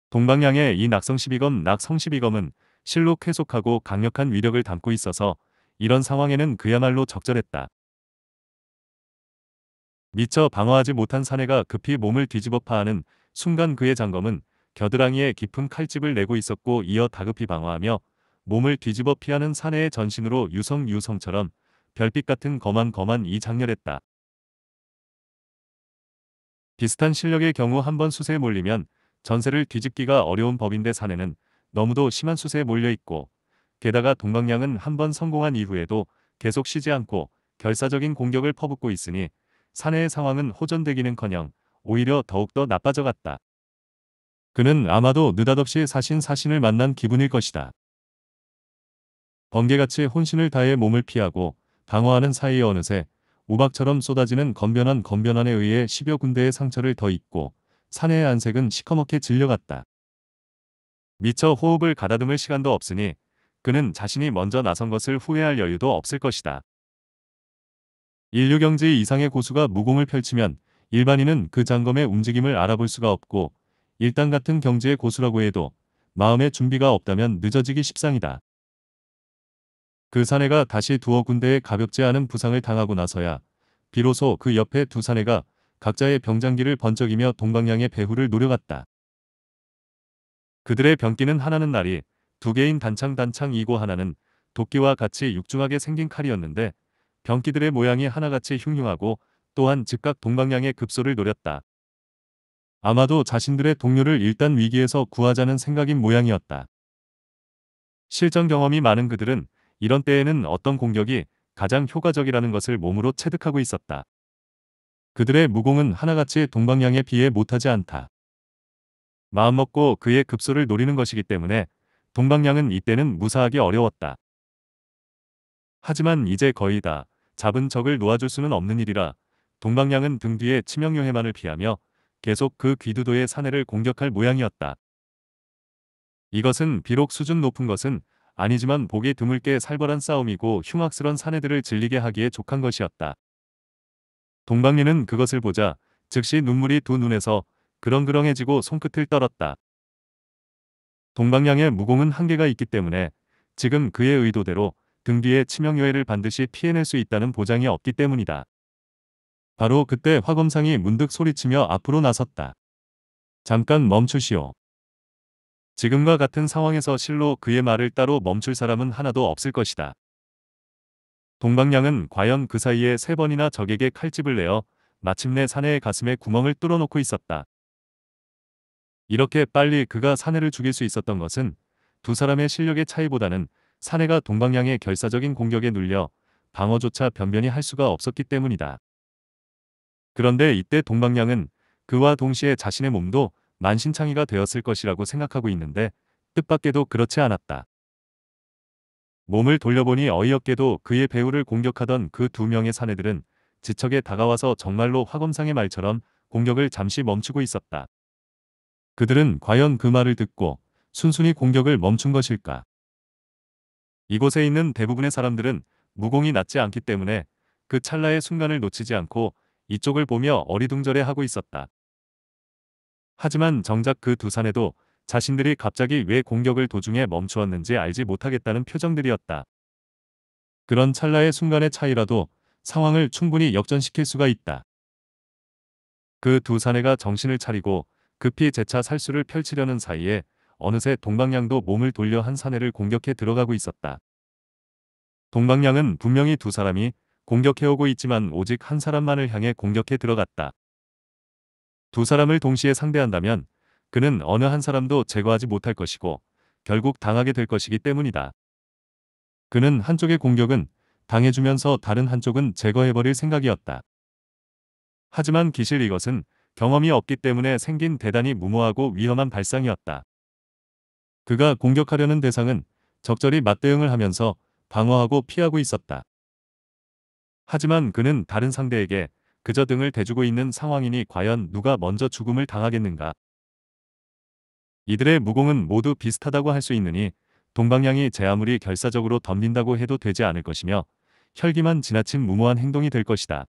동방양의 이낙성1 2검낙성1 2검은 실로 쾌속하고 강력한 위력을 담고 있어서 이런 상황에는 그야말로 적절했다. 미처 방어하지 못한 사내가 급히 몸을 뒤집어 파하는 순간 그의 장검은 겨드랑이에 깊은 칼집을 내고 있었고 이어 다급히 방어하며 몸을 뒤집어 피하는 사내의 전신으로 유성유성처럼 별빛 같은 거만 거만 이 장렬했다. 비슷한 실력의 경우 한 번 수세에 몰리면 전세를 뒤집기가 어려운 법인데 사내는 너무도 심한 수세에 몰려있고 게다가 동방량은 한번 성공한 이후에도 계속 쉬지 않고 결사적인 공격을 퍼붓고 있으니 사내의 상황은 호전되기는커녕 오히려 더욱더 나빠져갔다. 그는 아마도 느닷없이 사신 사신을 만난 기분일 것이다. 번개같이 혼신을 다해 몸을 피하고 방어하는 사이에 어느새 우박처럼 쏟아지는 건변한 건변안에 의해 10여 군데의 상처를 더 입고 사내의 안색은 시커멓게 질려갔다. 미처 호흡을 가다듬을 시간도 없으니 그는 자신이 먼저 나선 것을 후회할 여유도 없을 것이다. 인류 경제 이상의 고수가 무공을 펼치면 일반인은 그 장검의 움직임을 알아볼 수가 없고 일단 같은 경제의 고수라고 해도 마음의 준비가 없다면 늦어지기 십상이다. 그 사내가 다시 두어 군데에 가볍지 않은 부상을 당하고 나서야 비로소 그 옆에 두 사내가 각자의 병장기를 번쩍이며 동방향의 배후를 노려갔다. 그들의 병기는 하나는 날이 두 개인 단창 단창이고 하나는 도끼와 같이 육중하게 생긴 칼이었는데 병기들의 모양이 하나같이 흉흉하고 또한 즉각 동방향의 급소를 노렸다. 아마도 자신들의 동료를 일단 위기에서 구하자는 생각인 모양이었다. 실전 경험이 많은 그들은 이런 때에는 어떤 공격이 가장 효과적이라는 것을 몸으로 체득하고 있었다. 그들의 무공은 하나같이 동방향에 비해 못하지 않다. 마음먹고 그의 급소를 노리는 것이기 때문에 동방량은 이때는 무사하기 어려웠다. 하지만 이제 거의 다 잡은 적을 놓아줄 수는 없는 일이라 동방량은 등 뒤에 치명요해만을 피하며 계속 그 귀두도의 사내를 공격할 모양이었다. 이것은 비록 수준 높은 것은 아니지만 보기 드물게 살벌한 싸움이고 흉악스런 사내들을 질리게 하기에 족한 것이었다. 동방리는 그것을 보자 즉시 눈물이 두 눈에서 그렁그렁해지고 손끝을 떨었다. 동방향의 무공은 한계가 있기 때문에 지금 그의 의도대로 등 뒤에 치명요해를 반드시 피해낼 수 있다는 보장이 없기 때문이다. 바로 그때 화검상이 문득 소리치며 앞으로 나섰다. 잠깐 멈추시오. 지금과 같은 상황에서 실로 그의 말을 따로 멈출 사람은 하나도 없을 것이다. 동방량은 과연 그 사이에 세 번이나 적에게 칼집을 내어 마침내 사내의 가슴에 구멍을 뚫어놓고 있었다. 이렇게 빨리 그가 사내를 죽일 수 있었던 것은 두 사람의 실력의 차이보다는 사내가 동방양의 결사적인 공격에 눌려 방어조차 변변히 할 수가 없었기 때문이다. 그런데 이때 동방양은 그와 동시에 자신의 몸도 만신창이가 되었을 것이라고 생각하고 있는데 뜻밖에도 그렇지 않았다. 몸을 돌려보니 어이없게도 그의 배우를 공격하던 그 두 명의 사내들은 지척에 다가와서 정말로 화검상의 말처럼 공격을 잠시 멈추고 있었다. 그들은 과연 그 말을 듣고 순순히 공격을 멈춘 것일까? 이곳에 있는 대부분의 사람들은 무공이 낮지 않기 때문에 그 찰나의 순간을 놓치지 않고 이쪽을 보며 어리둥절해 하고 있었다. 하지만 정작 그두 산에도 자신들이 갑자기 왜 공격을 도중에 멈추었는지 알지 못하겠다는 표정들이었다. 그런 찰나의 순간의 차이라도 상황을 충분히 역전시킬 수가 있다. 그두산내가 정신을 차리고 급히 재차 살수를 펼치려는 사이에 어느새 동방양도 몸을 돌려 한 사내를 공격해 들어가고 있었다. 동방양은 분명히 두 사람이 공격해오고 있지만 오직 한 사람만을 향해 공격해 들어갔다. 두 사람을 동시에 상대한다면 그는 어느 한 사람도 제거하지 못할 것이고 결국 당하게 될 것이기 때문이다. 그는 한쪽의 공격은 당해주면서 다른 한쪽은 제거해버릴 생각이었다. 하지만 기실 이것은 경험이 없기 때문에 생긴 대단히 무모하고 위험한 발상이었다. 그가 공격하려는 대상은 적절히 맞대응을 하면서 방어하고 피하고 있었다. 하지만 그는 다른 상대에게 그저 등을 대주고 있는 상황이니 과연 누가 먼저 죽음을 당하겠는가. 이들의 무공은 모두 비슷하다고 할 수 있느니 동방향이 제 아무리 결사적으로 덤빈다고 해도 되지 않을 것이며 혈기만 지나친 무모한 행동이 될 것이다.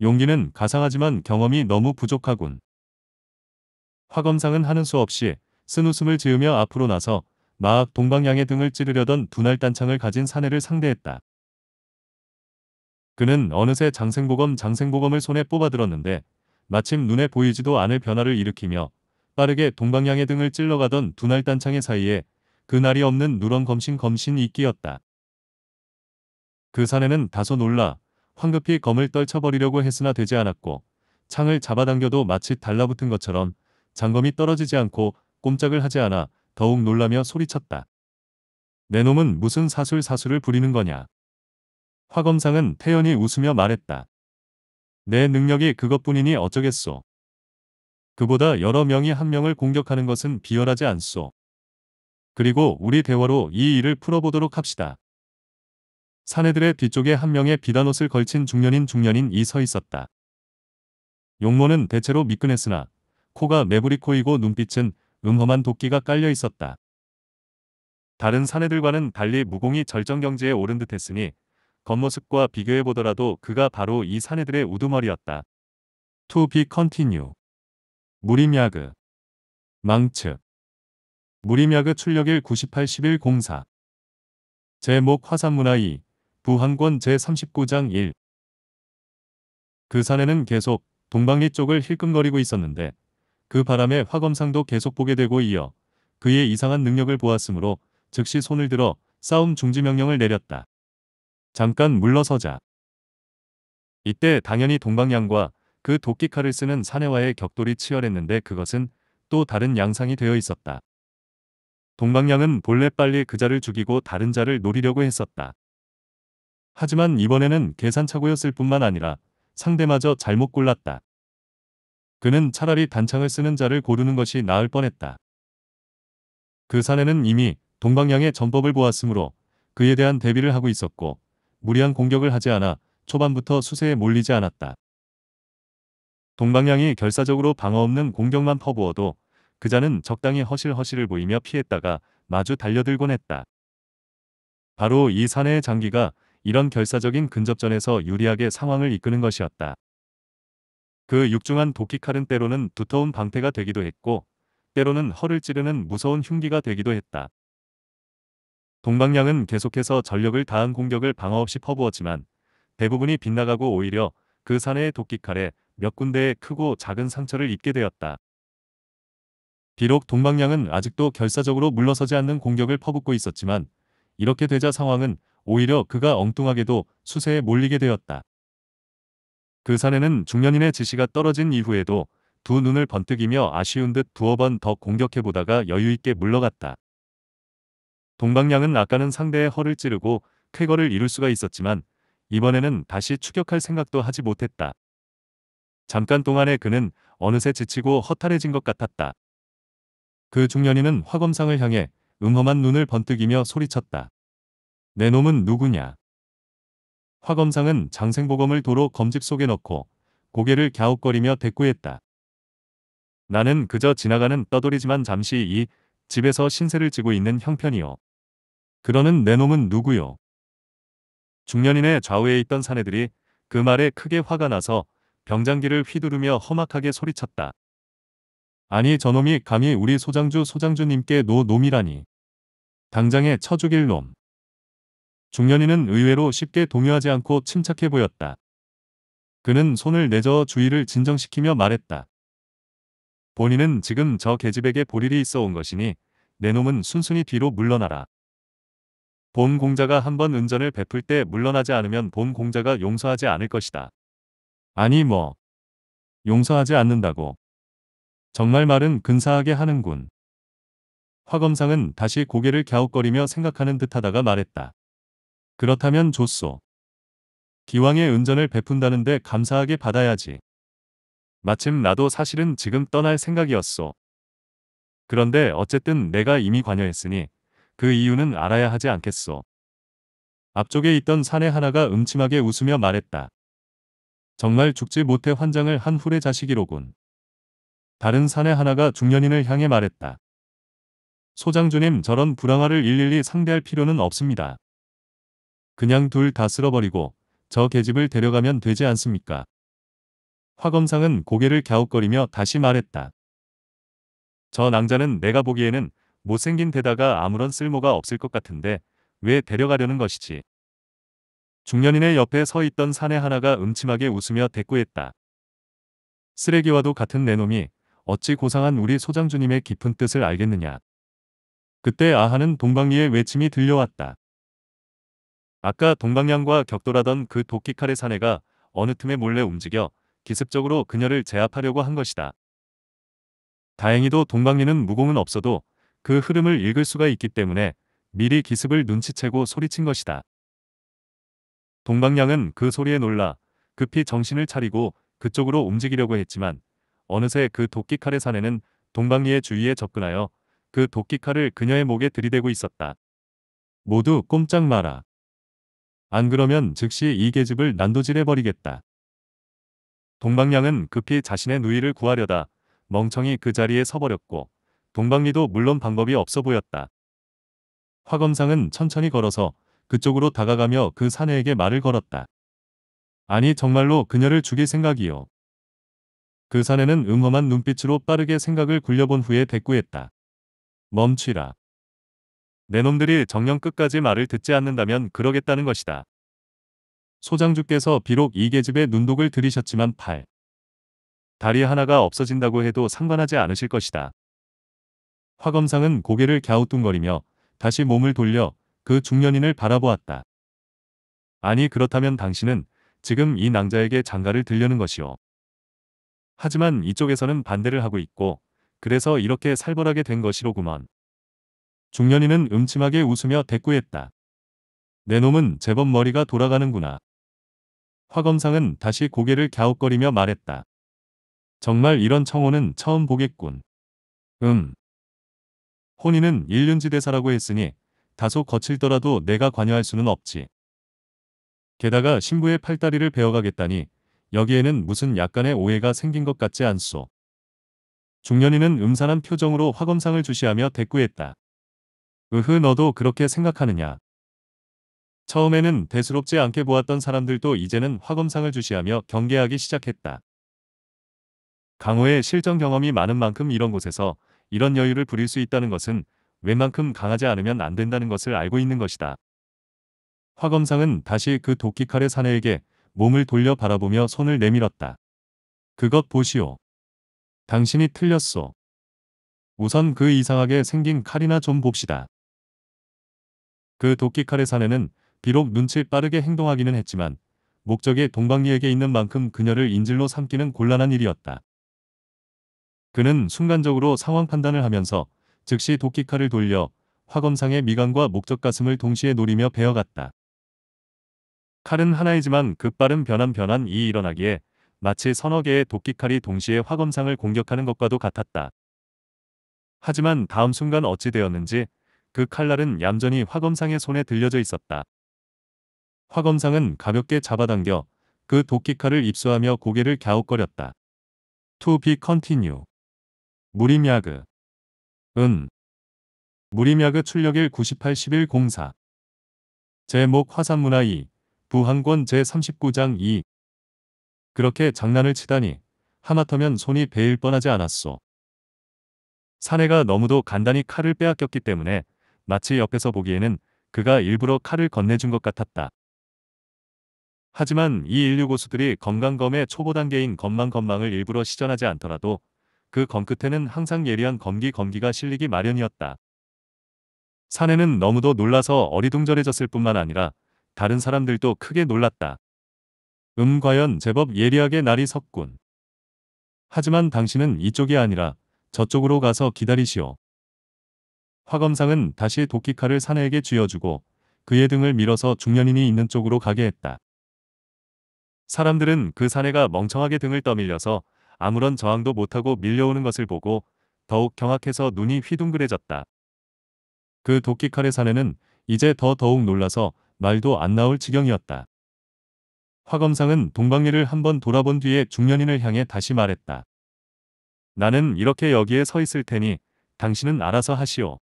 용기는 가상하지만 경험이 너무 부족하군. 화검상은 하는 수 없이 쓴 웃음을 지으며 앞으로 나서 마악 동방양의 등을 찌르려던 두날 단창을 가진 사내를 상대했다. 그는 어느새 장생보검 장생보검을 손에 뽑아들었는데 마침 눈에 보이지도 않을 변화를 일으키며 빠르게 동방양의 등을 찔러가던 두날 단창의 사이에 그날이 없는 누런 검신 검신 이끼었다그 사내는 다소 놀라 황급히 검을 떨쳐버리려고 했으나 되지 않았고 창을 잡아당겨도 마치 달라붙은 것처럼 장검이 떨어지지 않고 꼼짝을 하지 않아 더욱 놀라며 소리쳤다. 내 놈은 무슨 사술사술을 부리는 거냐. 화검상은 태연히 웃으며 말했다. 내 능력이 그것뿐이니 어쩌겠소. 그보다 여러 명이 한 명을 공격하는 것은 비열하지 않소. 그리고 우리 대화로 이 일을 풀어보도록 합시다. 사내들의 뒤쪽에 한 명의 비단옷을 걸친 중년인 중년인이 서 있었다. 용모는 대체로 미끈했으나 코가 매부리 코이고 눈빛은 음험한 도끼가 깔려 있었다. 다른 사내들과는 달리 무공이 절정 경지에 오른 듯 했으니 겉모습과 비교해보더라도 그가 바로 이 사내들의 우두머리였다. To be continue. 무림야그. 망측. 무림야그 출력일 98-1104. 제목 화산문화 2. 부항권 제39장 1그 사내는 계속 동방리 쪽을 힐끔거리고 있었는데 그 바람에 화검상도 계속 보게 되고 이어 그의 이상한 능력을 보았으므로 즉시 손을 들어 싸움 중지 명령을 내렸다. 잠깐 물러서자. 이때 당연히 동방양과 그 도끼칼을 쓰는 사내와의 격돌이 치열했는데 그것은 또 다른 양상이 되어 있었다. 동방양은 본래 빨리 그 자를 죽이고 다른 자를 노리려고 했었다. 하지만 이번에는 계산착오였을 뿐만 아니라 상대마저 잘못 골랐다. 그는 차라리 단창을 쓰는 자를 고르는 것이 나을 뻔했다. 그 사내는 이미 동방향의 전법을 보았으므로 그에 대한 대비를 하고 있었고 무리한 공격을 하지 않아 초반부터 수세에 몰리지 않았다. 동방향이 결사적으로 방어 없는 공격만 퍼부어도 그자는 적당히 허실허실을 보이며 피했다가 마주 달려들곤 했다. 바로 이 사내의 장기가 이런 결사적인 근접전에서 유리하게 상황을 이끄는 것이었다. 그 육중한 도끼칼은 때로는 두터운 방패가 되기도 했고 때로는 허를 찌르는 무서운 흉기가 되기도 했다. 동방량은 계속해서 전력을 다한 공격을 방어 없이 퍼부었지만 대부분이 빗나가고 오히려 그 사내의 도끼칼에 몇 군데의 크고 작은 상처를 입게 되었다. 비록 동방량은 아직도 결사적으로 물러서지 않는 공격을 퍼붓고 있었지만 이렇게 되자 상황은 오히려 그가 엉뚱하게도 수세에 몰리게 되었다. 그 사내는 중년인의 지시가 떨어진 이후에도 두 눈을 번뜩이며 아쉬운 듯 두어 번 더 공격해보다가 여유있게 물러갔다. 동방량은 아까는 상대의 허를 찌르고 쾌거를 이룰 수가 있었지만 이번에는 다시 추격할 생각도 하지 못했다. 잠깐 동안에 그는 어느새 지치고 허탈해진 것 같았다. 그 중년인은 화검상을 향해 음험한 눈을 번뜩이며 소리쳤다. 내 놈은 누구냐. 화검상은 장생보검을 도로 검집 속에 넣고 고개를 갸웃거리며 대꾸했다. 나는 그저 지나가는 떠돌이지만 잠시 이 집에서 신세를 지고 있는 형편이요. 그러는 내 놈은 누구요? 중년인의 좌우에 있던 사내들이 그 말에 크게 화가 나서 병장기를 휘두르며 험악하게 소리쳤다. 아니 저놈이 감히 우리 소장주 소장주님께 노 놈이라니. 당장에 쳐 죽일 놈. 중년이는 의외로 쉽게 동요하지 않고 침착해 보였다. 그는 손을 내저 주의를 진정시키며 말했다. 본인은 지금 저 계집에게 볼 일이 있어 온 것이니 내 놈은 순순히 뒤로 물러나라. 본 공자가 한번 은전을 베풀 때 물러나지 않으면 본 공자가 용서하지 않을 것이다. 아니 뭐. 용서하지 않는다고. 정말 말은 근사하게 하는군. 화검상은 다시 고개를 갸웃거리며 생각하는 듯하다가 말했다. 그렇다면 좋소. 기왕의 은전을 베푼다는데 감사하게 받아야지. 마침 나도 사실은 지금 떠날 생각이었소. 그런데 어쨌든 내가 이미 관여했으니 그 이유는 알아야 하지 않겠소. 앞쪽에 있던 사내 하나가 음침하게 웃으며 말했다. 정말 죽지 못해 환장을 한 후레 자식이로군. 다른 사내 하나가 중년인을 향해 말했다. 소장주님 저런 불황화를 일일이 상대할 필요는 없습니다. 그냥 둘 다 쓸어버리고 저 계집을 데려가면 되지 않습니까? 화검상은 고개를 갸웃거리며 다시 말했다. 저 낭자는 내가 보기에는 못생긴 데다가 아무런 쓸모가 없을 것 같은데 왜 데려가려는 것이지? 중년인의 옆에 서 있던 사내 하나가 음침하게 웃으며 대꾸했다. 쓰레기와도 같은 내놈이 어찌 고상한 우리 소장주님의 깊은 뜻을 알겠느냐. 그때 아하는 동방리의 외침이 들려왔다. 아까 동방향과 격돌하던 그 도끼칼의 사내가 어느 틈에 몰래 움직여 기습적으로 그녀를 제압하려고 한 것이다. 다행히도 동방리는 무공은 없어도 그 흐름을 읽을 수가 있기 때문에 미리 기습을 눈치채고 소리친 것이다. 동방량은 그 소리에 놀라 급히 정신을 차리고 그쪽으로 움직이려고 했지만 어느새 그 도끼칼의 사내는 동방리의 주위에 접근하여 그 도끼칼을 그녀의 목에 들이대고 있었다. 모두 꼼짝 마라. 안 그러면 즉시 이 계집을 난도질해버리겠다. 동방량은 급히 자신의 누이를 구하려다 멍청이 그 자리에 서버렸고 동방리도 물론 방법이 없어 보였다. 화검상은 천천히 걸어서 그쪽으로 다가가며 그 사내에게 말을 걸었다. 아니 정말로 그녀를 죽일 생각이요. 그 사내는 음험한 눈빛으로 빠르게 생각을 굴려본 후에 대꾸했다. 멈추라 내 놈들이 정령 끝까지 말을 듣지 않는다면 그러겠다는 것이다. 소장주께서 비록 이계집의 눈독을 들이셨지만 팔. 다리 하나가 없어진다고 해도 상관하지 않으실 것이다. 화검상은 고개를 갸우뚱거리며 다시 몸을 돌려 그 중년인을 바라보았다. 아니 그렇다면 당신은 지금 이 낭자에게 장가를 들려는 것이오. 하지만 이쪽에서는 반대를 하고 있고 그래서 이렇게 살벌하게 된 것이로구먼. 중년이는 음침하게 웃으며 대꾸했다. 내 놈은 제법 머리가 돌아가는구나. 화 검상은 다시 고개를 갸웃거리며 말했다. 정말 이런 청혼은 처음 보겠군. 음. 혼인은 일륜지 대사라고 했으니 다소 거칠더라도 내가 관여할 수는 없지. 게다가 신부의 팔다리를 베어가겠다니 여기에는 무슨 약간의 오해가 생긴 것 같지 않소. 중년이는 음산한 표정으로 화검상을 주시하며 대꾸했다. 으흐 너도 그렇게 생각하느냐. 처음에는 대수롭지 않게 보았던 사람들도 이제는 화검상을 주시하며 경계하기 시작했다. 강호의 실전 경험이 많은 만큼 이런 곳에서 이런 여유를 부릴 수 있다는 것은 웬만큼 강하지 않으면 안 된다는 것을 알고 있는 것이다. 화검상은 다시 그 도끼칼의 사내에게 몸을 돌려 바라보며 손을 내밀었다. 그것 보시오. 당신이 틀렸소. 우선 그 이상하게 생긴 칼이나 좀 봅시다. 그 도끼칼의 사내는 비록 눈치 빠르게 행동하기는 했지만 목적이 동방리에게 있는 만큼 그녀를 인질로 삼기는 곤란한 일이었다. 그는 순간적으로 상황 판단을 하면서 즉시 도끼칼을 돌려 화검상의 미간과 목적가슴을 동시에 노리며 베어갔다. 칼은 하나이지만 급빠른 그 변환 변환 이 일어나기에 마치 서너 개의 도끼칼이 동시에 화검상을 공격하는 것과도 같았다. 하지만 다음 순간 어찌 되었는지 그 칼날은 얌전히 화검상의 손에 들려져 있었다. 화검상은 가볍게 잡아당겨 그 도끼칼을 입수하며 고개를 갸웃거렸다. To be continue. 무림야그. 은. 무림야그 출력일 981104. 제목 화산문화 2. 부항권 제39장 2. 그렇게 장난을 치다니 하마터면 손이 베일 뻔하지 않았소. 사내가 너무도 간단히 칼을 빼앗겼기 때문에 마치 옆에서 보기에는 그가 일부러 칼을 건네준 것 같았다. 하지만 이 인류 고수들이 건강검의 초보 단계인 건망건망을 일부러 시전하지 않더라도 그 검 끝에는 항상 예리한 검기 검기가 실리기 마련이었다. 사내는 너무도 놀라서 어리둥절해졌을 뿐만 아니라 다른 사람들도 크게 놀랐다. 음 과연 제법 예리하게 날이 섰군. 하지만 당신은 이쪽이 아니라 저쪽으로 가서 기다리시오. 화검상은 다시 도끼칼을 사내에게 쥐어주고 그의 등을 밀어서 중년인이 있는 쪽으로 가게 했다. 사람들은 그 사내가 멍청하게 등을 떠밀려서 아무런 저항도 못하고 밀려오는 것을 보고 더욱 경악해서 눈이 휘둥그레졌다. 그 도끼칼의 사내는 이제 더 더욱 놀라서 말도 안 나올 지경이었다. 화검상은 동방리를 한번 돌아본 뒤에 중년인을 향해 다시 말했다. 나는 이렇게 여기에 서 있을 테니 당신은 알아서 하시오.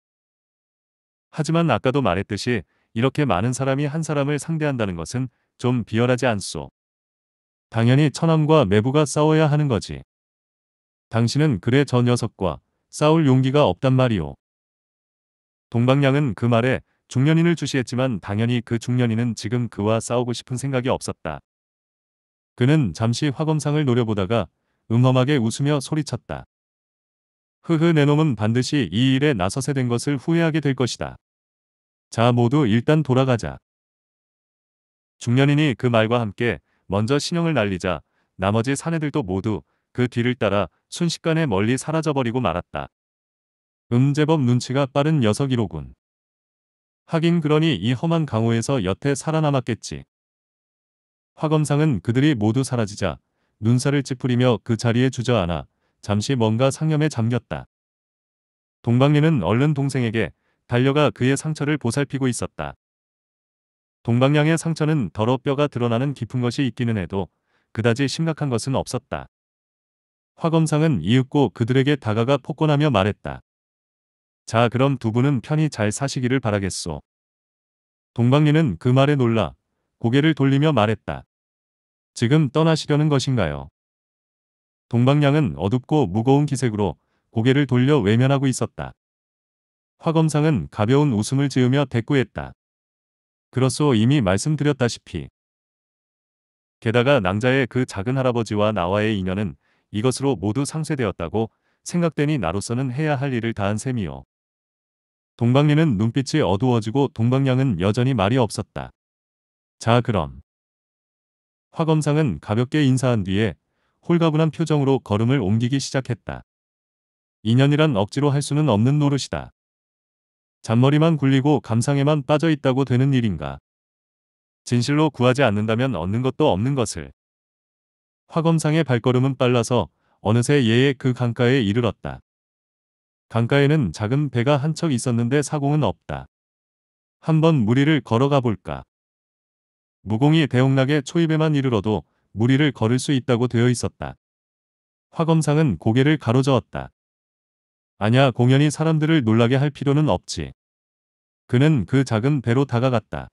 하지만 아까도 말했듯이 이렇게 많은 사람이 한 사람을 상대한다는 것은 좀 비열하지 않소. 당연히 천암과 매부가 싸워야 하는 거지. 당신은 그래 저 녀석과 싸울 용기가 없단 말이오. 동방량은 그 말에 중년인을 주시했지만 당연히 그 중년인은 지금 그와 싸우고 싶은 생각이 없었다. 그는 잠시 화검상을 노려보다가 음험하게 웃으며 소리쳤다. 흐흐 내놈은 반드시 이 일에 나서세 된 것을 후회하게 될 것이다. 자 모두 일단 돌아가자. 중년인이 그 말과 함께 먼저 신형을 날리자 나머지 사내들도 모두 그 뒤를 따라 순식간에 멀리 사라져버리고 말았다. 음제법 눈치가 빠른 녀석이로군. 하긴 그러니 이 험한 강호에서 여태 살아남았겠지. 화검상은 그들이 모두 사라지자 눈살을 찌푸리며 그 자리에 주저앉아 잠시 뭔가 상념에 잠겼다. 동방예는 얼른 동생에게 달려가 그의 상처를 보살피고 있었다. 동방양의 상처는 더러 뼈가 드러나는 깊은 것이 있기는 해도 그다지 심각한 것은 없었다. 화검상은 이윽고 그들에게 다가가 폭권하며 말했다. 자 그럼 두 분은 편히 잘 사시기를 바라겠소. 동방예는그 말에 놀라 고개를 돌리며 말했다. 지금 떠나시려는 것인가요? 동방량은 어둡고 무거운 기색으로 고개를 돌려 외면하고 있었다. 화검상은 가벼운 웃음을 지으며 대꾸했다. 그렇소 이미 말씀드렸다시피. 게다가 낭자의 그 작은 할아버지와 나와의 인연은 이것으로 모두 상쇄되었다고 생각되니 나로서는 해야 할 일을 다한 셈이요. 동방리는 눈빛이 어두워지고 동방량은 여전히 말이 없었다. 자 그럼. 화검상은 가볍게 인사한 뒤에 홀가분한 표정으로 걸음을 옮기기 시작했다. 인연이란 억지로 할 수는 없는 노릇이다. 잔머리만 굴리고 감상에만 빠져 있다고 되는 일인가. 진실로 구하지 않는다면 얻는 것도 없는 것을. 화검상의 발걸음은 빨라서 어느새 예의 그 강가에 이르렀다. 강가에는 작은 배가 한 척 있었는데 사공은 없다. 한번 무리를 걸어가 볼까. 무공이 대홍락의 초입에만 이르러도 무리를 걸을 수 있다고 되어 있었다. 화검상은 고개를 가로저었다. 아냐 공연이 사람들을 놀라게 할 필요는 없지. 그는 그 작은 배로 다가갔다.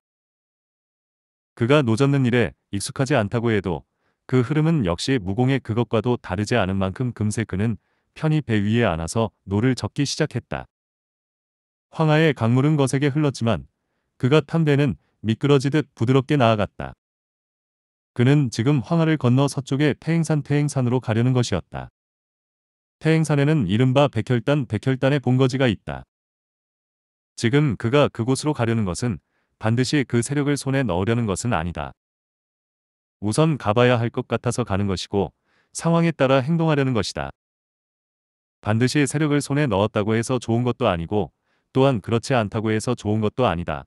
그가 노젓는 일에 익숙하지 않다고 해도 그 흐름은 역시 무공의 그것과도 다르지 않은 만큼 금세 그는 편히 배 위에 안아서 노를 젓기 시작했다. 황하의 강물은 거세게 흘렀지만 그가 탄 배는 미끄러지듯 부드럽게 나아갔다. 그는 지금 황하를 건너 서쪽의 태행산 태행산으로 가려는 것이었다. 태행산에는 이른바 백혈단 백혈단의 본거지가 있다. 지금 그가 그곳으로 가려는 것은 반드시 그 세력을 손에 넣으려는 것은 아니다. 우선 가봐야 할 것 같아서 가는 것이고 상황에 따라 행동하려는 것이다. 반드시 세력을 손에 넣었다고 해서 좋은 것도 아니고 또한 그렇지 않다고 해서 좋은 것도 아니다.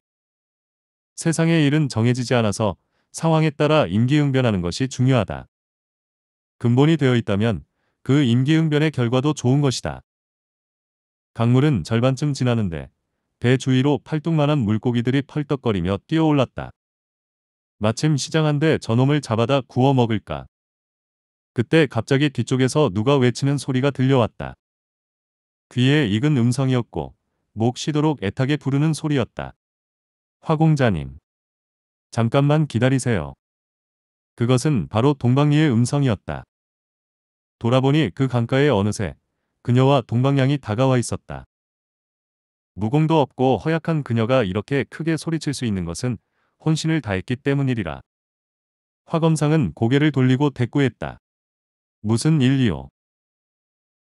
세상의 일은 정해지지 않아서 상황에 따라 임기응변하는 것이 중요하다. 근본이 되어 있다면 그 임기응변의 결과도 좋은 것이다. 강물은 절반쯤 지나는데 배 주위로 팔뚝만한 물고기들이 펄떡거리며 뛰어올랐다. 마침 시장한데 저놈을 잡아다 구워 먹을까. 그때 갑자기 뒤쪽에서 누가 외치는 소리가 들려왔다. 귀에 익은 음성이었고 목 쉬도록 애타게 부르는 소리였다. 화공자님. 잠깐만 기다리세요. 그것은 바로 동방리의 음성이었다. 돌아보니 그 강가에 어느새 그녀와 동방양이 다가와 있었다. 무공도 없고 허약한 그녀가 이렇게 크게 소리칠 수 있는 것은 혼신을 다했기 때문이리라. 화검상은 고개를 돌리고 대꾸했다. 무슨 일이요?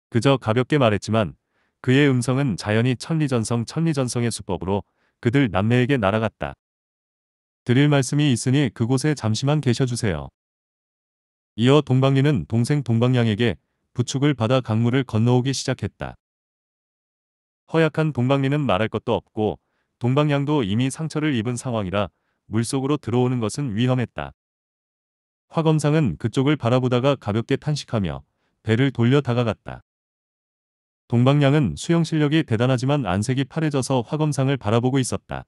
그저 가볍게 말했지만 그의 음성은 자연히 천리전성 천리전성의 수법으로 그들 남매에게 날아갔다. 드릴 말씀이 있으니 그곳에 잠시만 계셔주세요. 이어 동방리는 동생 동방양에게 부축을 받아 강물을 건너오기 시작했다. 허약한 동방리는 말할 것도 없고 동방양도 이미 상처를 입은 상황이라 물속으로 들어오는 것은 위험했다. 화검상은 그쪽을 바라보다가 가볍게 탄식하며 배를 돌려 다가갔다. 동방양은 수영 실력이 대단하지만 안색이 파래져서 화검상을 바라보고 있었다.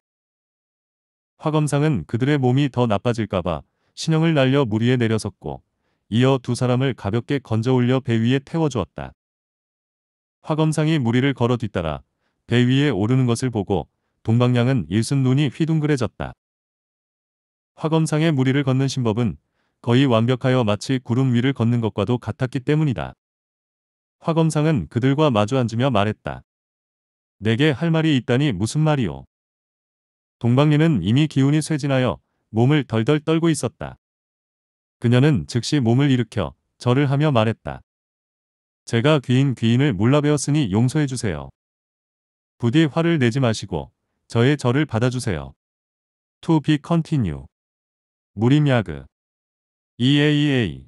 화검상은 그들의 몸이 더 나빠질까봐 신형을 날려 물 위에 내려섰고 이어 두 사람을 가볍게 건져 올려 배 위에 태워주었다. 화검상이 무리를 걸어 뒤따라 배 위에 오르는 것을 보고 동방량은 일순 눈이 휘둥그레졌다. 화검상의 무리를 걷는 신법은 거의 완벽하여 마치 구름 위를 걷는 것과도 같았기 때문이다. 화검상은 그들과 마주 앉으며 말했다. 내게 할 말이 있다니 무슨 말이오. 동방리는 이미 기운이 쇠진하여 몸을 덜덜 떨고 있었다. 그녀는 즉시 몸을 일으켜 절을 하며 말했다. 제가 귀인 귀인을 몰라배웠으니 용서해주세요. 부디 화를 내지 마시고 저의 절을 받아주세요. To be continue. 무림야그 EAEA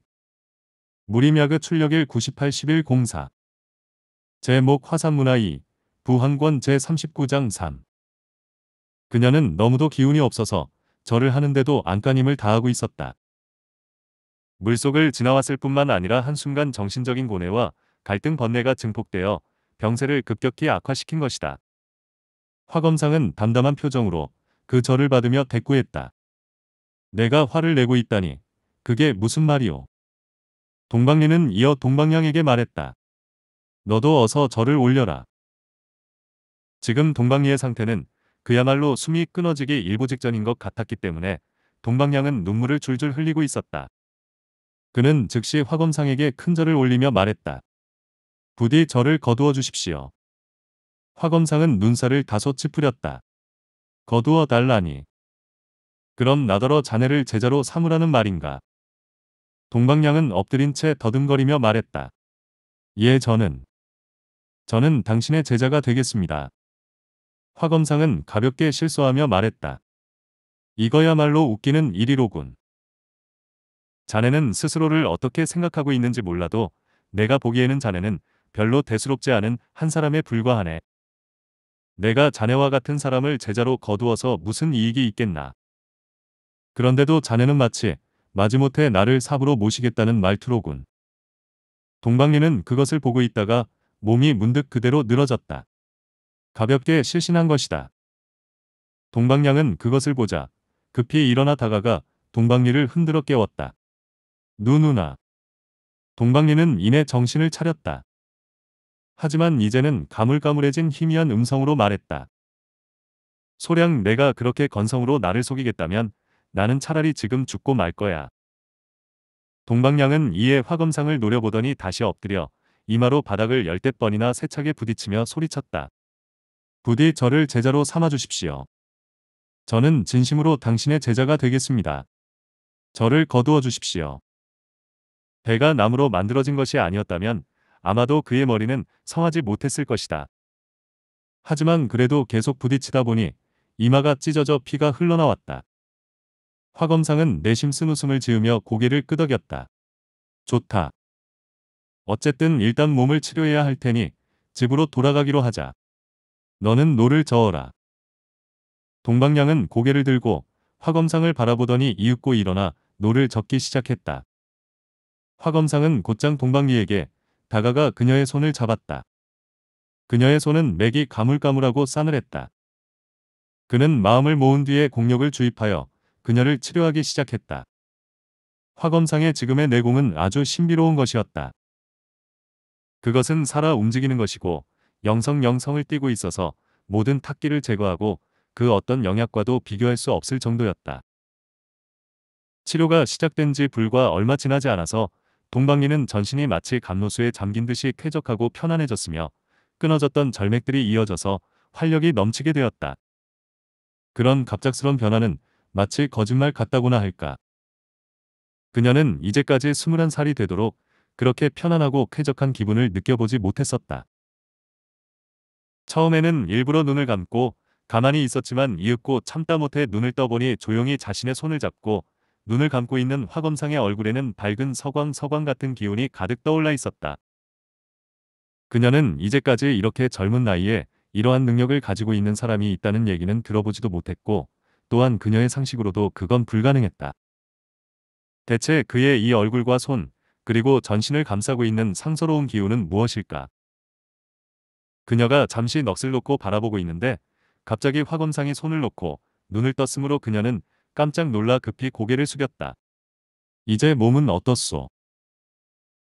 무림야그 출력일 981104 제목 화산문화 2 부항권 제39장 3 그녀는 너무도 기운이 없어서 절을 하는데도 안간힘을 다하고 있었다. 물속을 지나왔을 뿐만 아니라 한순간 정신적인 고뇌와 갈등 번뇌가 증폭되어 병세를 급격히 악화시킨 것이다. 화검상은 담담한 표정으로 그 절을 받으며 대꾸했다. 내가 화를 내고 있다니 그게 무슨 말이오. 동방리는 이어 동방량에게 말했다. 너도 어서 절을 올려라. 지금 동방리의 상태는 그야말로 숨이 끊어지기 일보 직전인 것 같았기 때문에 동방량은 눈물을 줄줄 흘리고 있었다. 그는 즉시 화검상에게 큰 절을 올리며 말했다. 부디 저를 거두어 주십시오. 화검상은 눈살을 다소 찌푸렸다. 거두어 달라니. 그럼 나더러 자네를 제자로 삼으라는 말인가. 동방량은 엎드린 채 더듬거리며 말했다. 예 저는 저는 당신의 제자가 되겠습니다. 화 검상은 가볍게 실수하며 말했다. 이거야말로 웃기는 일이로군. 자네는 스스로를 어떻게 생각하고 있는지 몰라도 내가 보기에는 자네는 별로 대수롭지 않은 한 사람에 불과하네. 내가 자네와 같은 사람을 제자로 거두어서 무슨 이익이 있겠나. 그런데도 자네는 마치 마지못해 나를 삽으로 모시겠다는 말투로군. 동방리는 그것을 보고 있다가 몸이 문득 그대로 늘어졌다. 가볍게 실신한 것이다. 동방량은 그것을 보자 급히 일어나 다가가 동방리를 흔들어 깨웠다. 누누나. 동방리는 이내 정신을 차렸다. 하지만 이제는 가물가물해진 희미한 음성으로 말했다. 소량 내가 그렇게 건성으로 나를 속이겠다면 나는 차라리 지금 죽고 말 거야. 동방량은 이에 화검상을 노려보더니 다시 엎드려 이마로 바닥을 열댓 번이나 세차게 부딪히며 소리쳤다. 부디 저를 제자로 삼아주십시오. 저는 진심으로 당신의 제자가 되겠습니다. 저를 거두어 주십시오. 배가 나무로 만들어진 것이 아니었다면 아마도 그의 머리는 성하지 못했을 것이다. 하지만 그래도 계속 부딪치다 보니 이마가 찢어져 피가 흘러나왔다. 화검상은 내심 쓴 웃음을 지으며 고개를 끄덕였다. 좋다. 어쨌든 일단 몸을 치료해야 할 테니 집으로 돌아가기로 하자. 너는 노를 저어라. 동방량은 고개를 들고 화검상을 바라보더니 이윽고 일어나 노를 적기 시작했다. 화검상은 곧장 동방리에게 다가가 그녀의 손을 잡았다. 그녀의 손은 맥이 가물가물하고 싸늘했다. 그는 마음을 모은 뒤에 공력을 주입하여 그녀를 치료하기 시작했다. 화검상의 지금의 내공은 아주 신비로운 것이었다. 그것은 살아 움직이는 것이고 영성 영성을 띠고 있어서 모든 탁기를 제거하고 그 어떤 영약과도 비교할 수 없을 정도였다. 치료가 시작된 지 불과 얼마 지나지 않아서 동방이는 전신이 마치 감로수에 잠긴 듯이 쾌적하고 편안해졌으며 끊어졌던 절맥들이 이어져서 활력이 넘치게 되었다. 그런 갑작스런 변화는 마치 거짓말 같다고나 할까. 그녀는 이제까지 21살이 되도록 그렇게 편안하고 쾌적한 기분을 느껴보지 못했었다. 처음에는 일부러 눈을 감고 가만히 있었지만 이윽고 참다 못해 눈을 떠보니 조용히 자신의 손을 잡고 눈을 감고 있는 화검상의 얼굴에는 밝은 서광 서광 같은 기운이 가득 떠올라 있었다. 그녀는 이제까지 이렇게 젊은 나이에 이러한 능력을 가지고 있는 사람이 있다는 얘기는 들어보지도 못했고 또한 그녀의 상식으로도 그건 불가능했다. 대체 그의 이 얼굴과 손 그리고 전신을 감싸고 있는 상서로운 기운은 무엇일까? 그녀가 잠시 넋을 놓고 바라보고 있는데 갑자기 화검상에 손을 놓고 눈을 떴으므로 그녀는 깜짝 놀라 급히 고개를 숙였다. 이제 몸은 어떻소?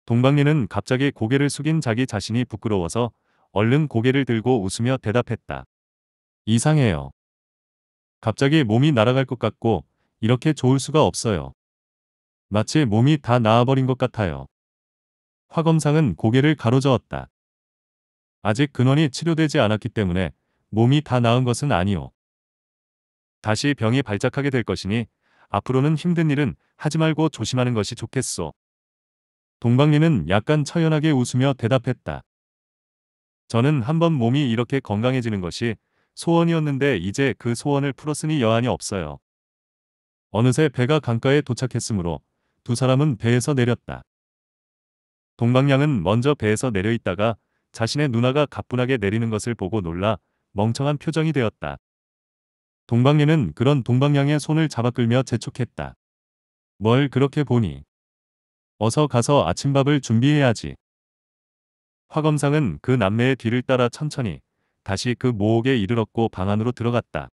동방리는 갑자기 고개를 숙인 자기 자신이 부끄러워서 얼른 고개를 들고 웃으며 대답했다. 이상해요. 갑자기 몸이 날아갈 것 같고 이렇게 좋을 수가 없어요. 마치 몸이 다 나아버린 것 같아요. 화검상은 고개를 가로저었다. 아직 근원이 치료되지 않았기 때문에 몸이 다 나은 것은 아니오. 다시 병이 발작하게 될 것이니 앞으로는 힘든 일은 하지 말고 조심하는 것이 좋겠소. 동방리는 약간 처연하게 웃으며 대답했다. 저는 한번 몸이 이렇게 건강해지는 것이 소원이었는데 이제 그 소원을 풀었으니 여한이 없어요. 어느새 배가 강가에 도착했으므로 두 사람은 배에서 내렸다. 동방량은 먼저 배에서 내려 있다가 자신의 누나가 가뿐하게 내리는 것을 보고 놀라 멍청한 표정이 되었다. 동방예는 그런 동방양의 손을 잡아 끌며 재촉했다. 뭘 그렇게 보니? 어서 가서 아침밥을 준비해야지. 화검상은 그 남매의 뒤를 따라 천천히 다시 그 모옥에 이르렀고 방 안으로 들어갔다.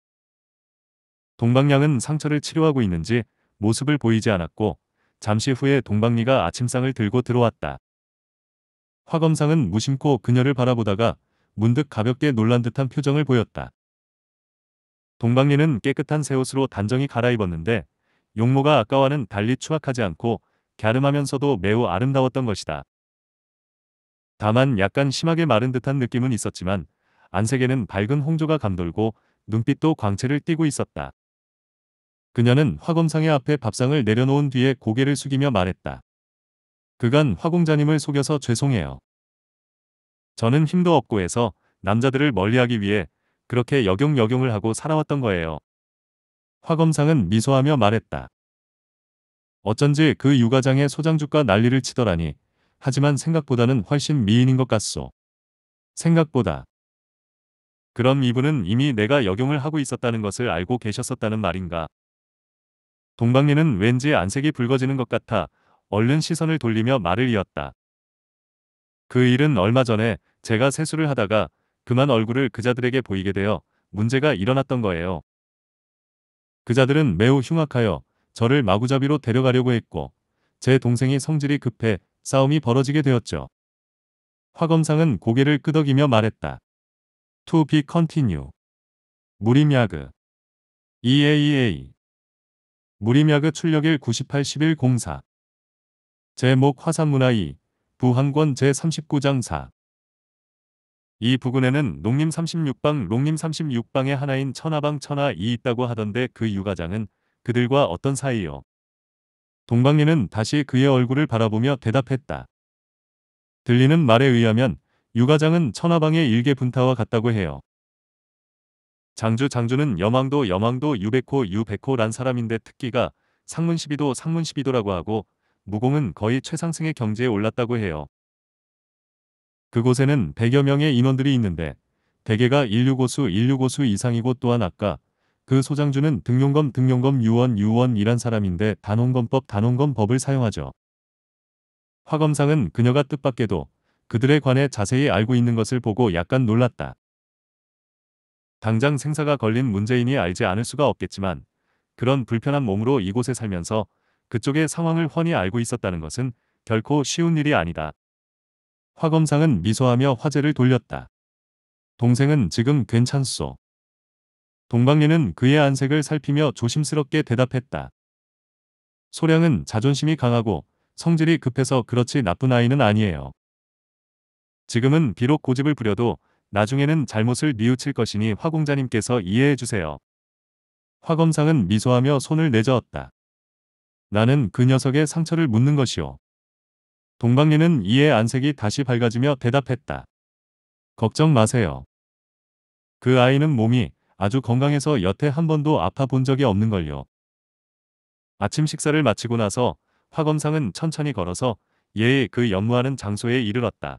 동방양은 상처를 치료하고 있는지 모습을 보이지 않았고 잠시 후에 동방리가 아침상을 들고 들어왔다. 화 검상은 무심코 그녀를 바라보다가 문득 가볍게 놀란 듯한 표정을 보였다. 동방리는 깨끗한 새 옷으로 단정히 갈아입었는데 용모가 아까와는 달리 추악하지 않고 갸름하면서도 매우 아름다웠던 것이다. 다만 약간 심하게 마른 듯한 느낌은 있었지만 안색에는 밝은 홍조가 감돌고 눈빛도 광채를 띠고 있었다. 그녀는 화검상의 앞에 밥상을 내려놓은 뒤에 고개를 숙이며 말했다. 그간 화공자님을 속여서 죄송해요. 저는 힘도 없고 해서 남자들을 멀리하기 위해 그렇게 여경여경을 하고 살아왔던 거예요. 화검상은 미소하며 말했다. 어쩐지 그육아장의 소장주가 난리를 치더라니 하지만 생각보다는 훨씬 미인인 것 같소. 생각보다. 그럼 이분은 이미 내가 여경을 하고 있었다는 것을 알고 계셨었다는 말인가. 동방리는 왠지 안색이 붉어지는 것 같아 얼른 시선을 돌리며 말을 이었다. 그 일은 얼마 전에 제가 세수를 하다가 그만 얼굴을 그자들에게 보이게 되어 문제가 일어났던 거예요. 그자들은 매우 흉악하여 저를 마구잡이로 데려가려고 했고 제 동생이 성질이 급해 싸움이 벌어지게 되었죠. 화검상은 고개를 끄덕이며 말했다. To be continue. 무림야그. EAEA. 무림야그 출력일 981104. 제목 화산문화 2 부항권 제39장 4 이 부근에는 농림 36방 농림 36방의 하나인 천하방 천하 이 있다고 하던데 그 유가장은 그들과 어떤 사이요? 동방리는 다시 그의 얼굴을 바라보며 대답했다. 들리는 말에 의하면 유가장은 천하방의 일개 분타와 같다고 해요. 장주 장주는 여망도 여망도 유백호 유백호란 사람인데 특기가 상문 12도 상문 12도라고 하고 무공은 거의 최상승의 경지에 올랐다고 해요. 그곳에는 100여 명의 인원들이 있는데 대개가 인류고수인류고수 이상이고 또한 아까 그 소장주는 등용검 등용검 유원 유원이란 사람인데 단원검법 단원검법을 사용하죠. 화검상은 그녀가 뜻밖에도 그들에 관해 자세히 알고 있는 것을 보고 약간 놀랐다. 당장 생사가 걸린 문재인이 알지 않을 수가 없겠지만 그런 불편한 몸으로 이곳에 살면서 그쪽의 상황을 훤히 알고 있었다는 것은 결코 쉬운 일이 아니다. 화 검상은 미소하며 화제를 돌렸다. 동생은 지금 괜찮소. 동방예는 그의 안색을 살피며 조심스럽게 대답했다. 소량은 자존심이 강하고 성질이 급해서 그렇지 나쁜 아이는 아니에요. 지금은 비록 고집을 부려도 나중에는 잘못을 뉘우칠 것이니 화공자님께서 이해해 주세요. 화검상은 미소하며 손을 내저었다. 나는 그 녀석의 상처를 묻는 것이오. 동방예는 이에 안색이 다시 밝아지며 대답했다. 걱정 마세요. 그 아이는 몸이 아주 건강해서 여태 한 번도 아파 본 적이 없는걸요. 아침 식사를 마치고 나서 화검상은 천천히 걸어서 예의 그 연무하는 장소에 이르렀다.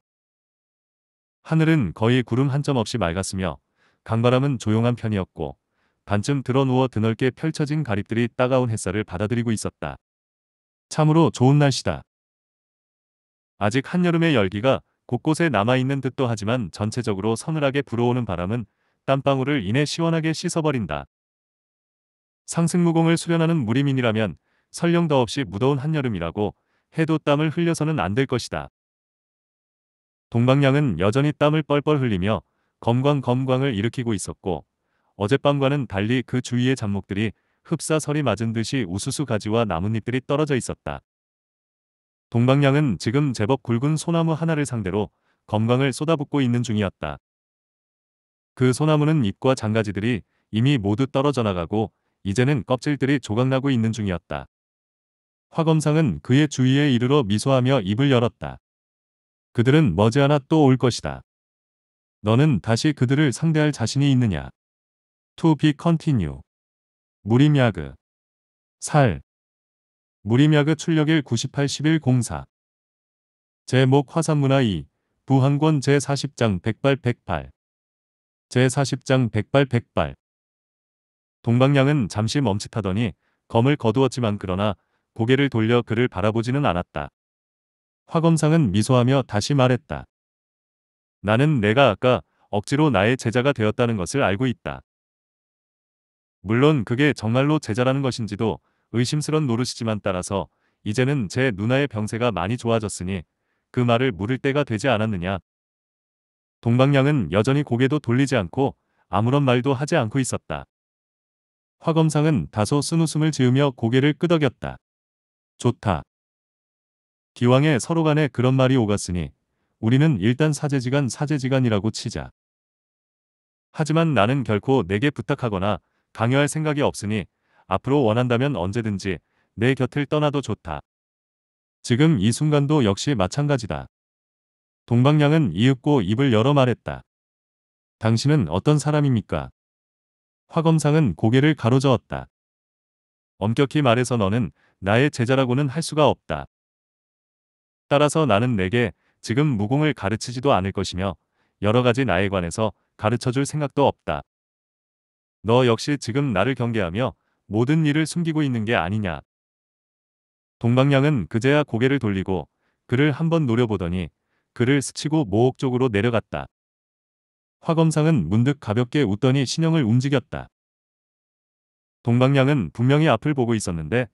하늘은 거의 구름 한 점 없이 맑았으며 강바람은 조용한 편이었고 반쯤 드러누워 드넓게 펼쳐진 가립들이 따가운 햇살을 받아들이고 있었다. 참으로 좋은 날씨다. 아직 한여름의 열기가 곳곳에 남아있는 듯도 하지만 전체적으로 서늘하게 불어오는 바람은 땀방울을 인해 시원하게 씻어버린다. 상승무공을 수련하는 무리민이라면 설령 더없이 무더운 한여름이라고 해도 땀을 흘려서는 안 될 것이다. 동방량은 여전히 땀을 뻘뻘 흘리며 검광검광을 일으키고 있었고 어젯밤과는 달리 그 주위의 잡목들이 흡사설이 맞은 듯이 우수수 가지와 나뭇잎들이 떨어져 있었다. 동방량은 지금 제법 굵은 소나무 하나를 상대로 건강을 쏟아붓고 있는 중이었다. 그 소나무는 잎과 장가지들이 이미 모두 떨어져 나가고 이제는 껍질들이 조각나고 있는 중이었다. 화검상은 그의 주위에 이르러 미소하며 입을 열었다. 그들은 머지않아 또 올 것이다. 너는 다시 그들을 상대할 자신이 있느냐? To be continue. 무림야그 살 무림야그 출력일 981104 제목 화산문화 2 부항권 제40장 백발 백발 제40장 백발 백발 동방량은 잠시 멈칫하더니 검을 거두었지만 그러나 고개를 돌려 그를 바라보지는 않았다. 화검상은 미소하며 다시 말했다. 나는 내가 아까 억지로 나의 제자가 되었다는 것을 알고 있다. 물론 그게 정말로 제자라는 것인지도 의심스런 노릇이지만 따라서 이제는 제 누나의 병세가 많이 좋아졌으니 그 말을 물을 때가 되지 않았느냐. 동방량은 여전히 고개도 돌리지 않고 아무런 말도 하지 않고 있었다. 화검상은 다소 쓴 웃음을 지으며 고개를 끄덕였다. 좋다. 기왕에 서로 간에 그런 말이 오갔으니 우리는 일단 사제지간 사제지간이라고 치자. 하지만 나는 결코 내게 부탁하거나 강요할 생각이 없으니 앞으로 원한다면 언제든지 내 곁을 떠나도 좋다. 지금 이 순간도 역시 마찬가지다. 동방량은 이윽고 입을 열어 말했다. 당신은 어떤 사람입니까? 화검상은 고개를 가로저었다. 엄격히 말해서 너는 나의 제자라고는 할 수가 없다. 따라서 나는 내게 지금 무공을 가르치지도 않을 것이며 여러 가지 나에 관해서 가르쳐줄 생각도 없다. 너 역시 지금 나를 경계하며 모든 일을 숨기고 있는 게 아니냐. 동방량은 그제야 고개를 돌리고 그를 한번 노려보더니 그를 스치고 모옥 쪽으로 내려갔다. 화검상은 문득 가볍게 웃더니 신형을 움직였다. 동방량은 분명히 앞을 보고 있었는데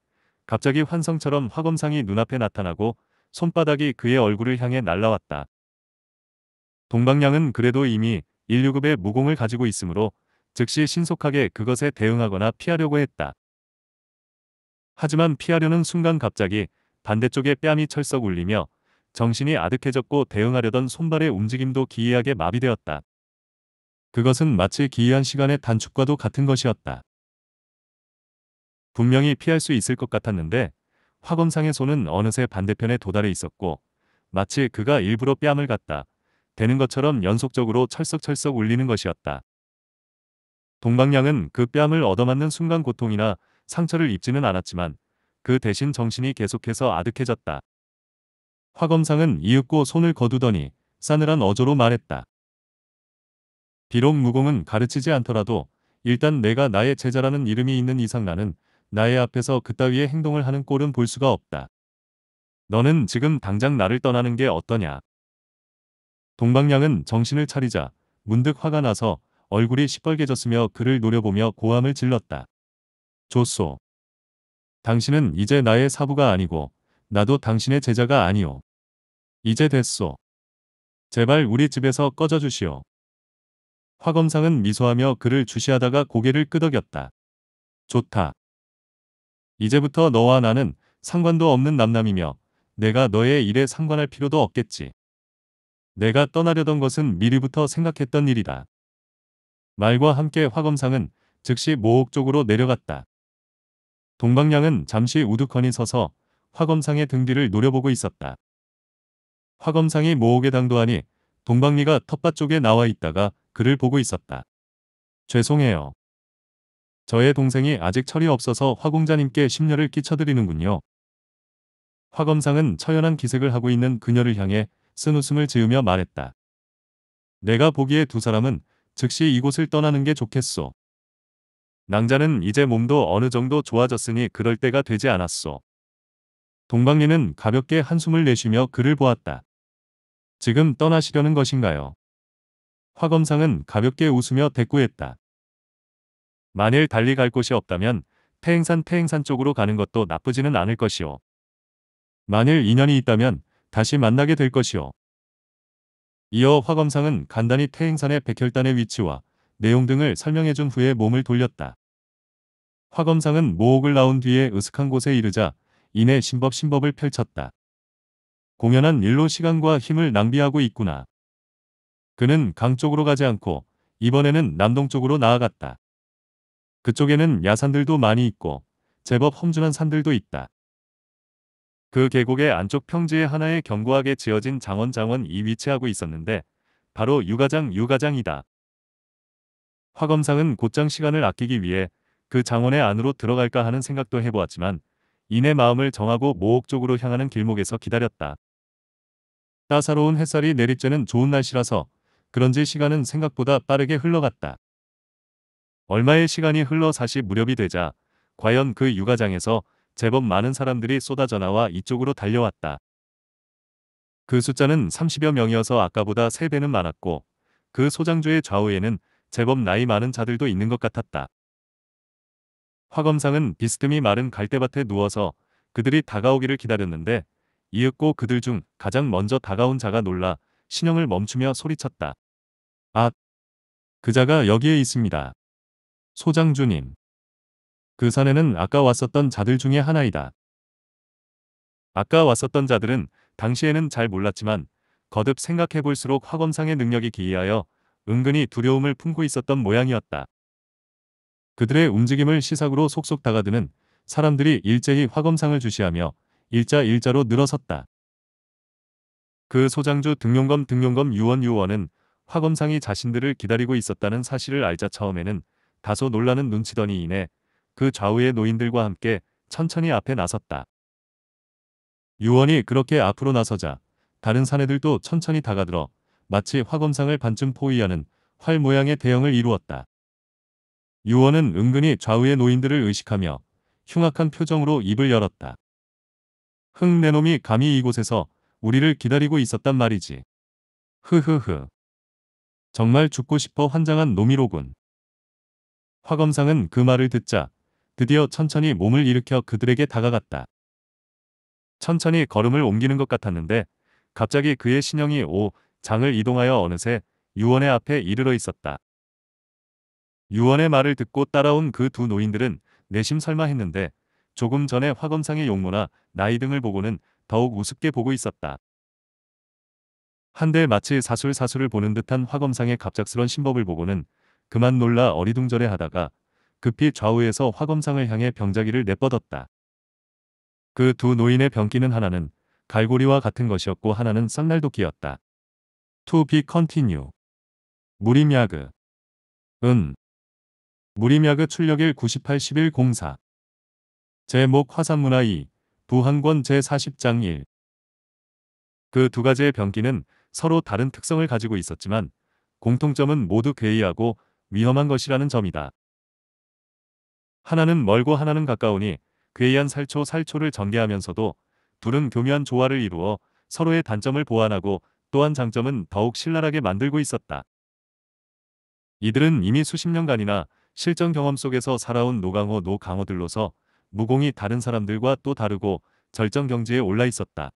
갑자기 환성처럼 화검상이 눈앞에 나타나고 손바닥이 그의 얼굴을 향해 날라왔다. 동방량은 그래도 이미 1 6급의 무공을 가지고 있으므로 즉시 신속하게 그것에 대응하거나 피하려고 했다. 하지만 피하려는 순간 갑자기 반대쪽에 뺨이 철썩 울리며 정신이 아득해졌고 대응하려던 손발의 움직임도 기이하게 마비되었다. 그것은 마치 기이한 시간의 단축과도 같은 것이었다. 분명히 피할 수 있을 것 같았는데 화검상의 손은 어느새 반대편에 도달해 있었고 마치 그가 일부러 뺨을 갖다 되는 것처럼 연속적으로 철썩철썩 울리는 것이었다. 동방량은 그 뺨을 얻어맞는 순간 고통이나 상처를 입지는 않았지만 그 대신 정신이 계속해서 아득해졌다. 화검상은 이윽고 손을 거두더니 싸늘한 어조로 말했다. 비록 무공은 가르치지 않더라도 일단 내가 나의 제자라는 이름이 있는 이상 나는 나의 앞에서 그따위의 행동을 하는 꼴은 볼 수가 없다. 너는 지금 당장 나를 떠나는 게 어떠냐. 동방량은 정신을 차리자 문득 화가 나서 얼굴이 시뻘개졌으며 그를 노려보며 고함을 질렀다. 조소. 당신은 이제 나의 사부가 아니고 나도 당신의 제자가 아니오. 이제 됐소. 제발 우리 집에서 꺼져주시오. 화검상은 미소하며 그를 주시하다가 고개를 끄덕였다. 좋다. 이제부터 너와 나는 상관도 없는 남남이며 내가 너의 일에 상관할 필요도 없겠지. 내가 떠나려던 것은 미리부터 생각했던 일이다. 말과 함께 화검상은 즉시 모옥 쪽으로 내려갔다. 동방량은 잠시 우두커니 서서 화검상의 등 뒤를 노려보고 있었다. 화검상이 모옥에 당도하니 동방리가 텃밭 쪽에 나와 있다가 그를 보고 있었다. 죄송해요. 저의 동생이 아직 철이 없어서 화공자님께 심려를 끼쳐드리는군요. 화검상은 처연한 기색을 하고 있는 그녀를 향해 쓴 웃음을 지으며 말했다. 내가 보기에 두 사람은 즉시 이곳을 떠나는 게 좋겠소. 낭자는 이제 몸도 어느 정도 좋아졌으니 그럴 때가 되지 않았소. 동방리는 가볍게 한숨을 내쉬며 그를 보았다. 지금 떠나시려는 것인가요? 화검상은 가볍게 웃으며 대꾸했다. 만일 달리 갈 곳이 없다면 태행산 태행산 쪽으로 가는 것도 나쁘지는 않을 것이오. 만일 인연이 있다면 다시 만나게 될 것이오. 이어 화검상은 간단히 태행산의 백혈단의 위치와 내용 등을 설명해준 후에 몸을 돌렸다. 화검상은 모옥을 나온 뒤에 으슥한 곳에 이르자 이내 신법 신법을 펼쳤다. 공연한 일로 시간과 힘을 낭비하고 있구나. 그는 강 쪽으로 가지 않고 이번에는 남동 쪽으로 나아갔다. 그쪽에는 야산들도 많이 있고 제법 험준한 산들도 있다. 그 계곡의 안쪽 평지에 하나의 견고하게 지어진 장원장원이 위치하고 있었는데 바로 유가장 유가장이다. 화검상은 곧장 시간을 아끼기 위해 그 장원의 안으로 들어갈까 하는 생각도 해보았지만 이내 마음을 정하고 모옥 쪽으로 향하는 길목에서 기다렸다. 따사로운 햇살이 내리쬐는 좋은 날씨라서 그런지 시간은 생각보다 빠르게 흘러갔다. 얼마의 시간이 흘러 사시 무렵이 되자 과연 그유가장에서 제법 많은 사람들이 쏟아져 나와 이쪽으로 달려왔다. 그 숫자는 30여 명이어서 아까보다 3배는 많았고 그 소장주의 좌우에는 제법 나이 많은 자들도 있는 것 같았다. 화검상은 비스듬히 마른 갈대밭에 누워서 그들이 다가오기를 기다렸는데 이윽고 그들 중 가장 먼저 다가온 자가 놀라 신형을 멈추며 소리쳤다. 아! 그자가 여기에 있습니다. 소장주님. 그사내는 아까 왔었던 자들 중에 하나이다. 아까 왔었던 자들은 당시에는 잘 몰랐지만 거듭 생각해 볼수록 화검상의 능력이 기이하여 은근히 두려움을 품고 있었던 모양이었다. 그들의 움직임을 시사구로 속속 다가드는 사람들이 일제히 화검상을 주시하며 일자 일자로 늘어섰다. 그 소장주 등용검 등용검 유원 유원은 화검상이 자신들을 기다리고 있었다는 사실을 알자 처음에는 다소 놀라는 눈치더니 이내 그 좌우의 노인들과 함께 천천히 앞에 나섰다. 유원이 그렇게 앞으로 나서자 다른 사내들도 천천히 다가들어 마치 화검상을 반쯤 포위하는 활 모양의 대형을 이루었다. 유원은 은근히 좌우의 노인들을 의식하며 흉악한 표정으로 입을 열었다. 흥내놈이 감히 이곳에서 우리를 기다리고 있었단 말이지. 흐흐흐. 정말 죽고 싶어 환장한 놈이로군. 화검상은 그 말을 듣자 드디어 천천히 몸을 일으켜 그들에게 다가갔다. 천천히 걸음을 옮기는 것 같았는데 갑자기 그의 신형이 오 장을 이동하여 어느새 유언의 앞에 이르러 있었다. 유언의 말을 듣고 따라온 그 두 노인들은 내심 설마 했는데 조금 전에 화검상의 용모나 나이 등을 보고는 더욱 우습게 보고 있었다. 한데 마치 사술사술을 보는 듯한 화검상의 갑작스런 신법을 보고는 그만 놀라 어리둥절해 하다가 급히 좌우에서 화검상을 향해 병자기를 내뻗었다. 그 두 노인의 병기는 하나는 갈고리와 같은 것이었고 하나는 쌍날도끼였다. To be continue. 무림야그. 은. 무림야그 출력일 981104. 제목 화산문화 2. 부항권 제40장 1. 그 두 가지의 병기는 서로 다른 특성을 가지고 있었지만 공통점은 모두 괴이하고 위험한 것이라는 점이다. 하나는 멀고 하나는 가까우니 괴이한 살초 살초를 전개하면서도 둘은 교묘한 조화를 이루어 서로의 단점을 보완하고 또한 장점은 더욱 신랄하게 만들고 있었다. 이들은 이미 수십 년간이나 실전 경험 속에서 살아온 노강호 노강호들로서 무공이 다른 사람들과 또 다르고 절정 경지에 올라 있었다.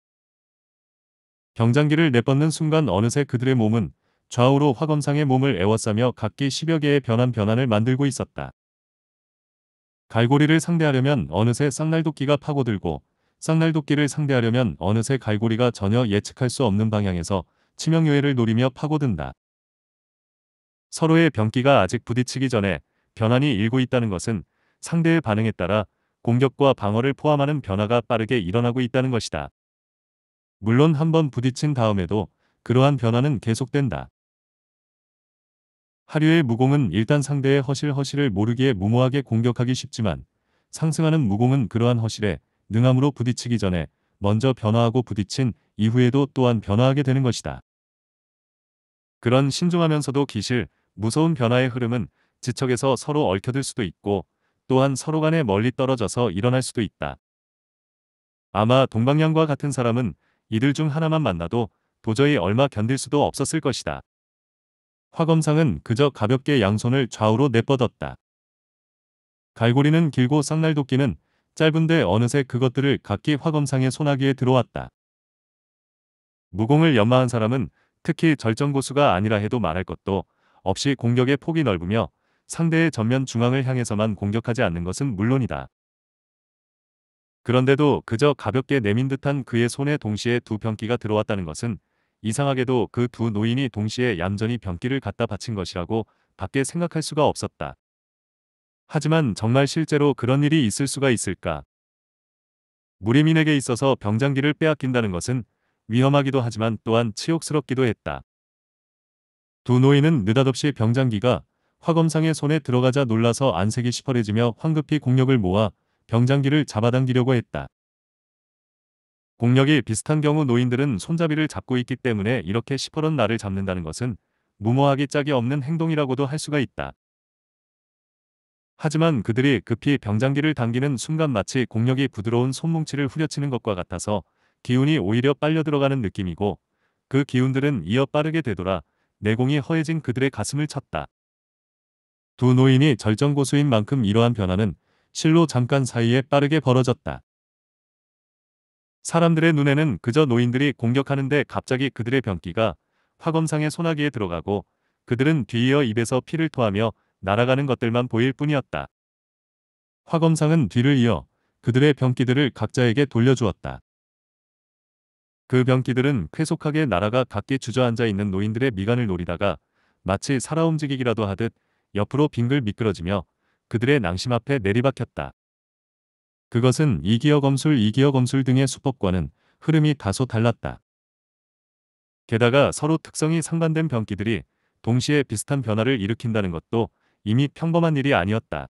경장기를 내뻗는 순간 어느새 그들의 몸은 좌우로 화검상의 몸을 애워싸며 각기 10여 개의 변환 변환을 만들고 있었다. 갈고리를 상대하려면 어느새 쌍날도끼가 파고들고 쌍날도끼를 상대하려면 어느새 갈고리가 전혀 예측할 수 없는 방향에서 치명요해를 노리며 파고든다. 서로의 병기가 아직 부딪히기 전에 변환이 일고 있다는 것은 상대의 반응에 따라 공격과 방어를 포함하는 변화가 빠르게 일어나고 있다는 것이다. 물론 한 번 부딪힌 다음에도 그러한 변화는 계속된다. 하류의 무공은 일단 상대의 허실 허실을 모르기에 무모하게 공격하기 쉽지만 상승하는 무공은 그러한 허실에 능함으로 부딪히기 전에 먼저 변화하고 부딪힌 이후에도 또한 변화하게 되는 것이다. 그런 신중하면서도 기실, 무서운 변화의 흐름은 지척에서 서로 얽혀들 수도 있고 또한 서로 간에 멀리 떨어져서 일어날 수도 있다. 아마 동방향과 같은 사람은 이들 중 하나만 만나도 도저히 얼마 견딜 수도 없었을 것이다. 화검상은 그저 가볍게 양손을 좌우로 내뻗었다. 갈고리는 길고 쌍날도끼는 짧은데 어느새 그것들을 각기 화검상의 손아귀에 들어왔다. 무공을 연마한 사람은 특히 절정고수가 아니라 해도 말할 것도 없이 공격의 폭이 넓으며 상대의 전면 중앙을 향해서만 공격하지 않는 것은 물론이다. 그런데도 그저 가볍게 내민 듯한 그의 손에 동시에 두 병기가 들어왔다는 것은 이상하게도 그 두 노인이 동시에 얌전히 변기를 갖다 바친 것이라고 밖에 생각할 수가 없었다. 하지만 정말 실제로 그런 일이 있을 수가 있을까? 무리민에게 있어서 병장기를 빼앗긴다는 것은 위험하기도 하지만 또한 치욕스럽기도 했다. 두 노인은 느닷없이 병장기가 화검상의 손에 들어가자 놀라서 안색이 시퍼레지며 황급히 공력을 모아 병장기를 잡아당기려고 했다. 공력이 비슷한 경우 노인들은 손잡이를 잡고 있기 때문에 이렇게 시퍼런 나를 잡는다는 것은 무모하기 짝이 없는 행동이라고도 할 수가 있다. 하지만 그들이 급히 병장기를 당기는 순간 마치 공력이 부드러운 손뭉치를 후려치는 것과 같아서 기운이 오히려 빨려 들어가는 느낌이고 그 기운들은 이어 빠르게 되돌아 내공이 허해진 그들의 가슴을 쳤다. 두 노인이 절정고수인 만큼 이러한 변화는 실로 잠깐 사이에 빠르게 벌어졌다. 사람들의 눈에는 그저 노인들이 공격하는데 갑자기 그들의 변기가 화검상의 소나기에 들어가고 그들은 뒤이어 입에서 피를 토하며 날아가는 것들만 보일 뿐이었다. 화검상은 뒤를 이어 그들의 병기들을 각자에게 돌려주었다. 그 병기들은 쾌속하게 날아가 각기 주저앉아 있는 노인들의 미간을 노리다가 마치 살아 움직이기라도 하듯 옆으로 빙글 미끄러지며 그들의 낭심 앞에 내리박혔다. 그것은 이기어 검술, 이기어 검술 등의 수법과는 흐름이 다소 달랐다. 게다가 서로 특성이 상반된 병기들이 동시에 비슷한 변화를 일으킨다는 것도 이미 평범한 일이 아니었다.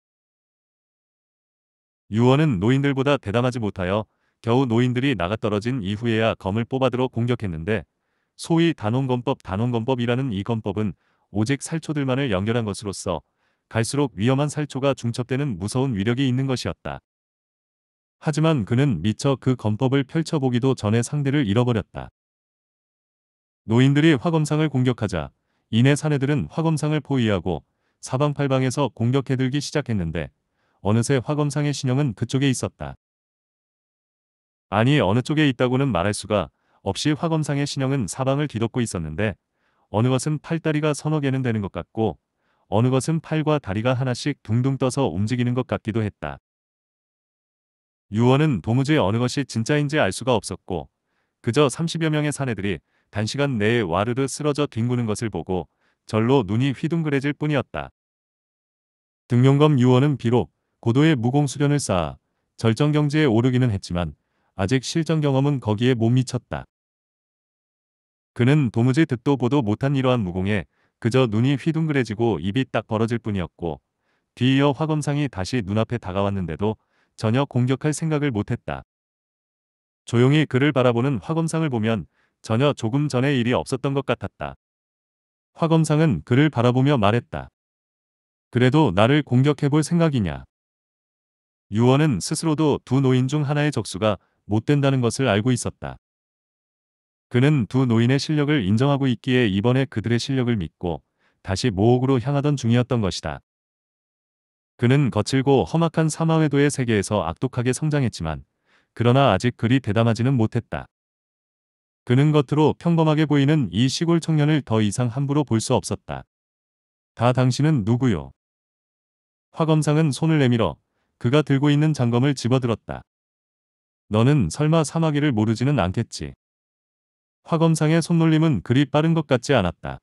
유언은 노인들보다 대담하지 못하여 겨우 노인들이 나가떨어진 이후에야 검을 뽑아들어 공격했는데 소위 단원검법 단원검법이라는 이 검법은 오직 살초들만을 연결한 것으로서 갈수록 위험한 살초가 중첩되는 무서운 위력이 있는 것이었다. 하지만 그는 미처 그 검법을 펼쳐보기도 전에 상대를 잃어버렸다. 노인들이 화검상을 공격하자 이내 사내들은 화검상을 포위하고 사방팔방에서 공격해들기 시작했는데 어느새 화검상의 신형은 그쪽에 있었다. 아니 어느 쪽에 있다고는 말할 수가 없이 화검상의 신형은 사방을 뒤덮고 있었는데 어느 것은 팔다리가 서너 개는 되는 것 같고 어느 것은 팔과 다리가 하나씩 둥둥 떠서 움직이는 것 같기도 했다. 유언은 도무지 어느 것이 진짜인지 알 수가 없었고 그저 30여 명의 사내들이 단시간 내에 와르르 쓰러져 뒹구는 것을 보고 절로 눈이 휘둥그레질 뿐이었다. 등용검 유언은 비록 고도의 무공수련을 쌓아 절정경지에 오르기는 했지만 아직 실전 경험은 거기에 못 미쳤다. 그는 도무지 듣도 보도 못한 이러한 무공에 그저 눈이 휘둥그레지고 입이 딱 벌어질 뿐이었고 뒤이어 화검상이 다시 눈앞에 다가왔는데도 전혀 공격할 생각을 못했다. 조용히 그를 바라보는 화검상을 보면 전혀 조금 전에 일이 없었던 것 같았다. 화검상은 그를 바라보며 말했다. 그래도 나를 공격해볼 생각이냐. 유언은 스스로도 두 노인 중 하나의 적수가 못 된다는 것을 알고 있었다. 그는 두 노인의 실력을 인정하고 있기에 이번에 그들의 실력을 믿고 다시 모옥으로 향하던 중이었던 것이다. 그는 거칠고 험악한 사마웨도의 세계에서 악독하게 성장했지만 그러나 아직 그리 대담하지는 못했다. 그는 겉으로 평범하게 보이는 이 시골 청년을 더 이상 함부로 볼 수 없었다. 다 당신은 누구요? 화검상은 손을 내밀어 그가 들고 있는 장검을 집어들었다. 너는 설마 사마귀를 모르지는 않겠지. 화검상의 손놀림은 그리 빠른 것 같지 않았다.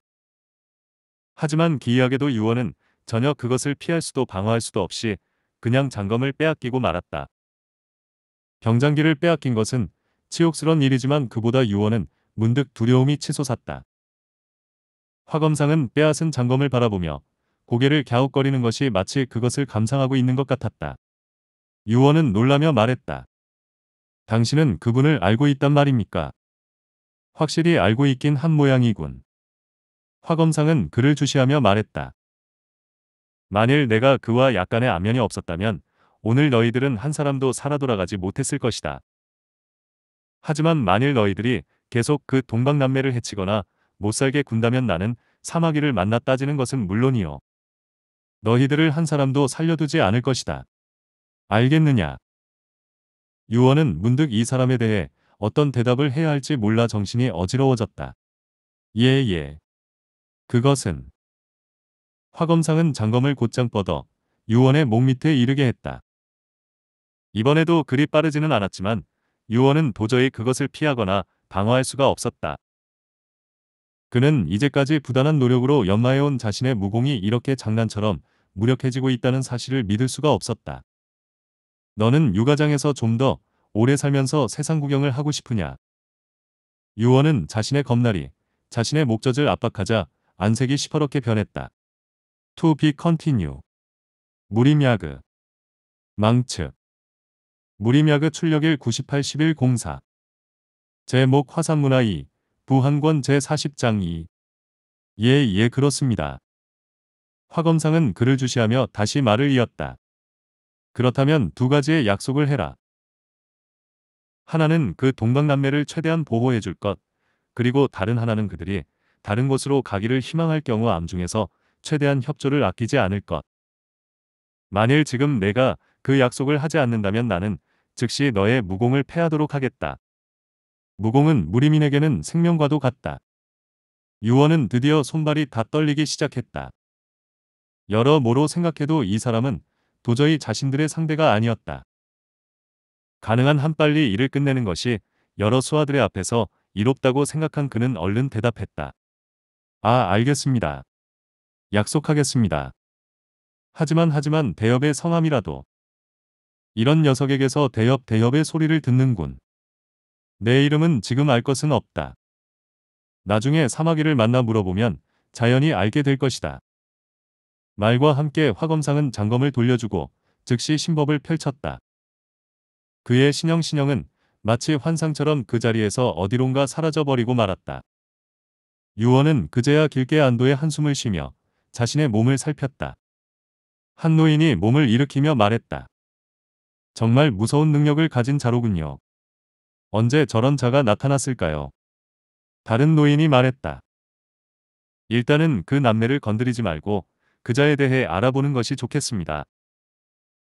하지만 기이하게도 유언은 전혀 그것을 피할 수도 방어할 수도 없이 그냥 장검을 빼앗기고 말았다. 경장기를 빼앗긴 것은 치욕스런 일이지만 그보다 유언은 문득 두려움이 치솟았다. 화검상은 빼앗은 장검을 바라보며 고개를 갸웃거리는 것이 마치 그것을 감상하고 있는 것 같았다. 유언은 놀라며 말했다. 당신은 그분을 알고 있단 말입니까? 확실히 알고 있긴 한 모양이군. 화검상은 그를 주시하며 말했다. 만일 내가 그와 약간의 안면이 없었다면 오늘 너희들은 한 사람도 살아 돌아가지 못했을 것이다. 하지만 만일 너희들이 계속 그 동방남매를 해치거나 못살게 군다면 나는 사마귀를 만나 따지는 것은 물론이요. 너희들을 한 사람도 살려두지 않을 것이다. 알겠느냐? 유언은 문득 이 사람에 대해 어떤 대답을 해야 할지 몰라 정신이 어지러워졌다. 예예. 예. 그것은 화검상은 장검을 곧장 뻗어 유원의 목 밑에 이르게 했다. 이번에도 그리 빠르지는 않았지만 유원은 도저히 그것을 피하거나 방어할 수가 없었다. 그는 이제까지 부단한 노력으로 연마해온 자신의 무공이 이렇게 장난처럼 무력해지고 있다는 사실을 믿을 수가 없었다. 너는 육아장에서 좀 더 오래 살면서 세상 구경을 하고 싶으냐? 유원은 자신의 겁날이 자신의 목젖을 압박하자 안색이 시퍼렇게 변했다. To be continue. 무림야그. 망측. 무림야그 출력일 981104. 제목 화산문화 2. 부한권 제40장 2. 예, 예, 그렇습니다. 화검상은 그를 주시하며 다시 말을 이었다. 그렇다면 두 가지의 약속을 해라. 하나는 그 동방남매를 최대한 보호해줄 것, 그리고 다른 하나는 그들이 다른 곳으로 가기를 희망할 경우 암중에서 최대한 협조를 아끼지 않을 것. 만일 지금 내가 그 약속을 하지 않는다면 나는 즉시 너의 무공을 패하도록 하겠다. 무공은 무리민에게는 생명과도 같다. 유원은 드디어 손발이 다 떨리기 시작했다. 여러모로 생각해도 이 사람은 도저히 자신들의 상대가 아니었다. 가능한 한 빨리 일을 끝내는 것이 여러 수하들의 앞에서 이롭다고 생각한 그는 얼른 대답했다. 아, 알겠습니다. 약속하겠습니다. 하지만 하지만 대협의 성함이라도 이런 녀석에게서 대협 대협의 소리를 듣는군. 내 이름은 지금 알 것은 없다. 나중에 사마귀를 만나 물어보면 자연히 알게 될 것이다. 말과 함께 화검상은 장검을 돌려주고 즉시 신법을 펼쳤다. 그의 신형신형은 마치 환상처럼 그 자리에서 어디론가 사라져버리고 말았다. 유언은 그제야 길게 안도의 한숨을 쉬며 자신의 몸을 살폈다. 한 노인이 몸을 일으키며 말했다. 정말 무서운 능력을 가진 자로군요. 언제 저런 자가 나타났을까요? 다른 노인이 말했다. 일단은 그 남매를 건드리지 말고 그자에 대해 알아보는 것이 좋겠습니다.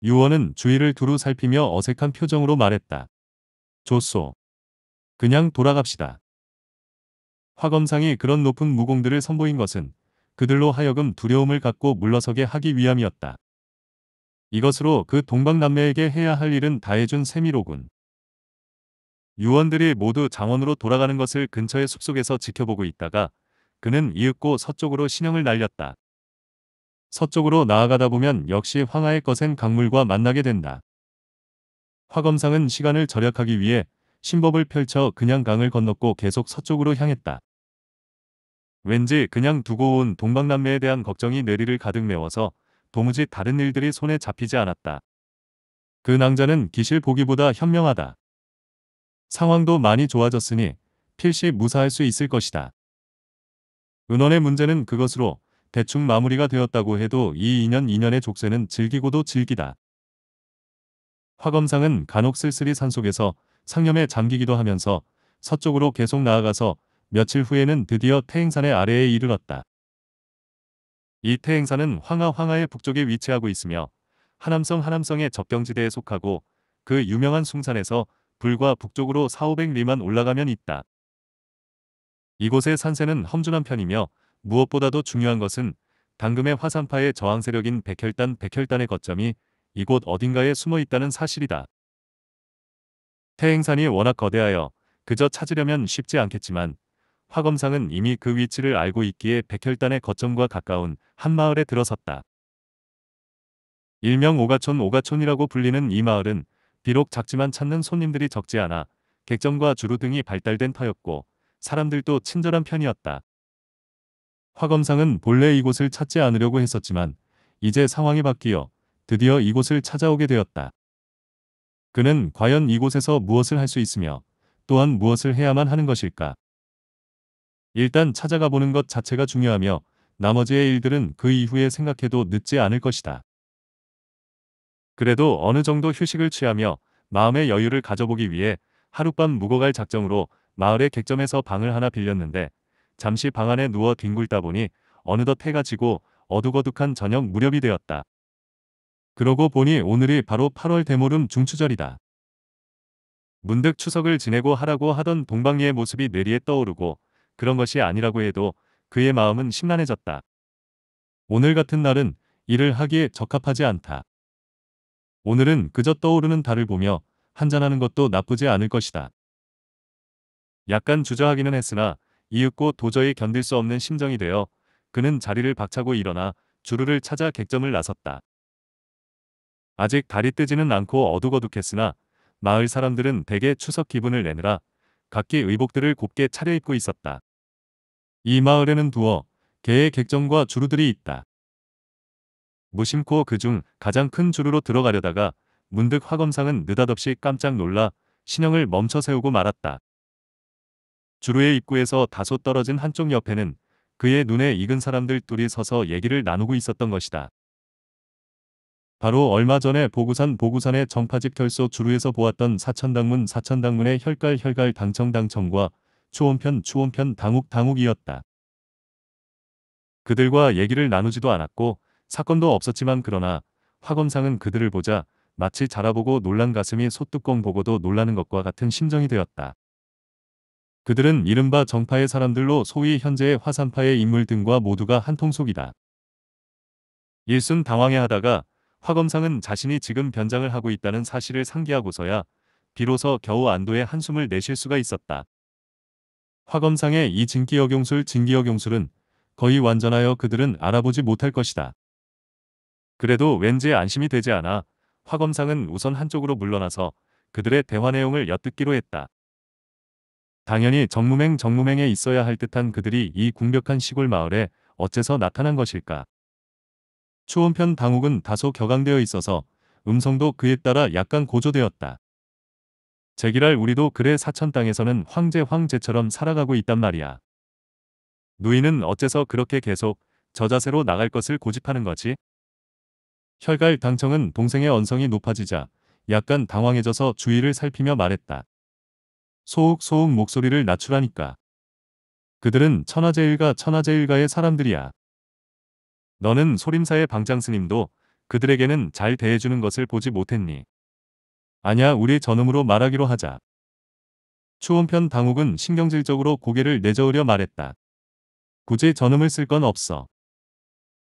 유원은 주위를 두루 살피며 어색한 표정으로 말했다. 좋소. 그냥 돌아갑시다. 화검상이 그런 높은 무공들을 선보인 것은 그들로 하여금 두려움을 갖고 물러서게 하기 위함이었다. 이것으로 그 동방남매에게 해야 할 일은 다 해준 셈이로군. 유언들이 모두 장원으로 돌아가는 것을 근처의 숲속에서 지켜보고 있다가 그는 이윽고 서쪽으로 신형을 날렸다. 서쪽으로 나아가다 보면 역시 황하의 거센 강물과 만나게 된다. 화검상은 시간을 절약하기 위해 신법을 펼쳐 그냥 강을 건넜고 계속 서쪽으로 향했다. 왠지 그냥 두고 온 동방남매에 대한 걱정이 뇌리를 가득 메워서 도무지 다른 일들이 손에 잡히지 않았다. 그 낭자는 기실 보기보다 현명하다. 상황도 많이 좋아졌으니 필시 무사할 수 있을 것이다. 은원의 문제는 그것으로 대충 마무리가 되었다고 해도 이 2년 2년의 족쇄는 즐기고도 즐기다. 화검상은 간혹 쓸쓸히 산속에서 상념에 잠기기도 하면서 서쪽으로 계속 나아가서 며칠 후에는 드디어 태행산의 아래에 이르렀다. 이 태행산은 황하 황하의 북쪽에 위치하고 있으며 하남성 하남성의 접경지대에 속하고 그 유명한 숭산에서 불과 북쪽으로 4,500리만 올라가면 있다. 이곳의 산세는 험준한 편이며 무엇보다도 중요한 것은 당금의 화산파의 저항세력인 백혈단 백혈단의 거점이 이곳 어딘가에 숨어 있다는 사실이다. 태행산이 워낙 거대하여 그저 찾으려면 쉽지 않겠지만 화검상은 이미 그 위치를 알고 있기에 백혈단의 거점과 가까운 한마을에 들어섰다. 일명 오가촌 오가촌이라고 불리는 이 마을은 비록 작지만 찾는 손님들이 적지 않아 객점과 주루 등이 발달된 터였고 사람들도 친절한 편이었다. 화검상은 본래 이곳을 찾지 않으려고 했었지만 이제 상황이 바뀌어 드디어 이곳을 찾아오게 되었다. 그는 과연 이곳에서 무엇을 할 수 있으며 또한 무엇을 해야만 하는 것일까? 일단 찾아가 보는 것 자체가 중요하며 나머지의 일들은 그 이후에 생각해도 늦지 않을 것이다. 그래도 어느 정도 휴식을 취하며 마음의 여유를 가져보기 위해 하룻밤 묵어갈 작정으로 마을의 객점에서 방을 하나 빌렸는데 잠시 방 안에 누워 뒹굴다 보니 어느덧 해가 지고 어둑어둑한 저녁 무렵이 되었다. 그러고 보니 오늘이 바로 8월 대모름 중추절이다. 문득 추석을 지내고 하라고 하던 동방리의 모습이 내리에 떠오르고 그런 것이 아니라고 해도 그의 마음은 심란해졌다. 오늘 같은 날은 일을 하기에 적합하지 않다. 오늘은 그저 떠오르는 달을 보며 한잔하는 것도 나쁘지 않을 것이다. 약간 주저하기는 했으나 이윽고 도저히 견딜 수 없는 심정이 되어 그는 자리를 박차고 일어나 주루를 찾아 객점을 나섰다. 아직 달이 뜨지는 않고 어둑어둑했으나 마을 사람들은 대개 추석 기분을 내느라 각기 의복들을 곱게 차려입고 있었다. 이 마을에는 두어 개의 객정과 주루들이 있다. 무심코 그 중 가장 큰 주루로 들어가려다가 문득 화검상은 느닷없이 깜짝 놀라 신형을 멈춰 세우고 말았다. 주루의 입구에서 다소 떨어진 한쪽 옆에는 그의 눈에 익은 사람들 둘이 서서 얘기를 나누고 있었던 것이다. 바로 얼마 전에 보구산 보구산의 정파집 결소 주루에서 보았던 사천당문 사천당문의 혈갈 혈갈 당청 당청과 추원편 추원편 당욱 당욱이었다. 그들과 얘기를 나누지도 않았고 사건도 없었지만 그러나 화검상은 그들을 보자 마치 자라보고 놀란 가슴이 소뚜껑 보고도 놀라는 것과 같은 심정이 되었다. 그들은 이른바 정파의 사람들로 소위 현재의 화산파의 인물 등과 모두가 한 통속이다. 일순 당황해하다가 화 검상은 자신이 지금 변장을 하고 있다는 사실을 상기하고서야 비로소 겨우 안도의 한숨을 내쉴 수가 있었다. 화 검상의 이 진기역용술 진기역용술은 거의 완전하여 그들은 알아보지 못할 것이다. 그래도 왠지 안심이 되지 않아 화 검상은 우선 한쪽으로 물러나서 그들의 대화 내용을 엿듣기로 했다. 당연히 정무맹 정무맹에 있어야 할 듯한 그들이 이 궁벽한 시골 마을에 어째서 나타난 것일까? 초음편 당혹은 다소 격앙되어 있어서 음성도 그에 따라 약간 고조되었다. 제기랄 우리도 그래 사천 땅에서는 황제 황제처럼 살아가고 있단 말이야. 누이는 어째서 그렇게 계속 저 자세로 나갈 것을 고집하는 거지? 혈갈 당청은 동생의 언성이 높아지자 약간 당황해져서 주위를 살피며 말했다. 소욱소욱 목소리를 낮추라니까. 그들은 천하제일가 천하제일가의 사람들이야. 너는 소림사의 방장스님도 그들에게는 잘 대해주는 것을 보지 못했니? 아냐 우리 전음으로 말하기로 하자. 추원편 당욱은 신경질적으로 고개를 내저으려 말했다. 굳이 전음을쓸 건 없어.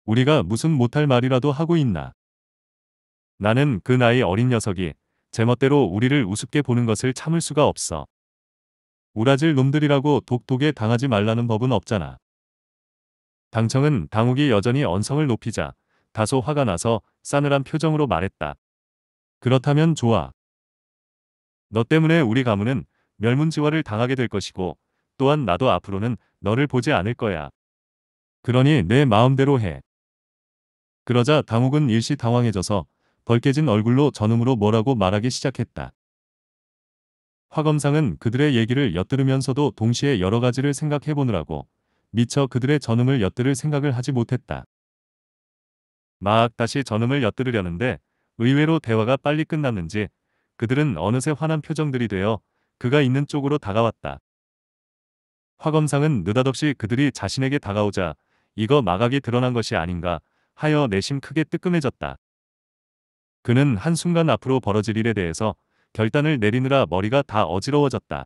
우리가 무슨 못할 말이라도 하고 있나. 나는 그 나이 어린 녀석이 제멋대로 우리를 우습게 보는 것을 참을 수가 없어. 우라질 놈들이라고 독독에 당하지 말라는 법은 없잖아. 당청은 당욱이 여전히 언성을 높이자 다소 화가 나서 싸늘한 표정으로 말했다. 그렇다면 좋아. 너 때문에 우리 가문은 멸문지화를 당하게 될 것이고 또한 나도 앞으로는 너를 보지 않을 거야. 그러니 내 마음대로 해. 그러자 당욱은 일시 당황해져서 벌깨진 얼굴로 전음으로 뭐라고 말하기 시작했다. 화검상은 그들의 얘기를 엿들으면서도 동시에 여러 가지를 생각해보느라고 미처 그들의 전음을 엿들을 생각을 하지 못했다. 막 다시 전음을 엿들으려는데 의외로 대화가 빨리 끝났는지 그들은 어느새 환한 표정들이 되어 그가 있는 쪽으로 다가왔다. 화검상은 느닷없이 그들이 자신에게 다가오자 이거 마각이 드러난 것이 아닌가 하여 내심 크게 뜨끔해졌다. 그는 한순간 앞으로 벌어질 일에 대해서 결단을 내리느라 머리가 다 어지러워졌다.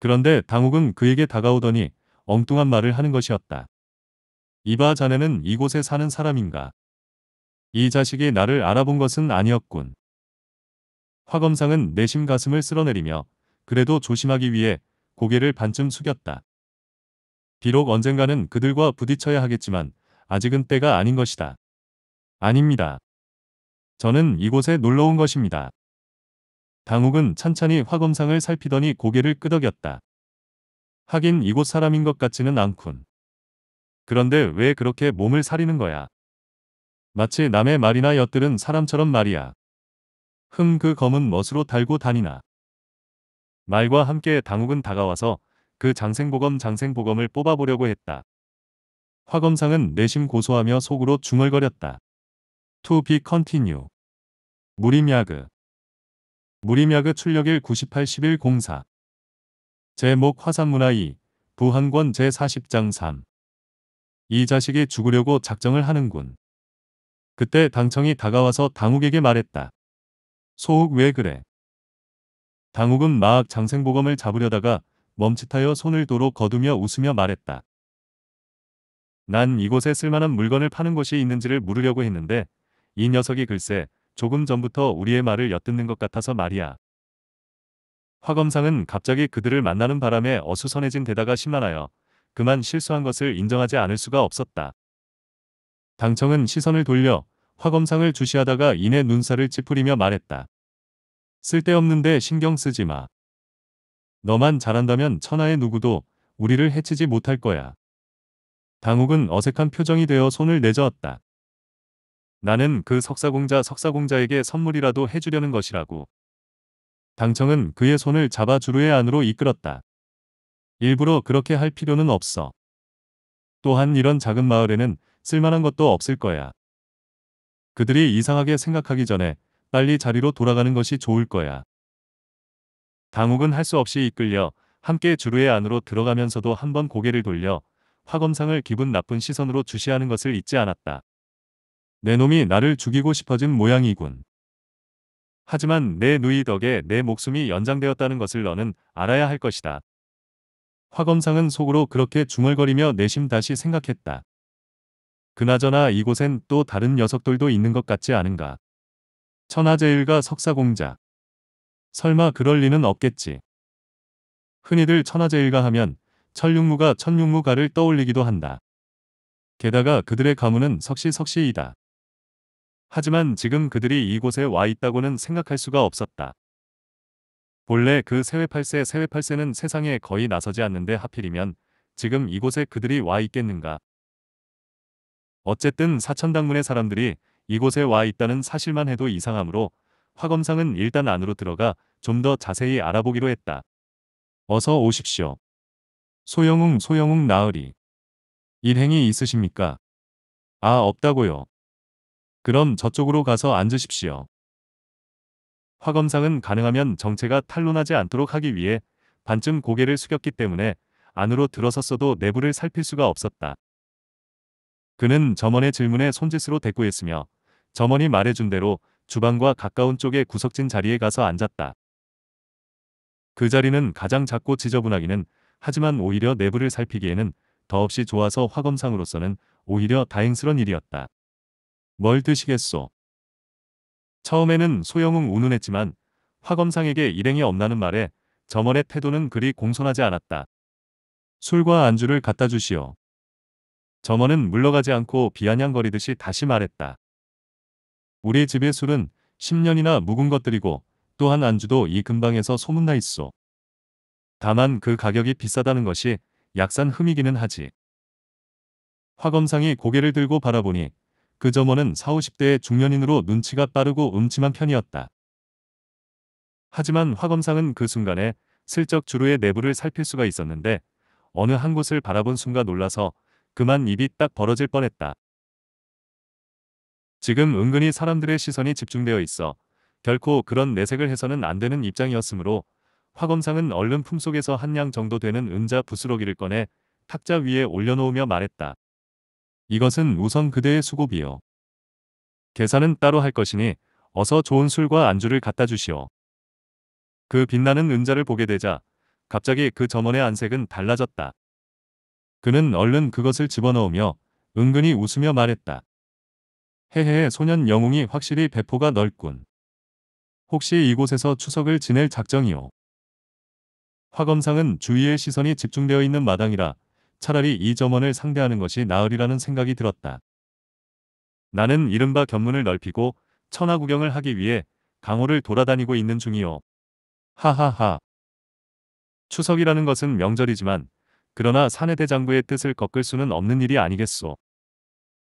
그런데 당욱은 그에게 다가오더니 엉뚱한 말을 하는 것이었다. 이봐 자네는 이곳에 사는 사람인가? 이 자식이 나를 알아본 것은 아니었군. 화검상은 내심 가슴을 쓸어내리며 그래도 조심하기 위해 고개를 반쯤 숙였다. 비록 언젠가는 그들과 부딪혀야 하겠지만 아직은 때가 아닌 것이다. 아닙니다. 저는 이곳에 놀러 온 것입니다. 당욱은 찬찬히 화검상을 살피더니 고개를 끄덕였다. 하긴 이곳 사람인 것 같지는 않군. 그런데 왜 그렇게 몸을 사리는 거야? 마치 남의 말이나 엿들은 사람처럼 말이야. 흠 그 검은 멋으로 달고 다니나. 말과 함께 당욱은 다가와서 그 장생보검 장생보검을 뽑아보려고 했다. 화검상은 내심 고소하며 속으로 중얼거렸다. To be continue. 무림야그. 무림야그 출력일 981104. 제목 화산문화 2 부한권 제40장 3 이 자식이 죽으려고 작정을 하는군. 그때 당청이 다가와서 당욱에게 말했다. 소욱 왜 그래? 당욱은 막 장생보검을 잡으려다가 멈칫하여 손을 도로 거두며 웃으며 말했다. 난 이곳에 쓸만한 물건을 파는 곳이 있는지를 물으려고 했는데 이 녀석이 글쎄 조금 전부터 우리의 말을 엿듣는 것 같아서 말이야. 화검상은 갑자기 그들을 만나는 바람에 어수선해진 데다가 심란하여 그만 실수한 것을 인정하지 않을 수가 없었다. 당청은 시선을 돌려 화검상을 주시하다가 이내 눈살을 찌푸리며 말했다. 쓸데없는데 신경 쓰지 마. 너만 잘한다면 천하의 누구도 우리를 해치지 못할 거야. 당욱은 어색한 표정이 되어 손을 내저었다. 나는 그 석사공자 석사공자에게 선물이라도 해주려는 것이라고. 당청은 그의 손을 잡아 주루의 안으로 이끌었다. 일부러 그렇게 할 필요는 없어. 또한 이런 작은 마을에는 쓸만한 것도 없을 거야. 그들이 이상하게 생각하기 전에 빨리 자리로 돌아가는 것이 좋을 거야. 당욱은 할 수 없이 이끌려 함께 주루의 안으로 들어가면서도 한 번 고개를 돌려 화검상을 기분 나쁜 시선으로 주시하는 것을 잊지 않았다. 내 놈이 나를 죽이고 싶어진 모양이군. 하지만 내 누이 덕에 내 목숨이 연장되었다는 것을 너는 알아야 할 것이다. 화검상은 속으로 그렇게 중얼거리며 내심 다시 생각했다. 그나저나 이곳엔 또 다른 녀석들도 있는 것 같지 않은가. 천하제일과 석사공자. 설마 그럴 리는 없겠지. 흔히들 천하제일가 하면 천육무가 천육무가를 떠올리기도 한다. 게다가 그들의 가문은 석시석시이다. 하지만 지금 그들이 이곳에 와 있다고는 생각할 수가 없었다. 본래 그 세회팔세 세회팔세는 세상에 거의 나서지 않는데 하필이면 지금 이곳에 그들이 와 있겠는가. 어쨌든 사천당문의 사람들이 이곳에 와 있다는 사실만 해도 이상하므로 화검상은 일단 안으로 들어가 좀 더 자세히 알아보기로 했다. 어서 오십시오. 소영웅 소영웅 나으리. 일행이 있으십니까? 아 없다고요. 그럼 저쪽으로 가서 앉으십시오. 화검상은 가능하면 정체가 탄론하지 않도록 하기 위해 반쯤 고개를 숙였기 때문에 안으로 들어섰어도 내부를 살필 수가 없었다. 그는 점원의 질문에 손짓으로 대꾸했으며 점원이 말해준 대로 주방과 가까운 쪽에 구석진 자리에 가서 앉았다. 그 자리는 가장 작고 지저분하기는 하지만 오히려 내부를 살피기에는 더없이 좋아서 화검상으로서는 오히려 다행스런 일이었다. 뭘 드시겠소. 처음에는 소영은 운운했지만 화검상에게 일행이 없나는 말에 점원의 태도는 그리 공손하지 않았다. 술과 안주를 갖다 주시오. 점원은 물러가지 않고 비아냥거리듯이 다시 말했다. 우리 집의 술은 10년이나 묵은 것들이고 또한 안주도 이 근방에서 소문나 있소. 다만 그 가격이 비싸다는 것이 약산 흠이기는 하지. 화검상이 고개를 들고 바라보니 그 점원은 4 50대의 중년인으로 눈치가 빠르고 음침한 편이었다. 하지만 화검상은 그 순간에 슬쩍 주루의 내부를 살필 수가 있었는데 어느 한 곳을 바라본 순간 놀라서 그만 입이 딱 벌어질 뻔했다. 지금 은근히 사람들의 시선이 집중되어 있어 결코 그런 내색을 해서는 안 되는 입장이었으므로 화검상은 얼른 품속에서 한 양 정도 되는 은자 부스러기를 꺼내 탁자 위에 올려놓으며 말했다. 이것은 우선 그대의 수고비요. 계산은 따로 할 것이니 어서 좋은 술과 안주를 갖다 주시오. 그 빛나는 은자를 보게 되자 갑자기 그 점원의 안색은 달라졌다. 그는 얼른 그것을 집어넣으며 은근히 웃으며 말했다. 헤헤 소년 영웅이 확실히 배포가 넓군. 혹시 이곳에서 추석을 지낼 작정이오. 화검상은 주위의 시선이 집중되어 있는 마당이라 차라리 이 점원을 상대하는 것이 나으리라는 생각이 들었다. 나는 이른바 견문을 넓히고 천하 구경을 하기 위해 강호를 돌아다니고 있는 중이요. 하하하. 추석이라는 것은 명절이지만 그러나 사내대장부의 뜻을 꺾을 수는 없는 일이 아니겠소.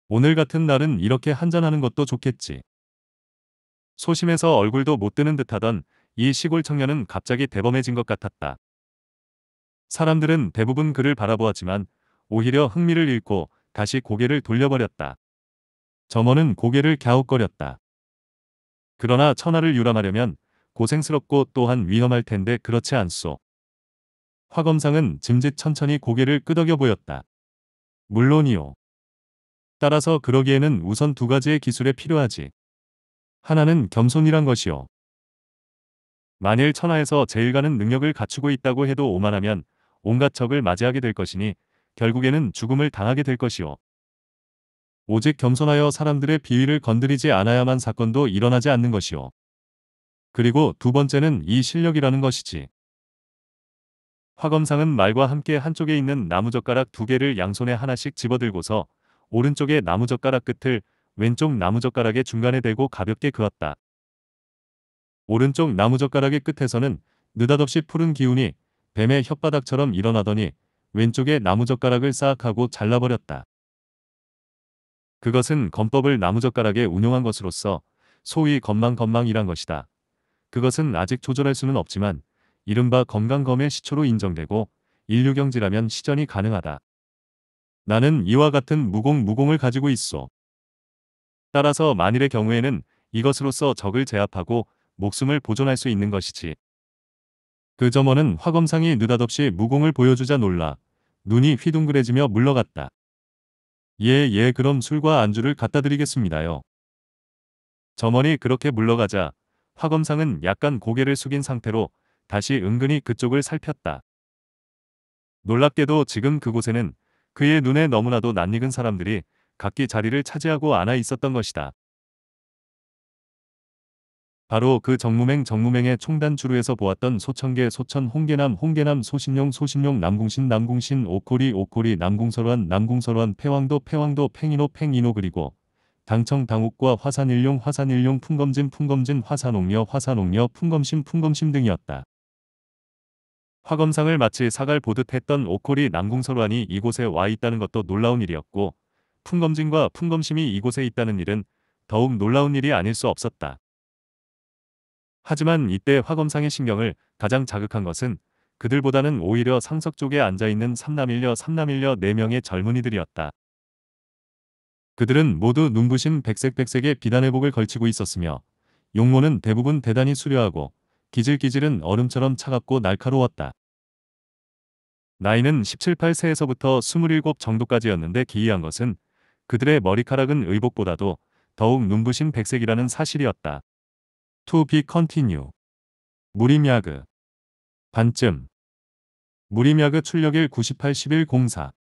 오늘 같은 날은 이렇게 한잔하는 것도 좋겠지. 소심해서 얼굴도 못 뜨는 듯하던 이 시골 청년은 갑자기 대범해진 것 같았다. 사람들은 대부분 그를 바라보았지만 오히려 흥미를 잃고 다시 고개를 돌려버렸다. 점원은 고개를 갸웃거렸다. 그러나 천하를 유람하려면 고생스럽고 또한 위험할 텐데 그렇지 않소. 화 검상은 짐짓 천천히 고개를 끄덕여 보였다. 물론이요. 따라서 그러기에는 우선 두 가지의 기술에 필요하지. 하나는 겸손이란 것이요. 만일 천하에서 제일 가는 능력을 갖추고 있다고 해도 오만하면 온갖 적을 맞이하게 될 것이니 결국에는 죽음을 당하게 될 것이오. 오직 겸손하여 사람들의 비위를 건드리지 않아야만 사건도 일어나지 않는 것이오. 그리고 두 번째는 이 실력이라는 것이지. 화검상은 말과 함께 한쪽에 있는 나무젓가락 두 개를 양손에 하나씩 집어들고서 오른쪽에 나무젓가락 끝을 왼쪽 나무젓가락의 중간에 대고 가볍게 그었다. 오른쪽 나무젓가락의 끝에서는 느닷없이 푸른 기운이 뱀의 혓바닥처럼 일어나더니 왼쪽에 나무젓가락을 싹하고 잘라버렸다. 그것은 건법을 나무젓가락에 운용한 것으로서 소위 건망건망이란 것이다. 그것은 아직 조절할 수는 없지만 이른바 건강검의 시초로 인정되고 인류경지라면 시전이 가능하다. 나는 이와 같은 무공무공을 가지고 있어. 따라서 만일의 경우에는 이것으로서 적을 제압하고 목숨을 보존할 수 있는 것이지. 그 점원은 화검상이 느닷없이 무공을 보여주자 놀라 눈이 휘둥그레지며 물러갔다. 예, 예, 그럼 술과 안주를 갖다 드리겠습니다요. 점원이 그렇게 물러가자 화검상은 약간 고개를 숙인 상태로 다시 은근히 그쪽을 살폈다. 놀랍게도 지금 그곳에는 그의 눈에 너무나도 낯익은 사람들이 각기 자리를 차지하고 앉아 있었던 것이다. 바로 그 정무맹 정무맹의 총단 주루에서 보았던 소천계 소천 홍계남 홍계남 소신용 소신용 남궁신 남궁신 옥고리 옥고리 남궁설원남궁설원 패왕도 패왕도 팽이노 팽이노 그리고 당청 당옥과 화산일용 화산일용 풍검진 풍검진 화산옥녀 화산옥녀 풍검심 풍검심 등이었다. 화검상을 마치 사갈 보듯 했던 옥고리 남궁설원이 이곳에 와 있다는 것도 놀라운 일이었고 풍검진과 풍검심이 이곳에 있다는 일은 더욱 놀라운 일이 아닐 수 없었다. 하지만 이때 화검상의 신경을 가장 자극한 것은 그들보다는 오히려 상석 쪽에 앉아있는 삼남일녀 삼남일녀 4명의 젊은이들이었다. 그들은 모두 눈부신 백색백색의 비단회복을 걸치고 있었으며 용모는 대부분 대단히 수려하고 기질기질은 얼음처럼 차갑고 날카로웠다. 나이는 17, 8세에서부터 27 정도까지였는데 기이한 것은 그들의 머리카락은 의복보다도 더욱 눈부신 백색이라는 사실이었다. To be continue. 무림야그. 반쯤. 무림야그 출력일 981104.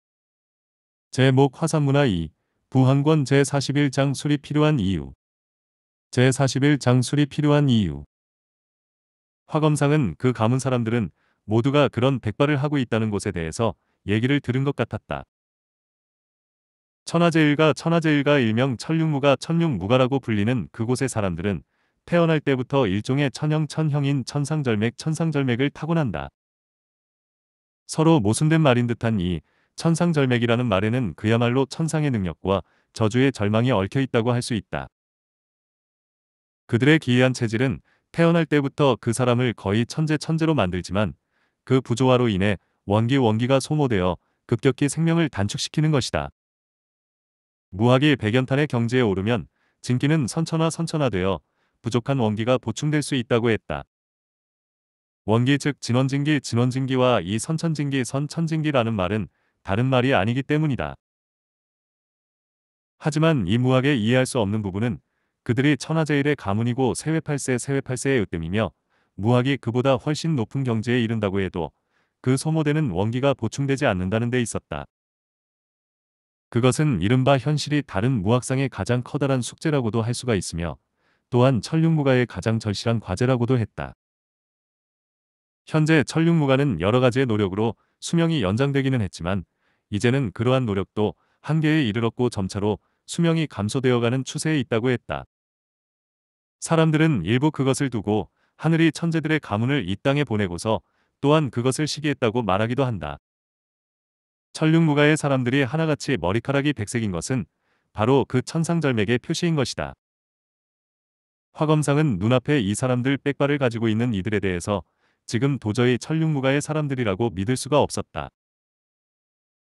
제목 화산문화 2. 부항권 제41장 술이 필요한 이유. 제41장 술이 필요한 이유. 화검상은 그 가문 사람들은 모두가 그런 백발을 하고 있다는 것에 대해서 얘기를 들은 것 같았다. 천하제일가 천하제일가 일명 천륜무가 천륜무가라고 불리는 그곳의 사람들은 태어날 때부터 일종의 천형 천형인 천상절맥 천상절맥을 타고난다. 서로 모순된 말인 듯한 이 천상절맥이라는 말에는 그야말로 천상의 능력과 저주의 절망이 얽혀 있다고 할 수 있다. 그들의 기이한 체질은 태어날 때부터 그 사람을 거의 천재 천재로 만들지만 그 부조화로 인해 원기 원기가 소모되어 급격히 생명을 단축시키는 것이다. 무학이 백연탄의 경지에 오르면 진기는 선천화 선천화되어 부족한 원기가 보충될 수 있다고 했다. 원기 즉 진원진기 진원진기와 이 선천진기 선천진기라는 말은 다른 말이 아니기 때문이다. 하지만 이 무학에 이해할 수 없는 부분은 그들이 천하제일의 가문이고 세회팔세 세회팔세의 으뜸이며 무학이 그보다 훨씬 높은 경지에 이른다고 해도 그 소모되는 원기가 보충되지 않는다는 데 있었다. 그것은 이른바 현실이 다른 무학상의 가장 커다란 숙제라고도 할 수가 있으며 또한 천륜무가의 가장 절실한 과제라고도 했다. 현재 천륜무가는 여러 가지의 노력으로 수명이 연장되기는 했지만 이제는 그러한 노력도 한계에 이르렀고 점차로 수명이 감소되어가는 추세에 있다고 했다. 사람들은 일부 그것을 두고 하늘이 천재들의 가문을 이 땅에 보내고서 또한 그것을 시기했다고 말하기도 한다. 천륜무가의 사람들이 하나같이 머리카락이 백색인 것은 바로 그 천상절맥의 표시인 것이다. 화검상은 눈앞에 이 사람들 빽발을 가지고 있는 이들에 대해서 지금 도저히 천륜무가의 사람들이라고 믿을 수가 없었다.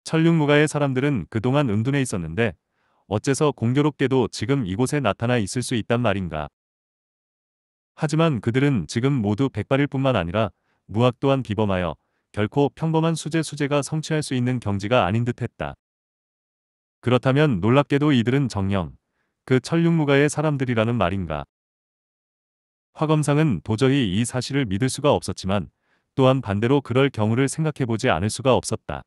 천륜무가의 사람들은 그동안 은둔해 있었는데 어째서 공교롭게도 지금 이곳에 나타나 있을 수 있단 말인가. 하지만 그들은 지금 모두 백발일 뿐만 아니라 무학 또한 비범하여 결코 평범한 수재 수재가 성취할 수 있는 경지가 아닌 듯했다. 그렇다면 놀랍게도 이들은 정령, 그 천륜무가의 사람들이라는 말인가. 화검상은 도저히 이 사실을 믿을 수가 없었지만 또한 반대로 그럴 경우를 생각해보지 않을 수가 없었다.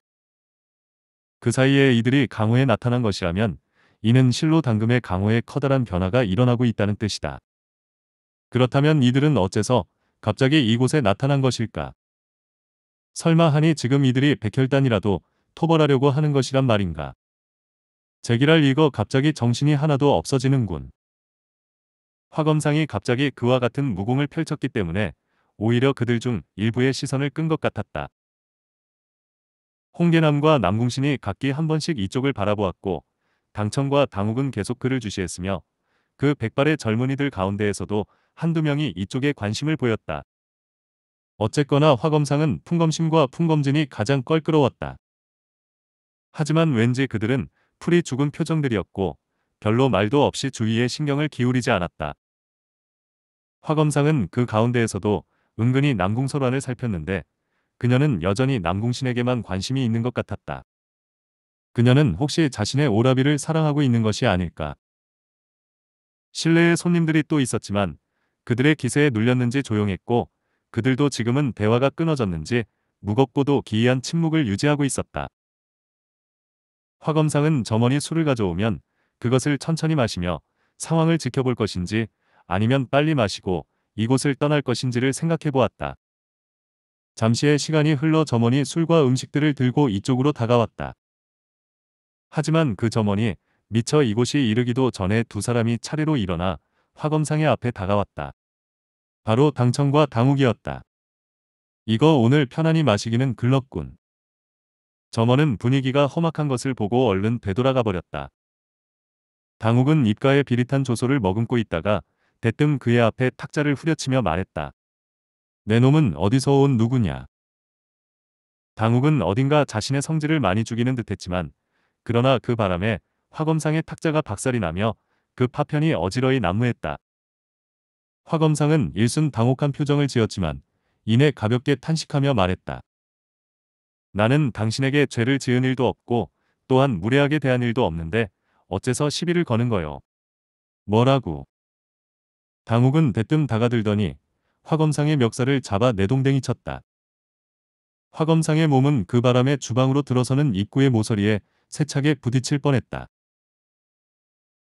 그 사이에 이들이 강호에 나타난 것이라면 이는 실로 당금의 강호에 커다란 변화가 일어나고 있다는 뜻이다. 그렇다면 이들은 어째서 갑자기 이곳에 나타난 것일까? 설마 하니 지금 이들이 백혈단이라도 토벌하려고 하는 것이란 말인가? 제기랄 이거 갑자기 정신이 하나도 없어지는군. 화검상이 갑자기 그와 같은 무공을 펼쳤기 때문에 오히려 그들 중 일부의 시선을 끈 것 같았다. 홍계남과 남궁신이 각기 한 번씩 이쪽을 바라보았고 당천과 당욱은 계속 그를 주시했으며 그 백발의 젊은이들 가운데에서도 한두 명이 이쪽에 관심을 보였다. 어쨌거나 화검상은 풍검심과 풍검진이 가장 껄끄러웠다. 하지만 왠지 그들은 풀이 죽은 표정들이었고 별로 말도 없이 주위에 신경을 기울이지 않았다. 화검상은 그 가운데에서도 은근히 남궁설환을 살폈는데 그녀는 여전히 남궁신에게만 관심이 있는 것 같았다. 그녀는 혹시 자신의 오라비를 사랑하고 있는 것이 아닐까. 실내에 손님들이 또 있었지만 그들의 기세에 눌렸는지 조용했고 그들도 지금은 대화가 끊어졌는지 무겁고도 기이한 침묵을 유지하고 있었다. 화검상은 점원이 술을 가져오면 그것을 천천히 마시며 상황을 지켜볼 것인지 아니면 빨리 마시고 이곳을 떠날 것인지를 생각해 보았다. 잠시의 시간이 흘러 점원이 술과 음식들을 들고 이쪽으로 다가왔다. 하지만 그 점원이 미처 이곳이 이르기도 전에 두 사람이 차례로 일어나 화검상의 앞에 다가왔다. 바로 당청과 당욱이었다. 이거 오늘 편안히 마시기는 글렀군. 점원은 분위기가 험악한 것을 보고 얼른 되돌아가 버렸다. 당욱은 입가에 비릿한 조소를 머금고 있다가 대뜸 그의 앞에 탁자를 후려치며 말했다. 내 놈은 어디서 온 누구냐. 당욱은 어딘가 자신의 성질을 많이 죽이는 듯했지만 그러나 그 바람에 화검상의 탁자가 박살이 나며 그 파편이 어지러이 난무했다. 화검상은 일순 당혹한 표정을 지었지만 이내 가볍게 탄식하며 말했다. 나는 당신에게 죄를 지은 일도 없고 또한 무례하게 대한 일도 없는데 어째서 시비를 거는 거요. 뭐라고? 당욱은 대뜸 다가들더니 화검상의 멱살을 잡아 내동댕이 쳤다. 화검상의 몸은 그 바람에 주방으로 들어서는 입구의 모서리에 세차게 부딪힐 뻔했다.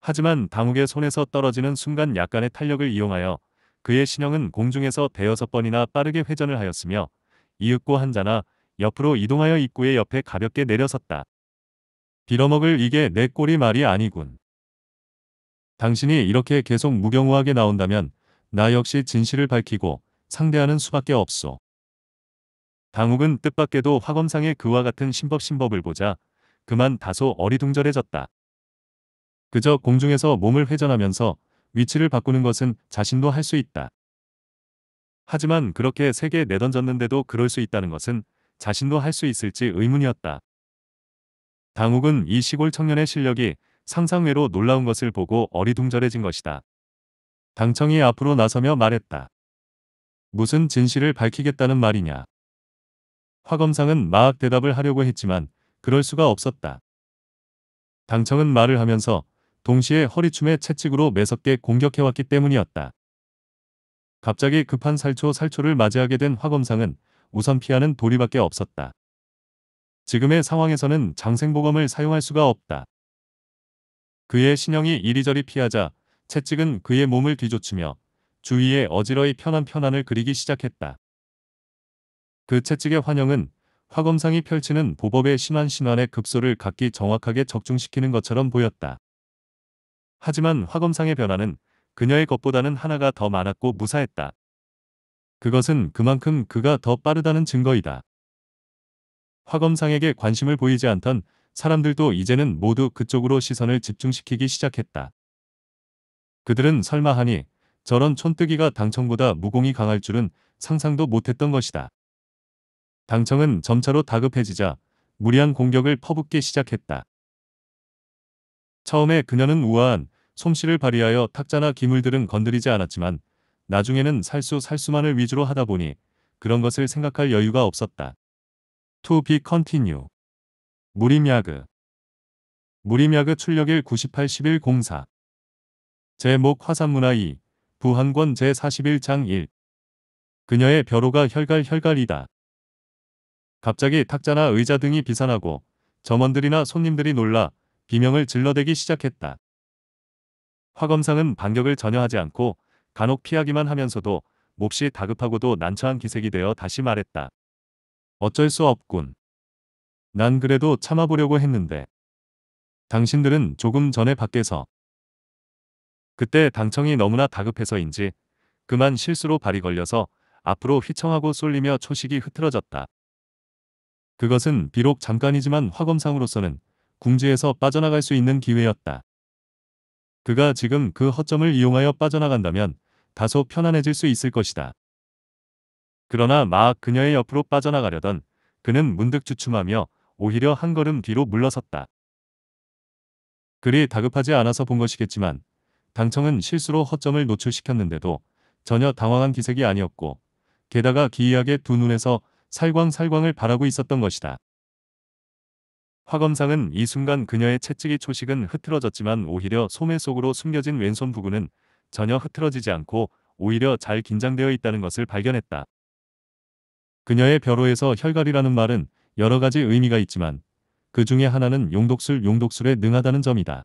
하지만 당욱의 손에서 떨어지는 순간 약간의 탄력을 이용하여 그의 신형은 공중에서 대여섯 번이나 빠르게 회전을 하였으며 이윽고 한자나 옆으로 이동하여 입구의 옆에 가볍게 내려섰다. 빌어먹을 이게 내 꼴이 말이 아니군. 당신이 이렇게 계속 무경우하게 나온다면 나 역시 진실을 밝히고 상대하는 수밖에 없소. 당욱은 뜻밖에도 화검상의 그와 같은 심법심법을 보자 그만 다소 어리둥절해졌다. 그저 공중에서 몸을 회전하면서 위치를 바꾸는 것은 자신도 할 수 있다. 하지만 그렇게 세게 내던졌는데도 그럴 수 있다는 것은 자신도 할 수 있을지 의문이었다. 당욱은 이 시골 청년의 실력이 상상외로 놀라운 것을 보고 어리둥절해진 것이다. 당청이 앞으로 나서며 말했다. 무슨 진실을 밝히겠다는 말이냐. 화검상은 마악 대답을 하려고 했지만 그럴 수가 없었다. 당청은 말을 하면서 동시에 허리춤의 채찍으로 매섭게 공격해왔기 때문이었다. 갑자기 급한 살초 살초를 맞이하게 된 화검상은 우선 피하는 도리밖에 없었다. 지금의 상황에서는 장생보검을 사용할 수가 없다. 그의 신형이 이리저리 피하자 채찍은 그의 몸을 뒤쫓으며 주위에 어지러이 편한 편안을 그리기 시작했다. 그 채찍의 환영은 화검상이 펼치는 보법의 심한 심한의 급소를 각기 정확하게 적중시키는 것처럼 보였다. 하지만 화검상의 변화는 그녀의 것보다는 하나가 더 많았고 무사했다. 그것은 그만큼 그가 더 빠르다는 증거이다. 화검상에게 관심을 보이지 않던 사람들도 이제는 모두 그쪽으로 시선을 집중시키기 시작했다. 그들은 설마하니 저런 촌뜨기가 당청보다 무공이 강할 줄은 상상도 못했던 것이다. 당청은 점차로 다급해지자 무리한 공격을 퍼붓기 시작했다. 처음에 그녀는 우아한 솜씨를 발휘하여 탁자나 기물들은 건드리지 않았지만 나중에는 살수 살수만을 위주로 하다 보니 그런 것을 생각할 여유가 없었다. To be continue 무림야그 무림야그 출력일 981104 제목 화산문화 2 부한권 제41장 1 그녀의 벼로가 혈갈혈갈이다. 갑자기 탁자나 의자 등이 비산하고 점원들이나 손님들이 놀라 비명을 질러대기 시작했다. 화검상은 반격을 전혀 하지 않고 간혹 피하기만 하면서도 몹시 다급하고도 난처한 기색이 되어 다시 말했다. 어쩔 수 없군. 난 그래도 참아보려고 했는데. 당신들은 조금 전에 밖에서 그때 당청이 너무나 다급해서인지 그만 실수로 발이 걸려서 앞으로 휘청하고 쏠리며 초식이 흐트러졌다. 그것은 비록 잠깐이지만 화검상으로서는 궁지에서 빠져나갈 수 있는 기회였다. 그가 지금 그 허점을 이용하여 빠져나간다면 다소 편안해질 수 있을 것이다. 그러나 막 그녀의 옆으로 빠져나가려던 그는 문득 주춤하며 오히려 한 걸음 뒤로 물러섰다. 그리 다급하지 않아서 본 것이겠지만 당청은 실수로 허점을 노출시켰는데도 전혀 당황한 기색이 아니었고 게다가 기이하게 두 눈에서 살광살광을 바라고 있었던 것이다. 화검상은 이 순간 그녀의 채찍이 초식은 흐트러졌지만 오히려 소매 속으로 숨겨진 왼손 부근은 전혀 흐트러지지 않고 오히려 잘 긴장되어 있다는 것을 발견했다. 그녀의 벼로에서 혈갈이라는 말은 여러 가지 의미가 있지만 그 중에 하나는 용독술 용독술에 능하다는 점이다.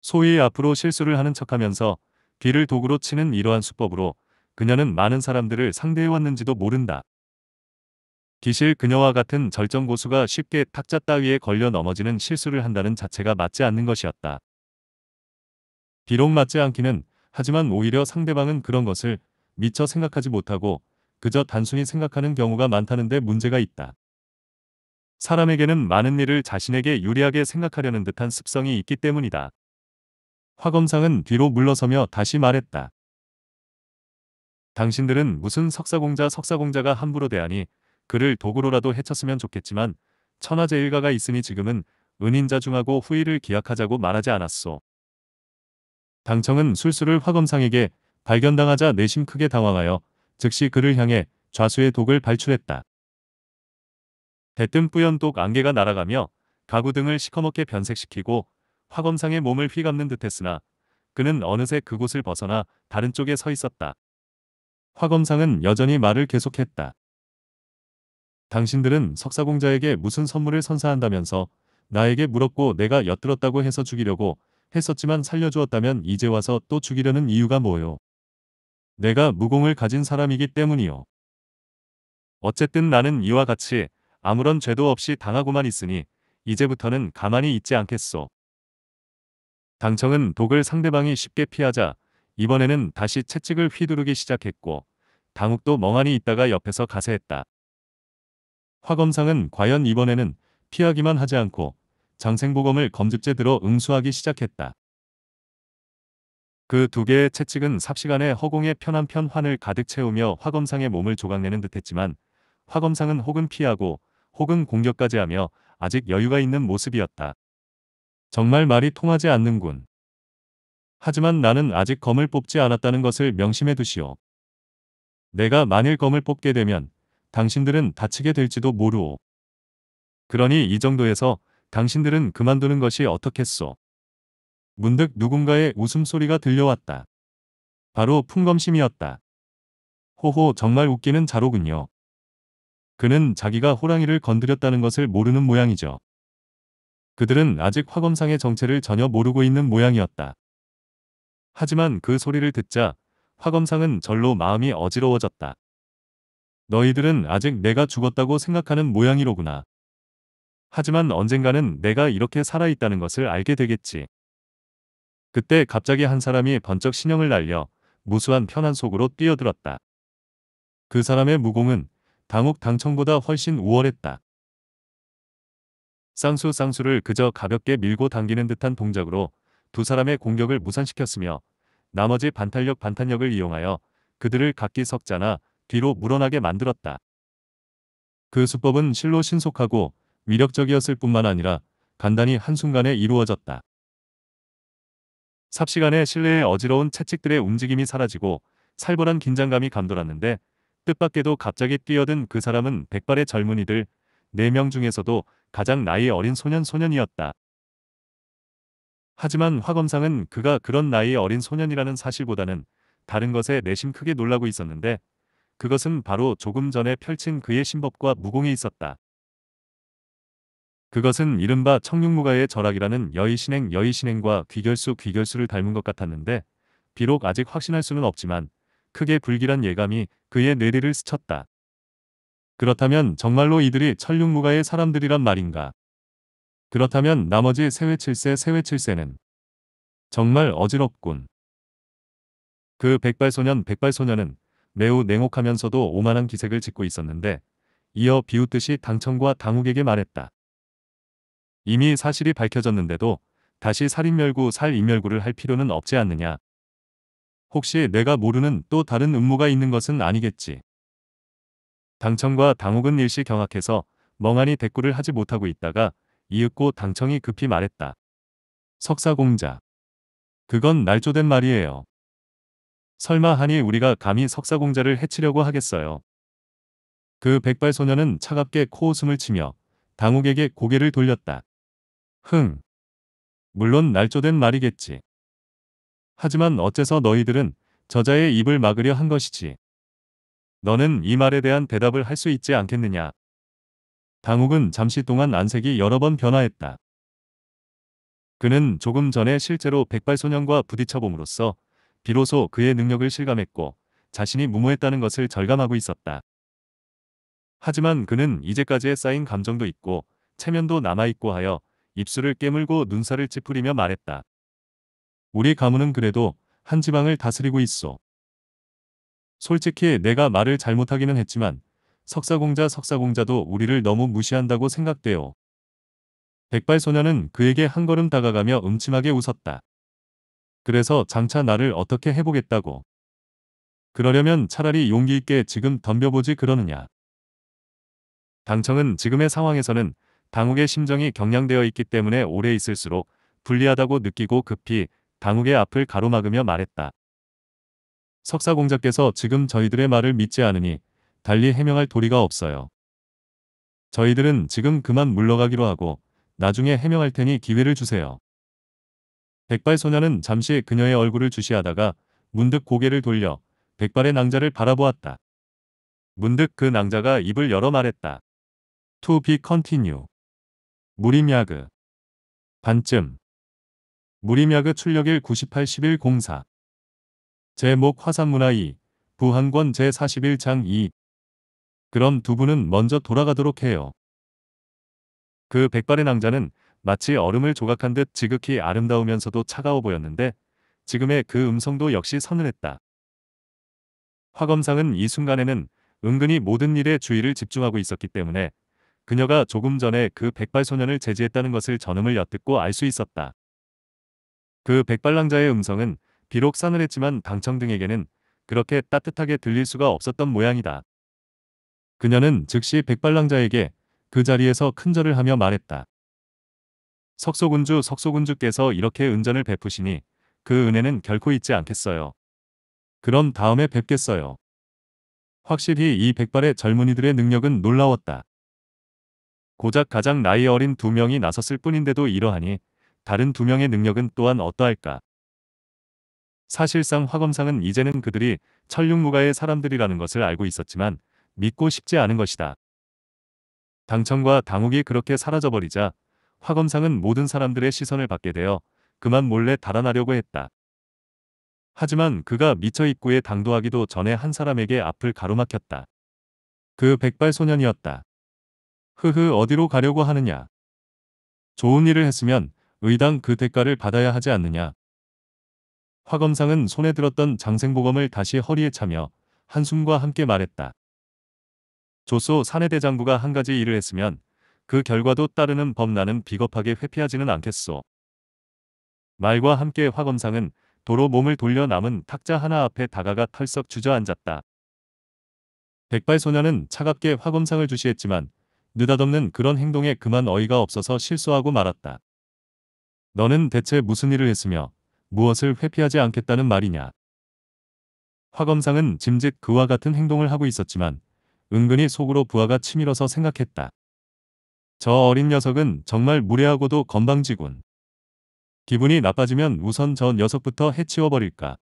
소위 앞으로 실수를 하는 척하면서 귀를 도구로 치는 이러한 수법으로 그녀는 많은 사람들을 상대해왔는지도 모른다. 기실 그녀와 같은 절정 고수가 쉽게 탁자 따위에 걸려 넘어지는 실수를 한다는 자체가 맞지 않는 것이었다. 비록 맞지 않기는 하지만 오히려 상대방은 그런 것을 미처 생각하지 못하고 그저 단순히 생각하는 경우가 많다는데 문제가 있다. 사람에게는 많은 일을 자신에게 유리하게 생각하려는 듯한 습성이 있기 때문이다. 화검상은 뒤로 물러서며 다시 말했다. 당신들은 무슨 석사공자 석사공자가 함부로 대하니 그를 도구로라도 해쳤으면 좋겠지만 천하제일가가 있으니 지금은 은인자중하고 후의를 기약하자고 말하지 않았소. 당청은 술술을 화검상에게 발견당하자 내심 크게 당황하여 즉시 그를 향해 좌수의 독을 발출했다. 대뜸 뿌연 독 안개가 날아가며 가구 등을 시커멓게 변색시키고 화검상의 몸을 휘감는 듯했으나 그는 어느새 그곳을 벗어나 다른 쪽에 서 있었다. 화검상은 여전히 말을 계속했다. 당신들은 석사공자에게 무슨 선물을 선사한다면서 나에게 물었고 내가 엿들었다고 해서 죽이려고 했었지만 살려주었다면 이제 와서 또 죽이려는 이유가 뭐요? 내가 무공을 가진 사람이기 때문이요. 어쨌든 나는 이와 같이 아무런 죄도 없이 당하고만 있으니 이제부터는 가만히 있지 않겠소. 당청은 독을 상대방이 쉽게 피하자 이번에는 다시 채찍을 휘두르기 시작했고 당욱도 멍하니 있다가 옆에서 가세했다. 화검상은 과연 이번에는 피하기만 하지 않고 장생보검을 검집제 들어 응수하기 시작했다. 그두 개의 채찍은 삽시간에 허공에 편한 편환을 가득 채우며 화검상의 몸을 조각내는 듯했지만 화검상은 혹은 피하고 혹은 공격까지 하며 아직 여유가 있는 모습이었다. 정말 말이 통하지 않는군. 하지만 나는 아직 검을 뽑지 않았다는 것을 명심해 두시오. 내가 만일 검을 뽑게 되면 당신들은 다치게 될지도 모르오. 그러니 이 정도에서 당신들은 그만두는 것이 어떻겠소. 문득 누군가의 웃음소리가 들려왔다. 바로 풍검심이었다. 호호 정말 웃기는 자로군요. 그는 자기가 호랑이를 건드렸다는 것을 모르는 모양이죠. 그들은 아직 화검상의 정체를 전혀 모르고 있는 모양이었다. 하지만 그 소리를 듣자 화검상은 절로 마음이 어지러워졌다. 너희들은 아직 내가 죽었다고 생각하는 모양이로구나. 하지만 언젠가는 내가 이렇게 살아있다는 것을 알게 되겠지. 그때 갑자기 한 사람이 번쩍 신형을 날려 무수한 편한 속으로 뛰어들었다. 그 사람의 무공은 당혹당청보다 훨씬 우월했다. 쌍수 쌍수를 그저 가볍게 밀고 당기는 듯한 동작으로 두 사람의 공격을 무산시켰으며 나머지 반탄력 반탄력을 이용하여 그들을 각기 석자나 뒤로 물어나게 만들었다. 그 수법은 실로 신속하고 위력적이었을 뿐만 아니라 간단히 한순간에 이루어졌다. 삽시간에 실내의 어지러운 채찍들의 움직임이 사라지고 살벌한 긴장감이 감돌았는데 뜻밖에도 갑자기 뛰어든 그 사람은 백발의 젊은이들 4명 중에서도 가장 나이 어린 소년 소년이었다. 하지만 화검상은 그가 그런 나이 어린 소년이라는 사실보다는 다른 것에 내심 크게 놀라고 있었는데 그것은 바로 조금 전에 펼친 그의 신법과 무공에 있었다. 그것은 이른바 청룡무가의 절학이라는 여의신행 여의신행과 귀결수 귀결수를 닮은 것 같았는데 비록 아직 확신할 수는 없지만 크게 불길한 예감이 그의 뇌리를 스쳤다. 그렇다면 정말로 이들이 천륜무가의 사람들이란 말인가? 그렇다면 나머지 세회칠세 세회칠세는 정말 어지럽군. 그 백발소년 백발소년은 매우 냉혹하면서도 오만한 기색을 짓고 있었는데 이어 비웃듯이 당청과 당욱에게 말했다. 이미 사실이 밝혀졌는데도 다시 살인멸구 살인멸구를 할 필요는 없지 않느냐. 혹시 내가 모르는 또 다른 음모가 있는 것은 아니겠지. 당청과 당옥은 일시 경악해서 멍하니 대꾸를 하지 못하고 있다가 이윽고 당청이 급히 말했다. 석사공자. 그건 날조된 말이에요. 설마 하니 우리가 감히 석사공자를 해치려고 하겠어요. 그 백발소년은 차갑게 코웃음을 치며 당옥에게 고개를 돌렸다. 흥. 물론 날조된 말이겠지. 하지만 어째서 너희들은 저자의 입을 막으려 한 것이지. 너는 이 말에 대한 대답을 할 수 있지 않겠느냐. 당욱은 잠시 동안 안색이 여러 번 변화했다. 그는 조금 전에 실제로 백발소년과 부딪혀봄으로써 비로소 그의 능력을 실감했고 자신이 무모했다는 것을 절감하고 있었다. 하지만 그는 이제까지의 쌓인 감정도 있고 체면도 남아있고 하여 입술을 깨물고 눈살을 찌푸리며 말했다. 우리 가문은 그래도 한 지방을 다스리고 있어. 솔직히 내가 말을 잘못하기는 했지만 석사공자 석사공자도 우리를 너무 무시한다고 생각돼요. 백발소녀는 그에게 한 걸음 다가가며 음침하게 웃었다. 그래서 장차 나를 어떻게 해보겠다고. 그러려면 차라리 용기 있게 지금 덤벼보지 그러느냐. 당청은 지금의 상황에서는 당욱의 심정이 경량되어 있기 때문에 오래 있을수록 불리하다고 느끼고 급히 당욱의 앞을 가로막으며 말했다. 석사공작께서 지금 저희들의 말을 믿지 않으니 달리 해명할 도리가 없어요. 저희들은 지금 그만 물러가기로 하고 나중에 해명할 테니 기회를 주세요. 백발 소녀는 잠시 그녀의 얼굴을 주시하다가 문득 고개를 돌려 백발의 낭자를 바라보았다. 문득 그 낭자가 입을 열어 말했다. To be continue. 무림야그 반쯤 무림야그 출력일 981104 제목 화산문화 2 부항권 제41장 2 그럼 두 분은 먼저 돌아가도록 해요. 그 백발의 낭자는 마치 얼음을 조각한 듯 지극히 아름다우면서도 차가워 보였는데 지금의 그 음성도 역시 서늘했다. 화검상은 이 순간에는 은근히 모든 일에 주의를 집중하고 있었기 때문에 그녀가 조금 전에 그 백발소년을 제지했다는 것을 전음을 엿듣고 알 수 있었다. 그 백발랑자의 음성은 비록 싸늘했지만 강청등에게는 그렇게 따뜻하게 들릴 수가 없었던 모양이다. 그녀는 즉시 백발랑자에게 그 자리에서 큰절을 하며 말했다. 석소군주 석소군주께서 이렇게 은전을 베푸시니 그 은혜는 결코 잊지 않겠어요. 그럼 다음에 뵙겠어요. 확실히 이 백발의 젊은이들의 능력은 놀라웠다. 고작 가장 나이 어린 두 명이 나섰을 뿐인데도 이러하니 다른 두 명의 능력은 또한 어떠할까. 사실상 화검상은 이제는 그들이 천륜무가의 사람들이라는 것을 알고 있었지만 믿고 싶지 않은 것이다. 당천과 당욱이 그렇게 사라져버리자 화검상은 모든 사람들의 시선을 받게 되어 그만 몰래 달아나려고 했다. 하지만 그가 미처 입구에 당도하기도 전에 한 사람에게 앞을 가로막혔다. 그 백발 소년이었다. 흐흐 어디로 가려고 하느냐. 좋은 일을 했으면 의당 그 대가를 받아야 하지 않느냐. 화 검상은 손에 들었던 장생보검을 다시 허리에 차며 한숨과 함께 말했다. 조소 사내대장부가 한 가지 일을 했으면 그 결과도 따르는 법나는 비겁하게 회피하지는 않겠소. 말과 함께 화 검상은 도로 몸을 돌려 남은 탁자 하나 앞에 다가가 털썩 주저앉았다. 백발소녀는 차갑게 화검상을 주시했지만 느닷없는 그런 행동에 그만 어이가 없어서 실수하고 말았다. 너는 대체 무슨 일을 했으며 무엇을 회피하지 않겠다는 말이냐. 화검상은 짐짓 그와 같은 행동을 하고 있었지만 은근히 속으로 부하가 치밀어서 생각했다. 저 어린 녀석은 정말 무례하고도 건방지군. 기분이 나빠지면 우선 저 녀석부터 해치워버릴까.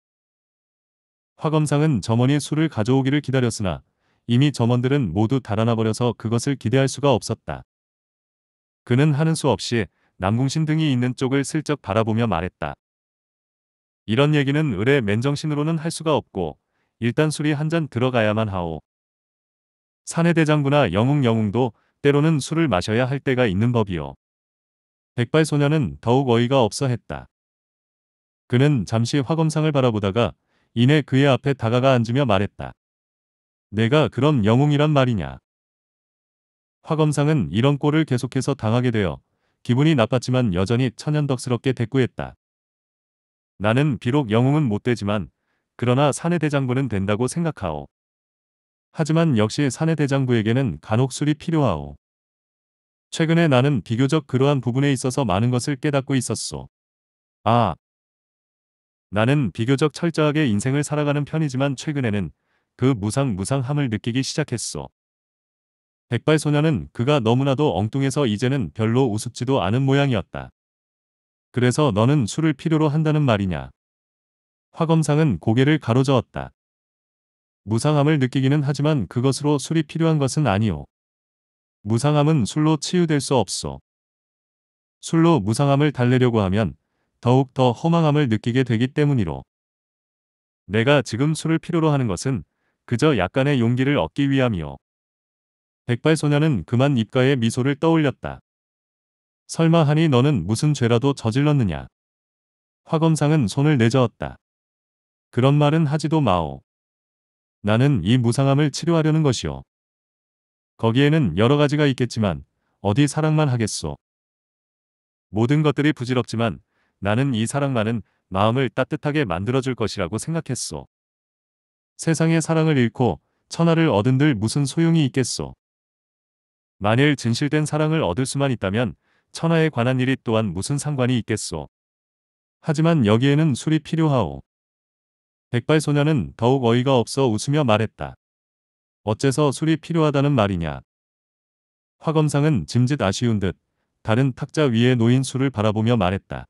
화검상은 점원이 술을 가져오기를 기다렸으나 이미 점원들은 모두 달아나버려서 그것을 기대할 수가 없었다. 그는 하는 수 없이 남궁신 등이 있는 쪽을 슬쩍 바라보며 말했다. 이런 얘기는 을의 맨정신으로는 할 수가 없고 일단 술이 한 잔 들어가야만 하오. 사내대장부나 영웅영웅도 때로는 술을 마셔야 할 때가 있는 법이요. 백발소녀는 더욱 어이가 없어 했다. 그는 잠시 화검상을 바라보다가 이내 그의 앞에 다가가 앉으며 말했다. 내가 그런 영웅이란 말이냐. 화검상은 이런 꼴을 계속해서 당하게 되어 기분이 나빴지만 여전히 천연덕스럽게 대꾸했다. 나는 비록 영웅은 못되지만 그러나 사내 대장부는 된다고 생각하오. 하지만 역시 사내 대장부에게는 간혹 술이 필요하오. 최근에 나는 비교적 그러한 부분에 있어서 많은 것을 깨닫고 있었소. 아, 나는 비교적 철저하게 인생을 살아가는 편이지만 최근에는 그 무상무상함을 느끼기 시작했소. 백발소년은 그가 너무나도 엉뚱해서 이제는 별로 우습지도 않은 모양이었다. 그래서 너는 술을 필요로 한다는 말이냐. 화검상은 고개를 가로저었다. 무상함을 느끼기는 하지만 그것으로 술이 필요한 것은 아니오. 무상함은 술로 치유될 수 없소. 술로 무상함을 달래려고 하면 더욱 더 허망함을 느끼게 되기 때문이로. 내가 지금 술을 필요로 하는 것은 그저 약간의 용기를 얻기 위함이요. 백발 소녀는 그만 입가에 미소를 떠올렸다. 설마 하니 너는 무슨 죄라도 저질렀느냐. 화검상은 손을 내저었다. 그런 말은 하지도 마오. 나는 이 무상함을 치료하려는 것이오. 거기에는 여러 가지가 있겠지만 어디 사랑만 하겠소. 모든 것들이 부질없지만 나는 이 사랑만은 마음을 따뜻하게 만들어줄 것이라고 생각했소. 세상의 사랑을 잃고 천하를 얻은들 무슨 소용이 있겠소. 만일 진실된 사랑을 얻을 수만 있다면 천하에 관한 일이 또한 무슨 상관이 있겠소. 하지만 여기에는 술이 필요하오. 백발소녀는 더욱 어이가 없어 웃으며 말했다. 어째서 술이 필요하다는 말이냐. 화검상은 짐짓 아쉬운 듯 다른 탁자 위에 놓인 술을 바라보며 말했다.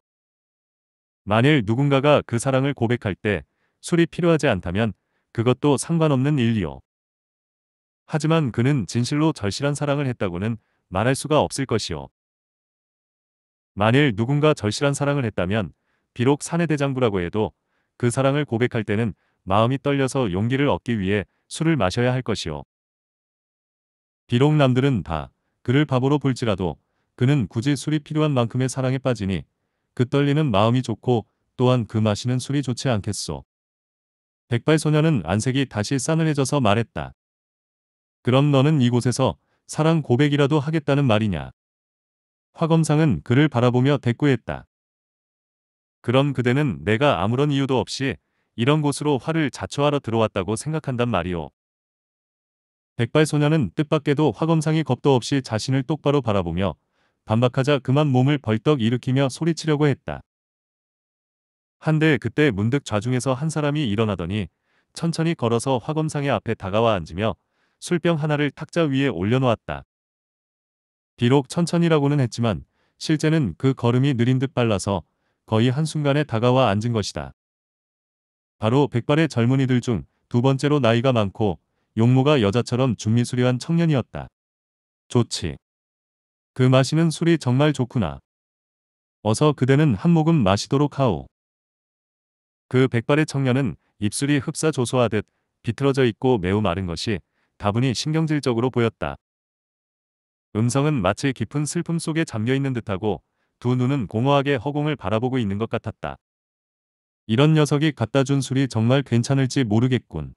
만일 누군가가 그 사랑을 고백할 때 술이 필요하지 않다면 그것도 상관없는 일이요. 하지만 그는 진실로 절실한 사랑을 했다고는 말할 수가 없을 것이요. 만일 누군가 절실한 사랑을 했다면 비록 사내대장부라고 해도 그 사랑을 고백할 때는 마음이 떨려서 용기를 얻기 위해 술을 마셔야 할 것이요. 비록 남들은 다 그를 바보로 볼지라도 그는 굳이 술이 필요한 만큼의 사랑에 빠지니 그 떨리는 마음이 좋고 또한 그 마시는 술이 좋지 않겠소. 백발소녀는 안색이 다시 싸늘해져서 말했다. 그럼 너는 이곳에서 사랑 고백이라도 하겠다는 말이냐. 화검상은 그를 바라보며 대꾸했다. 그럼 그대는 내가 아무런 이유도 없이 이런 곳으로 화를 자초하러 들어왔다고 생각한단 말이오. 백발소녀는 뜻밖에도 화검상이 겁도 없이 자신을 똑바로 바라보며 반박하자 그만 몸을 벌떡 일으키며 소리치려고 했다. 한데 그때 문득 좌중에서 한 사람이 일어나더니 천천히 걸어서 화검상의 앞에 다가와 앉으며 술병 하나를 탁자 위에 올려놓았다. 비록 천천히라고는 했지만 실제는 그 걸음이 느린 듯 빨라서 거의 한순간에 다가와 앉은 것이다. 바로 백발의 젊은이들 중 두 번째로 나이가 많고 용모가 여자처럼 중미수려한 청년이었다. 좋지. 그 마시는 술이 정말 좋구나. 어서 그대는 한 모금 마시도록 하오. 그 백발의 청년은 입술이 흡사조소하듯 비틀어져 있고 매우 마른 것이 다분히 신경질적으로 보였다. 음성은 마치 깊은 슬픔 속에 잠겨있는 듯하고 두 눈은 공허하게 허공을 바라보고 있는 것 같았다. 이런 녀석이 갖다 준 술이 정말 괜찮을지 모르겠군.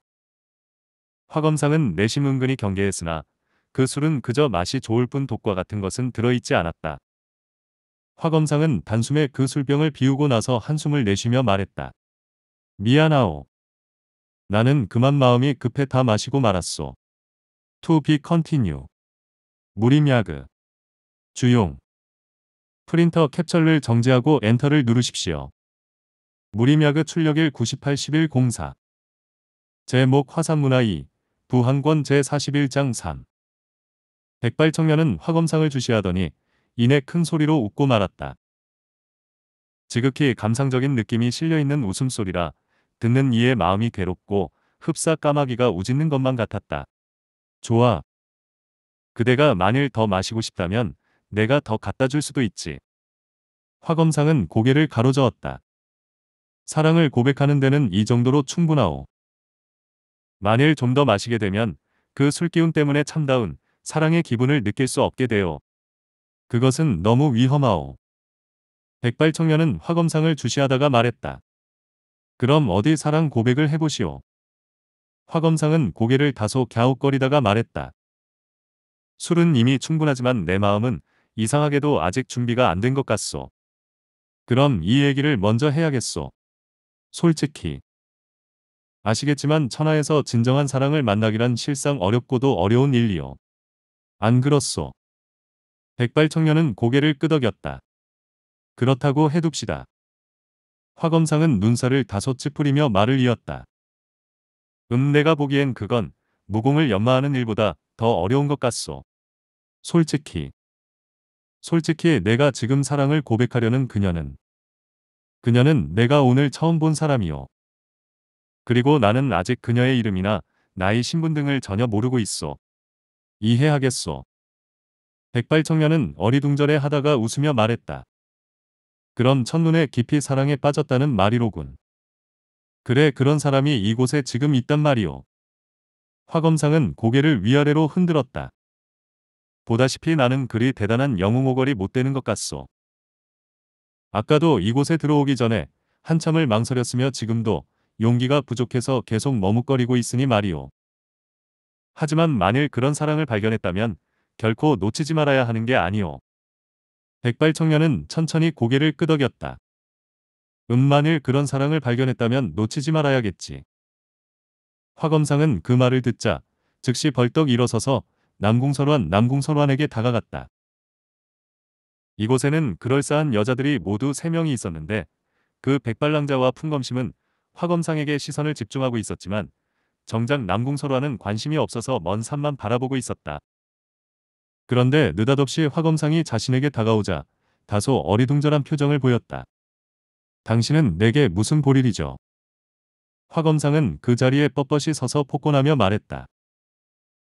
화검상은 내심 은근히 경계했으나 그 술은 그저 맛이 좋을 뿐 독과 같은 것은 들어있지 않았다. 화검상은 단숨에 그 술병을 비우고 나서 한숨을 내쉬며 말했다. 미안하오. 나는 그만 마음이 급해 다 마시고 말았소. To be continue. 무림야그. 주용. 프린터 캡처를 정지하고 엔터를 누르십시오. 무림야그 출력일 981104. 제목 화산문화 2. 부항권 제41장 3. 백발 청년은 화검상을 주시하더니 이내 큰 소리로 웃고 말았다. 지극히 감상적인 느낌이 실려있는 웃음소리라 듣는 이의 마음이 괴롭고 흡사 까마귀가 우짖는 것만 같았다. 좋아. 그대가 만일 더 마시고 싶다면 내가 더 갖다 줄 수도 있지. 화검상은 고개를 가로저었다. 사랑을 고백하는 데는 이 정도로 충분하오. 만일 좀 더 마시게 되면 그 술기운 때문에 참다운 사랑의 기분을 느낄 수 없게 되오. 그것은 너무 위험하오. 백발 청년은 화검상을 주시하다가 말했다. 그럼 어디 사랑 고백을 해보시오. 화검상은 고개를 다소 갸웃거리다가 말했다. 술은 이미 충분하지만 내 마음은 이상하게도 아직 준비가 안 된 것 같소. 그럼 이 얘기를 먼저 해야겠소. 솔직히. 아시겠지만 천하에서 진정한 사랑을 만나기란 실상 어렵고도 어려운 일이요. 안 그렇소. 백발 청년은 고개를 끄덕였다. 그렇다고 해둡시다. 화검상은 눈살을 다소 찌푸리며 말을 이었다. 음 내가 보기엔 그건 무공을 연마하는 일보다 더 어려운 것 같소. 솔직히 솔직히 내가 지금 사랑을 고백하려는 그녀는 그녀는 내가 오늘 처음 본 사람이요. 그리고 나는 아직 그녀의 이름이나 나이 신분 등을 전혀 모르고 있어. 이해하겠소. 백발청년은 어리둥절해 하다가 웃으며 말했다. 그런 첫눈에 깊이 사랑에 빠졌다는 말이로군. 그래 그런 사람이 이곳에 지금 있단 말이오. 화검상은 고개를 위아래로 흔들었다. 보다시피 나는 그리 대단한 영웅오걸이 못 되는 것 같소. 아까도 이곳에 들어오기 전에 한참을 망설였으며 지금도 용기가 부족해서 계속 머뭇거리고 있으니 말이오. 하지만 만일 그런 사랑을 발견했다면 결코 놓치지 말아야 하는 게 아니오. 백발 청년은 천천히 고개를 끄덕였다. 음만을 그런 사랑을 발견했다면 놓치지 말아야겠지. 화검상은 그 말을 듣자 즉시 벌떡 일어서서 남궁설환 남궁설환에게 다가갔다. 이곳에는 그럴싸한 여자들이 모두 3명이 있었는데 그 백발랑자와 풍검심은 화검상에게 시선을 집중하고 있었지만 정작 남궁설환은 관심이 없어서 먼 산만 바라보고 있었다. 그런데 느닷없이 화검상이 자신에게 다가오자 다소 어리둥절한 표정을 보였다. 당신은 내게 무슨 볼일이죠? 화검상은 그 자리에 뻣뻣이 서서 폭권하며 말했다.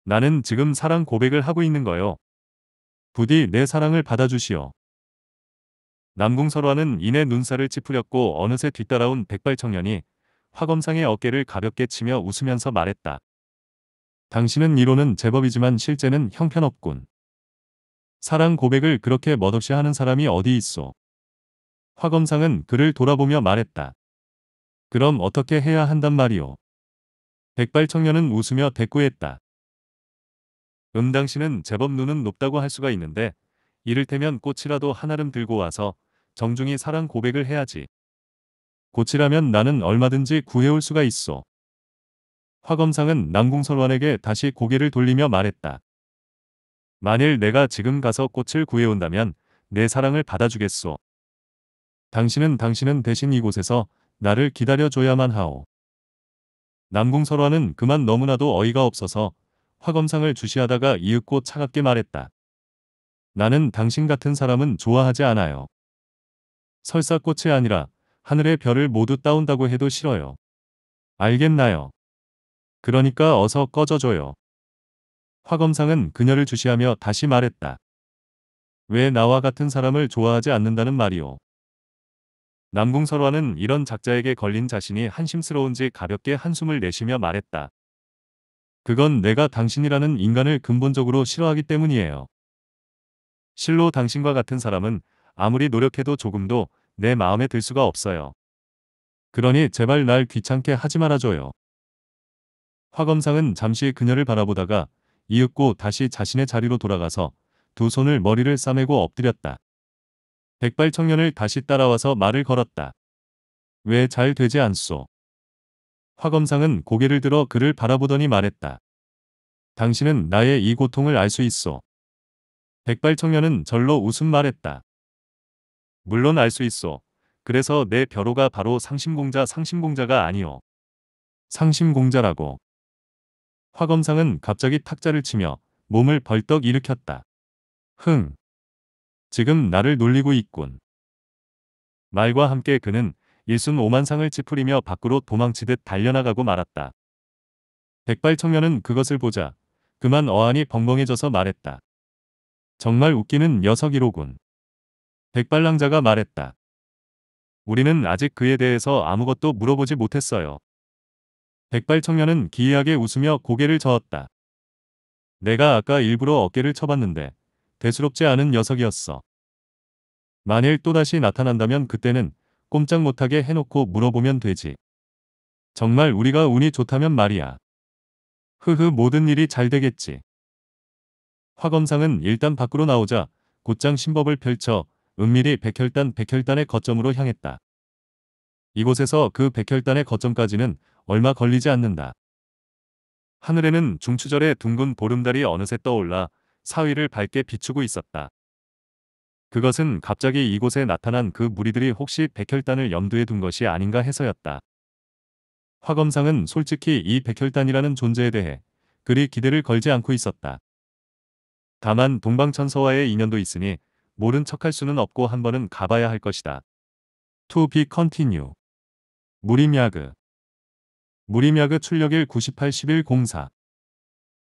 나는 지금 사랑 고백을 하고 있는 거요. 부디 내 사랑을 받아주시오. 남궁설화는 이내 눈살을 찌푸렸고 어느새 뒤따라온 백발 청년이 화검상의 어깨를 가볍게 치며 웃으면서 말했다. 당신은 이론은 제법이지만 실제는 형편없군. 사랑 고백을 그렇게 멋없이 하는 사람이 어디 있어. 화검상은 그를 돌아보며 말했다. 그럼 어떻게 해야 한단 말이오. 백발 청년은 웃으며 대꾸했다. 음당씨는 제법 눈은 높다고 할 수가 있는데 이를테면 꽃이라도 하나름 들고 와서 정중히 사랑 고백을 해야지. 꽃이라면 나는 얼마든지 구해올 수가 있어. 화검상은 남궁설원에게 다시 고개를 돌리며 말했다. 만일 내가 지금 가서 꽃을 구해온다면 내 사랑을 받아주겠소. 당신은 당신은 대신 이곳에서 나를 기다려줘야만 하오. 남궁설화는 그만 너무나도 어이가 없어서 화검상을 주시하다가 이윽고 차갑게 말했다. 나는 당신 같은 사람은 좋아하지 않아요. 설사 꽃이 아니라 하늘의 별을 모두 따온다고 해도 싫어요. 알겠나요? 그러니까 어서 꺼져줘요. 화 검상은 그녀를 주시하며 다시 말했다. 왜 나와 같은 사람을 좋아하지 않는다는 말이오. 남궁설화는 이런 작자에게 걸린 자신이 한심스러운지 가볍게 한숨을 내쉬며 말했다. 그건 내가 당신이라는 인간을 근본적으로 싫어하기 때문이에요. 실로 당신과 같은 사람은 아무리 노력해도 조금도 내 마음에 들 수가 없어요. 그러니 제발 날 귀찮게 하지 말아줘요. 화검상은 잠시 그녀를 바라보다가 이윽고 다시 자신의 자리로 돌아가서 두 손을 머리를 싸매고 엎드렸다. 백발 청년을 다시 따라와서 말을 걸었다. 왜 잘 되지 않소? 화검상은 고개를 들어 그를 바라보더니 말했다. 당신은 나의 이 고통을 알 수 있소. 백발 청년은 절로 웃음 말했다. 물론 알 수 있어. 그래서 내 벼로가 바로 상심공자 상심공자가 아니오. 상심공자라고. 화 검상은 갑자기 탁자를 치며 몸을 벌떡 일으켰다. 흥. 지금 나를 놀리고 있군. 말과 함께 그는 일순 오만상을 찌푸리며 밖으로 도망치듯 달려나가고 말았다. 백발 청년은 그것을 보자 그만 어안이 벙벙해져서 말했다. 정말 웃기는 녀석이로군. 백발랑자가 말했다. 우리는 아직 그에 대해서 아무것도 물어보지 못했어요. 백발 청년은 기이하게 웃으며 고개를 저었다. 내가 아까 일부러 어깨를 쳐봤는데 대수롭지 않은 녀석이었어. 만일 또다시 나타난다면 그때는 꼼짝 못하게 해놓고 물어보면 되지. 정말 우리가 운이 좋다면 말이야. 흐흐 모든 일이 잘 되겠지. 화검상은 일단 밖으로 나오자 곧장 신법을 펼쳐 은밀히 백혈단 백혈단의 거점으로 향했다. 이곳에서 그 백혈단의 거점까지는 얼마 걸리지 않는다. 하늘에는 중추절의 둥근 보름달이 어느새 떠올라 사위를 밝게 비추고 있었다. 그것은 갑자기 이곳에 나타난 그 무리들이 혹시 백혈단을 염두에 둔 것이 아닌가 해서였다. 화검상은 솔직히 이 백혈단이라는 존재에 대해 그리 기대를 걸지 않고 있었다. 다만 동방천서와의 인연도 있으니 모른 척할 수는 없고 한 번은 가봐야 할 것이다. To be continue. 무림야그 무림야그 출력일 981104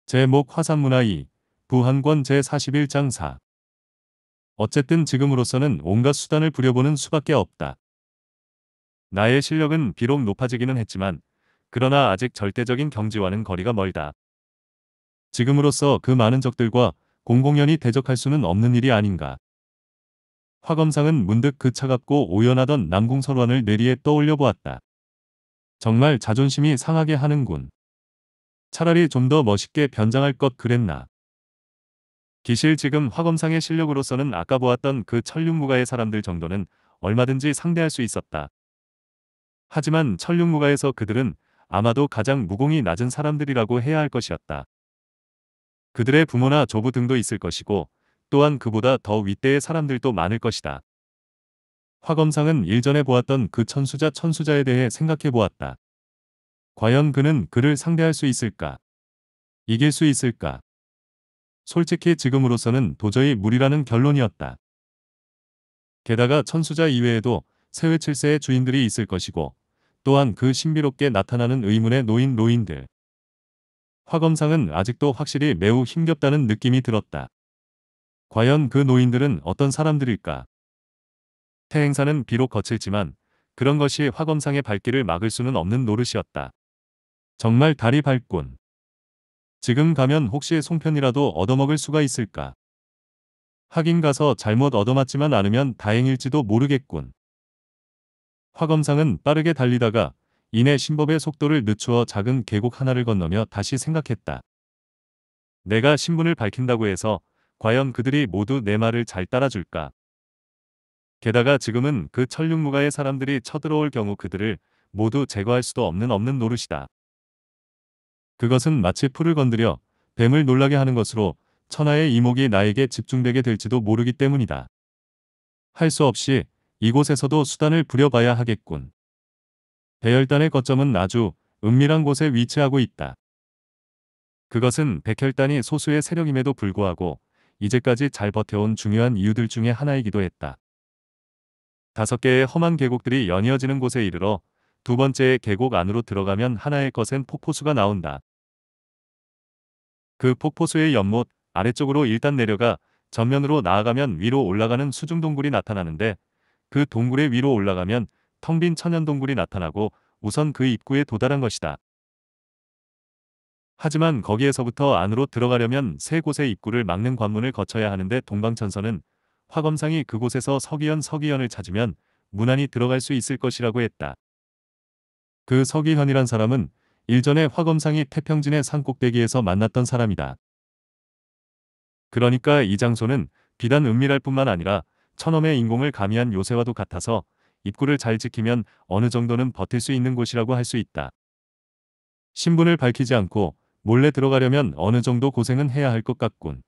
제목 화산문화 2 부한권 제41장 4 어쨌든 지금으로서는 온갖 수단을 부려보는 수밖에 없다. 나의 실력은 비록 높아지기는 했지만 그러나 아직 절대적인 경지와는 거리가 멀다. 지금으로서 그 많은 적들과 공공연히 대적할 수는 없는 일이 아닌가. 화검상은 문득 그 차갑고 오연하던 남궁설환을 뇌리에 떠올려 보았다. 정말 자존심이 상하게 하는군. 차라리 좀 더 멋있게 변장할 것 그랬나. 기실 지금 화검상의 실력으로서는 아까 보았던 그 천륜무가의 사람들 정도는 얼마든지 상대할 수 있었다. 하지만 천륜무가에서 그들은 아마도 가장 무공이 낮은 사람들이라고 해야 할 것이었다. 그들의 부모나 조부 등도 있을 것이고 또한 그보다 더 윗대의 사람들도 많을 것이다. 화검상은 일전에 보았던 그 천수자 천수자에 대해 생각해 보았다. 과연 그는 그를 상대할 수 있을까? 이길 수 있을까? 솔직히 지금으로서는 도저히 무리라는 결론이었다. 게다가 천수자 이외에도 세회칠세의 주인들이 있을 것이고 또한 그 신비롭게 나타나는 의문의 노인 노인들. 화검상은 아직도 확실히 매우 힘겹다는 느낌이 들었다. 과연 그 노인들은 어떤 사람들일까? 태 행사는 비록 거칠지만 그런 것이 화검상의 발길을 막을 수는 없는 노릇이었다. 정말 다리 밟군. 지금 가면 혹시 송편이라도 얻어먹을 수가 있을까? 하긴 가서 잘못 얻어맞지만 않으면 다행일지도 모르겠군. 화검상은 빠르게 달리다가 이내 신법의 속도를 늦추어 작은 계곡 하나를 건너며 다시 생각했다. 내가 신분을 밝힌다고 해서 과연 그들이 모두 내 말을 잘 따라줄까? 게다가 지금은 그 천륜무가의 사람들이 쳐들어올 경우 그들을 모두 제거할 수도 없는 없는 노릇이다. 그것은 마치 풀을 건드려 뱀을 놀라게 하는 것으로 천하의 이목이 나에게 집중되게 될지도 모르기 때문이다. 할 수 없이 이곳에서도 수단을 부려봐야 하겠군. 배열단의 거점은 아주 은밀한 곳에 위치하고 있다. 그것은 백혈단이 소수의 세력임에도 불구하고 이제까지 잘 버텨온 중요한 이유들 중에 하나이기도 했다. 다섯 개의 험한 계곡들이 연이어지는 곳에 이르러 두 번째의 계곡 안으로 들어가면 하나의 것엔 폭포수가 나온다. 그 폭포수의 연못 아래쪽으로 일단 내려가 전면으로 나아가면 위로 올라가는 수중 동굴이 나타나는데 그 동굴의 위로 올라가면 텅 빈 천연 동굴이 나타나고 우선 그 입구에 도달한 것이다. 하지만 거기에서부터 안으로 들어가려면 세 곳의 입구를 막는 관문을 거쳐야 하는데 동방천선은 화검상이 그곳에서 서기현 서기현을 찾으면 무난히 들어갈 수 있을 것이라고 했다. 그 서기현이란 사람은 일전에 화검상이 태평진의 산꼭대기에서 만났던 사람이다. 그러니까 이 장소는 비단 은밀할 뿐만 아니라 천엄의 인공을 가미한 요새와도 같아서 입구를 잘 지키면 어느 정도는 버틸 수 있는 곳이라고 할 수 있다. 신분을 밝히지 않고 몰래 들어가려면 어느 정도 고생은 해야 할 것 같군.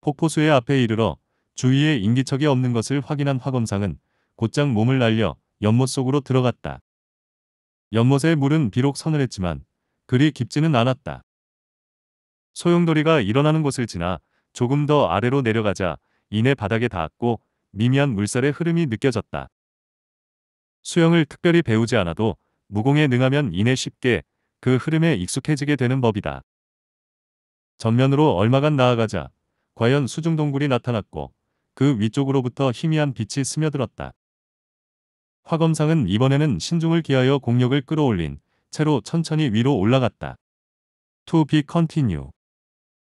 폭포수의 앞에 이르러 주위에 인기척이 없는 것을 확인한 화검상은 곧장 몸을 날려 연못 속으로 들어갔다. 연못의 물은 비록 서늘했지만 그리 깊지는 않았다. 소용돌이가 일어나는 곳을 지나 조금 더 아래로 내려가자 이내 바닥에 닿았고 미미한 물살의 흐름이 느껴졌다. 수영을 특별히 배우지 않아도 무공에 능하면 이내 쉽게 그 흐름에 익숙해지게 되는 법이다. 전면으로 얼마간 나아가자 과연 수중동굴이 나타났고 그 위쪽으로부터 희미한 빛이 스며들었다. 화검상은 이번에는 신중을 기하여 공력을 끌어올린 채로 천천히 위로 올라갔다. To be continue.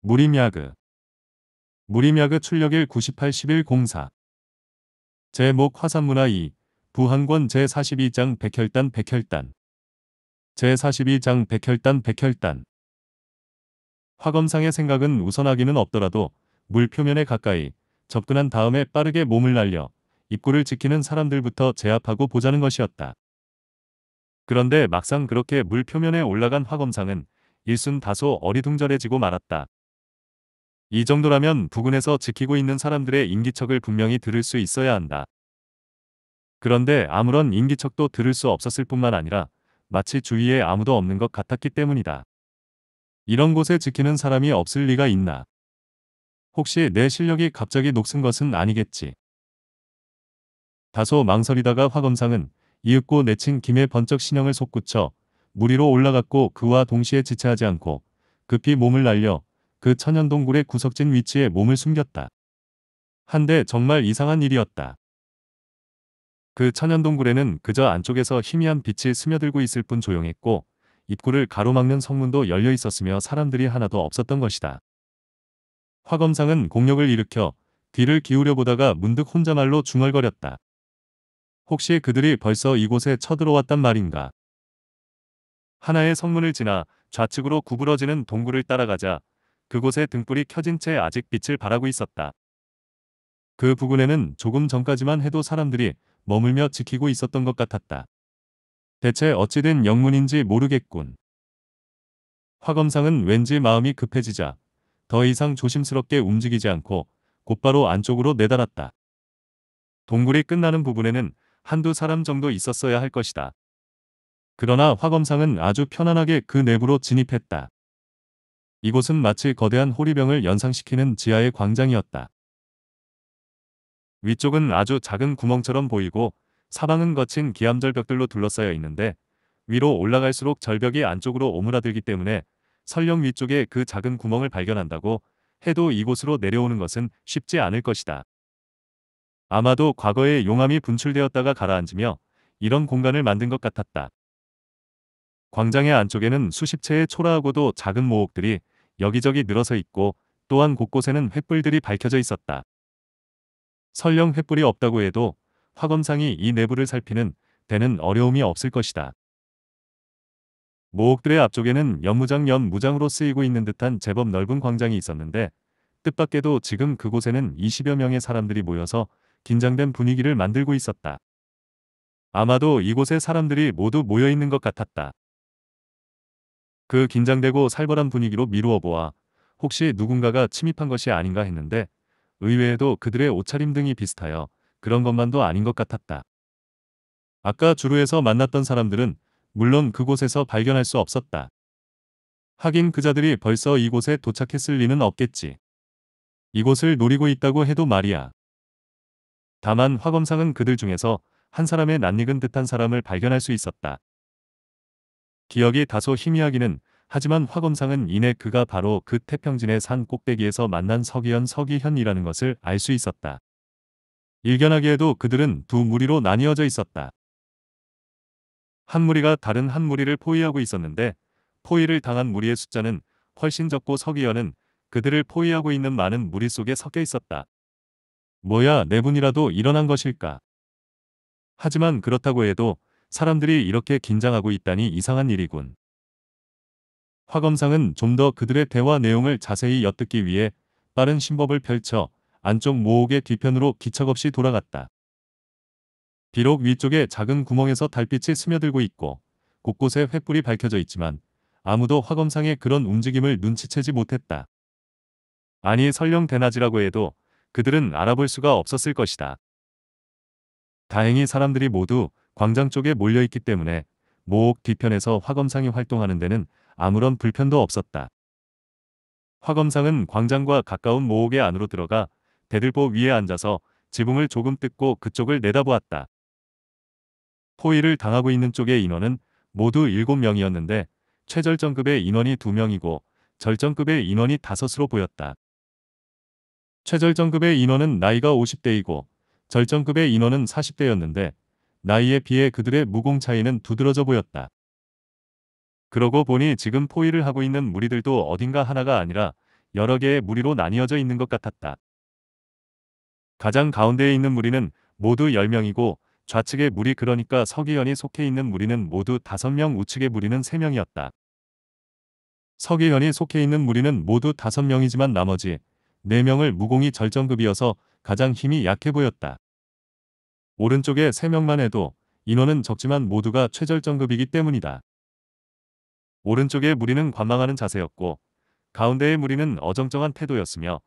무림야그. 무림야그 출력일 981104. 제목 화산문화 2. 부항권 제42장 백혈단 백혈단. 제42장 백혈단 백혈단. 화검상의 생각은 우선하기는 없더라도 물 표면에 가까이 접근한 다음에 빠르게 몸을 날려 입구를 지키는 사람들부터 제압하고 보자는 것이었다. 그런데 막상 그렇게 물 표면에 올라간 화검상은 일순 다소 어리둥절해지고 말았다. 이 정도라면 부근에서 지키고 있는 사람들의 인기척을 분명히 들을 수 있어야 한다. 그런데 아무런 인기척도 들을 수 없었을 뿐만 아니라 마치 주위에 아무도 없는 것 같았기 때문이다. 이런 곳에 지키는 사람이 없을 리가 있나. 혹시 내 실력이 갑자기 녹슨 것은 아니겠지. 다소 망설이다가 화검상은 이윽고 내친 김에 번쩍 신형을 솟구쳐 무리로 올라갔고 그와 동시에 지체하지 않고 급히 몸을 날려 그 천연동굴의 구석진 위치에 몸을 숨겼다. 한데 정말 이상한 일이었다. 그 천연동굴에는 그저 안쪽에서 희미한 빛이 스며들고 있을 뿐 조용했고 입구를 가로막는 성문도 열려 있었으며 사람들이 하나도 없었던 것이다. 화검상은 공력을 일으켜 귀를 기울여 보다가 문득 혼자말로 중얼거렸다. 혹시 그들이 벌써 이곳에 쳐들어왔단 말인가. 하나의 성문을 지나 좌측으로 구부러지는 동굴을 따라가자 그곳에 등불이 켜진 채 아직 빛을 발하고 있었다. 그 부근에는 조금 전까지만 해도 사람들이 머물며 지키고 있었던 것 같았다. 대체 어찌된 영문인지 모르겠군. 화검상은 왠지 마음이 급해지자 더 이상 조심스럽게 움직이지 않고 곧바로 안쪽으로 내달았다. 동굴이 끝나는 부분에는 한두 사람 정도 있었어야 할 것이다. 그러나 화검상은 아주 편안하게 그 내부로 진입했다. 이곳은 마치 거대한 호리병을 연상시키는 지하의 광장이었다. 위쪽은 아주 작은 구멍처럼 보이고 사방은 거친 기암절벽들로 둘러싸여 있는데 위로 올라갈수록 절벽이 안쪽으로 오므라들기 때문에 설령 위쪽에 그 작은 구멍을 발견한다고 해도 이곳으로 내려오는 것은 쉽지 않을 것이다. 아마도 과거에 용암이 분출되었다가 가라앉으며 이런 공간을 만든 것 같았다. 광장의 안쪽에는 수십 채의 초라하고도 작은 모옥들이 여기저기 늘어서 있고 또한 곳곳에는 횃불들이 밝혀져 있었다. 설령 횃불이 없다고 해도 화검상이 이 내부를 살피는 데는 어려움이 없을 것이다. 모옥들의 앞쪽에는 연무장 연무장으로 쓰이고 있는 듯한 제법 넓은 광장이 있었는데 뜻밖에도 지금 그곳에는 20여 명의 사람들이 모여서 긴장된 분위기를 만들고 있었다. 아마도 이곳에 사람들이 모두 모여 있는 것 같았다. 그 긴장되고 살벌한 분위기로 미루어 보아 혹시 누군가가 침입한 것이 아닌가 했는데 의외에도 그들의 옷차림 등이 비슷하여 그런 것만도 아닌 것 같았다. 아까 주루에서 만났던 사람들은 물론 그곳에서 발견할 수 없었다. 하긴 그자들이 벌써 이곳에 도착했을 리는 없겠지. 이곳을 노리고 있다고 해도 말이야. 다만 화검상은 그들 중에서 한 사람의 낯익은 듯한 사람을 발견할 수 있었다. 기억이 다소 희미하기는 하지만 화검상은 이내 그가 바로 그 태평진의 산 꼭대기에서 만난 서기현 서기현이라는 것을 알 수 있었다. 일견하기에도 그들은 두 무리로 나뉘어져 있었다. 한 무리가 다른 한 무리를 포위하고 있었는데 포위를 당한 무리의 숫자는 훨씬 적고 서기현은 그들을 포위하고 있는 많은 무리 속에 섞여 있었다. 뭐야 내분이라도 네 일어난 것일까? 하지만 그렇다고 해도 사람들이 이렇게 긴장하고 있다니 이상한 일이군. 화 검상은 좀 더 그들의 대화 내용을 자세히 엿듣기 위해 빠른 신법을 펼쳐 안쪽 모옥의 뒤편으로 기척 없이 돌아갔다. 비록 위쪽에 작은 구멍에서 달빛이 스며들고 있고 곳곳에 횃불이 밝혀져 있지만 아무도 화검상의 그런 움직임을 눈치채지 못했다. 아니 설령 대낮이라고 해도 그들은 알아볼 수가 없었을 것이다. 다행히 사람들이 모두 광장 쪽에 몰려있기 때문에 모옥 뒤편에서 화검상이 활동하는 데는 아무런 불편도 없었다. 화검상은 광장과 가까운 모옥의 안으로 들어가 대들보 위에 앉아서 지붕을 조금 뜯고 그쪽을 내다보았다. 포위를 당하고 있는 쪽의 인원은 모두 7명이었는데 최절정급의 인원이 2명이고 절정급의 인원이 5으로 보였다. 최절정급의 인원은 나이가 50대이고 절정급의 인원은 40대였는데 나이에 비해 그들의 무공 차이는 두드러져 보였다. 그러고 보니 지금 포위를 하고 있는 무리들도 어딘가 하나가 아니라 여러 개의 무리로 나뉘어져 있는 것 같았다. 가장 가운데에 있는 무리는 모두 10명이고 좌측의 무리 그러니까 서기현이 속해 있는 무리는 모두 5명 우측의 무리는 3명이었다. 서기현이 속해 있는 무리는 모두 5명이지만 나머지 4명을 무공이 절정급이어서 가장 힘이 약해 보였다. 오른쪽에 3명만 해도 인원은 적지만 모두가 최절정급이기 때문이다. 오른쪽의 무리는 관망하는 자세였고 가운데의 무리는 어정쩡한 태도였으며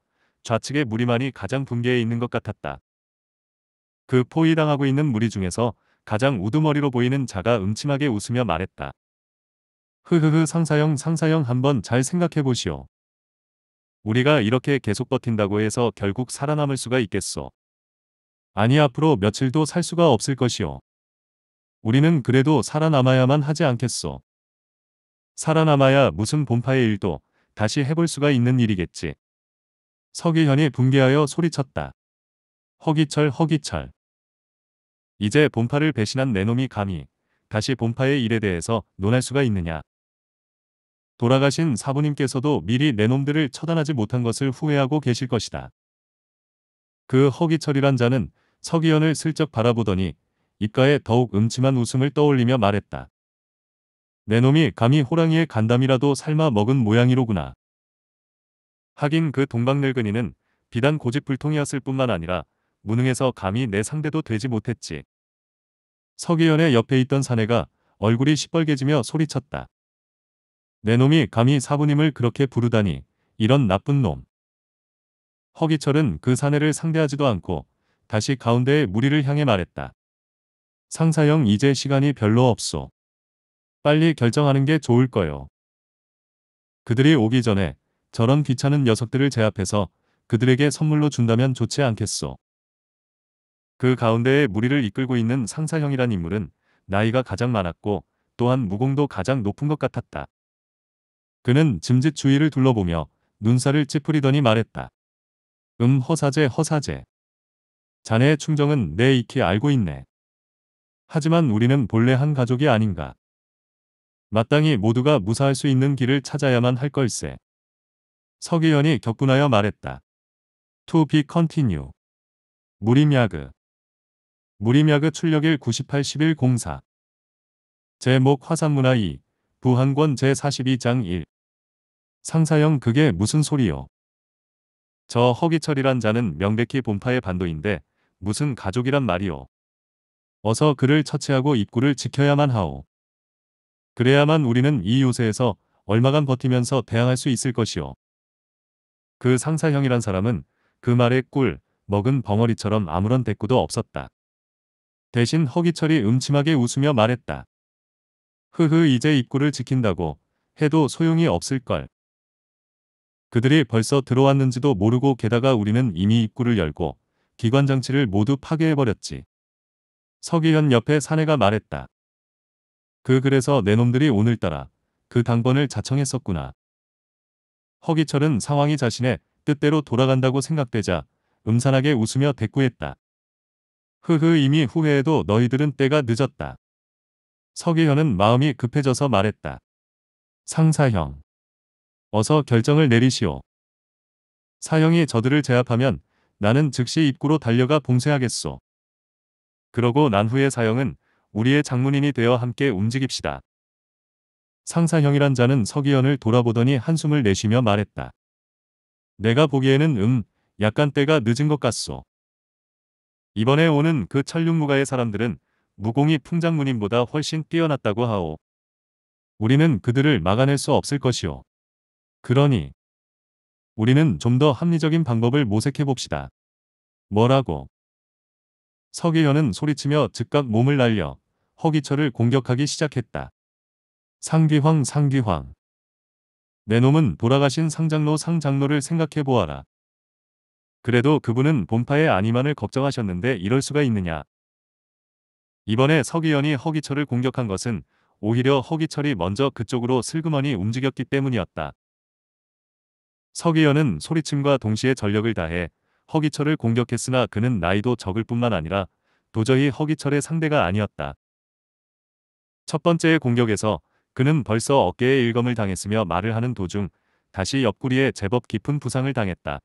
좌측의 무리만이 가장 붕괴해 있는 것 같았다. 그 포위당하고 있는 무리 중에서 가장 우두머리로 보이는 자가 음침하게 웃으며 말했다. 흐흐흐 상사형 상사형 한번 잘 생각해보시오. 우리가 이렇게 계속 버틴다고 해서 결국 살아남을 수가 있겠소. 아니 앞으로 며칠도 살 수가 없을 것이오. 우리는 그래도 살아남아야만 하지 않겠소. 살아남아야 무슨 본파의 일도 다시 해볼 수가 있는 일이겠지. 서기현이 붕괴하여 소리쳤다. 허기철 허기철. 이제 본파를 배신한 내놈이 감히 다시 본파의 일에 대해서 논할 수가 있느냐. 돌아가신 사부님께서도 미리 내놈들을 처단하지 못한 것을 후회하고 계실 것이다. 그 허기철이란 자는 서기현을 슬쩍 바라보더니 입가에 더욱 음침한 웃음을 떠올리며 말했다. 내놈이 감히 호랑이의 간담이라도 삶아 먹은 모양이로구나. 하긴 그 동방늙은이는 비단 고집불통이었을 뿐만 아니라 무능해서 감히 내 상대도 되지 못했지. 서기현의 옆에 있던 사내가 얼굴이 시뻘개지며 소리쳤다. 내 놈이 감히 사부님을 그렇게 부르다니 이런 나쁜 놈. 허기철은 그 사내를 상대하지도 않고 다시 가운데의 무리를 향해 말했다. 상사형 이제 시간이 별로 없소. 빨리 결정하는 게 좋을 거요. 그들이 오기 전에 저런 귀찮은 녀석들을 제압해서 그들에게 선물로 준다면 좋지 않겠소. 그 가운데에 무리를 이끌고 있는 상사형이란 인물은 나이가 가장 많았고 또한 무공도 가장 높은 것 같았다. 그는 짐짓 주위를 둘러보며 눈살을 찌푸리더니 말했다. 음 허사제 허사제. 자네의 충정은 내 익히 알고 있네. 하지만 우리는 본래 한 가족이 아닌가. 마땅히 모두가 무사할 수 있는 길을 찾아야만 할 걸세. 서기현이 격분하여 말했다. To be continue. 무림야그. 무림야그 출력일 981104 제목 화산문화 2 부항권 제42장 1 상사형 그게 무슨 소리요? 저 허기철이란 자는 명백히 본파의 반도인데 무슨 가족이란 말이오. 어서 그를 처치하고 입구를 지켜야만 하오. 그래야만 우리는 이 요새에서 얼마간 버티면서 대항할 수 있을 것이오. 그 상사형이란 사람은 그말의 꿀, 먹은 벙어리처럼 아무런 대꾸도 없었다. 대신 허기철이 음침하게 웃으며 말했다. 흐흐 이제 입구를 지킨다고 해도 소용이 없을걸. 그들이 벌써 들어왔는지도 모르고 게다가 우리는 이미 입구를 열고 기관장치를 모두 파괴해버렸지. 서기현 옆에 사내가 말했다. 그 그래서 내 놈들이 오늘따라 그 당번을 자청했었구나. 허기철은 상황이 자신의 뜻대로 돌아간다고 생각되자 음산하게 웃으며 대꾸했다. 흐흐 이미 후회해도 너희들은 때가 늦었다. 서기현은 마음이 급해져서 말했다. 상사형. 어서 결정을 내리시오. 사형이 저들을 제압하면 나는 즉시 입구로 달려가 봉쇄하겠소. 그러고 난 후에 사형은 우리의 장문인이 되어 함께 움직입시다. 상사형이란 자는 서기현을 돌아보더니 한숨을 내쉬며 말했다. 내가 보기에는 음, 약간 때가 늦은 것 같소. 이번에 오는 그 천륜무가의 사람들은 무공이 풍장문인보다 훨씬 뛰어났다고 하오. 우리는 그들을 막아낼 수 없을 것이오. 그러니 우리는 좀 더 합리적인 방법을 모색해 봅시다. 뭐라고? 서계현은 소리치며 즉각 몸을 날려 허기철을 공격하기 시작했다. 상귀황 상귀황 내 놈은 돌아가신 상장로 상장로를 생각해 보아라. 그래도 그분은 본파의 아니만을 걱정하셨는데 이럴 수가 있느냐. 이번에 서기현이 허기철을 공격한 것은 오히려 허기철이 먼저 그쪽으로 슬그머니 움직였기 때문이었다. 서기현은 소리침과 동시에 전력을 다해 허기철을 공격했으나 그는 나이도 적을 뿐만 아니라 도저히 허기철의 상대가 아니었다. 첫 번째의 공격에서 그는 벌써 어깨에 일검을 당했으며 말을 하는 도중 다시 옆구리에 제법 깊은 부상을 당했다.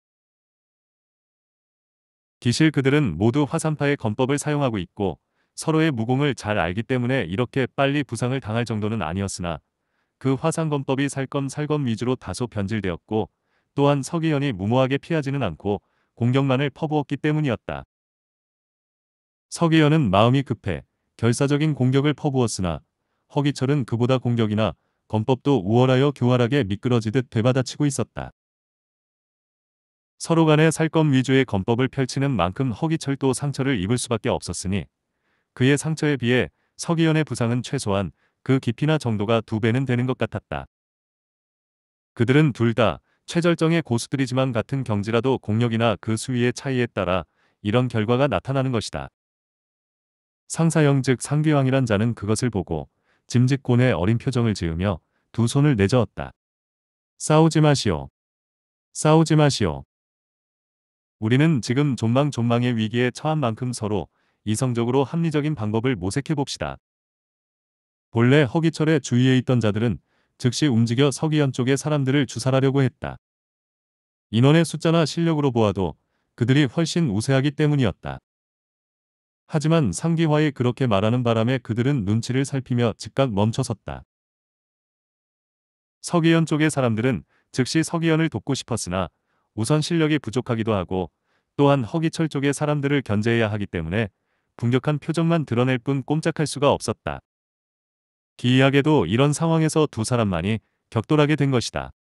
기실 그들은 모두 화산파의 건법을 사용하고 있고 서로의 무공을 잘 알기 때문에 이렇게 빨리 부상을 당할 정도는 아니었으나 그 화산건법이 살검살검 위주로 다소 변질되었고 또한 서기현이 무모하게 피하지는 않고 공격만을 퍼부었기 때문이었다. 서기현은 마음이 급해 결사적인 공격을 퍼부었으나 허기철은 그보다 공격이나 건법도 우월하여 교활하게 미끄러지듯 되받아치고 있었다. 서로 간의 살검 위주의 검법을 펼치는 만큼 허기철도 상처를 입을 수밖에 없었으니 그의 상처에 비해 서기현의 부상은 최소한 그 깊이나 정도가 두 배는 되는 것 같았다. 그들은 둘 다 최절정의 고수들이지만 같은 경지라도 공력이나 그 수위의 차이에 따라 이런 결과가 나타나는 것이다. 상사형 즉 상귀왕이란 자는 그것을 보고 짐짓곤의 어린 표정을 지으며 두 손을 내저었다. 싸우지 마시오. 싸우지 마시오. 우리는 지금 존망존망의 위기에 처한 만큼 서로 이성적으로 합리적인 방법을 모색해 봅시다. 본래 허기철의 주위에 있던 자들은 즉시 움직여 서기현 쪽의 사람들을 주살하려고 했다. 인원의 숫자나 실력으로 보아도 그들이 훨씬 우세하기 때문이었다. 하지만 상기화에 그렇게 말하는 바람에 그들은 눈치를 살피며 즉각 멈춰섰다. 서기현 쪽의 사람들은 즉시 서기현을 돕고 싶었으나 우선 실력이 부족하기도 하고 또한 허기철 쪽의 사람들을 견제해야 하기 때문에 분격한 표정만 드러낼 뿐 꼼짝할 수가 없었다. 기이하게도 이런 상황에서 두 사람만이 격돌하게 된 것이다.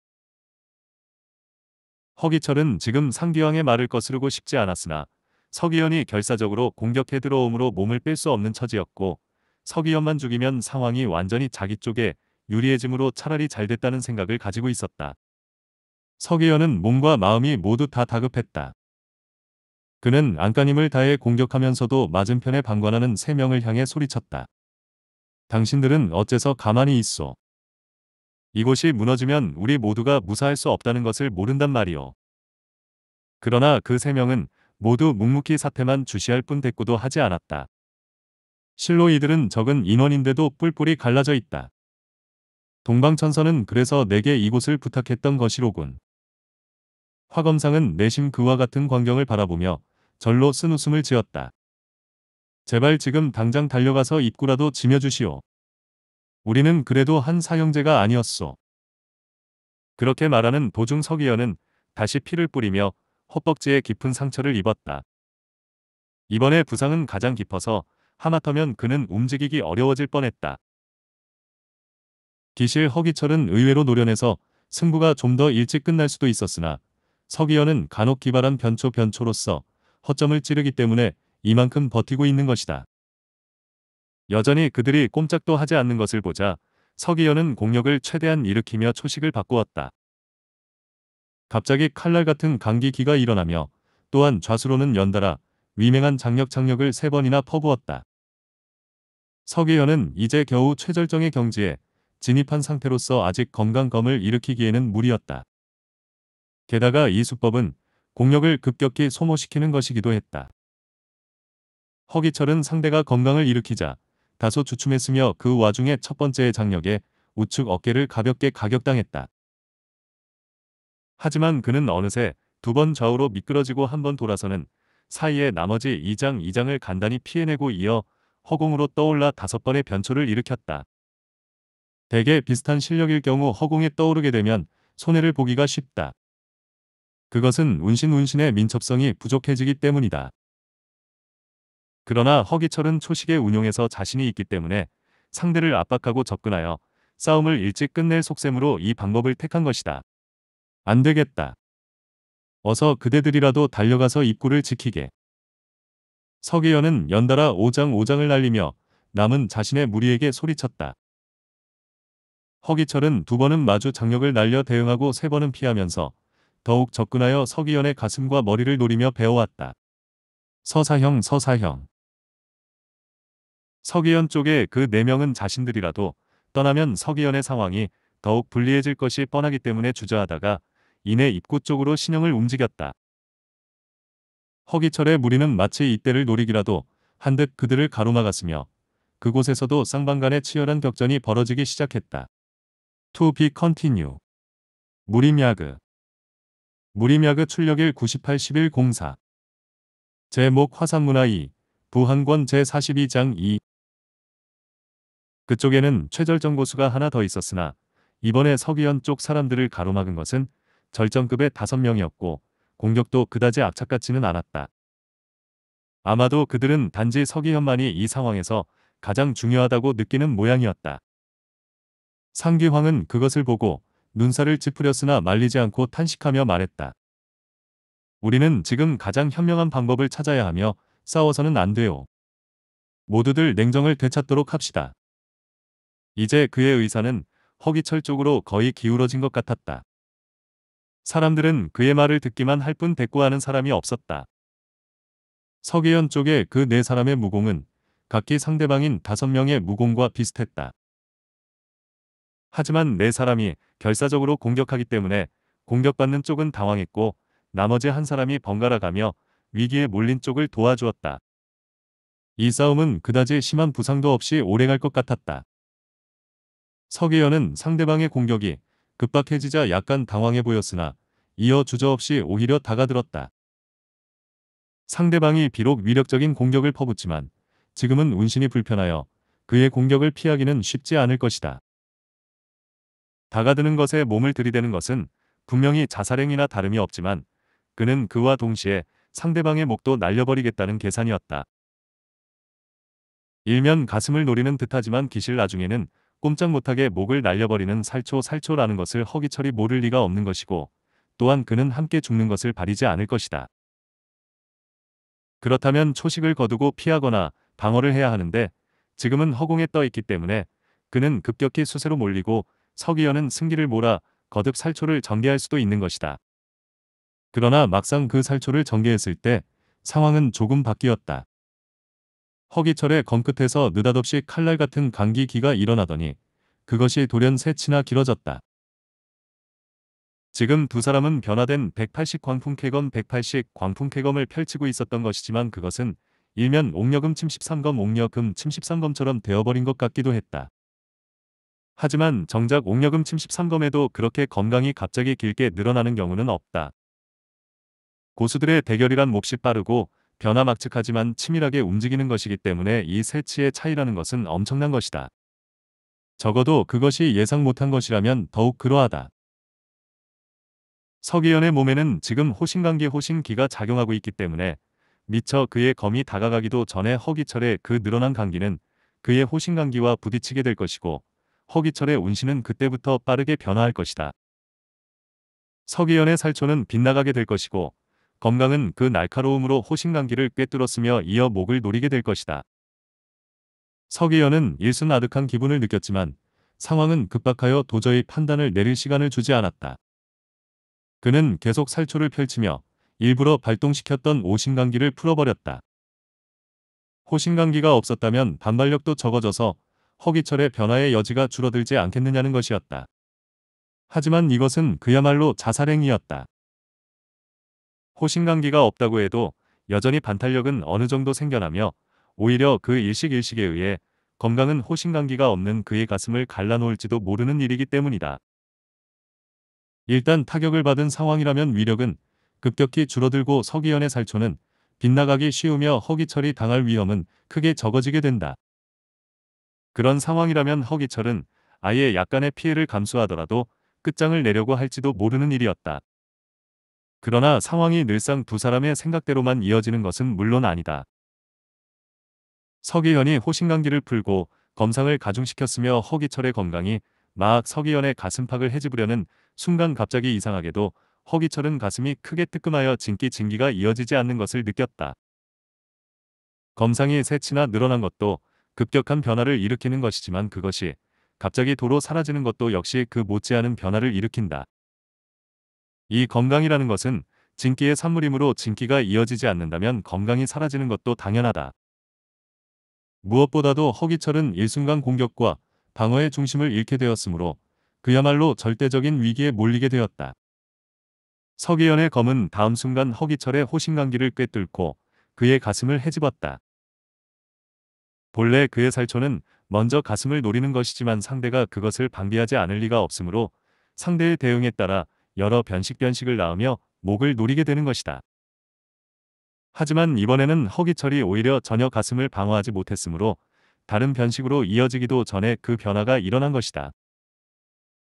허기철은 지금 상기왕의 말을 거스르고 싶지 않았으나 서기현이 결사적으로 공격해 들어옴으로 몸을 뺄 수 없는 처지였고 서기현만 죽이면 상황이 완전히 자기 쪽에 유리해짐으로 차라리 잘됐다는 생각을 가지고 있었다. 서기현은 몸과 마음이 모두 다 다급했다. 그는 안간힘을 다해 공격하면서도 맞은편에 방관하는 세 명을 향해 소리쳤다. 당신들은 어째서 가만히 있어. 이곳이 무너지면 우리 모두가 무사할 수 없다는 것을 모른단 말이오. 그러나 그 세 명은 모두 묵묵히 사태만 주시할 뿐 대꾸도 하지 않았다. 실로 이들은 적은 인원인데도 뿔뿔이 갈라져 있다. 동방천선은 그래서 내게 이곳을 부탁했던 것이로군. 화검상은 내심 그와 같은 광경을 바라보며 절로 쓴 웃음을 지었다. 제발 지금 당장 달려가서 입구라도 지며주시오. 우리는 그래도 한 사형제가 아니었소. 그렇게 말하는 도중 서기현은 다시 피를 뿌리며 헛벅지에 깊은 상처를 입었다. 이번에 부상은 가장 깊어서 하마터면 그는 움직이기 어려워질 뻔했다. 기실 허기철은 의외로 노련해서 승부가 좀 더 일찍 끝날 수도 있었으나 서기현은 간혹 기발한 변초 변초로서 허점을 찌르기 때문에 이만큼 버티고 있는 것이다. 여전히 그들이 꼼짝도 하지 않는 것을 보자 서기현은 공력을 최대한 일으키며 초식을 바꾸었다. 갑자기 칼날 같은 감기기가 일어나며 또한 좌수로는 연달아 위맹한 장력 장력을 세 번이나 퍼부었다. 서기현은 이제 겨우 최절정의 경지에 진입한 상태로서 아직 건강검을 일으키기에는 무리였다. 게다가 이 수법은 공력을 급격히 소모시키는 것이기도 했다. 허기철은 상대가 건강을 일으키자 다소 주춤했으며 그 와중에 첫 번째의 장력에 우측 어깨를 가볍게 가격당했다. 하지만 그는 어느새 두 번 좌우로 미끄러지고 한 번 돌아서는 사이에 나머지 2장 2장을 간단히 피해내고 이어 허공으로 떠올라 다섯 번의 변초를 일으켰다. 대개 비슷한 실력일 경우 허공에 떠오르게 되면 손해를 보기가 쉽다. 그것은 운신운신의 민첩성이 부족해지기 때문이다. 그러나 허기철은 초식의 운용에서 자신이 있기 때문에 상대를 압박하고 접근하여 싸움을 일찍 끝낼 속셈으로 이 방법을 택한 것이다. 안 되겠다. 어서 그대들이라도 달려가서 입구를 지키게. 서계현은 연달아 오장 오장을 날리며 남은 자신의 무리에게 소리쳤다. 허기철은 두 번은 마주 장력을 날려 대응하고 세 번은 피하면서 더욱 접근하여 서기현의 가슴과 머리를 노리며 배워왔다. 서사형 서사형 서기현 쪽의그네 명은 자신들이라도 떠나면 서기현의 상황이 더욱 불리해질 것이 뻔하기 때문에 주저하다가 이내 입구 쪽으로 신형을 움직였다. 허기철의 무리는 마치 이때를 노리기라도 한 듯 그들을 가로막았으며 그곳에서도 쌍방간의 치열한 격전이 벌어지기 시작했다. To be continue. 무림야그 무림야그 출력일 981104 제목 화산문화 2 부한권 제42장 2 그쪽에는 최절정 고수가 하나 더 있었으나 이번에 서기현 쪽 사람들을 가로막은 것은 절정급의 5명이었고 공격도 그다지 악착같지는 않았다. 아마도 그들은 단지 서기현만이 이 상황에서 가장 중요하다고 느끼는 모양이었다. 상기황은 그것을 보고 눈살을 찌푸렸으나 말리지 않고 탄식하며 말했다. 우리는 지금 가장 현명한 방법을 찾아야 하며 싸워서는 안 돼요. 모두들 냉정을 되찾도록 합시다. 이제 그의 의사는 허기철 쪽으로 거의 기울어진 것 같았다. 사람들은 그의 말을 듣기만 할 뿐 대꾸하는 사람이 없었다. 서계현 쪽의 그 네 사람의 무공은 각기 상대방인 다섯 명의 무공과 비슷했다. 하지만 네 사람이 결사적으로 공격하기 때문에 공격받는 쪽은 당황했고 나머지 한 사람이 번갈아 가며 위기에 몰린 쪽을 도와주었다. 이 싸움은 그다지 심한 부상도 없이 오래갈 것 같았다. 서기현은 상대방의 공격이 급박해지자 약간 당황해 보였으나 이어 주저없이 오히려 다가들었다. 상대방이 비록 위력적인 공격을 퍼붓지만 지금은 운신이 불편하여 그의 공격을 피하기는 쉽지 않을 것이다. 다가드는 것에 몸을 들이대는 것은 분명히 자살행위나 다름이 없지만 그는 그와 동시에 상대방의 목도 날려버리겠다는 계산이었다. 일면 가슴을 노리는 듯하지만 기실 나중에는 꼼짝 못하게 목을 날려버리는 살초살초라는 것을 허기철이 모를 리가 없는 것이고 또한 그는 함께 죽는 것을 바리지 않을 것이다. 그렇다면 초식을 거두고 피하거나 방어를 해야 하는데 지금은 허공에 떠 있기 때문에 그는 급격히 수세로 몰리고 서기현은 승기를 몰아 거듭 살초를 전개할 수도 있는 것이다. 그러나 막상 그 살초를 전개했을 때 상황은 조금 바뀌었다. 허기철의 검끝에서 느닷없이 칼날 같은 감기기가 일어나더니 그것이 돌연 새치나 길어졌다. 지금 두 사람은 변화된 180 광풍쾌검 180 광풍쾌검을 펼치고 있었던 것이지만 그것은 일면 옥녀금 침십삼검 옥녀금 침십삼검처럼 되어버린 것 같기도 했다. 하지만 정작 옥여금 침십 3검에도 그렇게 건강이 갑자기 길게 늘어나는 경우는 없다. 고수들의 대결이란 몹시 빠르고 변화막측하지만 치밀하게 움직이는 것이기 때문에 이 세치의 차이라는 것은 엄청난 것이다. 적어도 그것이 예상 못한 것이라면 더욱 그러하다. 서기현의 몸에는 지금 호신강기 호신기가 작용하고 있기 때문에 미처 그의 검이 다가가기도 전에 허기철의 그 늘어난 강기는 그의 호신강기와 부딪히게 될 것이고 허기철의 운신은 그때부터 빠르게 변화할 것이다. 서기현의 살초는 빗나가게 될 것이고 건강은 그 날카로움으로 호신강기를 꿰뚫었으며 이어 목을 노리게 될 것이다. 서기현은 일순 아득한 기분을 느꼈지만 상황은 급박하여 도저히 판단을 내릴 시간을 주지 않았다. 그는 계속 살초를 펼치며 일부러 발동시켰던 오신강기를 풀어버렸다. 호신강기가 없었다면 반발력도 적어져서 허기철의 변화의 여지가 줄어들지 않겠느냐는 것이었다. 하지만 이것은 그야말로 자살행위였다. 호신강기가 없다고 해도 여전히 반탄력은 어느 정도 생겨나며 오히려 그 일식일식에 의해 건강은 호신강기가 없는 그의 가슴을 갈라놓을지도 모르는 일이기 때문이다. 일단 타격을 받은 상황이라면 위력은 급격히 줄어들고 서기현의 살초는 빗나가기 쉬우며 허기철이 당할 위험은 크게 적어지게 된다. 그런 상황이라면 허기철은 아예 약간의 피해를 감수하더라도 끝장을 내려고 할지도 모르는 일이었다. 그러나 상황이 늘상 두 사람의 생각대로만 이어지는 것은 물론 아니다. 서기현이 호신강기를 풀고 검상을 가중시켰으며 허기철의 건강이 막 서기현의 가슴팍을 해집으려는 순간 갑자기 이상하게도 허기철은 가슴이 크게 뜨끔하여 진기 진기가 이어지지 않는 것을 느꼈다. 검상이 새치나 늘어난 것도 급격한 변화를 일으키는 것이지만 그것이 갑자기 도로 사라지는 것도 역시 그 못지않은 변화를 일으킨다. 이 건강이라는 것은 진기의 산물이므로 진기가 이어지지 않는다면 건강이 사라지는 것도 당연하다. 무엇보다도 허기철은 일순간 공격과 방어의 중심을 잃게 되었으므로 그야말로 절대적인 위기에 몰리게 되었다. 서기현의 검은 다음 순간 허기철의 호신강기를 꿰뚫고 그의 가슴을 헤집었다. 본래 그의 살초는 먼저 가슴을 노리는 것이지만 상대가 그것을 방비하지 않을 리가 없으므로 상대의 대응에 따라 여러 변식 변식을 낳으며 목을 노리게 되는 것이다. 하지만 이번에는 허기철이 오히려 전혀 가슴을 방어하지 못했으므로 다른 변식으로 이어지기도 전에 그 변화가 일어난 것이다.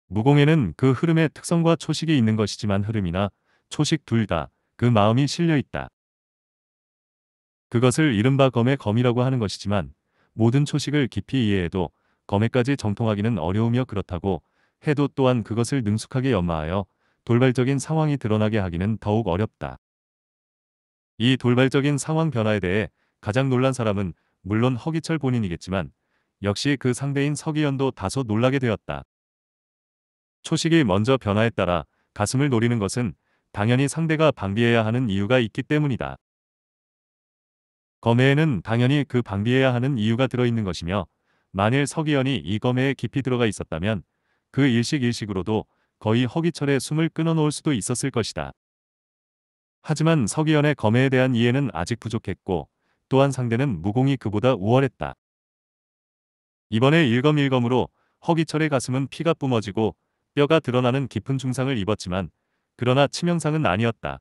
무공에는 그 흐름의 특성과 초식이 있는 것이지만 흐름이나 초식 둘 다 그 마음이 실려 있다. 그것을 이른바 검의 검이라고 하는 것이지만 모든 초식을 깊이 이해해도 검에까지 정통하기는 어려우며 그렇다고 해도 또한 그것을 능숙하게 연마하여 돌발적인 상황이 드러나게 하기는 더욱 어렵다. 이 돌발적인 상황 변화에 대해 가장 놀란 사람은 물론 허기철 본인이겠지만 역시 그 상대인 서기현도 다소 놀라게 되었다. 초식이 먼저 변화에 따라 가슴을 노리는 것은 당연히 상대가 방비해야 하는 이유가 있기 때문이다. 검해에는 당연히 그 방비해야 하는 이유가 들어있는 것이며 만일 서기현이 이 검해에 깊이 들어가 있었다면 그 일식 일식으로도 거의 허기철에 숨을 끊어놓을 수도 있었을 것이다. 하지만 서기현의 검해에 대한 이해는 아직 부족했고 또한 상대는 무공이 그보다 우월했다. 이번에 일검일검으로 허기철의 가슴은 피가 뿜어지고 뼈가 드러나는 깊은 중상을 입었지만 그러나 치명상은 아니었다.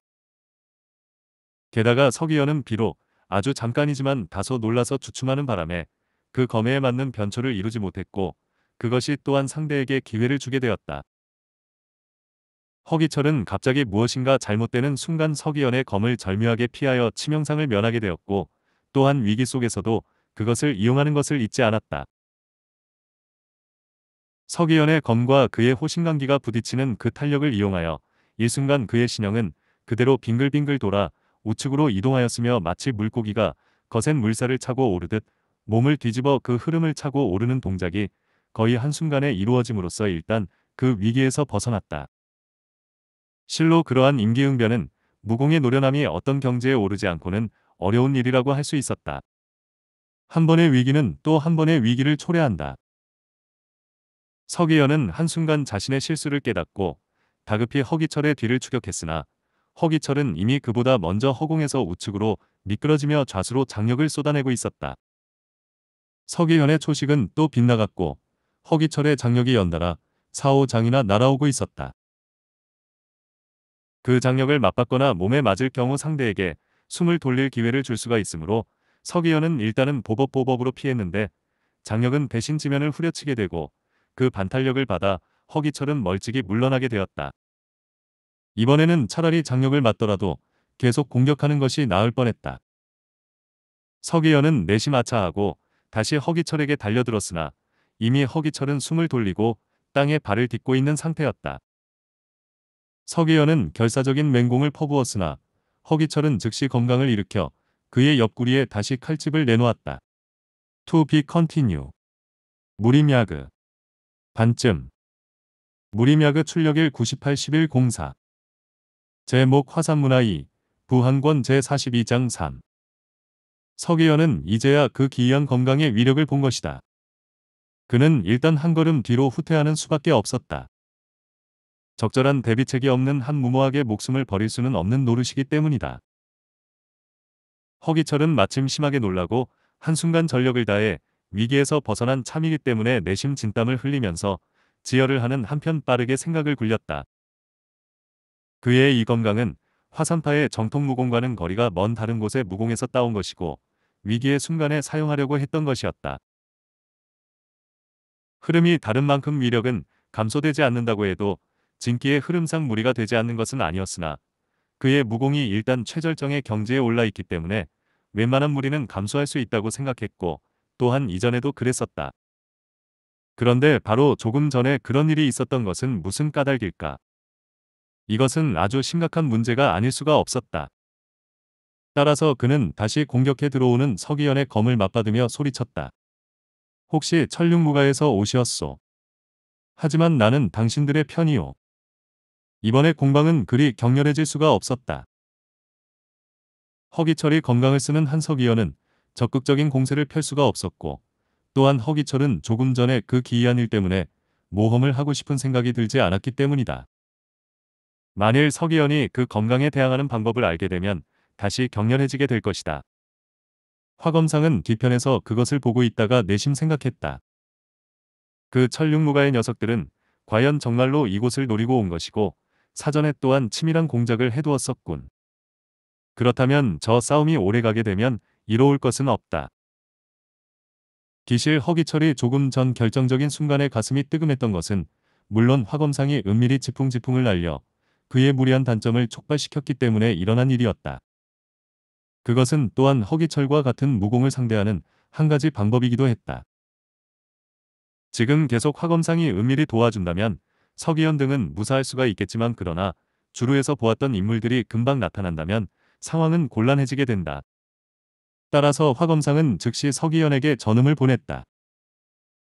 게다가 서기현은 비록 아주 잠깐이지만 다소 놀라서 주춤하는 바람에 그검에 맞는 변초를 이루지 못했고 그것이 또한 상대에게 기회를 주게 되었다. 허기철은 갑자기 무엇인가 잘못되는 순간 서기현의 검을 절묘하게 피하여 치명상을 면하게 되었고 또한 위기 속에서도 그것을 이용하는 것을 잊지 않았다. 서기현의 검과 그의 호신강기가 부딪히는 그 탄력을 이용하여 일순간 그의 신형은 그대로 빙글빙글 돌아 우측으로 이동하였으며 마치 물고기가 거센 물살을 차고 오르듯 몸을 뒤집어 그 흐름을 차고 오르는 동작이 거의 한순간에 이루어짐으로써 일단 그 위기에서 벗어났다. 실로 그러한 임기응변은 무공의 노련함이 어떤 경지에 오르지 않고는 어려운 일이라고 할 수 있었다. 한 번의 위기는 또 한 번의 위기를 초래한다. 서기현은 한순간 자신의 실수를 깨닫고 다급히 허기철의 뒤를 추격했으나 허기철은 이미 그보다 먼저 허공에서 우측으로 미끄러지며 좌수로 장력을 쏟아내고 있었다. 서기현의 초식은 또 빗나갔고 허기철의 장력이 연달아 4호장이나 날아오고 있었다. 그 장력을 맞받거나 몸에 맞을 경우 상대에게 숨을 돌릴 기회를 줄 수가 있으므로 서기현은 일단은 보법보법으로 피했는데 장력은 배신 지면을 후려치게 되고 그 반탄력을 받아 허기철은 멀찍이 물러나게 되었다. 이번에는 차라리 장력을 맞더라도 계속 공격하는 것이 나을 뻔했다. 서기현은 내심 아차하고 다시 허기철에게 달려들었으나 이미 허기철은 숨을 돌리고 땅에 발을 딛고 있는 상태였다. 서기현은 결사적인 맹공을 퍼부었으나 허기철은 즉시 건강을 일으켜 그의 옆구리에 다시 칼집을 내놓았다. To be continue. 무림야그. 반쯤. 무림야그 출력일 98-11-04 제목 화산문화 2 부한권 제42장 3 서기현은 이제야 그 기이한 건강의 위력을 본 것이다. 그는 일단 한 걸음 뒤로 후퇴하는 수밖에 없었다. 적절한 대비책이 없는 한 무모하게 목숨을 버릴 수는 없는 노릇이기 때문이다. 허기철은 마침 심하게 놀라고 한순간 전력을 다해 위기에서 벗어난 참이기 때문에 내심 진땀을 흘리면서 지혈을 하는 한편 빠르게 생각을 굴렸다. 그의 이 건강은 화산파의 정통 무공과는 거리가 먼 다른 곳의 무공에서 따온 것이고 위기의 순간에 사용하려고 했던 것이었다. 흐름이 다른 만큼 위력은 감소되지 않는다고 해도 진기의 흐름상 무리가 되지 않는 것은 아니었으나 그의 무공이 일단 최절정의 경지에 올라 있기 때문에 웬만한 무리는 감소할 수 있다고 생각했고 또한 이전에도 그랬었다. 그런데 바로 조금 전에 그런 일이 있었던 것은 무슨 까닭일까? 이것은 아주 심각한 문제가 아닐 수가 없었다. 따라서 그는 다시 공격해 들어오는 서기현의 검을 맞받으며 소리쳤다. 혹시 천륜무가에서 오시었소. 하지만 나는 당신들의 편이오. 이번에 공방은 그리 격렬해질 수가 없었다. 허기철이 건강을 쓰는 한서기현은 적극적인 공세를 펼 수가 없었고 또한 허기철은 조금 전에 그 기이한 일 때문에 모험을 하고 싶은 생각이 들지 않았기 때문이다. 만일 서기연이그 건강에 대항하는 방법을 알게 되면 다시 격렬해지게 될 것이다. 화검상은 뒤편에서 그것을 보고 있다가 내심 생각했다. 그 천륙무가의 녀석들은 과연 정말로 이곳을 노리고 온 것이고 사전에 또한 치밀한 공작을 해두었었군. 그렇다면 저 싸움이 오래가게 되면 이로울 것은 없다. 기실 허기철이 조금 전 결정적인 순간에 가슴이 뜨금했던 것은 물론 화검상이 은밀히 지풍지풍을 날려 그의 무리한 단점을 촉발시켰기 때문에 일어난 일이었다. 그것은 또한 허기철과 같은 무공을 상대하는 한 가지 방법이기도 했다. 지금 계속 화검상이 은밀히 도와준다면 서기현 등은 무사할 수가 있겠지만 그러나 주루에서 보았던 인물들이 금방 나타난다면 상황은 곤란해지게 된다. 따라서 화검상은 즉시 서기현에게 전음을 보냈다.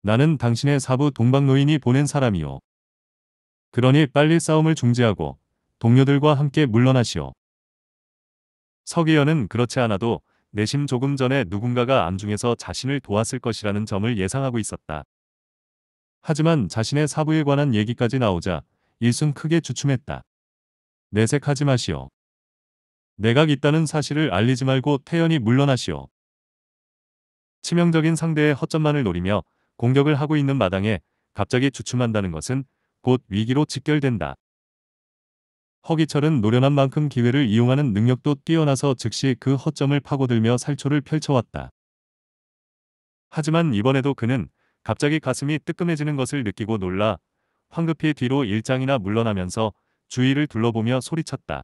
나는 당신의 사부 동방노인이 보낸 사람이오. 그러니 빨리 싸움을 중지하고 동료들과 함께 물러나시오. 서기현은 그렇지 않아도 내심 조금 전에 누군가가 암중에서 자신을 도왔을 것이라는 점을 예상하고 있었다. 하지만 자신의 사부에 관한 얘기까지 나오자 일순 크게 주춤했다. 내색하지 마시오. 내가 있다는 사실을 알리지 말고 태연히 물러나시오. 치명적인 상대의 허점만을 노리며 공격을 하고 있는 마당에 갑자기 주춤한다는 것은 곧 위기로 직결된다. 허기철은 노련한 만큼 기회를 이용하는 능력도 뛰어나서 즉시 그 허점을 파고들며 살초를 펼쳐왔다. 하지만 이번에도 그는 갑자기 가슴이 뜨끔해지는 것을 느끼고 놀라 황급히 뒤로 일장이나 물러나면서 주위를 둘러보며 소리쳤다.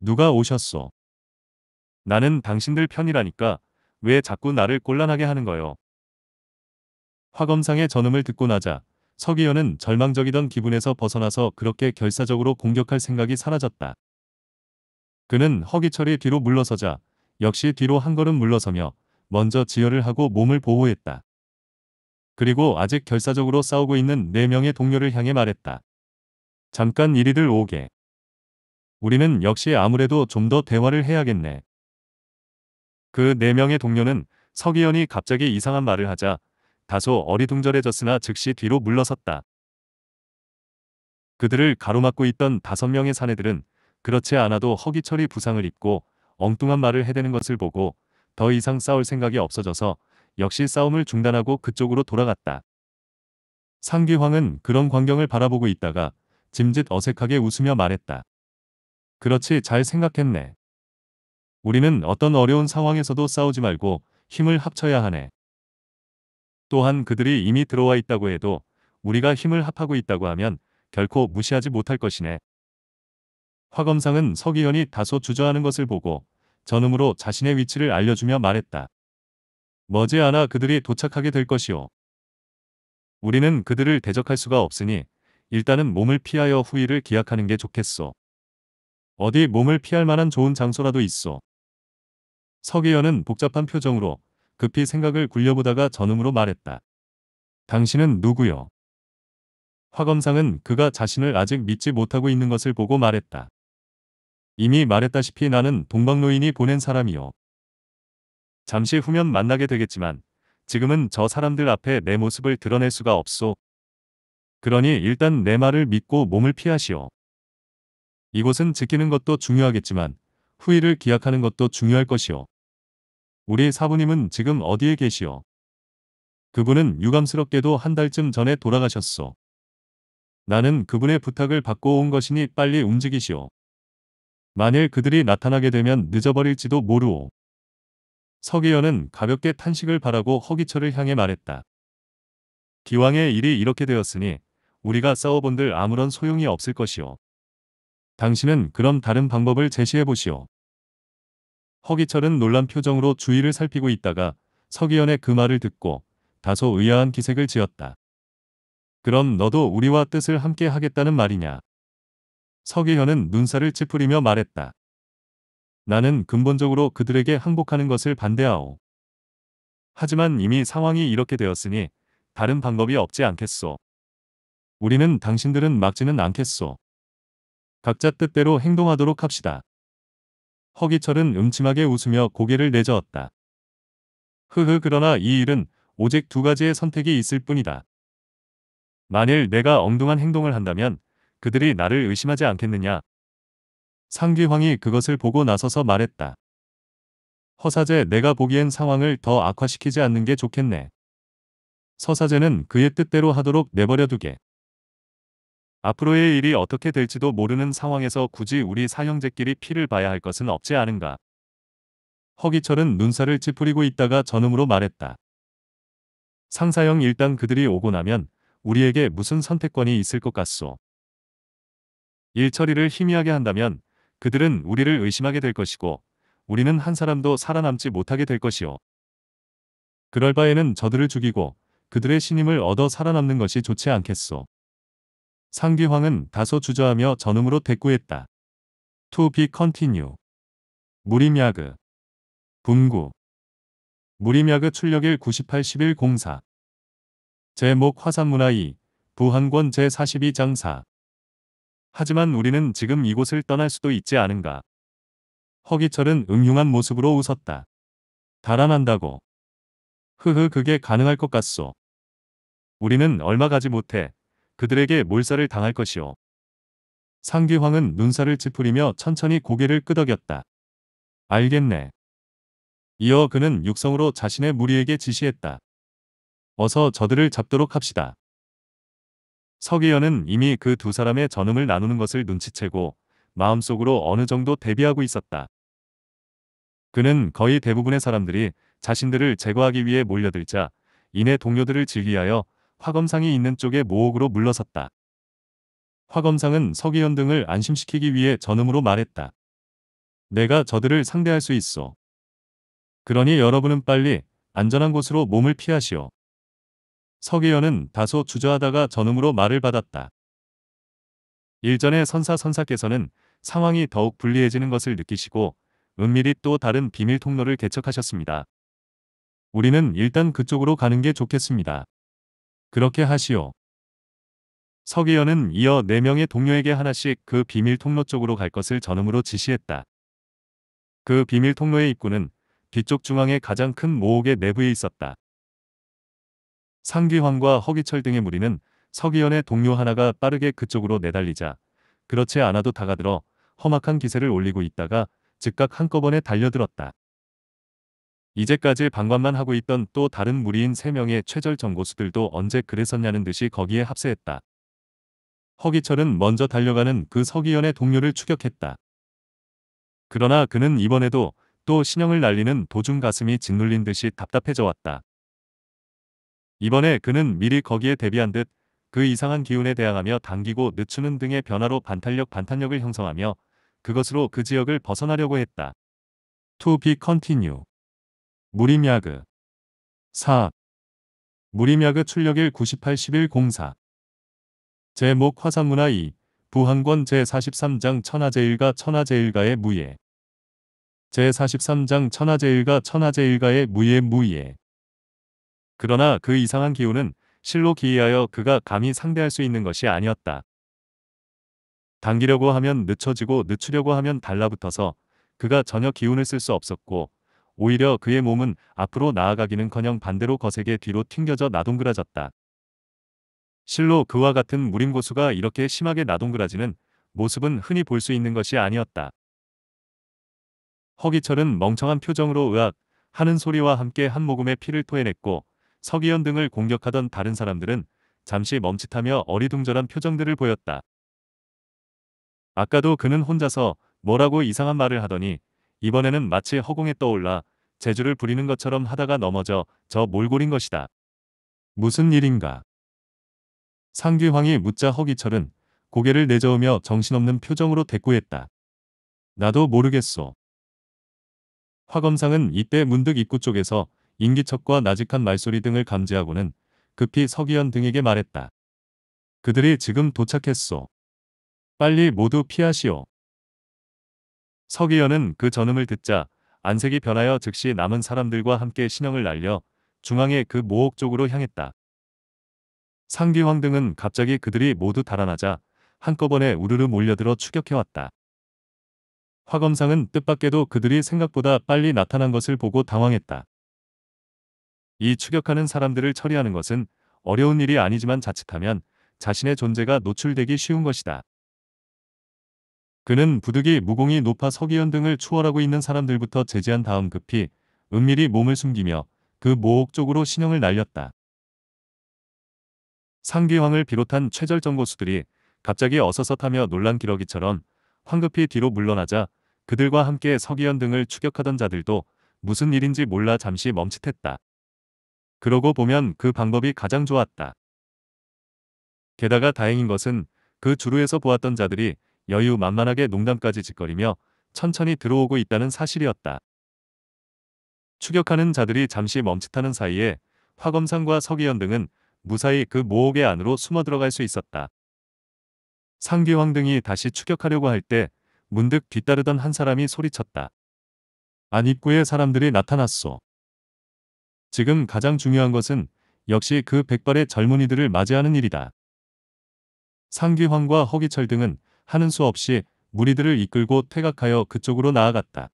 누가 오셨소? 나는 당신들 편이라니까 왜 자꾸 나를 곤란하게 하는 거요? 화검상의 전음을 듣고 나자 서기현은 절망적이던 기분에서 벗어나서 그렇게 결사적으로 공격할 생각이 사라졌다. 그는 허기철이 뒤로 물러서자 역시 뒤로 한 걸음 물러서며 먼저 지혈을 하고 몸을 보호했다. 그리고 아직 결사적으로 싸우고 있는 4명의 동료를 향해 말했다. 잠깐 이리들 오게. 우리는 역시 아무래도 좀 더 대화를 해야겠네. 그 4명의 동료는 서기현이 갑자기 이상한 말을 하자 다소 어리둥절해졌으나 즉시 뒤로 물러섰다. 그들을 가로막고 있던 다섯 명의 사내들은 그렇지 않아도 허기철이 부상을 입고 엉뚱한 말을 해대는 것을 보고 더 이상 싸울 생각이 없어져서 역시 싸움을 중단하고 그쪽으로 돌아갔다. 상기황은 그런 광경을 바라보고 있다가 짐짓 어색하게 웃으며 말했다. 그렇지 잘 생각했네. 우리는 어떤 어려운 상황에서도 싸우지 말고 힘을 합쳐야 하네. 또한 그들이 이미 들어와 있다고 해도 우리가 힘을 합하고 있다고 하면 결코 무시하지 못할 것이네. 화검상은 서기현이 다소 주저하는 것을 보고 전음으로 자신의 위치를 알려주며 말했다. 머지않아 그들이 도착하게 될 것이오. 우리는 그들을 대적할 수가 없으니 일단은 몸을 피하여 후위를 기약하는 게 좋겠소. 어디 몸을 피할 만한 좋은 장소라도 있어 서기현은 복잡한 표정으로 급히 생각을 굴려보다가 전음으로 말했다. 당신은 누구요? 화검상은 그가 자신을 아직 믿지 못하고 있는 것을 보고 말했다. 이미 말했다시피 나는 동방노인이 보낸 사람이요. 잠시 후면 만나게 되겠지만 지금은 저 사람들 앞에 내 모습을 드러낼 수가 없소. 그러니 일단 내 말을 믿고 몸을 피하시오. 이곳은 지키는 것도 중요하겠지만 후일을 기약하는 것도 중요할 것이오. 우리 사부님은 지금 어디에 계시오? 그분은 유감스럽게도 한 달쯤 전에 돌아가셨소. 나는 그분의 부탁을 받고 온 것이니 빨리 움직이시오. 만일 그들이 나타나게 되면 늦어버릴지도 모르오. 서기현은 가볍게 탄식을 바라고 허기철을 향해 말했다. 기왕의 일이 이렇게 되었으니 우리가 싸워본들 아무런 소용이 없을 것이오. 당신은 그럼 다른 방법을 제시해 보시오. 허기철은 놀란 표정으로 주위를 살피고 있다가 서기현의 그 말을 듣고 다소 의아한 기색을 지었다. 그럼 너도 우리와 뜻을 함께 하겠다는 말이냐. 서기현은 눈살을 찌푸리며 말했다. 나는 근본적으로 그들에게 항복하는 것을 반대하오. 하지만 이미 상황이 이렇게 되었으니 다른 방법이 없지 않겠소. 우리는 당신들은 막지는 않겠소. 각자 뜻대로 행동하도록 합시다. 허기철은 음침하게 웃으며 고개를 내저었다. 흐흐 그러나 이 일은 오직 두 가지의 선택이 있을 뿐이다. 만일 내가 엉뚱한 행동을 한다면 그들이 나를 의심하지 않겠느냐. 상귀황이 그것을 보고 나서서 말했다. 허사제 내가 보기엔 상황을 더 악화시키지 않는 게 좋겠네. 서사제는 그의 뜻대로 하도록 내버려 두게. 앞으로의 일이 어떻게 될지도 모르는 상황에서 굳이 우리 사형제끼리 피를 봐야 할 것은 없지 않은가. 허기철은 눈살을 찌푸리고 있다가 전음으로 말했다. 상사형 일단 그들이 오고 나면 우리에게 무슨 선택권이 있을 것 같소. 일 처리를 희미하게 한다면 그들은 우리를 의심하게 될 것이고 우리는 한 사람도 살아남지 못하게 될 것이오. 그럴 바에는 저들을 죽이고 그들의 신임을 얻어 살아남는 것이 좋지 않겠소. 상기황은 다소 주저하며 전음으로 대꾸했다. To be continue. 무림야그. 분구. 무림야그 출력일 981104. 제목 화산문화 2. 부한권 제42장 4. 하지만 우리는 지금 이곳을 떠날 수도 있지 않은가. 허기철은 응흉한 모습으로 웃었다. 달아난다고. 흐흐 그게 가능할 것 같소. 우리는 얼마 가지 못해 그들에게 몰살을 당할 것이오. 상귀황은 눈살을 찌푸리며 천천히 고개를 끄덕였다. 알겠네. 이어 그는 육성으로 자신의 무리에게 지시했다. 어서 저들을 잡도록 합시다. 서기현은 이미 그 두 사람의 전음을 나누는 것을 눈치채고 마음속으로 어느 정도 대비하고 있었다. 그는 거의 대부분의 사람들이 자신들을 제거하기 위해 몰려들자 이내 동료들을 질기하여 화검상이 있는 쪽에 모옥으로 물러섰다. 화검상은 서기현 등을 안심시키기 위해 전음으로 말했다. 내가 저들을 상대할 수 있어. 그러니 여러분은 빨리 안전한 곳으로 몸을 피하시오. 서기현은 다소 주저하다가 전음으로 말을 받았다. 일전에 선사 선사께서는 상황이 더욱 불리해지는 것을 느끼시고 은밀히 또 다른 비밀 통로를 개척하셨습니다. 우리는 일단 그쪽으로 가는 게 좋겠습니다. 그렇게 하시오. 서기현은 이어 4명의 동료에게 하나씩 그 비밀 통로 쪽으로 갈 것을 전음으로 지시했다. 그 비밀 통로의 입구는 뒤쪽 중앙의 가장 큰 모옥의 내부에 있었다. 상기황과 허기철 등의 무리는 서기현의 동료 하나가 빠르게 그쪽으로 내달리자 그렇지 않아도 다가들어 험악한 기세를 올리고 있다가 즉각 한꺼번에 달려들었다. 이제까지 방관만 하고 있던 또 다른 무리인 3명의 최절 정고수들도 언제 그랬었냐는 듯이 거기에 합세했다. 허기철은 먼저 달려가는 그 서기현의 동료를 추격했다. 그러나 그는 이번에도 또 신형을 날리는 도중 가슴이 짓눌린 듯이 답답해져 왔다. 이번에 그는 미리 거기에 대비한 듯 그 이상한 기운에 대항하며 당기고 늦추는 등의 변화로 반탄력 반탄력을 형성하며 그것으로 그 지역을 벗어나려고 했다. To be continue 무림야그 4. 업 무림야그 출력일 981104 제목 화산문화 2 부항권 제43장 천하제일가 천하제일가의 무예 제43장 천하제일가 천하제일가의 무예 무예 그러나 그 이상한 기운은 실로 기이하여 그가 감히 상대할 수 있는 것이 아니었다. 당기려고 하면 늦춰지고 늦추려고 하면 달라붙어서 그가 전혀 기운을 쓸 수 없었고 오히려 그의 몸은 앞으로 나아가기는커녕 반대로 거세게 뒤로 튕겨져 나동그라졌다. 실로 그와 같은 무림고수가 이렇게 심하게 나동그라지는 모습은 흔히 볼 수 있는 것이 아니었다. 허기철은 멍청한 표정으로 으악 하는 소리와 함께 한 모금의 피를 토해냈고 서기현 등을 공격하던 다른 사람들은 잠시 멈칫하며 어리둥절한 표정들을 보였다. 아까도 그는 혼자서 뭐라고 이상한 말을 하더니 이번에는 마치 허공에 떠올라 재주를 부리는 것처럼 하다가 넘어져 저 몰골인 것이다. 무슨 일인가? 상규황이 묻자 허기철은 고개를 내저으며 정신없는 표정으로 대꾸했다. 나도 모르겠소. 화검상은 이때 문득 입구 쪽에서 인기척과 나직한 말소리 등을 감지하고는 급히 서기현 등에게 말했다. 그들이 지금 도착했소. 빨리 모두 피하시오. 서기현은 그 전음을 듣자 안색이 변하여 즉시 남은 사람들과 함께 신형을 날려 중앙의 그 모옥 쪽으로 향했다. 상기황 등은 갑자기 그들이 모두 달아나자 한꺼번에 우르르 몰려들어 추격해왔다. 화검상은 뜻밖에도 그들이 생각보다 빨리 나타난 것을 보고 당황했다. 이 추격하는 사람들을 처리하는 것은 어려운 일이 아니지만 자칫하면 자신의 존재가 노출되기 쉬운 것이다. 그는 부득이 무공이 높아 서기현 등을 추월하고 있는 사람들부터 제지한 다음 급히 은밀히 몸을 숨기며 그 모옥 쪽으로 신형을 날렸다. 상기황을 비롯한 최절정고수들이 갑자기 어서서 타며 놀란 기러기처럼 황급히 뒤로 물러나자 그들과 함께 서기현 등을 추격하던 자들도 무슨 일인지 몰라 잠시 멈칫했다. 그러고 보면 그 방법이 가장 좋았다. 게다가 다행인 것은 그 주루에서 보았던 자들이 여유 만만하게 농담까지 짓거리며 천천히 들어오고 있다는 사실이었다. 추격하는 자들이 잠시 멈칫하는 사이에 화검상과 서기현 등은 무사히 그 모옥의 안으로 숨어 들어갈 수 있었다. 상기황 등이 다시 추격하려고 할 때 문득 뒤따르던 한 사람이 소리쳤다. 안 입구에 사람들이 나타났소. 지금 가장 중요한 것은 역시 그 백발의 젊은이들을 맞이하는 일이다. 상기황과 허기철 등은 하는 수 없이 무리들을 이끌고 퇴각하여 그쪽으로 나아갔다.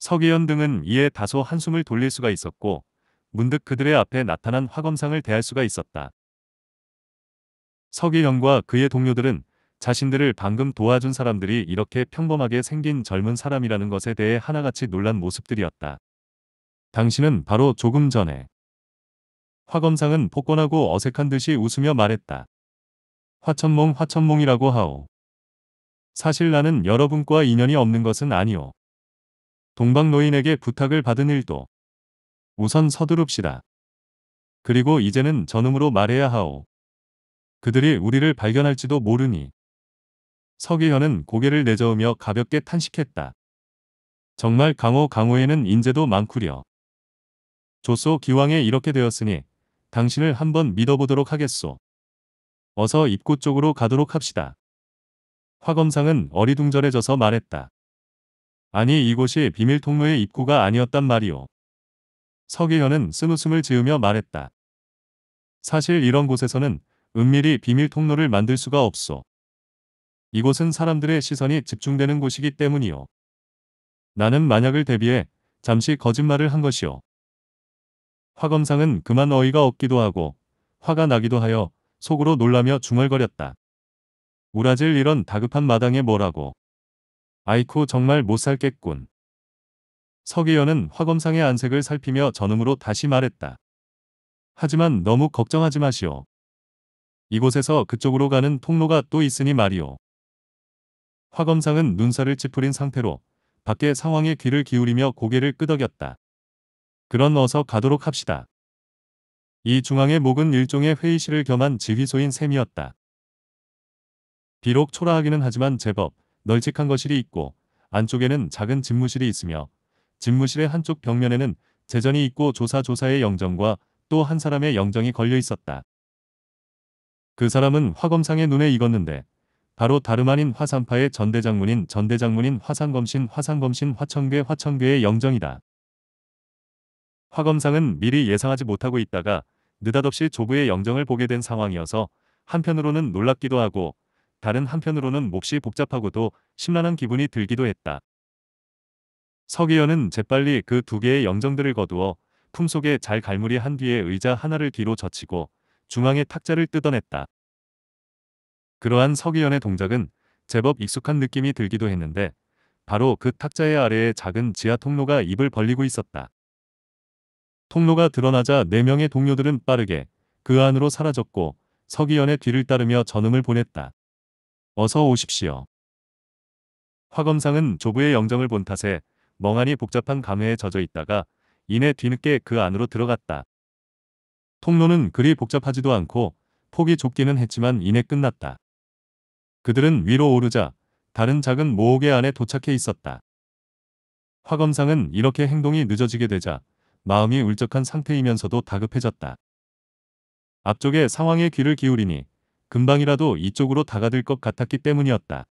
서기현 등은 이에 다소 한숨을 돌릴 수가 있었고 문득 그들의 앞에 나타난 화검상을 대할 수가 있었다. 서기현과 그의 동료들은 자신들을 방금 도와준 사람들이 이렇게 평범하게 생긴 젊은 사람이라는 것에 대해 하나같이 놀란 모습들이었다. 당신은 바로 조금 전에 화검상은 폭권하고 어색한 듯이 웃으며 말했다. 화천몽 화천몽이라고 하오. 사실 나는 여러분과 인연이 없는 것은 아니오. 동방노인에게 부탁을 받은 일도 우선 서두릅시다. 그리고 이제는 전음으로 말해야 하오. 그들이 우리를 발견할지도 모르니. 서기현은 고개를 내저으며 가볍게 탄식했다. 정말 강호 강호에는 인재도 많구려. 조소 기왕에 이렇게 되었으니 당신을 한번 믿어보도록 하겠소. 어서 입구 쪽으로 가도록 합시다. 화검상은 어리둥절해져서 말했다. 아니 이곳이 비밀 통로의 입구가 아니었단 말이오. 서계현은 쓴 웃음을 지으며 말했다. 사실 이런 곳에서는 은밀히 비밀 통로를 만들 수가 없소. 이곳은 사람들의 시선이 집중되는 곳이기 때문이오 나는 만약을 대비해 잠시 거짓말을 한것이오 화검상은 그만 어이가 없기도 하고 화가 나기도 하여 속으로 놀라며 중얼거렸다. 우라질 이런 다급한 마당에 뭐라고. 아이코 정말 못 살겠군. 서기현은 화검상의 안색을 살피며 전음으로 다시 말했다. 하지만 너무 걱정하지 마시오. 이곳에서 그쪽으로 가는 통로가 또 있으니 말이오. 화검상은 눈살을 찌푸린 상태로 밖의 상황에 귀를 기울이며 고개를 끄덕였다. 그런 어서 가도록 합시다. 이 중앙의 목은 일종의 회의실을 겸한 지휘소인 셈이었다. 비록 초라하기는 하지만 제법 널찍한 거실이 있고 안쪽에는 작은 집무실이 있으며 집무실의 한쪽 벽면에는 재전이 있고 조사조사의 영정과 또 한 사람의 영정이 걸려 있었다. 그 사람은 화검상의 눈에 익었는데 바로 다름 아닌 화산파의 전대장문인 전대장문인 화산검신 화산검신 화천계화천계의 영정이다. 화검상은 미리 예상하지 못하고 있다가 느닷없이 조부의 영정을 보게 된 상황이어서 한편으로는 놀랍기도 하고 다른 한편으로는 몹시 복잡하고도 심란한 기분이 들기도 했다. 서기현은 재빨리 그 두 개의 영정들을 거두어 품속에 잘 갈무리 한 뒤에 의자 하나를 뒤로 젖히고 중앙의 탁자를 뜯어냈다. 그러한 서기현의 동작은 제법 익숙한 느낌이 들기도 했는데 바로 그 탁자의 아래에 작은 지하 통로가 입을 벌리고 있었다. 통로가 드러나자 4명의 동료들은 빠르게 그 안으로 사라졌고 서기현의 뒤를 따르며 전음을 보냈다. 어서 오십시오. 화검상은 조부의 영정을 본 탓에 멍하니 복잡한 감회에 젖어 있다가 이내 뒤늦게 그 안으로 들어갔다. 통로는 그리 복잡하지도 않고 폭이 좁기는 했지만 이내 끝났다. 그들은 위로 오르자 다른 작은 모옥의 안에 도착해 있었다. 화검상은 이렇게 행동이 늦어지게 되자 마음이 울적한 상태이면서도 다급해졌다. 앞쪽에 상황에 귀를 기울이니 금방이라도 이쪽으로 다가들 것 같았기 때문이었다.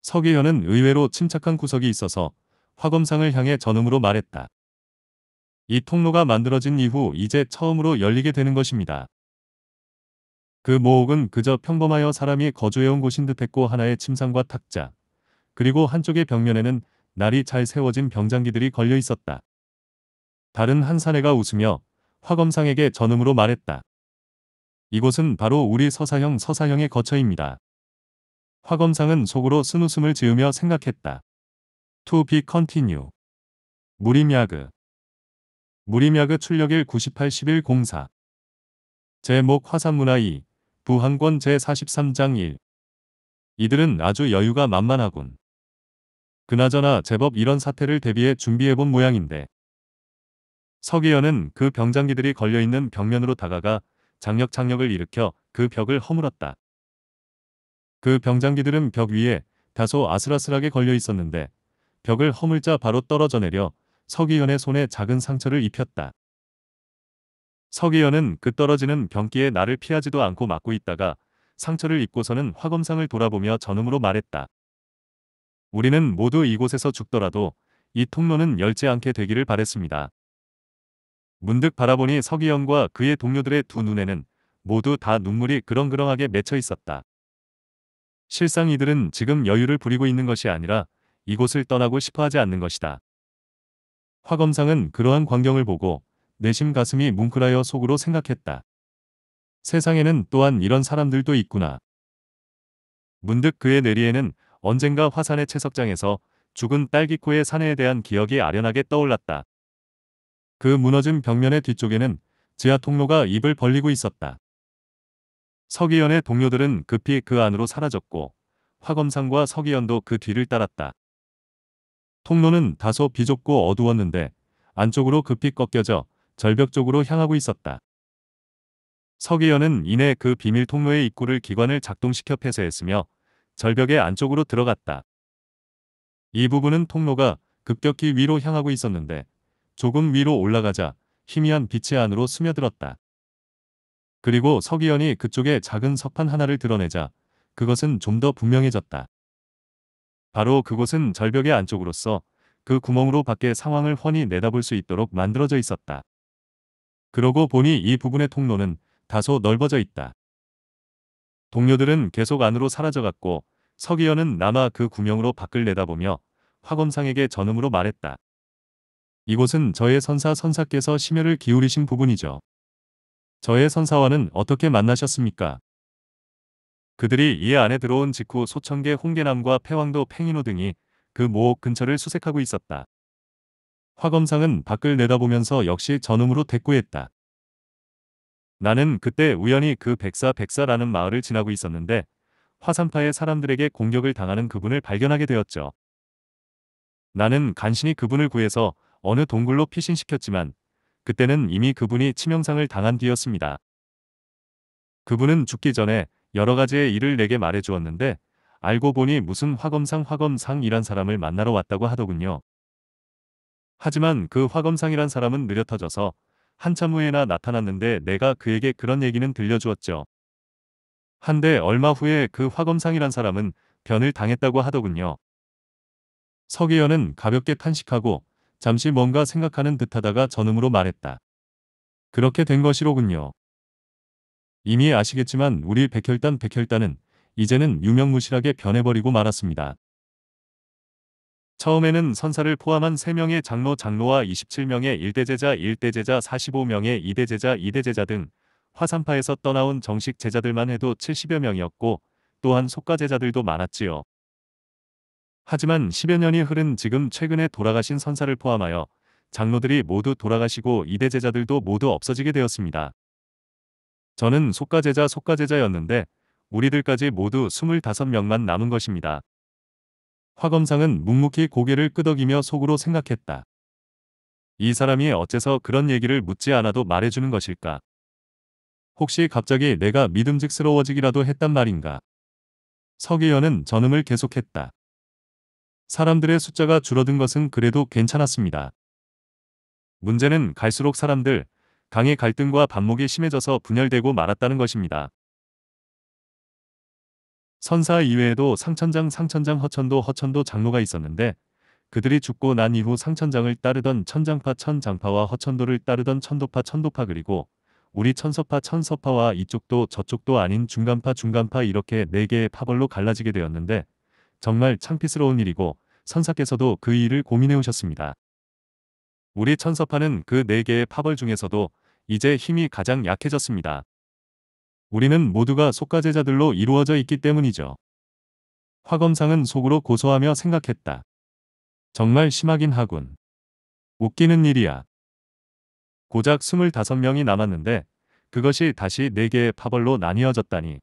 서계현은 의외로 침착한 구석이 있어서 화검상을 향해 전음으로 말했다. 이 통로가 만들어진 이후 이제 처음으로 열리게 되는 것입니다. 그 모옥은 그저 평범하여 사람이 거주해온 곳인 듯했고 하나의 침상과 탁자, 그리고 한쪽의 벽면에는 날이 잘 세워진 병장기들이 걸려 있었다. 다른 한 사내가 웃으며 화검상에게 전음으로 말했다. 이곳은 바로 우리 서사형 서사형의 거처입니다. 화검상은 속으로 쓴웃음을 지으며 생각했다. To be continue. 무림야그. 무림야그 출력일 981104. 제목 화산문화 2. 부항권 제43장 1. 이들은 아주 여유가 만만하군. 그나저나 제법 이런 사태를 대비해 준비해본 모양인데 서기현은 그 병장기들이 걸려있는 벽면으로 다가가 장력창력을 일으켜 그 벽을 허물었다. 그 병장기들은 벽 위에 다소 아슬아슬하게 걸려 있었는데 벽을 허물자 바로 떨어져 내려 서기현의 손에 작은 상처를 입혔다. 서기현은 그 떨어지는 병기에 나를 피하지도 않고 맞고 있다가 상처를 입고서는 화검상을 돌아보며 전음으로 말했다. 우리는 모두 이곳에서 죽더라도 이 통로는 열지 않게 되기를 바랬습니다. 문득 바라보니 서기영과 그의 동료들의 두 눈에는 모두 다 눈물이 그렁그렁하게 맺혀 있었다. 실상 이들은 지금 여유를 부리고 있는 것이 아니라 이곳을 떠나고 싶어 하지 않는 것이다. 화 검상은 그러한 광경을 보고 내심 가슴이 뭉클하여 속으로 생각했다. 세상에는 또한 이런 사람들도 있구나. 문득 그의 내리에는 언젠가 화산의 채석장에서 죽은 딸기코의 사내에 대한 기억이 아련하게 떠올랐다. 그 무너진 벽면의 뒤쪽에는 지하 통로가 입을 벌리고 있었다. 서기현의 동료들은 급히 그 안으로 사라졌고 화검상과 서기현도 그 뒤를 따랐다. 통로는 다소 비좁고 어두웠는데 안쪽으로 급히 꺾여져 절벽 쪽으로 향하고 있었다. 서기현은 이내 그 비밀 통로의 입구를 기관을 작동시켜 폐쇄했으며 절벽의 안쪽으로 들어갔다. 이 부분은 통로가 급격히 위로 향하고 있었는데 조금 위로 올라가자 희미한 빛의 안으로 스며들었다. 그리고 서기현이 그쪽에 작은 석판 하나를 드러내자 그것은 좀 더 분명해졌다. 바로 그곳은 절벽의 안쪽으로서 그 구멍으로 밖의 상황을 훤히 내다볼 수 있도록 만들어져 있었다. 그러고 보니 이 부분의 통로는 다소 넓어져 있다. 동료들은 계속 안으로 사라져갔고 서기현은 남아 그 구명으로 밖을 내다보며 화검상에게 전음으로 말했다. 이곳은 저의 선사 선사께서 심혈을 기울이신 부분이죠. 저의 선사와는 어떻게 만나셨습니까? 그들이 이 안에 들어온 직후 소천계 홍계남과 패왕도 팽이노 등이 그 모옥 근처를 수색하고 있었다. 화검상은 밖을 내다보면서 역시 전음으로 대꾸했다. 나는 그때 우연히 그 백사 백사라는 마을을 지나고 있었는데 화산파의 사람들에게 공격을 당하는 그분을 발견하게 되었죠. 나는 간신히 그분을 구해서 어느 동굴로 피신시켰지만 그때는 이미 그분이 치명상을 당한 뒤였습니다. 그분은 죽기 전에 여러 가지의 일을 내게 말해주었는데 알고 보니 무슨 화검상 화검상이란 사람을 만나러 왔다고 하더군요. 하지만 그 화검상이란 사람은 느려터져서 한참 후에나 나타났는데 내가 그에게 그런 얘기는 들려주었죠. 한데 얼마 후에 그 화검상이란 사람은 변을 당했다고 하더군요. 서기현은 가볍게 탄식하고 잠시 뭔가 생각하는 듯하다가 전음으로 말했다. 그렇게 된 것이로군요. 이미 아시겠지만 우리 백혈단 백혈단은 이제는 유명무실하게 변해버리고 말았습니다. 처음에는 선사를 포함한 3명의 장로 장로와 27명의 일대제자 일대제자 45명의 이대제자 이대제자 등 화산파에서 떠나온 정식 제자들만 해도 70여 명이었고 또한 속가 제자들도 많았지요. 하지만 10여 년이 흐른 지금 최근에 돌아가신 선사를 포함하여 장로들이 모두 돌아가시고 이대 제자들도 모두 없어지게 되었습니다. 저는 속가제자 속가제자였는데 우리들까지 모두 25명만 남은 것입니다. 화검상은 묵묵히 고개를 끄덕이며 속으로 생각했다. 이 사람이 어째서 그런 얘기를 묻지 않아도 말해주는 것일까? 혹시 갑자기 내가 믿음직스러워지기라도 했단 말인가? 서기현은 전음을 계속했다. 사람들의 숫자가 줄어든 것은 그래도 괜찮았습니다. 문제는 갈수록 사람들, 강의 갈등과 반목이 심해져서 분열되고 말았다는 것입니다. 선사 이외에도 상천장 상천장 허천도 허천도 장로가 있었는데 그들이 죽고 난 이후 상천장을 따르던 천장파 천장파와 허천도를 따르던 천도파 천도파 그리고 우리 천서파 천서파와 이쪽도 저쪽도 아닌 중간파 중간파 이렇게 네 개의 파벌로 갈라지게 되었는데 정말 창피스러운 일이고 선사께서도 그 일을 고민해 오셨습니다. 우리 천서파는 그 네 개의 파벌 중에서도 이제 힘이 가장 약해졌습니다. 우리는 모두가 속가제자들로 이루어져 있기 때문이죠. 화검상은 속으로 고소하며 생각했다. 정말 심하긴 하군. 웃기는 일이야. 고작 25명이 남았는데 그것이 다시 네개의 파벌로 나뉘어졌다니.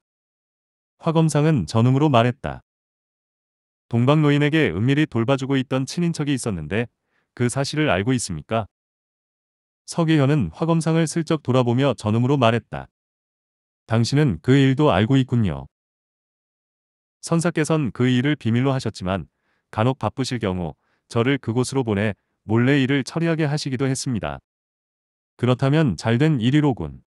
화검상은 전음으로 말했다. 동방노인에게 은밀히 돌봐주고 있던 친인척이 있었는데 그 사실을 알고 있습니까? 서계현은 화검상을 슬쩍 돌아보며 전음으로 말했다. 당신은 그 일도 알고 있군요. 선사께선 그 일을 비밀로 하셨지만 간혹 바쁘실 경우 저를 그곳으로 보내 몰래 일을 처리하게 하시기도 했습니다. 그렇다면 잘된 일이로군.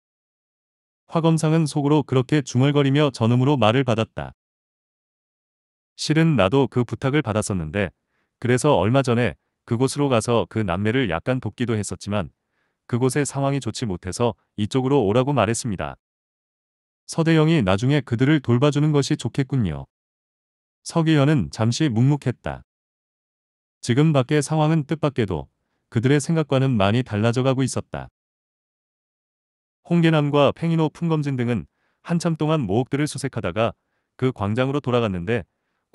화검상은 속으로 그렇게 중얼거리며 전음으로 말을 받았다. 실은 나도 그 부탁을 받았었는데 그래서 얼마 전에 그곳으로 가서 그 남매를 약간 돕기도 했었지만 그곳의 상황이 좋지 못해서 이쪽으로 오라고 말했습니다. 서대영이 나중에 그들을 돌봐주는 것이 좋겠군요. 서기현은 잠시 묵묵했다. 지금 밖의 상황은 뜻밖에도 그들의 생각과는 많이 달라져가고 있었다. 홍계남과 팽이노 품검진 등은 한참 동안 모옥들을 수색하다가 그 광장으로 돌아갔는데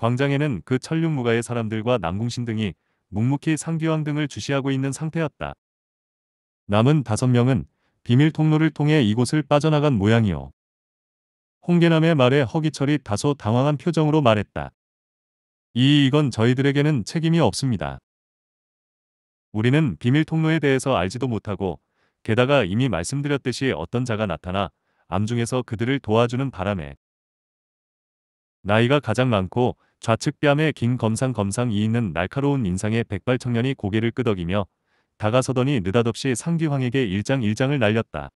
광장에는 그 천륜무가의 사람들과 남궁신 등이 묵묵히 상기왕 등을 주시하고 있는 상태였다. 남은 다섯 명은 비밀 통로를 통해 이곳을 빠져나간 모양이오. 홍계남의 말에 허기철이 다소 당황한 표정으로 말했다. 이 이건 저희들에게는 책임이 없습니다. 우리는 비밀 통로에 대해서 알지도 못하고 게다가 이미 말씀드렸듯이 어떤 자가 나타나 암중에서 그들을 도와주는 바람에 나이가 가장 많고 좌측 뺨에 긴 검상검상 이있는 날카로운 인상의 백발 청년이 고개를 끄덕이며 다가서더니 느닷없이 상기황에게 일장 일장을 날렸다.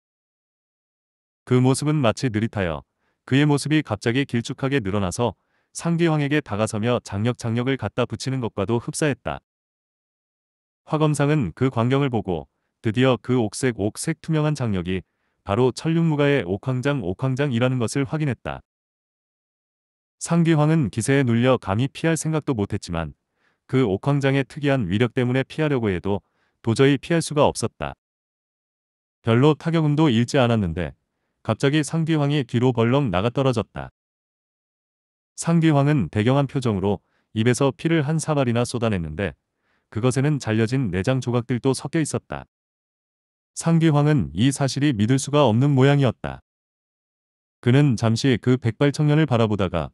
그 모습은 마치 느릿하여 그의 모습이 갑자기 길쭉하게 늘어나서 상기황에게 다가서며 장력장력을 갖다 붙이는 것과도 흡사했다. 화검상은 그 광경을 보고 드디어 그 옥색 옥색 투명한 장력이 바로 천륜무가의 옥황장 옥황장이라는 것을 확인했다. 상기황은 기세에 눌려 감히 피할 생각도 못했지만 그 옥황장의 특이한 위력 때문에 피하려고 해도 도저히 피할 수가 없었다. 별로 타격음도 잃지 않았는데 갑자기 상기황이 뒤로 벌렁 나가 떨어졌다. 상기황은 대경한 표정으로 입에서 피를 한 사발이나 쏟아냈는데 그것에는 잘려진 내장 조각들도 섞여 있었다. 상기황은 이 사실이 믿을 수가 없는 모양이었다. 그는 잠시 그 백발 청년을 바라보다가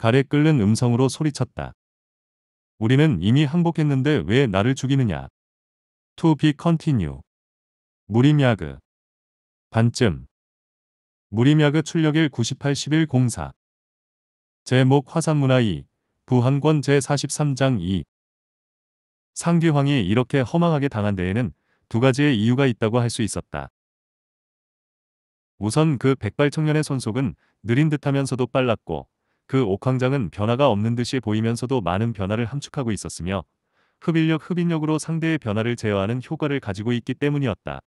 가래 끓는 음성으로 소리쳤다. 우리는 이미 항복했는데 왜 나를 죽이느냐. To be continue. 무림야그. 반쯤. 무림야그 출력일 981104. 제목 화산문화 2. 부한권 제43장 2. 상규황이 이렇게 허망하게 당한 데에는 두 가지의 이유가 있다고 할 수 있었다. 우선 그 백발 청년의 손속은 느린 듯하면서도 빨랐고 그 옥황장은 변화가 없는 듯이 보이면서도 많은 변화를 함축하고 있었으며 흡인력 흡인력으로 상대의 변화를 제어하는 효과를 가지고 있기 때문이었다.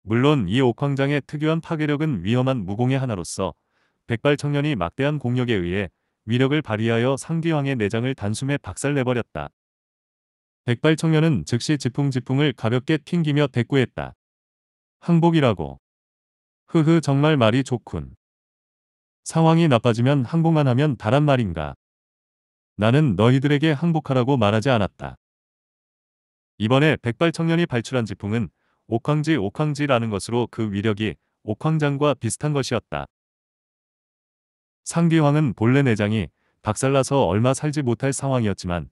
물론 이 옥황장의 특유한 파괴력은 위험한 무공의 하나로서 백발 청년이 막대한 공력에 의해 위력을 발휘하여 상기왕의 내장을 단숨에 박살내버렸다. 백발 청년은 즉시 지풍지풍을 가볍게 튕기며 대꾸했다. 항복이라고. 흐흐 정말 말이 좋군. 상황이 나빠지면 항복만 하면 다란 말인가. 나는 너희들에게 항복하라고 말하지 않았다. 이번에 백발 청년이 발출한 지풍은 옥황지 옥황지라는 것으로 그 위력이 옥황장과 비슷한 것이었다. 상기황은 본래 내장이 박살나서 얼마 살지 못할 상황이었지만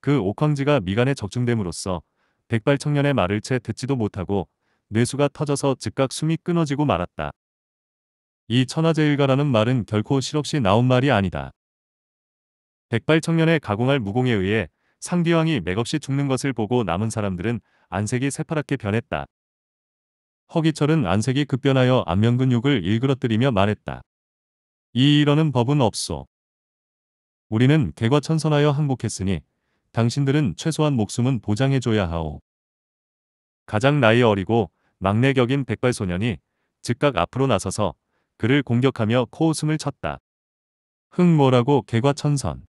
그 옥황지가 미간에 적중됨으로써 백발 청년의 말을 채 듣지도 못하고 뇌수가 터져서 즉각 숨이 끊어지고 말았다. 이 천하제일가라는 말은 결코 실없이 나온 말이 아니다. 백발 청년의 가공할 무공에 의해 상비왕이 맥없이 죽는 것을 보고 남은 사람들은 안색이 새파랗게 변했다. 허기철은 안색이 급변하여 안면근육을 일그러뜨리며 말했다. 이 일어는 법은 없소. 우리는 개과천선하여 항복했으니 당신들은 최소한 목숨은 보장해줘야 하오. 가장 나이 어리고 막내 격인 백발소년이 즉각 앞으로 나서서 그를 공격하며 코웃음을 쳤다. 흥 뭐라고 개과천선.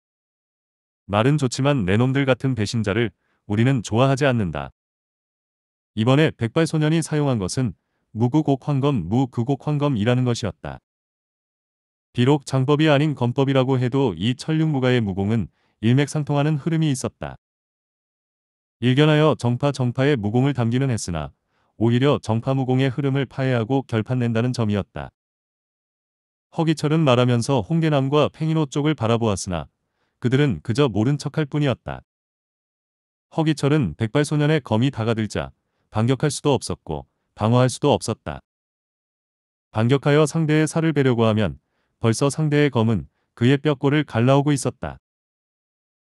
말은 좋지만 내놈들 같은 배신자를 우리는 좋아하지 않는다. 이번에 백발소년이 사용한 것은 무구곡환검 무구곡환검이라는 것이었다. 비록 장법이 아닌 검법이라고 해도 이 천륜무가의 무공은 일맥상통하는 흐름이 있었다. 일견하여 정파 정파의 무공을 담기는 했으나 오히려 정파무공의 흐름을 파해하고 결판낸다는 점이었다. 허기철은 말하면서 홍계남과 팽이노 쪽을 바라보았으나 그들은 그저 모른 척할 뿐이었다. 허기철은 백발소년의 검이 다가들자 반격할 수도 없었고 방어할 수도 없었다. 반격하여 상대의 살을 베려고 하면 벌써 상대의 검은 그의 뼈골을 갈라오고 있었다.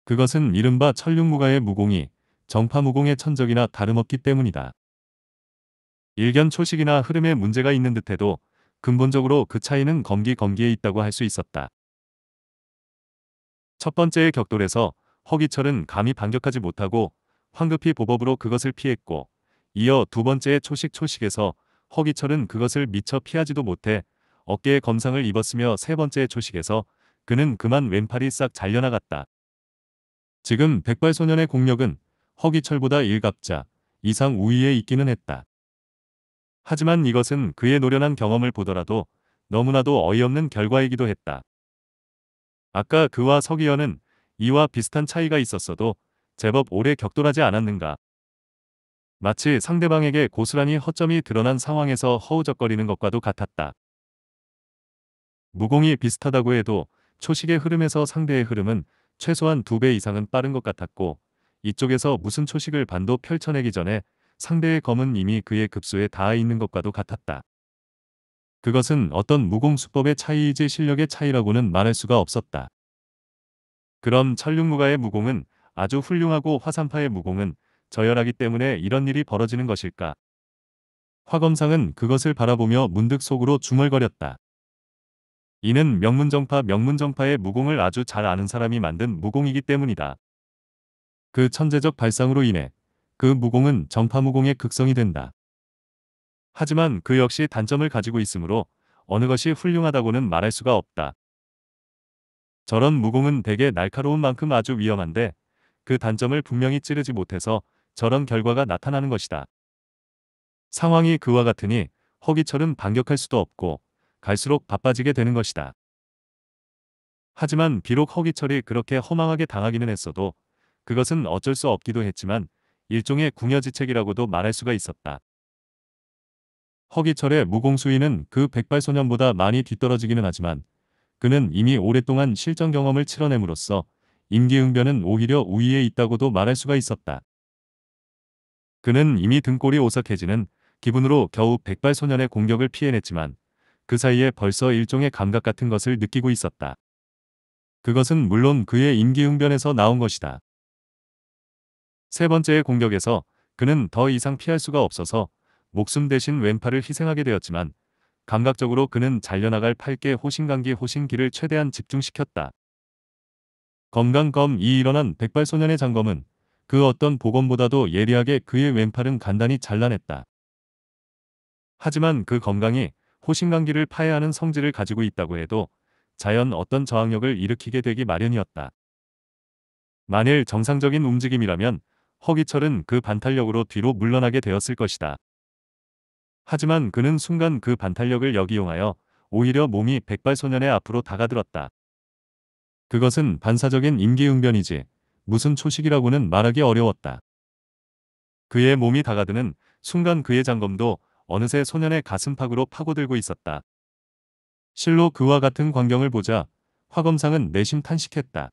그것은 이른바 천륜무가의 무공이 정파무공의 천적이나 다름없기 때문이다. 일견 초식이나 흐름에 문제가 있는 듯해도 근본적으로 그 차이는 검기 검기에 있다고 할 수 있었다. 첫 번째의 격돌에서 허기철은 감히 반격하지 못하고 황급히 보법으로 그것을 피했고 이어 두 번째의 초식 초식에서 허기철은 그것을 미처 피하지도 못해 어깨에 검상을 입었으며 세 번째의 초식에서 그는 그만 왼팔이 싹 잘려나갔다. 지금 백발소년의 공력은 허기철보다 일갑자 이상 우위에 있기는 했다. 하지만 이것은 그의 노련한 경험을 보더라도 너무나도 어이없는 결과이기도 했다. 아까 그와 서기현은 이와 비슷한 차이가 있었어도 제법 오래 격돌하지 않았는가. 마치 상대방에게 고스란히 허점이 드러난 상황에서 허우적거리는 것과도 같았다. 무공이 비슷하다고 해도 초식의 흐름에서 상대의 흐름은 최소한 두 배 이상은 빠른 것 같았고 이쪽에서 무슨 초식을 반도 펼쳐내기 전에 상대의 검은 이미 그의 급소에 닿아 있는 것과도 같았다. 그것은 어떤 무공수법의 차이이지 실력의 차이라고는 말할 수가 없었다. 그럼 천륜무가의 무공은 아주 훌륭하고 화산파의 무공은 저열하기 때문에 이런 일이 벌어지는 것일까? 화검상은 그것을 바라보며 문득 속으로 중얼거렸다. 이는 명문정파 명문정파의 무공을 아주 잘 아는 사람이 만든 무공이기 때문이다. 그 천재적 발상으로 인해 그 무공은 전파무공의 극성이 된다. 하지만 그 역시 단점을 가지고 있으므로 어느 것이 훌륭하다고는 말할 수가 없다. 저런 무공은 대개 날카로운 만큼 아주 위험한데 그 단점을 분명히 찌르지 못해서 저런 결과가 나타나는 것이다. 상황이 그와 같으니 허기철은 반격할 수도 없고 갈수록 바빠지게 되는 것이다. 하지만 비록 허기철이 그렇게 허망하게 당하기는 했어도 그것은 어쩔 수 없기도 했지만 일종의 궁여지책이라고도 말할 수가 있었다. 허기철의 무공수인은 그 백발소년보다 많이 뒤떨어지기는 하지만 그는 이미 오랫동안 실전 경험을 치러냄으로써 임기응변은 오히려 우위에 있다고도 말할 수가 있었다. 그는 이미 등골이 오싹해지는 기분으로 겨우 백발소년의 공격을 피해냈지만 그 사이에 벌써 일종의 감각 같은 것을 느끼고 있었다. 그것은 물론 그의 임기응변에서 나온 것이다. 세 번째의 공격에서 그는 더 이상 피할 수가 없어서 목숨 대신 왼팔을 희생하게 되었지만 감각적으로 그는 잘려나갈 팔계 호신강기 호신기를 최대한 집중시켰다. 건강검 이 일어난 백발소년의 장검은 그 어떤 보검보다도 예리하게 그의 왼팔은 간단히 잘라냈다. 하지만 그 건강이 호신강기를 파해하는 성질을 가지고 있다고 해도 자연 어떤 저항력을 일으키게 되기 마련이었다. 만일 정상적인 움직임이라면 허기철은 그 반탄력으로 뒤로 물러나게 되었을 것이다. 하지만 그는 순간 그 반탄력을 역이용하여 오히려 몸이 백발소년의 앞으로 다가들었다. 그것은 반사적인 임기응변이지 무슨 초식이라고는 말하기 어려웠다. 그의 몸이 다가드는 순간 그의 장검도 어느새 소년의 가슴팍으로 파고들고 있었다. 실로 그와 같은 광경을 보자 화검상은 내심 탄식했다.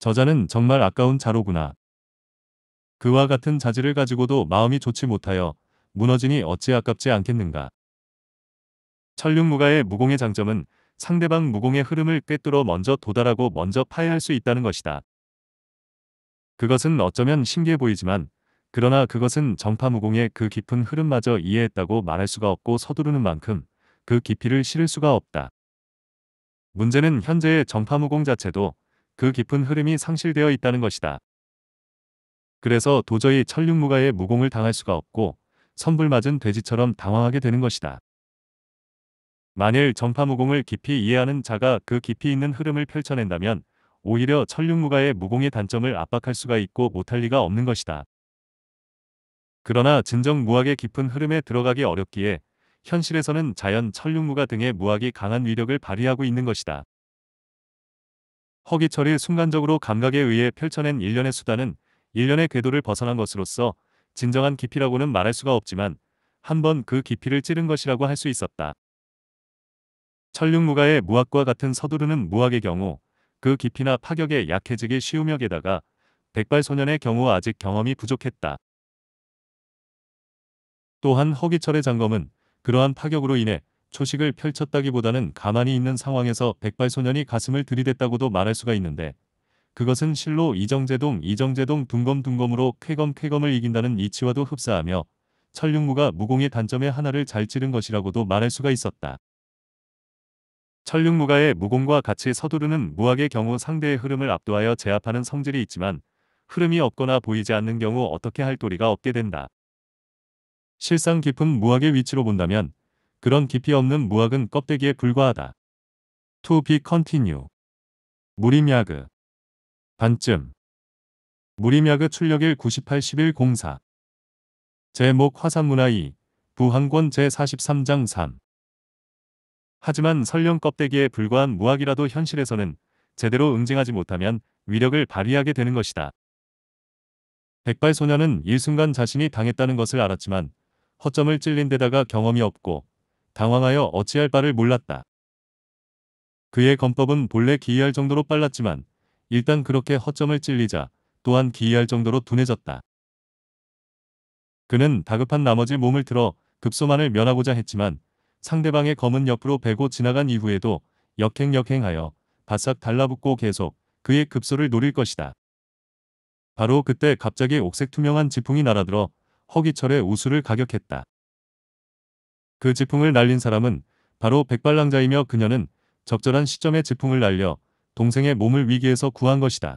저자는 정말 아까운 자로구나. 그와 같은 자질을 가지고도 마음이 좋지 못하여 무너지니 어찌 아깝지 않겠는가. 천륜무가의 무공의 장점은 상대방 무공의 흐름을 꿰뚫어 먼저 도달하고 먼저 파해할 수 있다는 것이다. 그것은 어쩌면 신기해 보이지만 그러나 그것은 정파무공의 그 깊은 흐름마저 이해했다고 말할 수가 없고 서두르는 만큼 그 깊이를 실을 수가 없다. 문제는 현재의 정파무공 자체도 그 깊은 흐름이 상실되어 있다는 것이다. 그래서 도저히 천륜무가의 무공을 당할 수가 없고 선불 맞은 돼지처럼 당황하게 되는 것이다. 만일 정파무공을 깊이 이해하는 자가 그 깊이 있는 흐름을 펼쳐낸다면 오히려 천륜무가의 무공의 단점을 압박할 수가 있고 못할 리가 없는 것이다. 그러나 진정 무학의 깊은 흐름에 들어가기 어렵기에 현실에서는 자연 천륜무가 등의 무학이 강한 위력을 발휘하고 있는 것이다. 허기철이 순간적으로 감각에 의해 펼쳐낸 일련의 수단은 일련의 궤도를 벗어난 것으로서 진정한 깊이라고는 말할 수가 없지만 한번 그 깊이를 찌른 것이라고 할 수 있었다. 천륜무가의 무학과 같은 서두르는 무학의 경우 그 깊이나 파격에 약해지기 쉬우며 게다가 백발소년의 경우 아직 경험이 부족했다. 또한 허기철의 장검은 그러한 파격으로 인해 초식을 펼쳤다기보다는 가만히 있는 상황에서 백발소년이 가슴을 들이댔다고도 말할 수가 있는데 그것은 실로 이정재동이정재동 둥검둥검으로 쾌검 쾌검을 이긴다는 이치와도 흡사하며 천륜무가 무공의 단점의 하나를 잘 찌른 것이라고도 말할 수가 있었다. 천륜무가의 무공과 같이 서두르는 무학의 경우 상대의 흐름을 압도하여 제압하는 성질이 있지만 흐름이 없거나 보이지 않는 경우 어떻게 할 도리가 없게 된다. 실상 깊은 무학의 위치로 본다면 그런 깊이 없는 무학은 껍데기에 불과하다. To be continue. 무림야그 반쯤 무림야그 출력일 981104 제목 화산문화 2. 부항권 제43장 3 하지만 설령 껍데기에 불과한 무학이라도 현실에서는 제대로 응징하지 못하면 위력을 발휘하게 되는 것이다. 백발 소녀는 일순간 자신이 당했다는 것을 알았지만 허점을 찔린 데다가 경험이 없고 당황하여 어찌할 바를 몰랐다. 그의 검법은 본래 기이할 정도로 빨랐지만 일단 그렇게 허점을 찔리자 또한 기이할 정도로 둔해졌다. 그는 다급한 나머지 몸을 틀어 급소만을 면하고자 했지만 상대방의 검은 옆으로 베고 지나간 이후에도 역행역행하여 바싹 달라붙고 계속 그의 급소를 노릴 것이다. 바로 그때 갑자기 옥색 투명한 지풍이 날아들어 허기철의 우수를 가격했다. 그 지풍을 날린 사람은 바로 백발랑자이며 그녀는 적절한 시점에 지풍을 날려 동생의 몸을 위기에서 구한 것이다.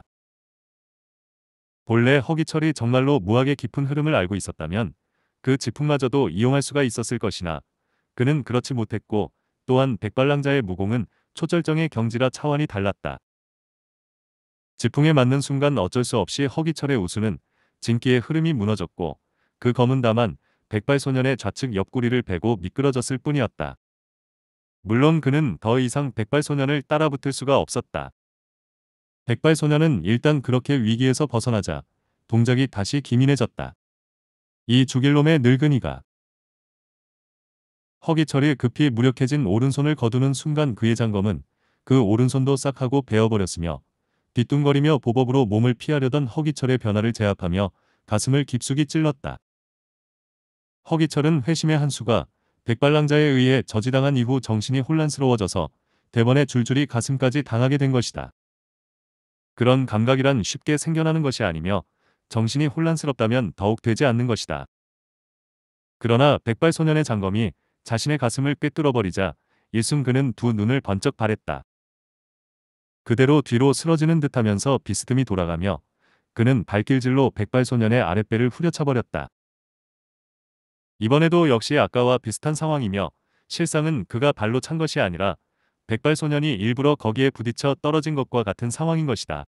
본래 허기철이 정말로 무학의 깊은 흐름을 알고 있었다면 그지풍마저도 이용할 수가 있었을 것이나 그는 그렇지 못했고 또한 백발랑자의 무공은 초절정의 경지라 차원이 달랐다. 지풍에 맞는 순간 어쩔 수 없이 허기철의 우수는 진기의 흐름이 무너졌고 그 검은 다만 백발소년의 좌측 옆구리를 베고 미끄러졌을 뿐이었다. 물론 그는 더 이상 백발소년을 따라붙을 수가 없었다. 백발소년은 일단 그렇게 위기에서 벗어나자 동작이 다시 기민해졌다. 이 죽일놈의 늙은이가 허기철이 급히 무력해진 오른손을 거두는 순간 그의 장검은 그 오른손도 싹 하고 베어버렸으며 뒤뚱거리며 보법으로 몸을 피하려던 허기철의 변화를 제압하며 가슴을 깊숙이 찔렀다. 허기철은 회심의 한 수가 백발랑자에 의해 저지당한 이후 정신이 혼란스러워져서 대번에 줄줄이 가슴까지 당하게 된 것이다. 그런 감각이란 쉽게 생겨나는 것이 아니며 정신이 혼란스럽다면 더욱 되지 않는 것이다. 그러나 백발소년의 장검이 자신의 가슴을 꿰뚫어버리자 일순 그는 두 눈을 번쩍 바랬다. 그대로 뒤로 쓰러지는 듯하면서 비스듬히 돌아가며 그는 발길질로 백발소년의 아랫배를 후려쳐버렸다 이번에도 역시 아까와 비슷한 상황이며 실상은 그가 발로 찬 것이 아니라 백발 소년이 일부러 거기에 부딪혀 떨어진 것과 같은 상황인 것이다.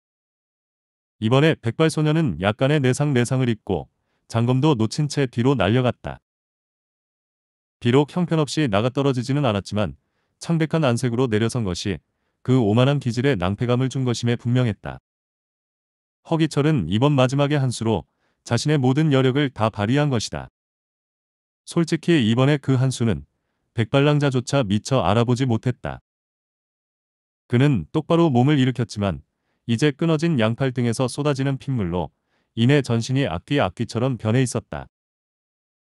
이번에 백발 소년은 약간의 내상 내상을 입고 장검도 놓친 채 뒤로 날려갔다. 비록 형편없이 나가떨어지지는 않았지만 창백한 안색으로 내려선 것이 그 오만한 기질에 낭패감을 준 것임에 분명했다. 허기철은 이번 마지막의 한 수로 자신의 모든 여력을 다 발휘한 것이다. 솔직히 이번에 그 한수는 백발랑자조차 미처 알아보지 못했다. 그는 똑바로 몸을 일으켰지만 이제 끊어진 양팔 등에서 쏟아지는 핏물로 이내 전신이 악귀 악귀처럼 변해 있었다.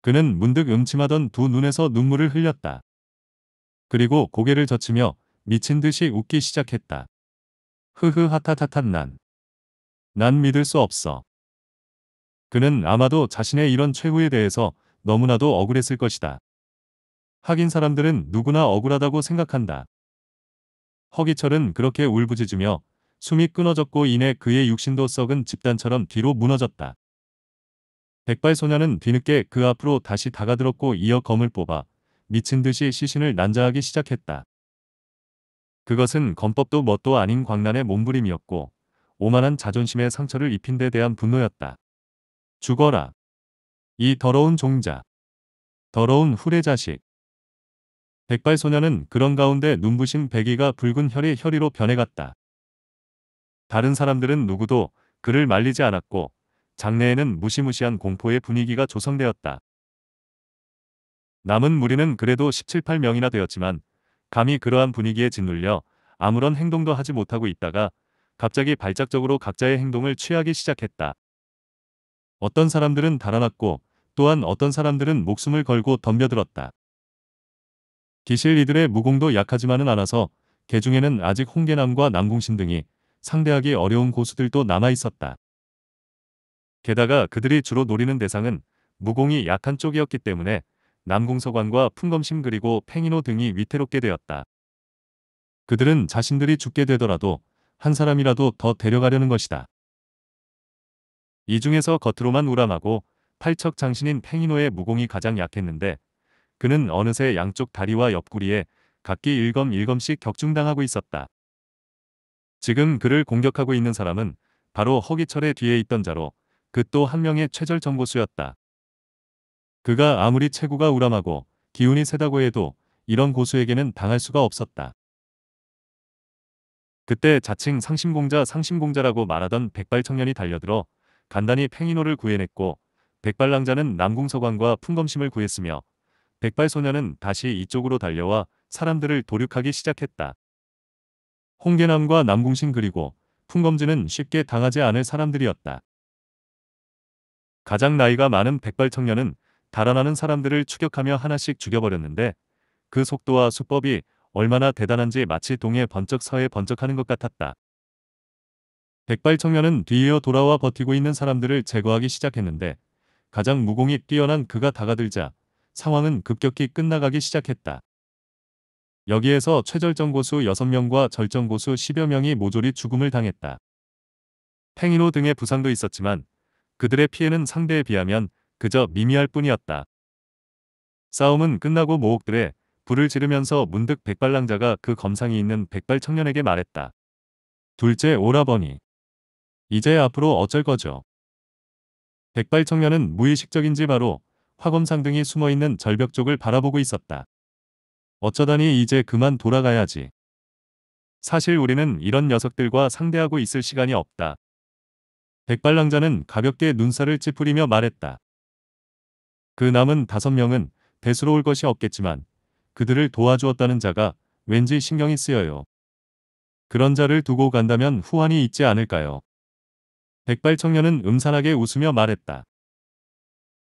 그는 문득 음침하던 두 눈에서 눈물을 흘렸다. 그리고 고개를 젖히며 미친 듯이 웃기 시작했다. 흐흐 하타타탄 난. 난 믿을 수 없어. 그는 아마도 자신의 이런 최후에 대해서 너무나도 억울했을 것이다. 하긴 사람들은 누구나 억울하다고 생각한다. 허기철은 그렇게 울부짖으며 숨이 끊어졌고 이내 그의 육신도 썩은 집단처럼 뒤로 무너졌다. 백발소녀는 뒤늦게 그 앞으로 다시 다가들었고 이어 검을 뽑아 미친 듯이 시신을 난자하기 시작했다. 그것은 검법도 멋도 아닌 광란의 몸부림이었고 오만한 자존심의 상처를 입힌 데 대한 분노였다. 죽어라. 이 더러운 종자. 더러운 후레자식. 백발소녀는 그런 가운데 눈부신 배기가 붉은 혈이 혈이로 변해갔다. 다른 사람들은 누구도 그를 말리지 않았고 장내에는 무시무시한 공포의 분위기가 조성되었다. 남은 무리는 그래도 17, 8명이나 되었지만 감히 그러한 분위기에 짓눌려 아무런 행동도 하지 못하고 있다가 갑자기 발작적으로 각자의 행동을 취하기 시작했다. 어떤 사람들은 달아났고 또한 어떤 사람들은 목숨을 걸고 덤벼들었다. 기실 이들의 무공도 약하지만은 않아서 개 중에는 아직 홍계남과 남궁신 등이 상대하기 어려운 고수들도 남아있었다. 게다가 그들이 주로 노리는 대상은 무공이 약한 쪽이었기 때문에 남궁서관과 풍검심 그리고 팽이노 등이 위태롭게 되었다. 그들은 자신들이 죽게 되더라도 한 사람이라도 더 데려가려는 것이다. 이 중에서 겉으로만 우람하고 팔척 장신인 팽이노의 무공이 가장 약했는데 그는 어느새 양쪽 다리와 옆구리에 각기 일검 일검씩 격중당하고 있었다. 지금 그를 공격하고 있는 사람은 바로 허기철의 뒤에 있던 자로 그 또 한 명의 최절 정고수였다. 그가 아무리 체구가 우람하고 기운이 세다고 해도 이런 고수에게는 당할 수가 없었다. 그때 자칭 상심공자 상심공자라고 말하던 백발 청년이 달려들어 간단히 팽이노를 구해냈고 백발랑자는 남궁서관과 풍검심을 구했으며 백발소녀는 다시 이쪽으로 달려와 사람들을 도륙하기 시작했다. 홍계남과 남궁신 그리고 풍검진은 쉽게 당하지 않을 사람들이었다. 가장 나이가 많은 백발 청년은 달아나는 사람들을 추격하며 하나씩 죽여버렸는데 그 속도와 수법이 얼마나 대단한지 마치 동해 번쩍 서해 번쩍하는 것 같았다. 백발 청년은 뒤이어 돌아와 버티고 있는 사람들을 제거하기 시작했는데 가장 무공이 뛰어난 그가 다가들자 상황은 급격히 끝나가기 시작했다. 여기에서 최절정 고수 6명과 절정 고수 10여 명이 모조리 죽음을 당했다. 팽이노 등의 부상도 있었지만 그들의 피해는 상대에 비하면 그저 미미할 뿐이었다. 싸움은 끝나고 모옥들의 불을 지르면서 문득 백발랑자가 그 검상이 있는 백발 청년에게 말했다. 둘째 오라버니. 이제 앞으로 어쩔 거죠. 백발 청년은 무의식적인지 바로 화검상 등이 숨어있는 절벽 쪽을 바라보고 있었다. 어쩌다니 이제 그만 돌아가야지. 사실 우리는 이런 녀석들과 상대하고 있을 시간이 없다. 백발랑자는 가볍게 눈살을 찌푸리며 말했다. 그 남은 다섯 명은 대수로 올 것이 없겠지만 그들을 도와주었다는 자가 왠지 신경이 쓰여요. 그런 자를 두고 간다면 후환이 있지 않을까요? 백발 청년은 음산하게 웃으며 말했다.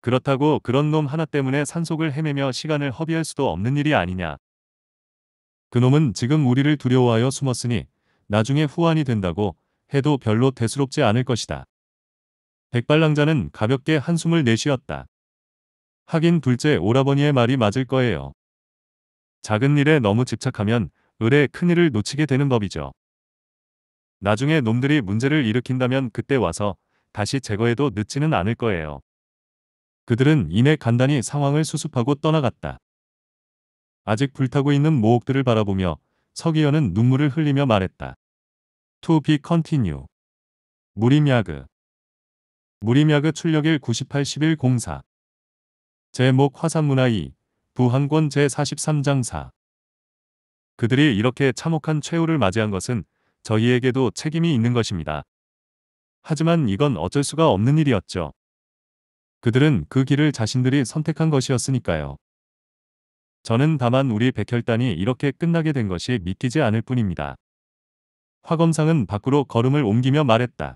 그렇다고 그런 놈 하나 때문에 산속을 헤매며 시간을 허비할 수도 없는 일이 아니냐. 그놈은 지금 우리를 두려워하여 숨었으니 나중에 후환이 된다고 해도 별로 대수롭지 않을 것이다. 백발랑자는 가볍게 한숨을 내쉬었다. 하긴 둘째 오라버니의 말이 맞을 거예요. 작은 일에 너무 집착하면 을의 큰일을 놓치게 되는 법이죠. 나중에 놈들이 문제를 일으킨다면 그때 와서 다시 제거해도 늦지는 않을 거예요. 그들은 이내 간단히 상황을 수습하고 떠나갔다. 아직 불타고 있는 모옥들을 바라보며 서기현은 눈물을 흘리며 말했다. To be continue. 무림야그. 무림야그 출력일 981104. 제목 화산문화 2. 부항권 제43장 4. 그들이 이렇게 참혹한 최후를 맞이한 것은 저희에게도 책임이 있는 것입니다. 하지만 이건 어쩔 수가 없는 일이었죠. 그들은 그 길을 자신들이 선택한 것이었으니까요. 저는 다만 우리 백혈단이 이렇게 끝나게 된 것이 믿기지 않을 뿐입니다. 화검상은 밖으로 걸음을 옮기며 말했다.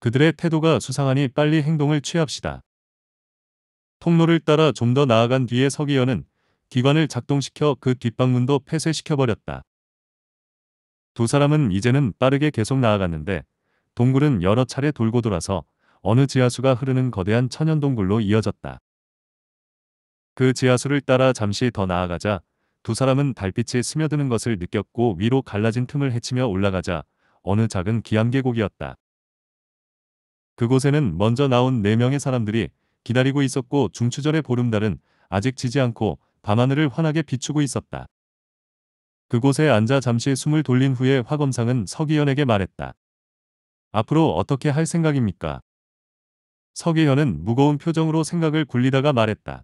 그들의 태도가 수상하니 빨리 행동을 취합시다. 통로를 따라 좀 더 나아간 뒤에 서기현은 기관을 작동시켜 그 뒷방문도 폐쇄시켜버렸다. 두 사람은 이제는 빠르게 계속 나아갔는데 동굴은 여러 차례 돌고 돌아서 어느 지하수가 흐르는 거대한 천연동굴로 이어졌다. 그 지하수를 따라 잠시 더 나아가자 두 사람은 달빛이 스며드는 것을 느꼈고 위로 갈라진 틈을 헤치며 올라가자 어느 작은 기암계곡이었다. 그곳에는 먼저 나온 4명의 사람들이 기다리고 있었고 중추절의 보름달은 아직 지지 않고 밤하늘을 환하게 비추고 있었다. 그곳에 앉아 잠시 숨을 돌린 후에 화검상은 서기현에게 말했다. 앞으로 어떻게 할 생각입니까? 서기현은 무거운 표정으로 생각을 굴리다가 말했다.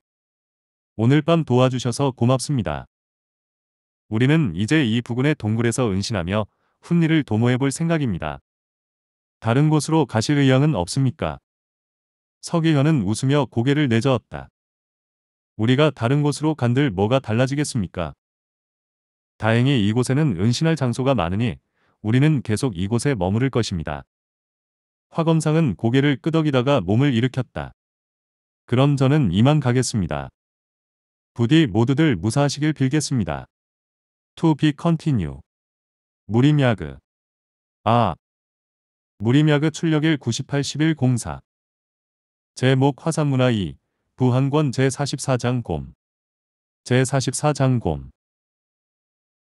오늘 밤 도와주셔서 고맙습니다. 우리는 이제 이 부근의 동굴에서 은신하며 훈리를 도모해 볼 생각입니다. 다른 곳으로 가실 의향은 없습니까? 서기현은 웃으며 고개를 내저었다. 우리가 다른 곳으로 간들 뭐가 달라지겠습니까? 다행히 이곳에는 은신할 장소가 많으니 우리는 계속 이곳에 머무를 것입니다. 화검상은 고개를 끄덕이다가 몸을 일으켰다. 그럼 저는 이만 가겠습니다. 부디 모두들 무사하시길 빌겠습니다. To be continue. 무림야그. 아. 무림야그 출력일 981104. 제목 화산문화 2. 부한권 제44장 곰. 제44장 곰.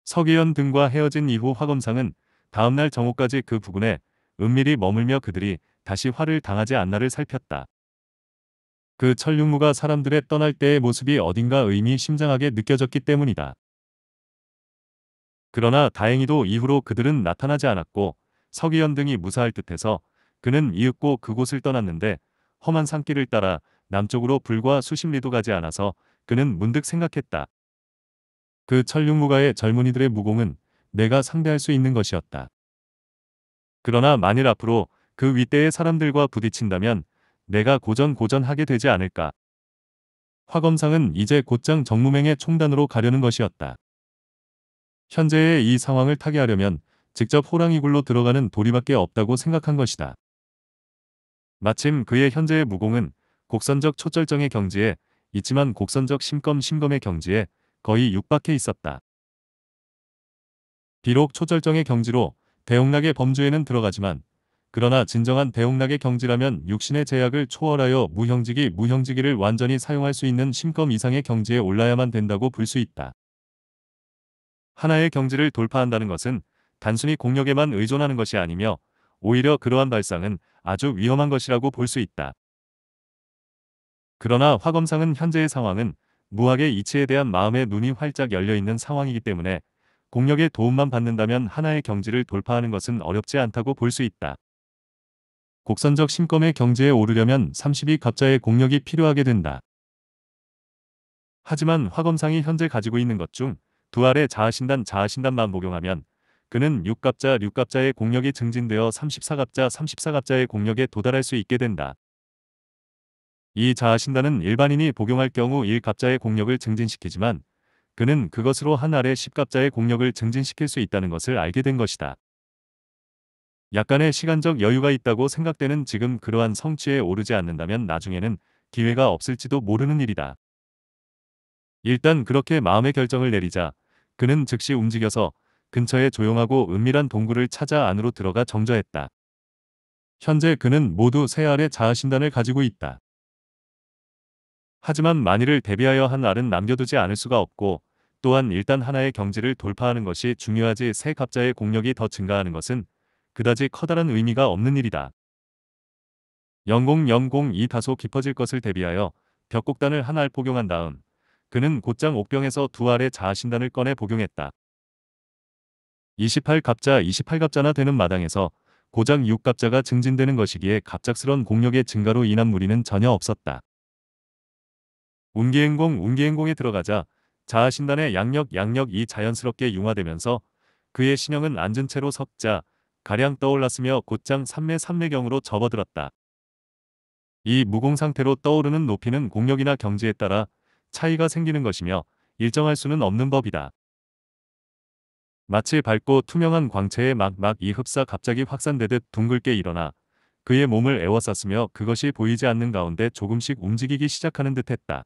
서기현 등과 헤어진 이후 화검상은 다음날 정오까지 그 부근에 은밀히 머물며 그들이 다시 화를 당하지 않나를 살폈다. 그 천륜무가 사람들의 떠날 때의 모습이 어딘가 의미심장하게 느껴졌기 때문이다. 그러나 다행히도 이후로 그들은 나타나지 않았고 서기현 등이 무사할 듯해서 그는 이윽고 그곳을 떠났는데 험한 산길을 따라 남쪽으로 불과 수십 리도 가지 않아서 그는 문득 생각했다. 그 천륜무가의 젊은이들의 무공은 내가 상대할 수 있는 것이었다. 그러나 만일 앞으로 그 윗대의 사람들과 부딪힌다면 내가 고전고전하게 되지 않을까. 화검상은 이제 곧장 정무맹의 총단으로 가려는 것이었다. 현재의 이 상황을 타개하려면 직접 호랑이굴로 들어가는 도리밖에 없다고 생각한 것이다. 마침 그의 현재의 무공은 곡선적 초절정의 경지에 있지만 곡선적 심검 심검의 경지에 거의 육박해 있었다. 비록 초절정의 경지로 대홍락의 범주에는 들어가지만 그러나 진정한 대홍락의 경지라면 육신의 제약을 초월하여 무형지기 무형지기를 완전히 사용할 수 있는 심검 이상의 경지에 올라야만 된다고 볼 수 있다. 하나의 경지를 돌파한다는 것은 단순히 공력에만 의존하는 것이 아니며 오히려 그러한 발상은 아주 위험한 것이라고 볼 수 있다. 그러나 화검상은 현재의 상황은 무학의 이치에 대한 마음의 눈이 활짝 열려있는 상황이기 때문에 공력의 도움만 받는다면 하나의 경지를 돌파하는 것은 어렵지 않다고 볼 수 있다. 곡선적 심검의 경지에 오르려면 32 갑자의 공력이 필요하게 된다. 하지만 화검상이 현재 가지고 있는 것 중 두 알의 자아신단 자아신단만 복용하면 그는 6갑자 6갑자의 공력이 증진되어 34갑자 34갑자의 공력에 도달할 수 있게 된다. 이 자아신단은 일반인이 복용할 경우 1갑자의 공력을 증진시키지만 그는 그것으로 한알에 10갑자의 공력을 증진시킬 수 있다는 것을 알게 된 것이다. 약간의 시간적 여유가 있다고 생각되는 지금 그러한 성취에 오르지 않는다면 나중에는 기회가 없을지도 모르는 일이다. 일단 그렇게 마음의 결정을 내리자 그는 즉시 움직여서 근처에 조용하고 은밀한 동굴을 찾아 안으로 들어가 정자했다. 현재 그는 모두 세 알의 자아신단을 가지고 있다. 하지만 만일을 대비하여 한 알은 남겨두지 않을 수가 없고 또한 일단 하나의 경지를 돌파하는 것이 중요하지 새 갑자의 공력이 더 증가하는 것은 그다지 커다란 의미가 없는 일이다. 00002 다소 깊어질 것을 대비하여 벽곡단을 한 알 복용한 다음 그는 곧장 옥병에서 두 알의 자아신단을 꺼내 복용했다. 28갑자 28갑자나 되는 마당에서 고장 6갑자가 증진되는 것이기에 갑작스런 공력의 증가로 인한 무리는 전혀 없었다. 운기행공 운기행공에 들어가자 자아신단의 양력 양력이 자연스럽게 융화되면서 그의 신형은 앉은 채로 석자 가량 떠올랐으며 곧장 삼매 삼매경으로 접어들었다. 이 무공상태로 떠오르는 높이는 공력이나 경지에 따라 차이가 생기는 것이며 일정할 수는 없는 법이다. 마치 밝고 투명한 광채에 막막 이 흡사 갑자기 확산되듯 둥글게 일어나 그의 몸을 에워쌌으며 그것이 보이지 않는 가운데 조금씩 움직이기 시작하는 듯했다.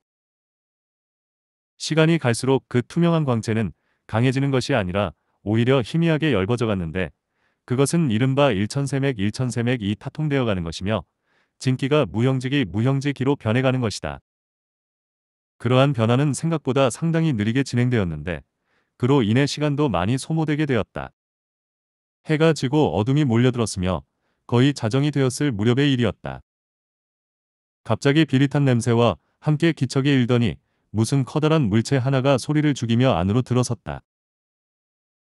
시간이 갈수록 그 투명한 광채는 강해지는 것이 아니라 오히려 희미하게 열버져 갔는데 그것은 이른바 일천세맥 일천세맥이 타통되어 가는 것이며 진기가 무형지기 무형지기로 변해가는 것이다. 그러한 변화는 생각보다 상당히 느리게 진행되었는데 그로 인해 시간도 많이 소모되게 되었다. 해가 지고 어둠이 몰려들었으며 거의 자정이 되었을 무렵의 일이었다. 갑자기 비릿한 냄새와 함께 기척이 일더니 무슨 커다란 물체 하나가 소리를 죽이며 안으로 들어섰다.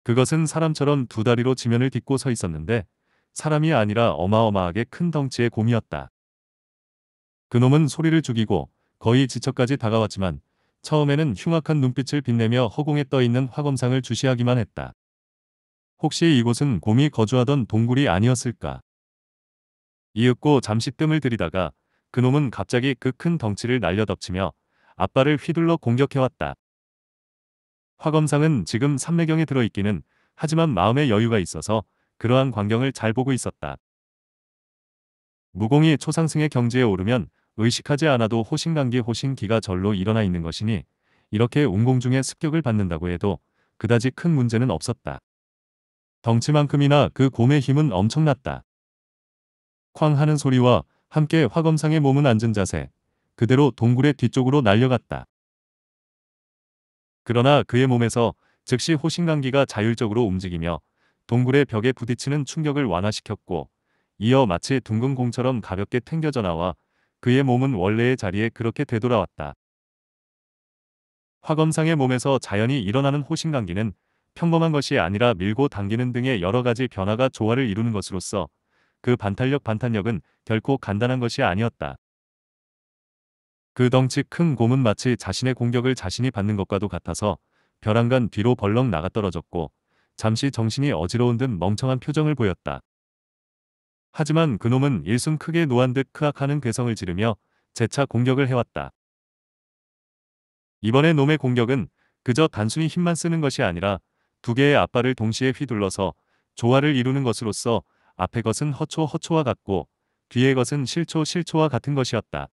그것은 사람처럼 두 다리로 지면을 딛고 서 있었는데 사람이 아니라 어마어마하게 큰 덩치의 곰이었다. 그놈은 소리를 죽이고 거의 지척까지 다가왔지만 처음에는 흉악한 눈빛을 빛내며 허공에 떠있는 화검상을 주시하기만 했다. 혹시 이곳은 곰이 거주하던 동굴이 아니었을까? 이윽고 잠시 뜸을 들이다가 그놈은 갑자기 그 큰 덩치를 날려덮치며 아빠를 휘둘러 공격해왔다. 화검상은 지금 삼매경에 들어있기는 하지만 마음의 여유가 있어서 그러한 광경을 잘 보고 있었다. 무공이 초상승의 경지에 오르면 의식하지 않아도 호신강기 호신기가 절로 일어나 있는 것이니 이렇게 운공중에 습격을 받는다고 해도 그다지 큰 문제는 없었다. 덩치만큼이나 그 곰의 힘은 엄청났다. 쾅 하는 소리와 함께 화검상의 몸은 앉은 자세, 그대로 동굴의 뒤쪽으로 날려갔다. 그러나 그의 몸에서 즉시 호신강기가 자율적으로 움직이며 동굴의 벽에 부딪히는 충격을 완화시켰고 이어 마치 둥근 공처럼 가볍게 튕겨져 나와 그의 몸은 원래의 자리에 그렇게 되돌아왔다. 화검상의 몸에서 자연히 일어나는 호신강기는 평범한 것이 아니라 밀고 당기는 등의 여러 가지 변화가 조화를 이루는 것으로서 그 반탄력 반탄력은 결코 간단한 것이 아니었다. 그 덩치 큰 곰은 마치 자신의 공격을 자신이 받는 것과도 같아서 벼랑간 뒤로 벌렁 나가 떨어졌고 잠시 정신이 어지러운 듯 멍청한 표정을 보였다. 하지만 그놈은 일순 크게 노한 듯 크악하는 괴성을 지르며 재차 공격을 해왔다. 이번에 놈의 공격은 그저 단순히 힘만 쓰는 것이 아니라 두 개의 앞발을 동시에 휘둘러서 조화를 이루는 것으로서 앞의 것은 허초 허초와 같고 뒤의 것은 실초 실초와 같은 것이었다.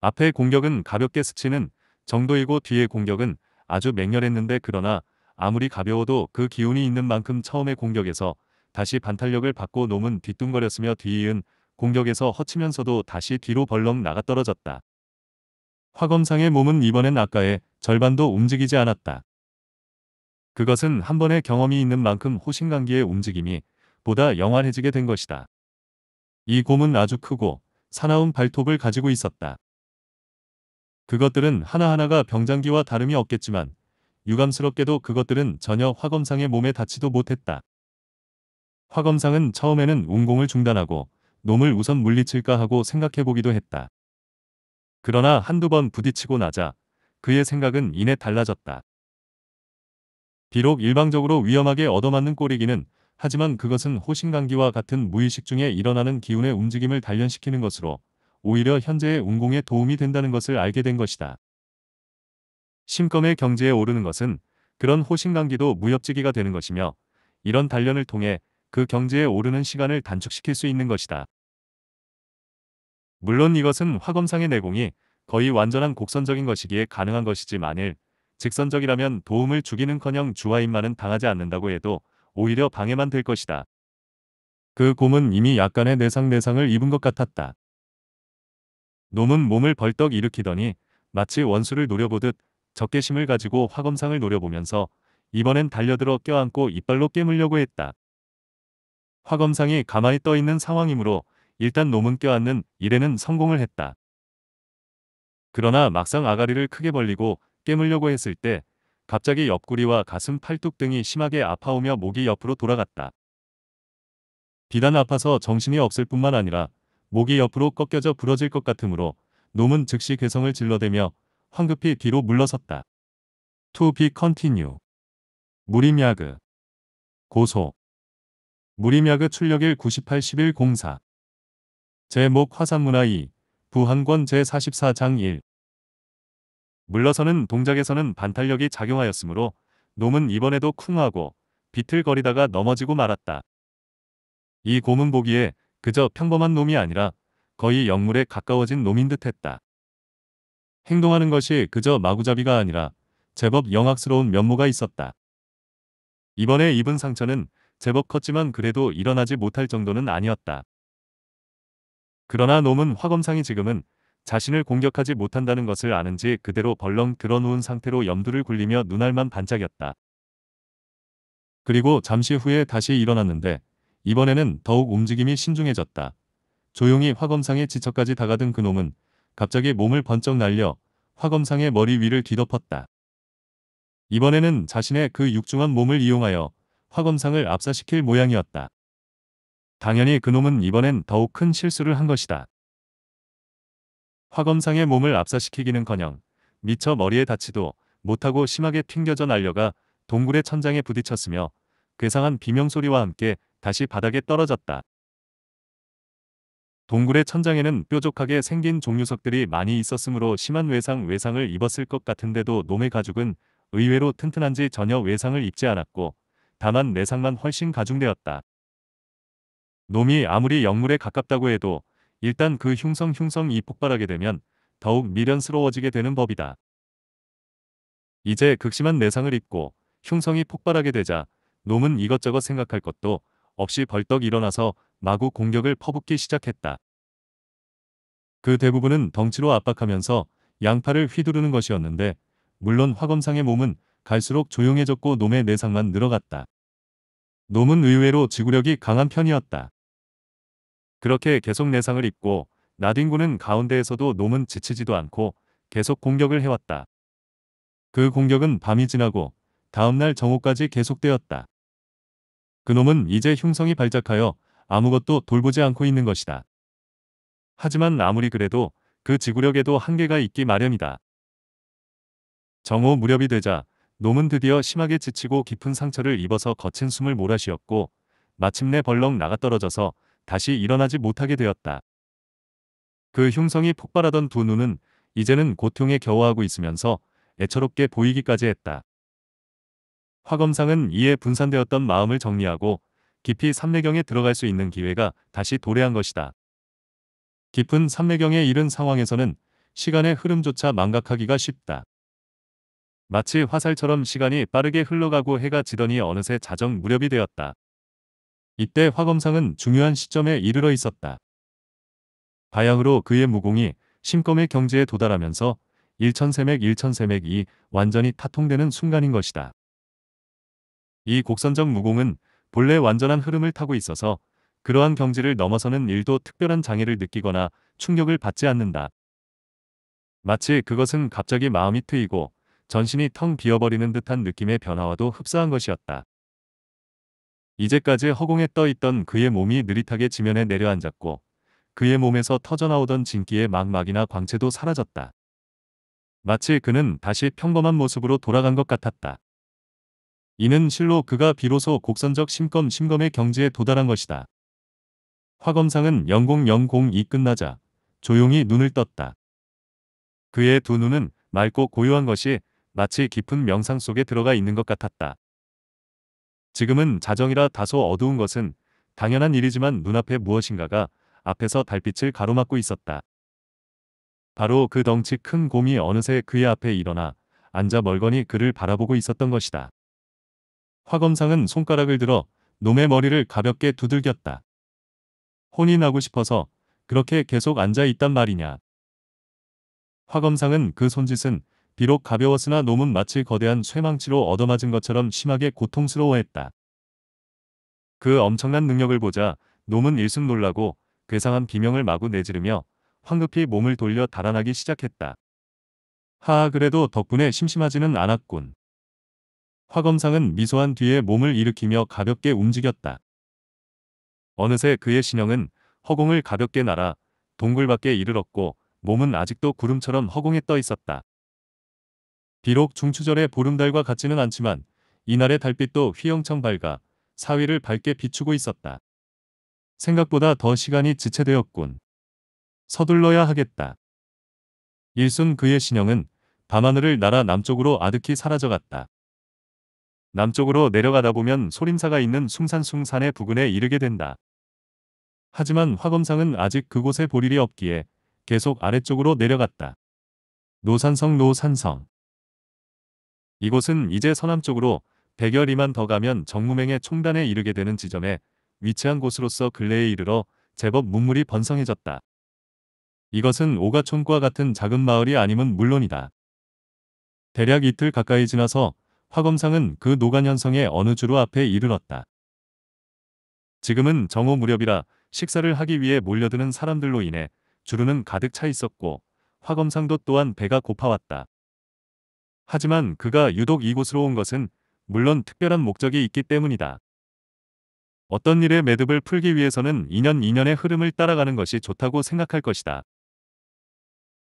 앞의 공격은 가볍게 스치는 정도이고 뒤의 공격은 아주 맹렬했는데 그러나 아무리 가벼워도 그 기운이 있는 만큼 처음의 공격에서 다시 반탄력을 받고 놈은 뒤뚱거렸으며 뒤이은 공격에서 허치면서도 다시 뒤로 벌렁 나가 떨어졌다. 화검상의 몸은 이번엔 아까의 절반도 움직이지 않았다. 그것은 한 번의 경험이 있는 만큼 호신강기의 움직임이 보다 영활해지게 된 것이다. 이 곰은 아주 크고 사나운 발톱을 가지고 있었다. 그것들은 하나하나가 병장기와 다름이 없겠지만 유감스럽게도 그것들은 전혀 화검상의 몸에 닿지도 못했다. 화검상은 처음에는 운공을 중단하고 놈을 우선 물리칠까 하고 생각해보기도 했다. 그러나 한두 번 부딪히고 나자 그의 생각은 이내 달라졌다. 비록 일방적으로 위험하게 얻어맞는 꼬리기는 하지만 그것은 호신강기와 같은 무의식 중에 일어나는 기운의 움직임을 단련시키는 것으로 오히려 현재의 운공에 도움이 된다는 것을 알게 된 것이다. 심검의 경지에 오르는 것은 그런 호신강기도 무협지기가 되는 것이며 이런 단련을 통해 그 경지에 오르는 시간을 단축시킬 수 있는 것이다. 물론 이것은 화검상의 내공이 거의 완전한 곡선적인 것이기에 가능한 것이지 만일 직선적이라면 도움을 죽이는커녕 주화인만은 당하지 않는다고 해도 오히려 방해만 될 것이다. 그 곰은 이미 약간의 내상내상을 입은 것 같았다. 놈은 몸을 벌떡 일으키더니 마치 원수를 노려보듯 적개심을 가지고 화검상을 노려보면서 이번엔 달려들어 껴안고 이빨로 깨물려고 했다. 화검상이 가만히 떠있는 상황이므로 일단 놈은 껴안는 일에는 성공을 했다. 그러나 막상 아가리를 크게 벌리고 깨물려고 했을 때 갑자기 옆구리와 가슴 팔뚝 등이 심하게 아파오며 목이 옆으로 돌아갔다. 비단 아파서 정신이 없을 뿐만 아니라 목이 옆으로 꺾여져 부러질 것 같으므로 놈은 즉시 괴성을 질러대며 황급히 뒤로 물러섰다. To be continue. 무림야그. 고소. 무림야그 출력일 981104. 제목 화산문화 2. 부한권 제44장 1. 물러서는 동작에서는 반탄력이 작용하였으므로 놈은 이번에도 쿵하고 비틀거리다가 넘어지고 말았다. 이 고문 보기에 그저 평범한 놈이 아니라 거의 영물에 가까워진 놈인 듯했다. 행동하는 것이 그저 마구잡이가 아니라 제법 영악스러운 면모가 있었다. 이번에 입은 상처는 제법 컸지만 그래도 일어나지 못할 정도는 아니었다. 그러나 놈은 화검상이 지금은 자신을 공격하지 못한다는 것을 아는지 그대로 벌렁 들어놓은 상태로 염두를 굴리며 눈알만 반짝였다. 그리고 잠시 후에 다시 일어났는데 이번에는 더욱 움직임이 신중해졌다. 조용히 화검상의 지척까지 다가든 그놈은 갑자기 몸을 번쩍 날려 화검상의 머리 위를 뒤덮었다. 이번에는 자신의 그 육중한 몸을 이용하여 화검상을 압사시킬 모양이었다. 당연히 그놈은 이번엔 더욱 큰 실수를 한 것이다. 화검상의 몸을 압사시키기는커녕 미처 머리에 다치도 못하고 심하게 튕겨져 날려가 동굴의 천장에 부딪혔으며 괴상한 비명소리와 함께 다시 바닥에 떨어졌다. 동굴의 천장에는 뾰족하게 생긴 종류석들이 많이 있었으므로 심한 외상 외상을 입었을 것 같은데도 놈의 가죽은 의외로 튼튼한지 전혀 외상을 입지 않았고 다만 내상만 훨씬 가중되었다. 놈이 아무리 영물에 가깝다고 해도 일단 그 흉성흉성이 폭발하게 되면 더욱 미련스러워지게 되는 법이다. 이제 극심한 내상을 입고 흉성이 폭발하게 되자 놈은 이것저것 생각할 것도 없이 벌떡 일어나서 마구 공격을 퍼붓기 시작했다. 그 대부분은 덩치로 압박하면서 양팔을 휘두르는 것이었는데 물론 화검상의 몸은 갈수록 조용해졌고 놈의 내상만 늘어갔다. 놈은 의외로 지구력이 강한 편이었다. 그렇게 계속 내상을 입고 나딘구는 가운데에서도 놈은 지치지도 않고 계속 공격을 해왔다. 그 공격은 밤이 지나고 다음날 정오까지 계속되었다. 그놈은 이제 흉성이 발작하여 아무것도 돌보지 않고 있는 것이다. 하지만 아무리 그래도 그 지구력에도 한계가 있기 마련이다. 정오 무렵이 되자 놈은 드디어 심하게 지치고 깊은 상처를 입어서 거친 숨을 몰아쉬었고 마침내 벌렁 나가 떨어져서 다시 일어나지 못하게 되었다. 그 흉성이 폭발하던 두 눈은 이제는 고통에 겨워하고 있으면서 애처롭게 보이기까지 했다. 화검상은 이에 분산되었던 마음을 정리하고 깊이 삼매경에 들어갈 수 있는 기회가 다시 도래한 것이다. 깊은 삼매경에 이른 상황에서는 시간의 흐름조차 망각하기가 쉽다. 마치 화살처럼 시간이 빠르게 흘러가고 해가 지더니 어느새 자정 무렵이 되었다. 이때 화검상은 중요한 시점에 이르러 있었다. 바야흐로 그의 무공이 심검의 경지에 도달하면서 일천세맥 일천세맥이 완전히 타통되는 순간인 것이다. 이 곡선적 무공은 본래 완전한 흐름을 타고 있어서 그러한 경지를 넘어서는 일도 특별한 장애를 느끼거나 충격을 받지 않는다. 마치 그것은 갑자기 마음이 트이고 전신이 텅 비어버리는 듯한 느낌의 변화와도 흡사한 것이었다. 이제까지 허공에 떠 있던 그의 몸이 느릿하게 지면에 내려앉았고 그의 몸에서 터져나오던 진기의 막막이나 광채도 사라졌다. 마치 그는 다시 평범한 모습으로 돌아간 것 같았다. 이는 실로 그가 비로소 곡선적 심검 심검의 경지에 도달한 것이다. 화검상은 0000이 끝나자 조용히 눈을 떴다. 그의 두 눈은 맑고 고요한 것이 마치 깊은 명상 속에 들어가 있는 것 같았다. 지금은 자정이라 다소 어두운 것은 당연한 일이지만 눈앞에 무엇인가가 앞에서 달빛을 가로막고 있었다. 바로 그 덩치 큰 곰이 어느새 그의 앞에 일어나 앉아 멀거니 그를 바라보고 있었던 것이다. 화검상은 손가락을 들어 놈의 머리를 가볍게 두들겼다. 혼이 나고 싶어서 그렇게 계속 앉아있단 말이냐. 화검상은 그 손짓은 비록 가벼웠으나 놈은 마치 거대한 쇠망치로 얻어맞은 것처럼 심하게 고통스러워했다. 그 엄청난 능력을 보자 놈은 일승 놀라고 괴상한 비명을 마구 내지르며 황급히 몸을 돌려 달아나기 시작했다. 하하 그래도 덕분에 심심하지는 않았군. 화검상은 미소한 뒤에 몸을 일으키며 가볍게 움직였다. 어느새 그의 신형은 허공을 가볍게 날아 동굴 밖에 이르렀고 몸은 아직도 구름처럼 허공에 떠 있었다. 비록 중추절의 보름달과 같지는 않지만 이날의 달빛도 휘영청 밝아 사위를 밝게 비추고 있었다. 생각보다 더 시간이 지체되었군. 서둘러야 하겠다. 일순 그의 신형은 밤하늘을 날아 남쪽으로 아득히 사라져갔다. 남쪽으로 내려가다 보면 소림사가 있는 숭산숭산의 부근에 이르게 된다. 하지만 화검상은 아직 그곳에 볼 일이 없기에 계속 아래쪽으로 내려갔다. 노산성 노산성 이곳은 이제 서남쪽으로 100여 리만 더 가면 정무맹의 총단에 이르게 되는 지점에 위치한 곳으로서 근래에 이르러 제법 문물이 번성해졌다. 이것은 오가촌과 같은 작은 마을이 아님은 물론이다. 대략 이틀 가까이 지나서 화검상은 그 노간 현성의 어느 주로 앞에 이르렀다. 지금은 정오 무렵이라 식사를 하기 위해 몰려드는 사람들로 인해 주루는 가득 차 있었고 화검상도 또한 배가 고파왔다. 하지만 그가 유독 이곳으로 온 것은 물론 특별한 목적이 있기 때문이다. 어떤 일의 매듭을 풀기 위해서는 2년 2년의 흐름을 따라가는 것이 좋다고 생각할 것이다.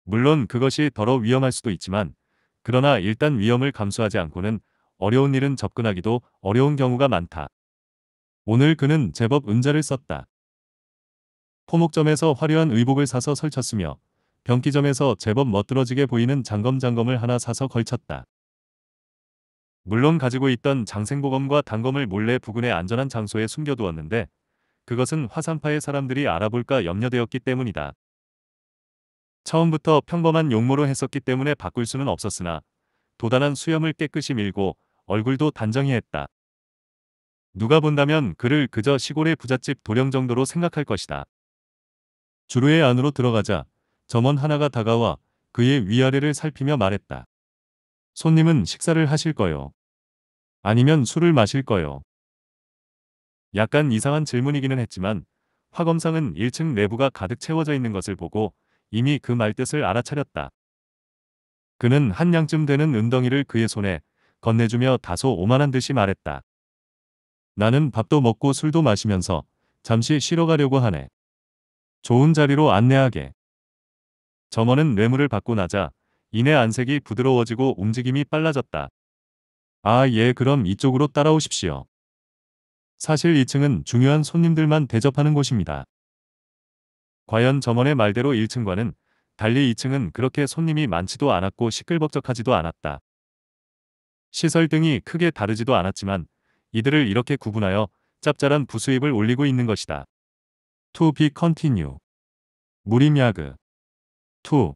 물론 그것이 더러 위험할 수도 있지만 그러나 일단 위험을 감수하지 않고는 어려운 일은 접근하기도 어려운 경우가 많다. 오늘 그는 제법 은자를 썼다. 포목점에서 화려한 의복을 사서 설쳤으며 변기점에서 제법 멋들어지게 보이는 장검장검을 하나 사서 걸쳤다. 물론 가지고 있던 장생보검과 단검을 몰래 부근의 안전한 장소에 숨겨두었는데 그것은 화산파의 사람들이 알아볼까 염려되었기 때문이다. 처음부터 평범한 용모로 했었기 때문에 바꿀 수는 없었으나 도단한 수염을 깨끗이 밀고 얼굴도 단정히 했다. 누가 본다면 그를 그저 시골의 부잣집 도령 정도로 생각할 것이다. 주루의 안으로 들어가자 점원 하나가 다가와 그의 위아래를 살피며 말했다. 손님은 식사를 하실 거요. 아니면 술을 마실 거요. 약간 이상한 질문이기는 했지만 화검상은 1층 내부가 가득 채워져 있는 것을 보고 이미 그 말뜻을 알아차렸다. 그는 한 양쯤 되는 은덩이를 그의 손에 건네주며 다소 오만한 듯이 말했다. 나는 밥도 먹고 술도 마시면서 잠시 쉬러 가려고 하네. 좋은 자리로 안내하게. 점원은 뇌물을 받고 나자 이내 안색이 부드러워지고 움직임이 빨라졌다. 아, 예, 그럼 이쪽으로 따라오십시오. 사실 2층은 중요한 손님들만 대접하는 곳입니다. 과연 점원의 말대로 1층과는 달리 2층은 그렇게 손님이 많지도 않았고 시끌벅적하지도 않았다. 시설 등이 크게 다르지도 않았지만 이들을 이렇게 구분하여 짭짤한 부수입을 올리고 있는 것이다. To be continue. 무림야그 2.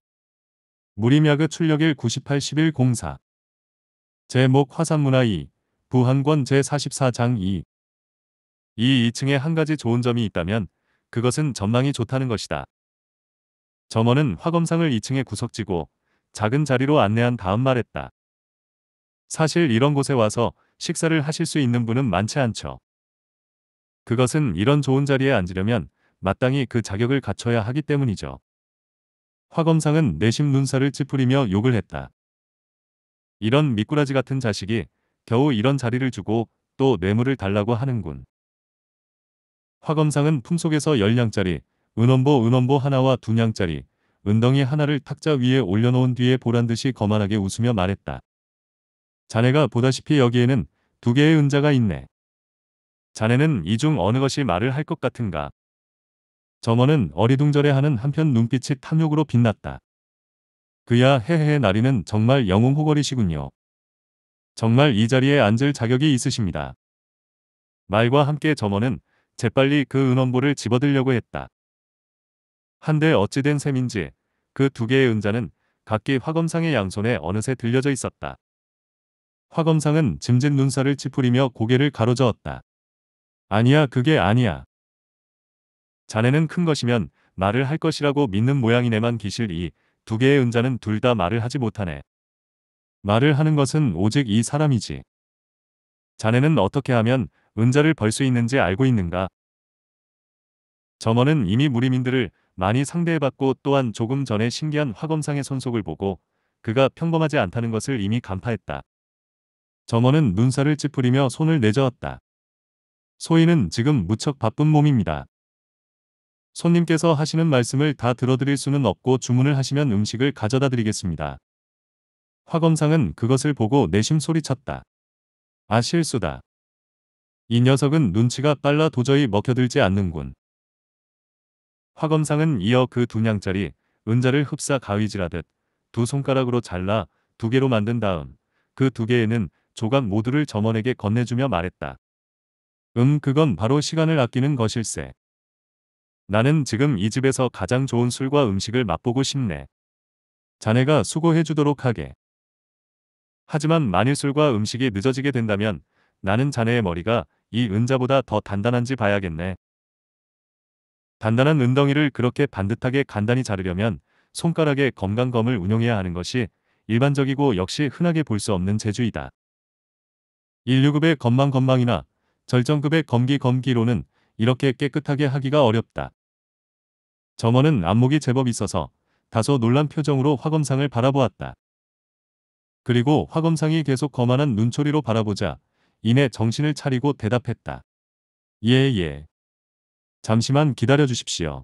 무림야그 출력일 98-1104 제목 화산문화 2 부한권 제44장 2이 2층에 한 가지 좋은 점이 있다면 그것은 전망이 좋다는 것이다. 점원은 화검상을 2층에 구석지고 작은 자리로 안내한 다음 말했다. 사실 이런 곳에 와서 식사를 하실 수 있는 분은 많지 않죠. 그것은 이런 좋은 자리에 앉으려면 마땅히 그 자격을 갖춰야 하기 때문이죠. 화검상은 내심 눈살을 찌푸리며 욕을 했다. 이런 미꾸라지 같은 자식이 겨우 이런 자리를 주고 또 뇌물을 달라고 하는군. 화검상은 품속에서 1 0냥짜리 은원보 은원보 하나와 두냥짜리 은덩이 하나를 탁자 위에 올려놓은 뒤에 보란듯이 거만하게 웃으며 말했다. 자네가 보다시피 여기에는 두 개의 은자가 있네. 자네는 이 중 어느 것이 말을 할 것 같은가. 점원은 어리둥절해하는 한편 눈빛이 탐욕으로 빛났다. 그야 헤헤 나리는 정말 영웅 호걸이시군요. 정말 이 자리에 앉을 자격이 있으십니다. 말과 함께 점원은 재빨리 그 은원보를 집어들려고 했다. 한데 어찌된 셈인지 그 두 개의 은자는 각기 화검상의 양손에 어느새 들려져 있었다. 화검상은 짐짓 눈살을 찌푸리며 고개를 가로저었다. 아니야 그게 아니야. 자네는 큰 것이면 말을 할 것이라고 믿는 모양이네만 기실 이 두 개의 은자는 둘 다 말을 하지 못하네. 말을 하는 것은 오직 이 사람이지. 자네는 어떻게 하면 은자를 벌 수 있는지 알고 있는가? 점원은 이미 무리민들을 많이 상대해봤고 또한 조금 전에 신기한 화검상의 손속을 보고 그가 평범하지 않다는 것을 이미 간파했다. 점원은 눈살을 찌푸리며 손을 내저었다. 소인은 지금 무척 바쁜 몸입니다. 손님께서 하시는 말씀을 다 들어드릴 수는 없고 주문을 하시면 음식을 가져다 드리겠습니다. 화검상은 그것을 보고 내심 소리쳤다. 아 실수다. 이 녀석은 눈치가 빨라 도저히 먹혀들지 않는군. 화검상은 이어 그 두 냥짜리 은자를 흡사 가위질하듯 두 손가락으로 잘라 두 개로 만든 다음 그 두 개에는 조각 모두를 점원에게 건네주며 말했다. 음 그건 바로 시간을 아끼는 것일세. 나는 지금 이 집에서 가장 좋은 술과 음식을 맛보고 싶네. 자네가 수고해주도록 하게. 하지만 만일 술과 음식이 늦어지게 된다면 나는 자네의 머리가 이 은자보다 더 단단한지 봐야겠네. 단단한 은덩이를 그렇게 반듯하게 간단히 자르려면 손가락에 건강검을 운용해야 하는 것이 일반적이고 역시 흔하게 볼 수 없는 재주이다. 인류급의 건망건망이나 절정급의 검기검기로는 이렇게 깨끗하게 하기가 어렵다. 점원은 안목이 제법 있어서 다소 놀란 표정으로 화검상을 바라보았다. 그리고 화검상이 계속 거만한 눈초리로 바라보자 이내 정신을 차리고 대답했다. 예, 예. 잠시만 기다려 주십시오.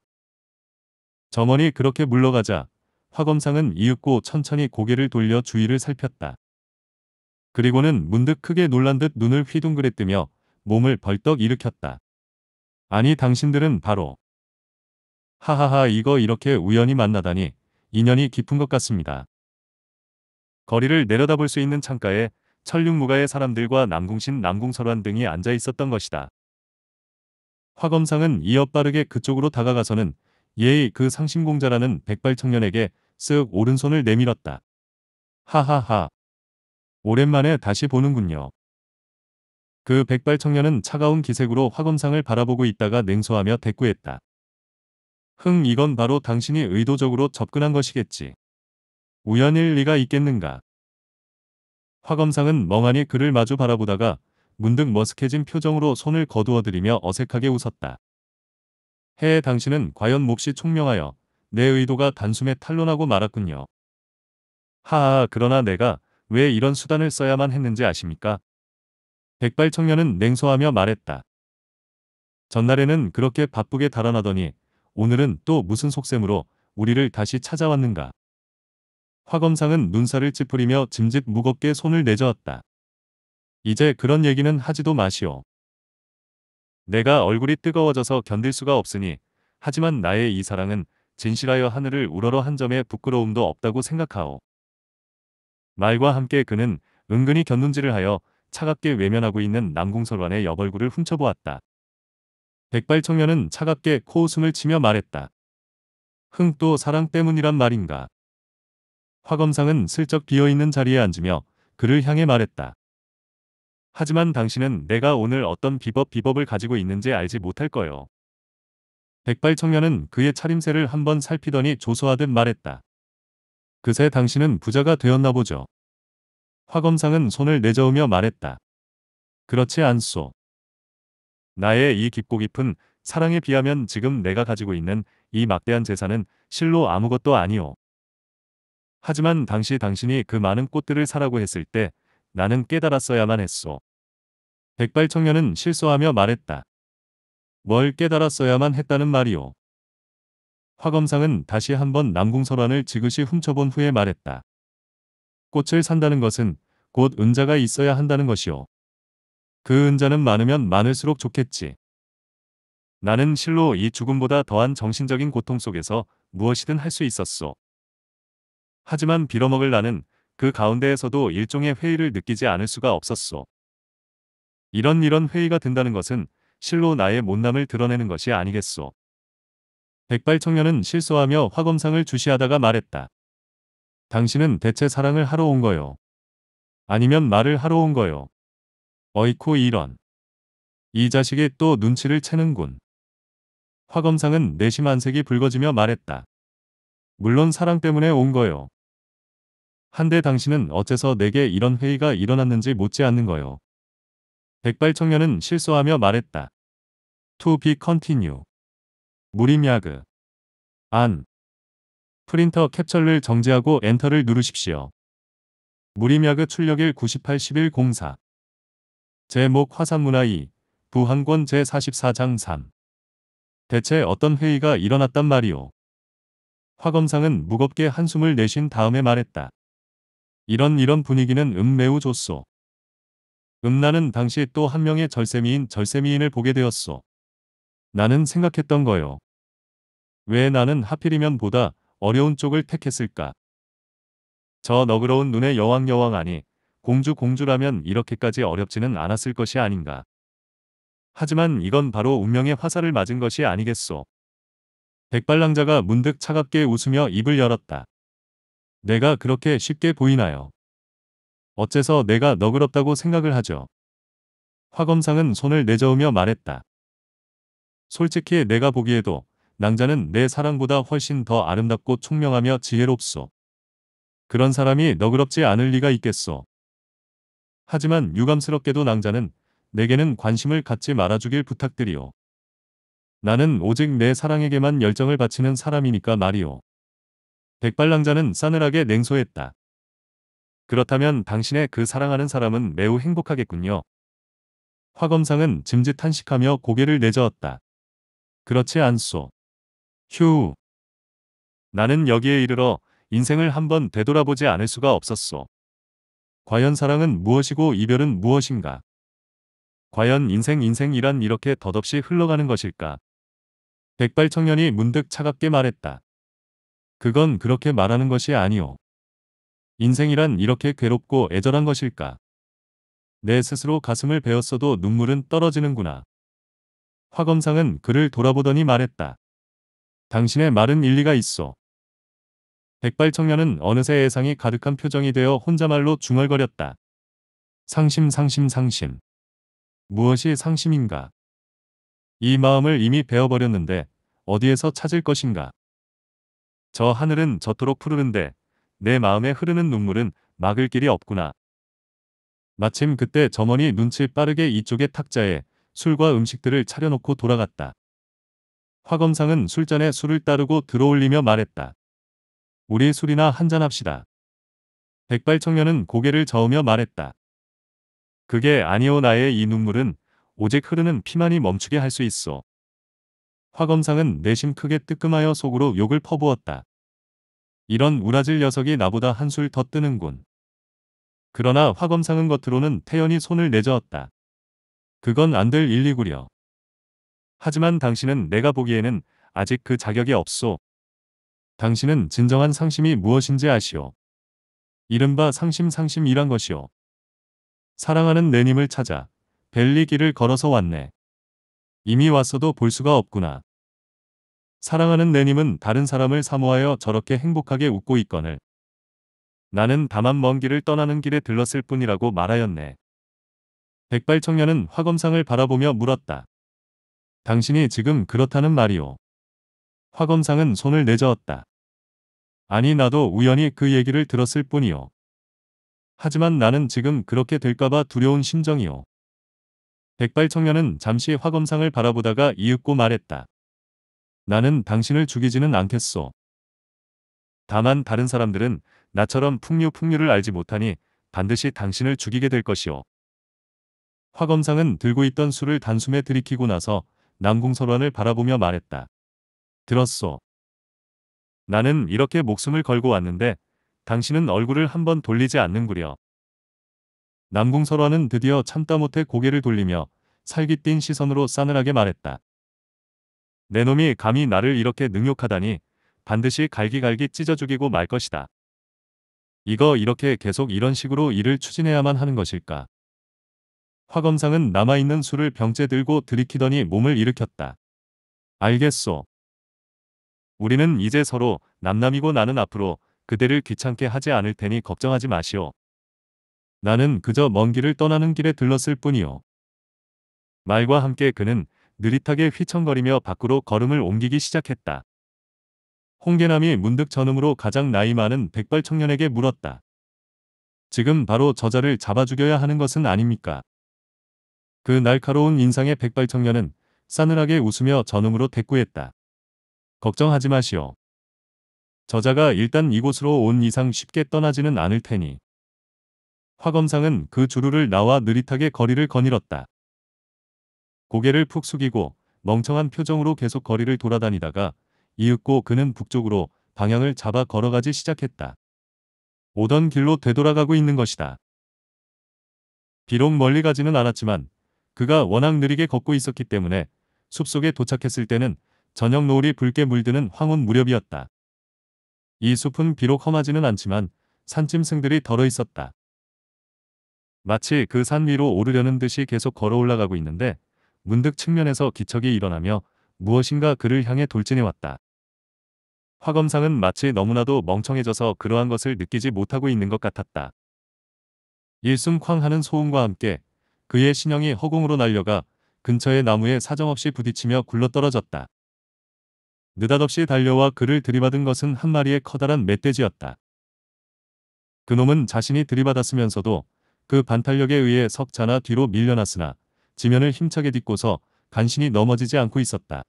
점원이 그렇게 물러가자 화검상은 이윽고 천천히 고개를 돌려 주위를 살폈다. 그리고는 문득 크게 놀란 듯 눈을 휘둥그레 뜨며 몸을 벌떡 일으켰다. 아니 당신들은 바로 하하하 이거 이렇게 우연히 만나다니 인연이 깊은 것 같습니다. 거리를 내려다볼 수 있는 창가에 천륜무가의 사람들과 남궁신 남궁설환 등이 앉아 있었던 것이다. 화검상은 이어 빠르게 그쪽으로 다가가서는 예의 그 상심공자라는 백발 청년에게 쓱 오른손을 내밀었다. 하하하. 오랜만에 다시 보는군요. 그 백발 청년은 차가운 기색으로 화검상을 바라보고 있다가 냉소하며 대꾸했다. 흥 이건 바로 당신이 의도적으로 접근한 것이겠지. 우연일 리가 있겠는가. 화검상은 멍하니 그를 마주 바라보다가 문득 머쓱해진 표정으로 손을 거두어들이며 어색하게 웃었다. 해의 당신은 과연 몹시 총명하여 내 의도가 단숨에 탄론하고 말았군요. 하하 그러나 내가 왜 이런 수단을 써야만 했는지 아십니까? 백발 청년은 냉소하며 말했다. 전날에는 그렇게 바쁘게 달아나더니 오늘은 또 무슨 속셈으로 우리를 다시 찾아왔는가. 화검상은 눈살을 찌푸리며 짐짓 무겁게 손을 내저었다. 이제 그런 얘기는 하지도 마시오. 내가 얼굴이 뜨거워져서 견딜 수가 없으니 하지만 나의 이 사랑은 진실하여 하늘을 우러러 한점에 부끄러움도 없다고 생각하오. 말과 함께 그는 은근히 견눈질을 하여 차갑게 외면하고 있는 남궁설관의 여벌구를 훔쳐보았다. 백발 청년은 차갑게 코웃음을 치며 말했다. 흥 또 사랑 때문이란 말인가. 화 검상은 슬쩍 비어있는 자리에 앉으며 그를 향해 말했다. 하지만 당신은 내가 오늘 어떤 비법 비법을 가지고 있는지 알지 못할 거요. 백발 청년은 그의 차림새를 한번 살피더니 조소하듯 말했다. 그새 당신은 부자가 되었나 보죠. 화검상은 손을 내저으며 말했다. 그렇지 않소. 나의 이 깊고 깊은 사랑에 비하면 지금 내가 가지고 있는 이 막대한 재산은 실로 아무것도 아니오. 하지만 당시 당신이 그 많은 꽃들을 사라고 했을 때 나는 깨달았어야만 했소. 백발 청년은 실소하며 말했다. 뭘 깨달았어야만 했다는 말이오. 화검상은 다시 한번 남궁설환을 지그시 훔쳐본 후에 말했다. 꽃을 산다는 것은 곧 은자가 있어야 한다는 것이오. 그 은자는 많으면 많을수록 좋겠지. 나는 실로 이 죽음보다 더한 정신적인 고통 속에서 무엇이든 할 수 있었소. 하지만 빌어먹을 나는 그 가운데에서도 일종의 회의를 느끼지 않을 수가 없었소. 이런 이런 회의가 된다는 것은 실로 나의 못남을 드러내는 것이 아니겠소. 백발 청년은 실소하며 화검상을 주시하다가 말했다. 당신은 대체 사랑을 하러 온 거요. 아니면 말을 하러 온 거요. 어이쿠 이런. 이 자식이 또 눈치를 채는군. 화검상은 내심 안색이 붉어지며 말했다. 물론 사랑 때문에 온 거요. 한데 당신은 어째서 내게 이런 회의가 일어났는지 묻지 않는 거요. 백발 청년은 실수하며 말했다. To be continue. 무림야그. 안. 프린터 캡처를 정지하고 엔터를 누르십시오. 무림야그 출력일 981104. 제목 화산문화 2. 부항권 제44장 3. 대체 어떤 회의가 일어났단 말이오. 화검상은 무겁게 한숨을 내쉰 다음에 말했다. 이런 이런 분위기는 음 매우 좋소. 음 나는 당시 또 한 명의 절세미인 절세미인을 보게 되었소. 나는 생각했던 거요. 왜 나는 하필이면 보다 어려운 쪽을 택했을까? 저 너그러운 눈의 여왕여왕 아니 공주 공주라면 이렇게까지 어렵지는 않았을 것이 아닌가. 하지만 이건 바로 운명의 화살을 맞은 것이 아니겠소. 백발랑자가 문득 차갑게 웃으며 입을 열었다. 내가 그렇게 쉽게 보이나요? 어째서 내가 너그럽다고 생각을 하죠. 화검상은 손을 내저으며 말했다. 솔직히 내가 보기에도 낭자는 내 사랑보다 훨씬 더 아름답고 총명하며 지혜롭소. 그런 사람이 너그럽지 않을 리가 있겠소. 하지만 유감스럽게도 낭자는 내게는 관심을 갖지 말아주길 부탁드리오. 나는 오직 내 사랑에게만 열정을 바치는 사람이니까 말이오. 백발랑자는 싸늘하게 냉소했다. 그렇다면 당신의 그 사랑하는 사람은 매우 행복하겠군요. 화검상은 짐짓 한식하며 고개를 내저었다. 그렇지 않소. 휴. 나는 여기에 이르러 인생을 한번 되돌아보지 않을 수가 없었소. 과연 사랑은 무엇이고 이별은 무엇인가? 과연 인생 인생이란 이렇게 덧없이 흘러가는 것일까? 백발 청년이 문득 차갑게 말했다. 그건 그렇게 말하는 것이 아니오. 인생이란 이렇게 괴롭고 애절한 것일까. 내 스스로 가슴을 베었어도 눈물은 떨어지는구나. 화 검상은 그를 돌아보더니 말했다. 당신의 말은 일리가 있어. 백발 청년은 어느새 애상이 가득한 표정이 되어 혼자말로 중얼거렸다. 상심 상심 상심. 무엇이 상심인가? 이 마음을 이미 베어버렸는데 어디에서 찾을 것인가? 저 하늘은 저토록 푸르는데 내 마음에 흐르는 눈물은 막을 길이 없구나. 마침 그때 점원이 눈치 빠르게 이쪽의 탁자에 술과 음식들을 차려놓고 돌아갔다. 화검상은 술잔에 술을 따르고 들어올리며 말했다. 우리 술이나 한잔합시다. 백발 청년은 고개를 저으며 말했다. 그게 아니오 나의 이 눈물은 오직 흐르는 피만이 멈추게 할 수 있어. 화검상은 내심 크게 뜨끔하여 속으로 욕을 퍼부었다. 이런 우라질 녀석이 나보다 한술 더 뜨는군. 그러나 화검상은 겉으로는 태연히 손을 내저었다. 그건 안 될 일이구려. 하지만 당신은 내가 보기에는 아직 그 자격이 없소. 당신은 진정한 상심이 무엇인지 아시오. 이른바 상심 상심이란 것이오. 사랑하는 내님을 찾아 벨리 길을 걸어서 왔네. 이미 와서도 볼 수가 없구나. 사랑하는 내님은 다른 사람을 사모하여 저렇게 행복하게 웃고 있거늘. 나는 다만 먼 길을 떠나는 길에 들렀을 뿐이라고 말하였네. 백발 청년은 화검상을 바라보며 물었다. 당신이 지금 그렇다는 말이오. 화검상은 손을 내저었다. 아니 나도 우연히 그 얘기를 들었을 뿐이오. 하지만 나는 지금 그렇게 될까봐 두려운 심정이오. 백발 청년은 잠시 화검상을 바라보다가 이윽고 말했다. 나는 당신을 죽이지는 않겠소. 다만 다른 사람들은 나처럼 풍류 풍류를 알지 못하니 반드시 당신을 죽이게 될 것이오. 화검상은 들고 있던 술을 단숨에 들이키고 나서 남궁설환을 바라보며 말했다. 들었소. 나는 이렇게 목숨을 걸고 왔는데 당신은 얼굴을 한번 돌리지 않는구려. 남궁설화는 드디어 참다 못해 고개를 돌리며 살기 띈 시선으로 싸늘하게 말했다. 내 놈이 감히 나를 이렇게 능욕하다니 반드시 갈기갈기 찢어 죽이고 말 것이다. 이거 이렇게 계속 이런 식으로 일을 추진해야만 하는 것일까. 화검상은 남아있는 술을 병째 들고 들이키더니 몸을 일으켰다. 알겠소. 우리는 이제 서로 남남이고 나는 앞으로 그대를 귀찮게 하지 않을 테니 걱정하지 마시오. 나는 그저 먼 길을 떠나는 길에 들렀을 뿐이요. 말과 함께 그는 느릿하게 휘청거리며 밖으로 걸음을 옮기기 시작했다. 홍계남이 문득 전음으로 가장 나이 많은 백발 청년에게 물었다. 지금 바로 저자를 잡아 죽여야 하는 것은 아닙니까? 그 날카로운 인상의 백발 청년은 싸늘하게 웃으며 전음으로 대꾸했다. 걱정하지 마시오. 저자가 일단 이곳으로 온 이상 쉽게 떠나지는 않을 테니 화검상은 그 주루를 나와 느릿하게 거리를 거닐었다. 고개를 푹 숙이고 멍청한 표정으로 계속 거리를 돌아다니다가 이윽고 그는 북쪽으로 방향을 잡아 걸어가지 시작했다. 오던 길로 되돌아가고 있는 것이다. 비록 멀리 가지는 않았지만 그가 워낙 느리게 걷고 있었기 때문에 숲속에 도착했을 때는 저녁 노을이 붉게 물드는 황혼 무렵이었다. 이 숲은 비록 험하지는 않지만 산짐승들이 덜어 있었다. 마치 그 산 위로 오르려는 듯이 계속 걸어 올라가고 있는데 문득 측면에서 기척이 일어나며 무엇인가 그를 향해 돌진해 왔다. 화검상은 마치 너무나도 멍청해져서 그러한 것을 느끼지 못하고 있는 것 같았다. 일숨쾅 하는 소음과 함께 그의 신형이 허공으로 날려가 근처의 나무에 사정없이 부딪히며 굴러떨어졌다. 느닷없이 달려와 그를 들이받은 것은 한 마리의 커다란 멧돼지였다. 그놈은 자신이 들이받았으면서도 그 반탄력에 의해 석자나 뒤로 밀려났으나 지면을 힘차게 딛고서 간신히 넘어지지 않고 있었다.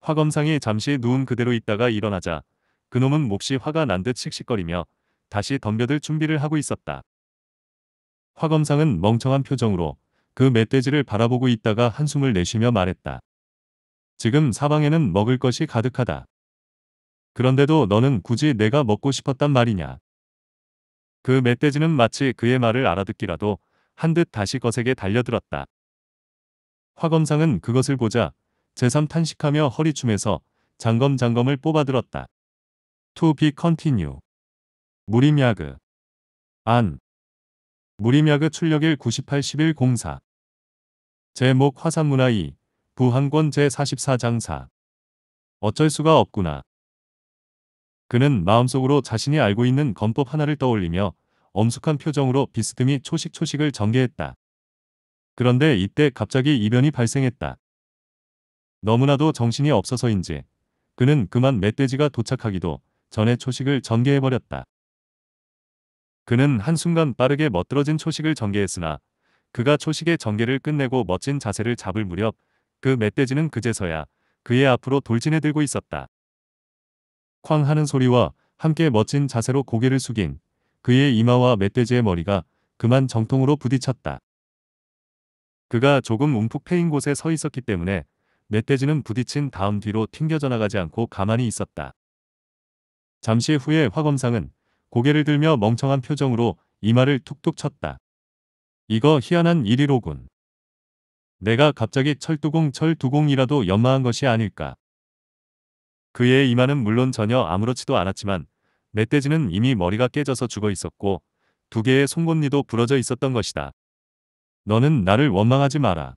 화검상이 잠시 누운 그대로 있다가 일어나자 그놈은 몹시 화가 난 듯 씩씩거리며 다시 덤벼들 준비를 하고 있었다. 화검상은 멍청한 표정으로 그 멧돼지를 바라보고 있다가 한숨을 내쉬며 말했다. 지금 사방에는 먹을 것이 가득하다. 그런데도 너는 굳이 내가 먹고 싶었단 말이냐. 그 멧돼지는 마치 그의 말을 알아듣기라도 한 듯 다시 거세게 달려들었다. 화검상은 그것을 보자 제삼 탄식하며 허리춤에서 장검장검을 뽑아들었다. To be continue. 무림야그. 안. 무림야그 출력일 981104. 제목 화산문화 2. 부항권 제4 4장 4. 어쩔 수가 없구나. 그는 마음속으로 자신이 알고 있는 건법 하나를 떠올리며 엄숙한 표정으로 비스듬히 초식초식을 전개했다. 그런데 이때 갑자기 이변이 발생했다. 너무나도 정신이 없어서인지 그는 그만 멧돼지가 도착하기도 전에 초식을 전개해버렸다. 그는 한순간 빠르게 멋들어진 초식을 전개했으나 그가 초식의 전개를 끝내고 멋진 자세를 잡을 무렵 그 멧돼지는 그제서야 그의 앞으로 돌진해들고 있었다. 쾅 하는 소리와 함께 멋진 자세로 고개를 숙인 그의 이마와 멧돼지의 머리가 그만 정통으로 부딪혔다. 그가 조금 움푹 패인 곳에 서 있었기 때문에 멧돼지는 부딪힌 다음 뒤로 튕겨져 나가지 않고 가만히 있었다. 잠시 후에 화검상은 고개를 들며 멍청한 표정으로 이마를 툭툭 쳤다. 이거 희한한 일이로군. 내가 갑자기 철두공 철두공이라도 연마한 것이 아닐까. 그의 이마는 물론 전혀 아무렇지도 않았지만 멧돼지는 이미 머리가 깨져서 죽어 있었고 두 개의 송곳니도 부러져 있었던 것이다. 너는 나를 원망하지 마라.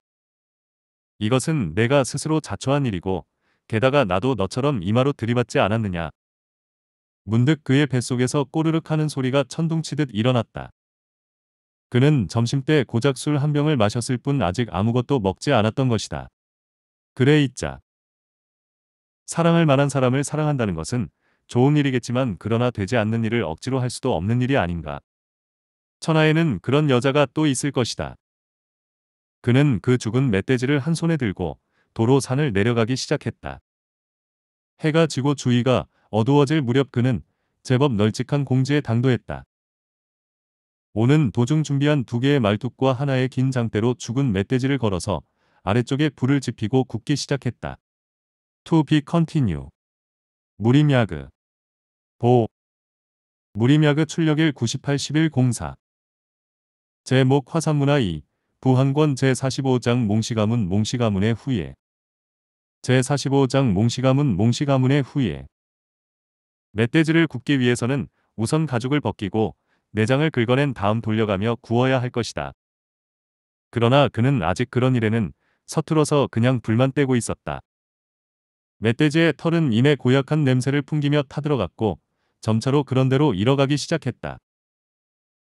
이것은 내가 스스로 자초한 일이고 게다가 나도 너처럼 이마로 들이받지 않았느냐. 문득 그의 뱃속에서 꼬르륵 하는 소리가 천둥치듯 일어났다. 그는 점심때 고작 술 한 병을 마셨을 뿐 아직 아무것도 먹지 않았던 것이다. 그래 있자. 사랑할 만한 사람을 사랑한다는 것은 좋은 일이겠지만 그러나 되지 않는 일을 억지로 할 수도 없는 일이 아닌가. 천하에는 그런 여자가 또 있을 것이다. 그는 그 죽은 멧돼지를 한 손에 들고 도로 산을 내려가기 시작했다. 해가 지고 주위가 어두워질 무렵 그는 제법 널찍한 공지에 당도했다. 오는 도중 준비한 두 개의 말뚝과 하나의 긴 장대로 죽은 멧돼지를 걸어서 아래쪽에 불을 지피고 굽기 시작했다. to be continue. 무림야그 보 무림야그 출력일 981104 제목 화산문화 2 부항권 제45장 몽시가문 몽시가문의 후예 제45장 몽시가문 몽시가문의 후예 멧돼지를 굽기 위해서는 우선 가죽을 벗기고 내장을 긁어낸 다음 돌려가며 구워야 할 것이다. 그러나 그는 아직 그런 일에는 서툴어서 그냥 불만 떼고 있었다. 멧돼지의 털은 이의 고약한 냄새를 풍기며 타들어갔고 점차로 그런대로 잃어가기 시작했다.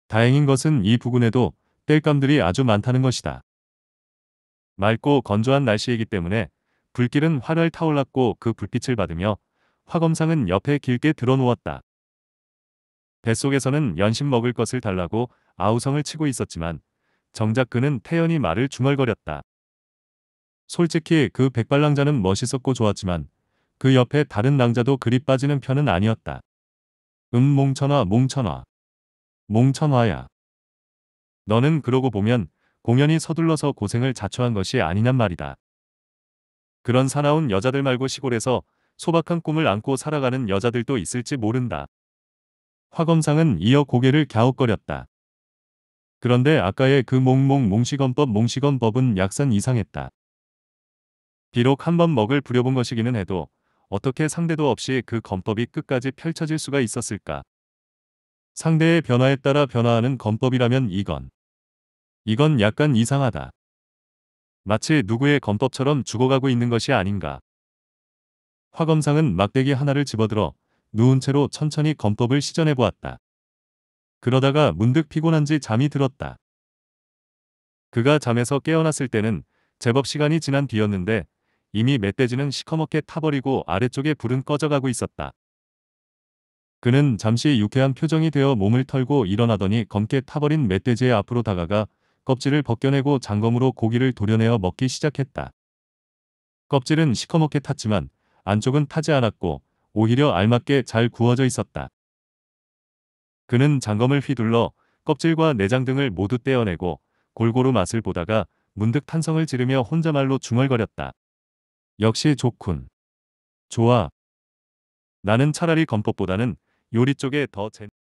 다행인 것은 이 부근에도 땔감들이 아주 많다는 것이다. 맑고 건조한 날씨이기 때문에 불길은 활활 타올랐고 그 불빛을 받으며 화검상은 옆에 길게 들어놓았다. 뱃속에서는 연신 먹을 것을 달라고 아우성을 치고 있었지만 정작 그는 태연히 말을 중얼거렸다. 솔직히 그 백발랑자는 멋있었고 좋았지만 그 옆에 다른 낭자도 그리 빠지는 편은 아니었다. 음 몽천화 몽천화 몽천화야. 너는 그러고 보면 공연이 서둘러서 고생을 자초한 것이 아니냔 말이다. 그런 사나운 여자들 말고 시골에서 소박한 꿈을 안고 살아가는 여자들도 있을지 모른다. 화검상은 이어 고개를 갸웃거렸다. 그런데 아까의 그 몽몽 몽시검법몽시검법은약산 이상했다. 비록 한번 먹을 부려본 것이기는 해도 어떻게 상대도 없이 그 검법이 끝까지 펼쳐질 수가 있었을까. 상대의 변화에 따라 변화하는 검법이라면 이건. 이건 약간 이상하다. 마치 누구의 검법처럼 죽어가고 있는 것이 아닌가. 화검상은 막대기 하나를 집어들어 누운 채로 천천히 검법을 시전해 보았다. 그러다가 문득 피곤한지 잠이 들었다. 그가 잠에서 깨어났을 때는 제법 시간이 지난 뒤였는데 이미 멧돼지는 시커멓게 타버리고 아래쪽에 불은 꺼져가고 있었다. 그는 잠시 유쾌한 표정이 되어 몸을 털고 일어나더니 검게 타버린 멧돼지의 앞으로 다가가 껍질을 벗겨내고 장검으로 고기를 도려내어 먹기 시작했다. 껍질은 시커멓게 탔지만 안쪽은 타지 않았고 오히려 알맞게 잘 구워져 있었다. 그는 장검을 휘둘러 껍질과 내장 등을 모두 떼어내고 골고루 맛을 보다가 문득 탄성을 지르며 혼자말로 중얼거렸다. 역시 좋군. 좋아. 나는 차라리 건법보다는 요리 쪽에 더 재...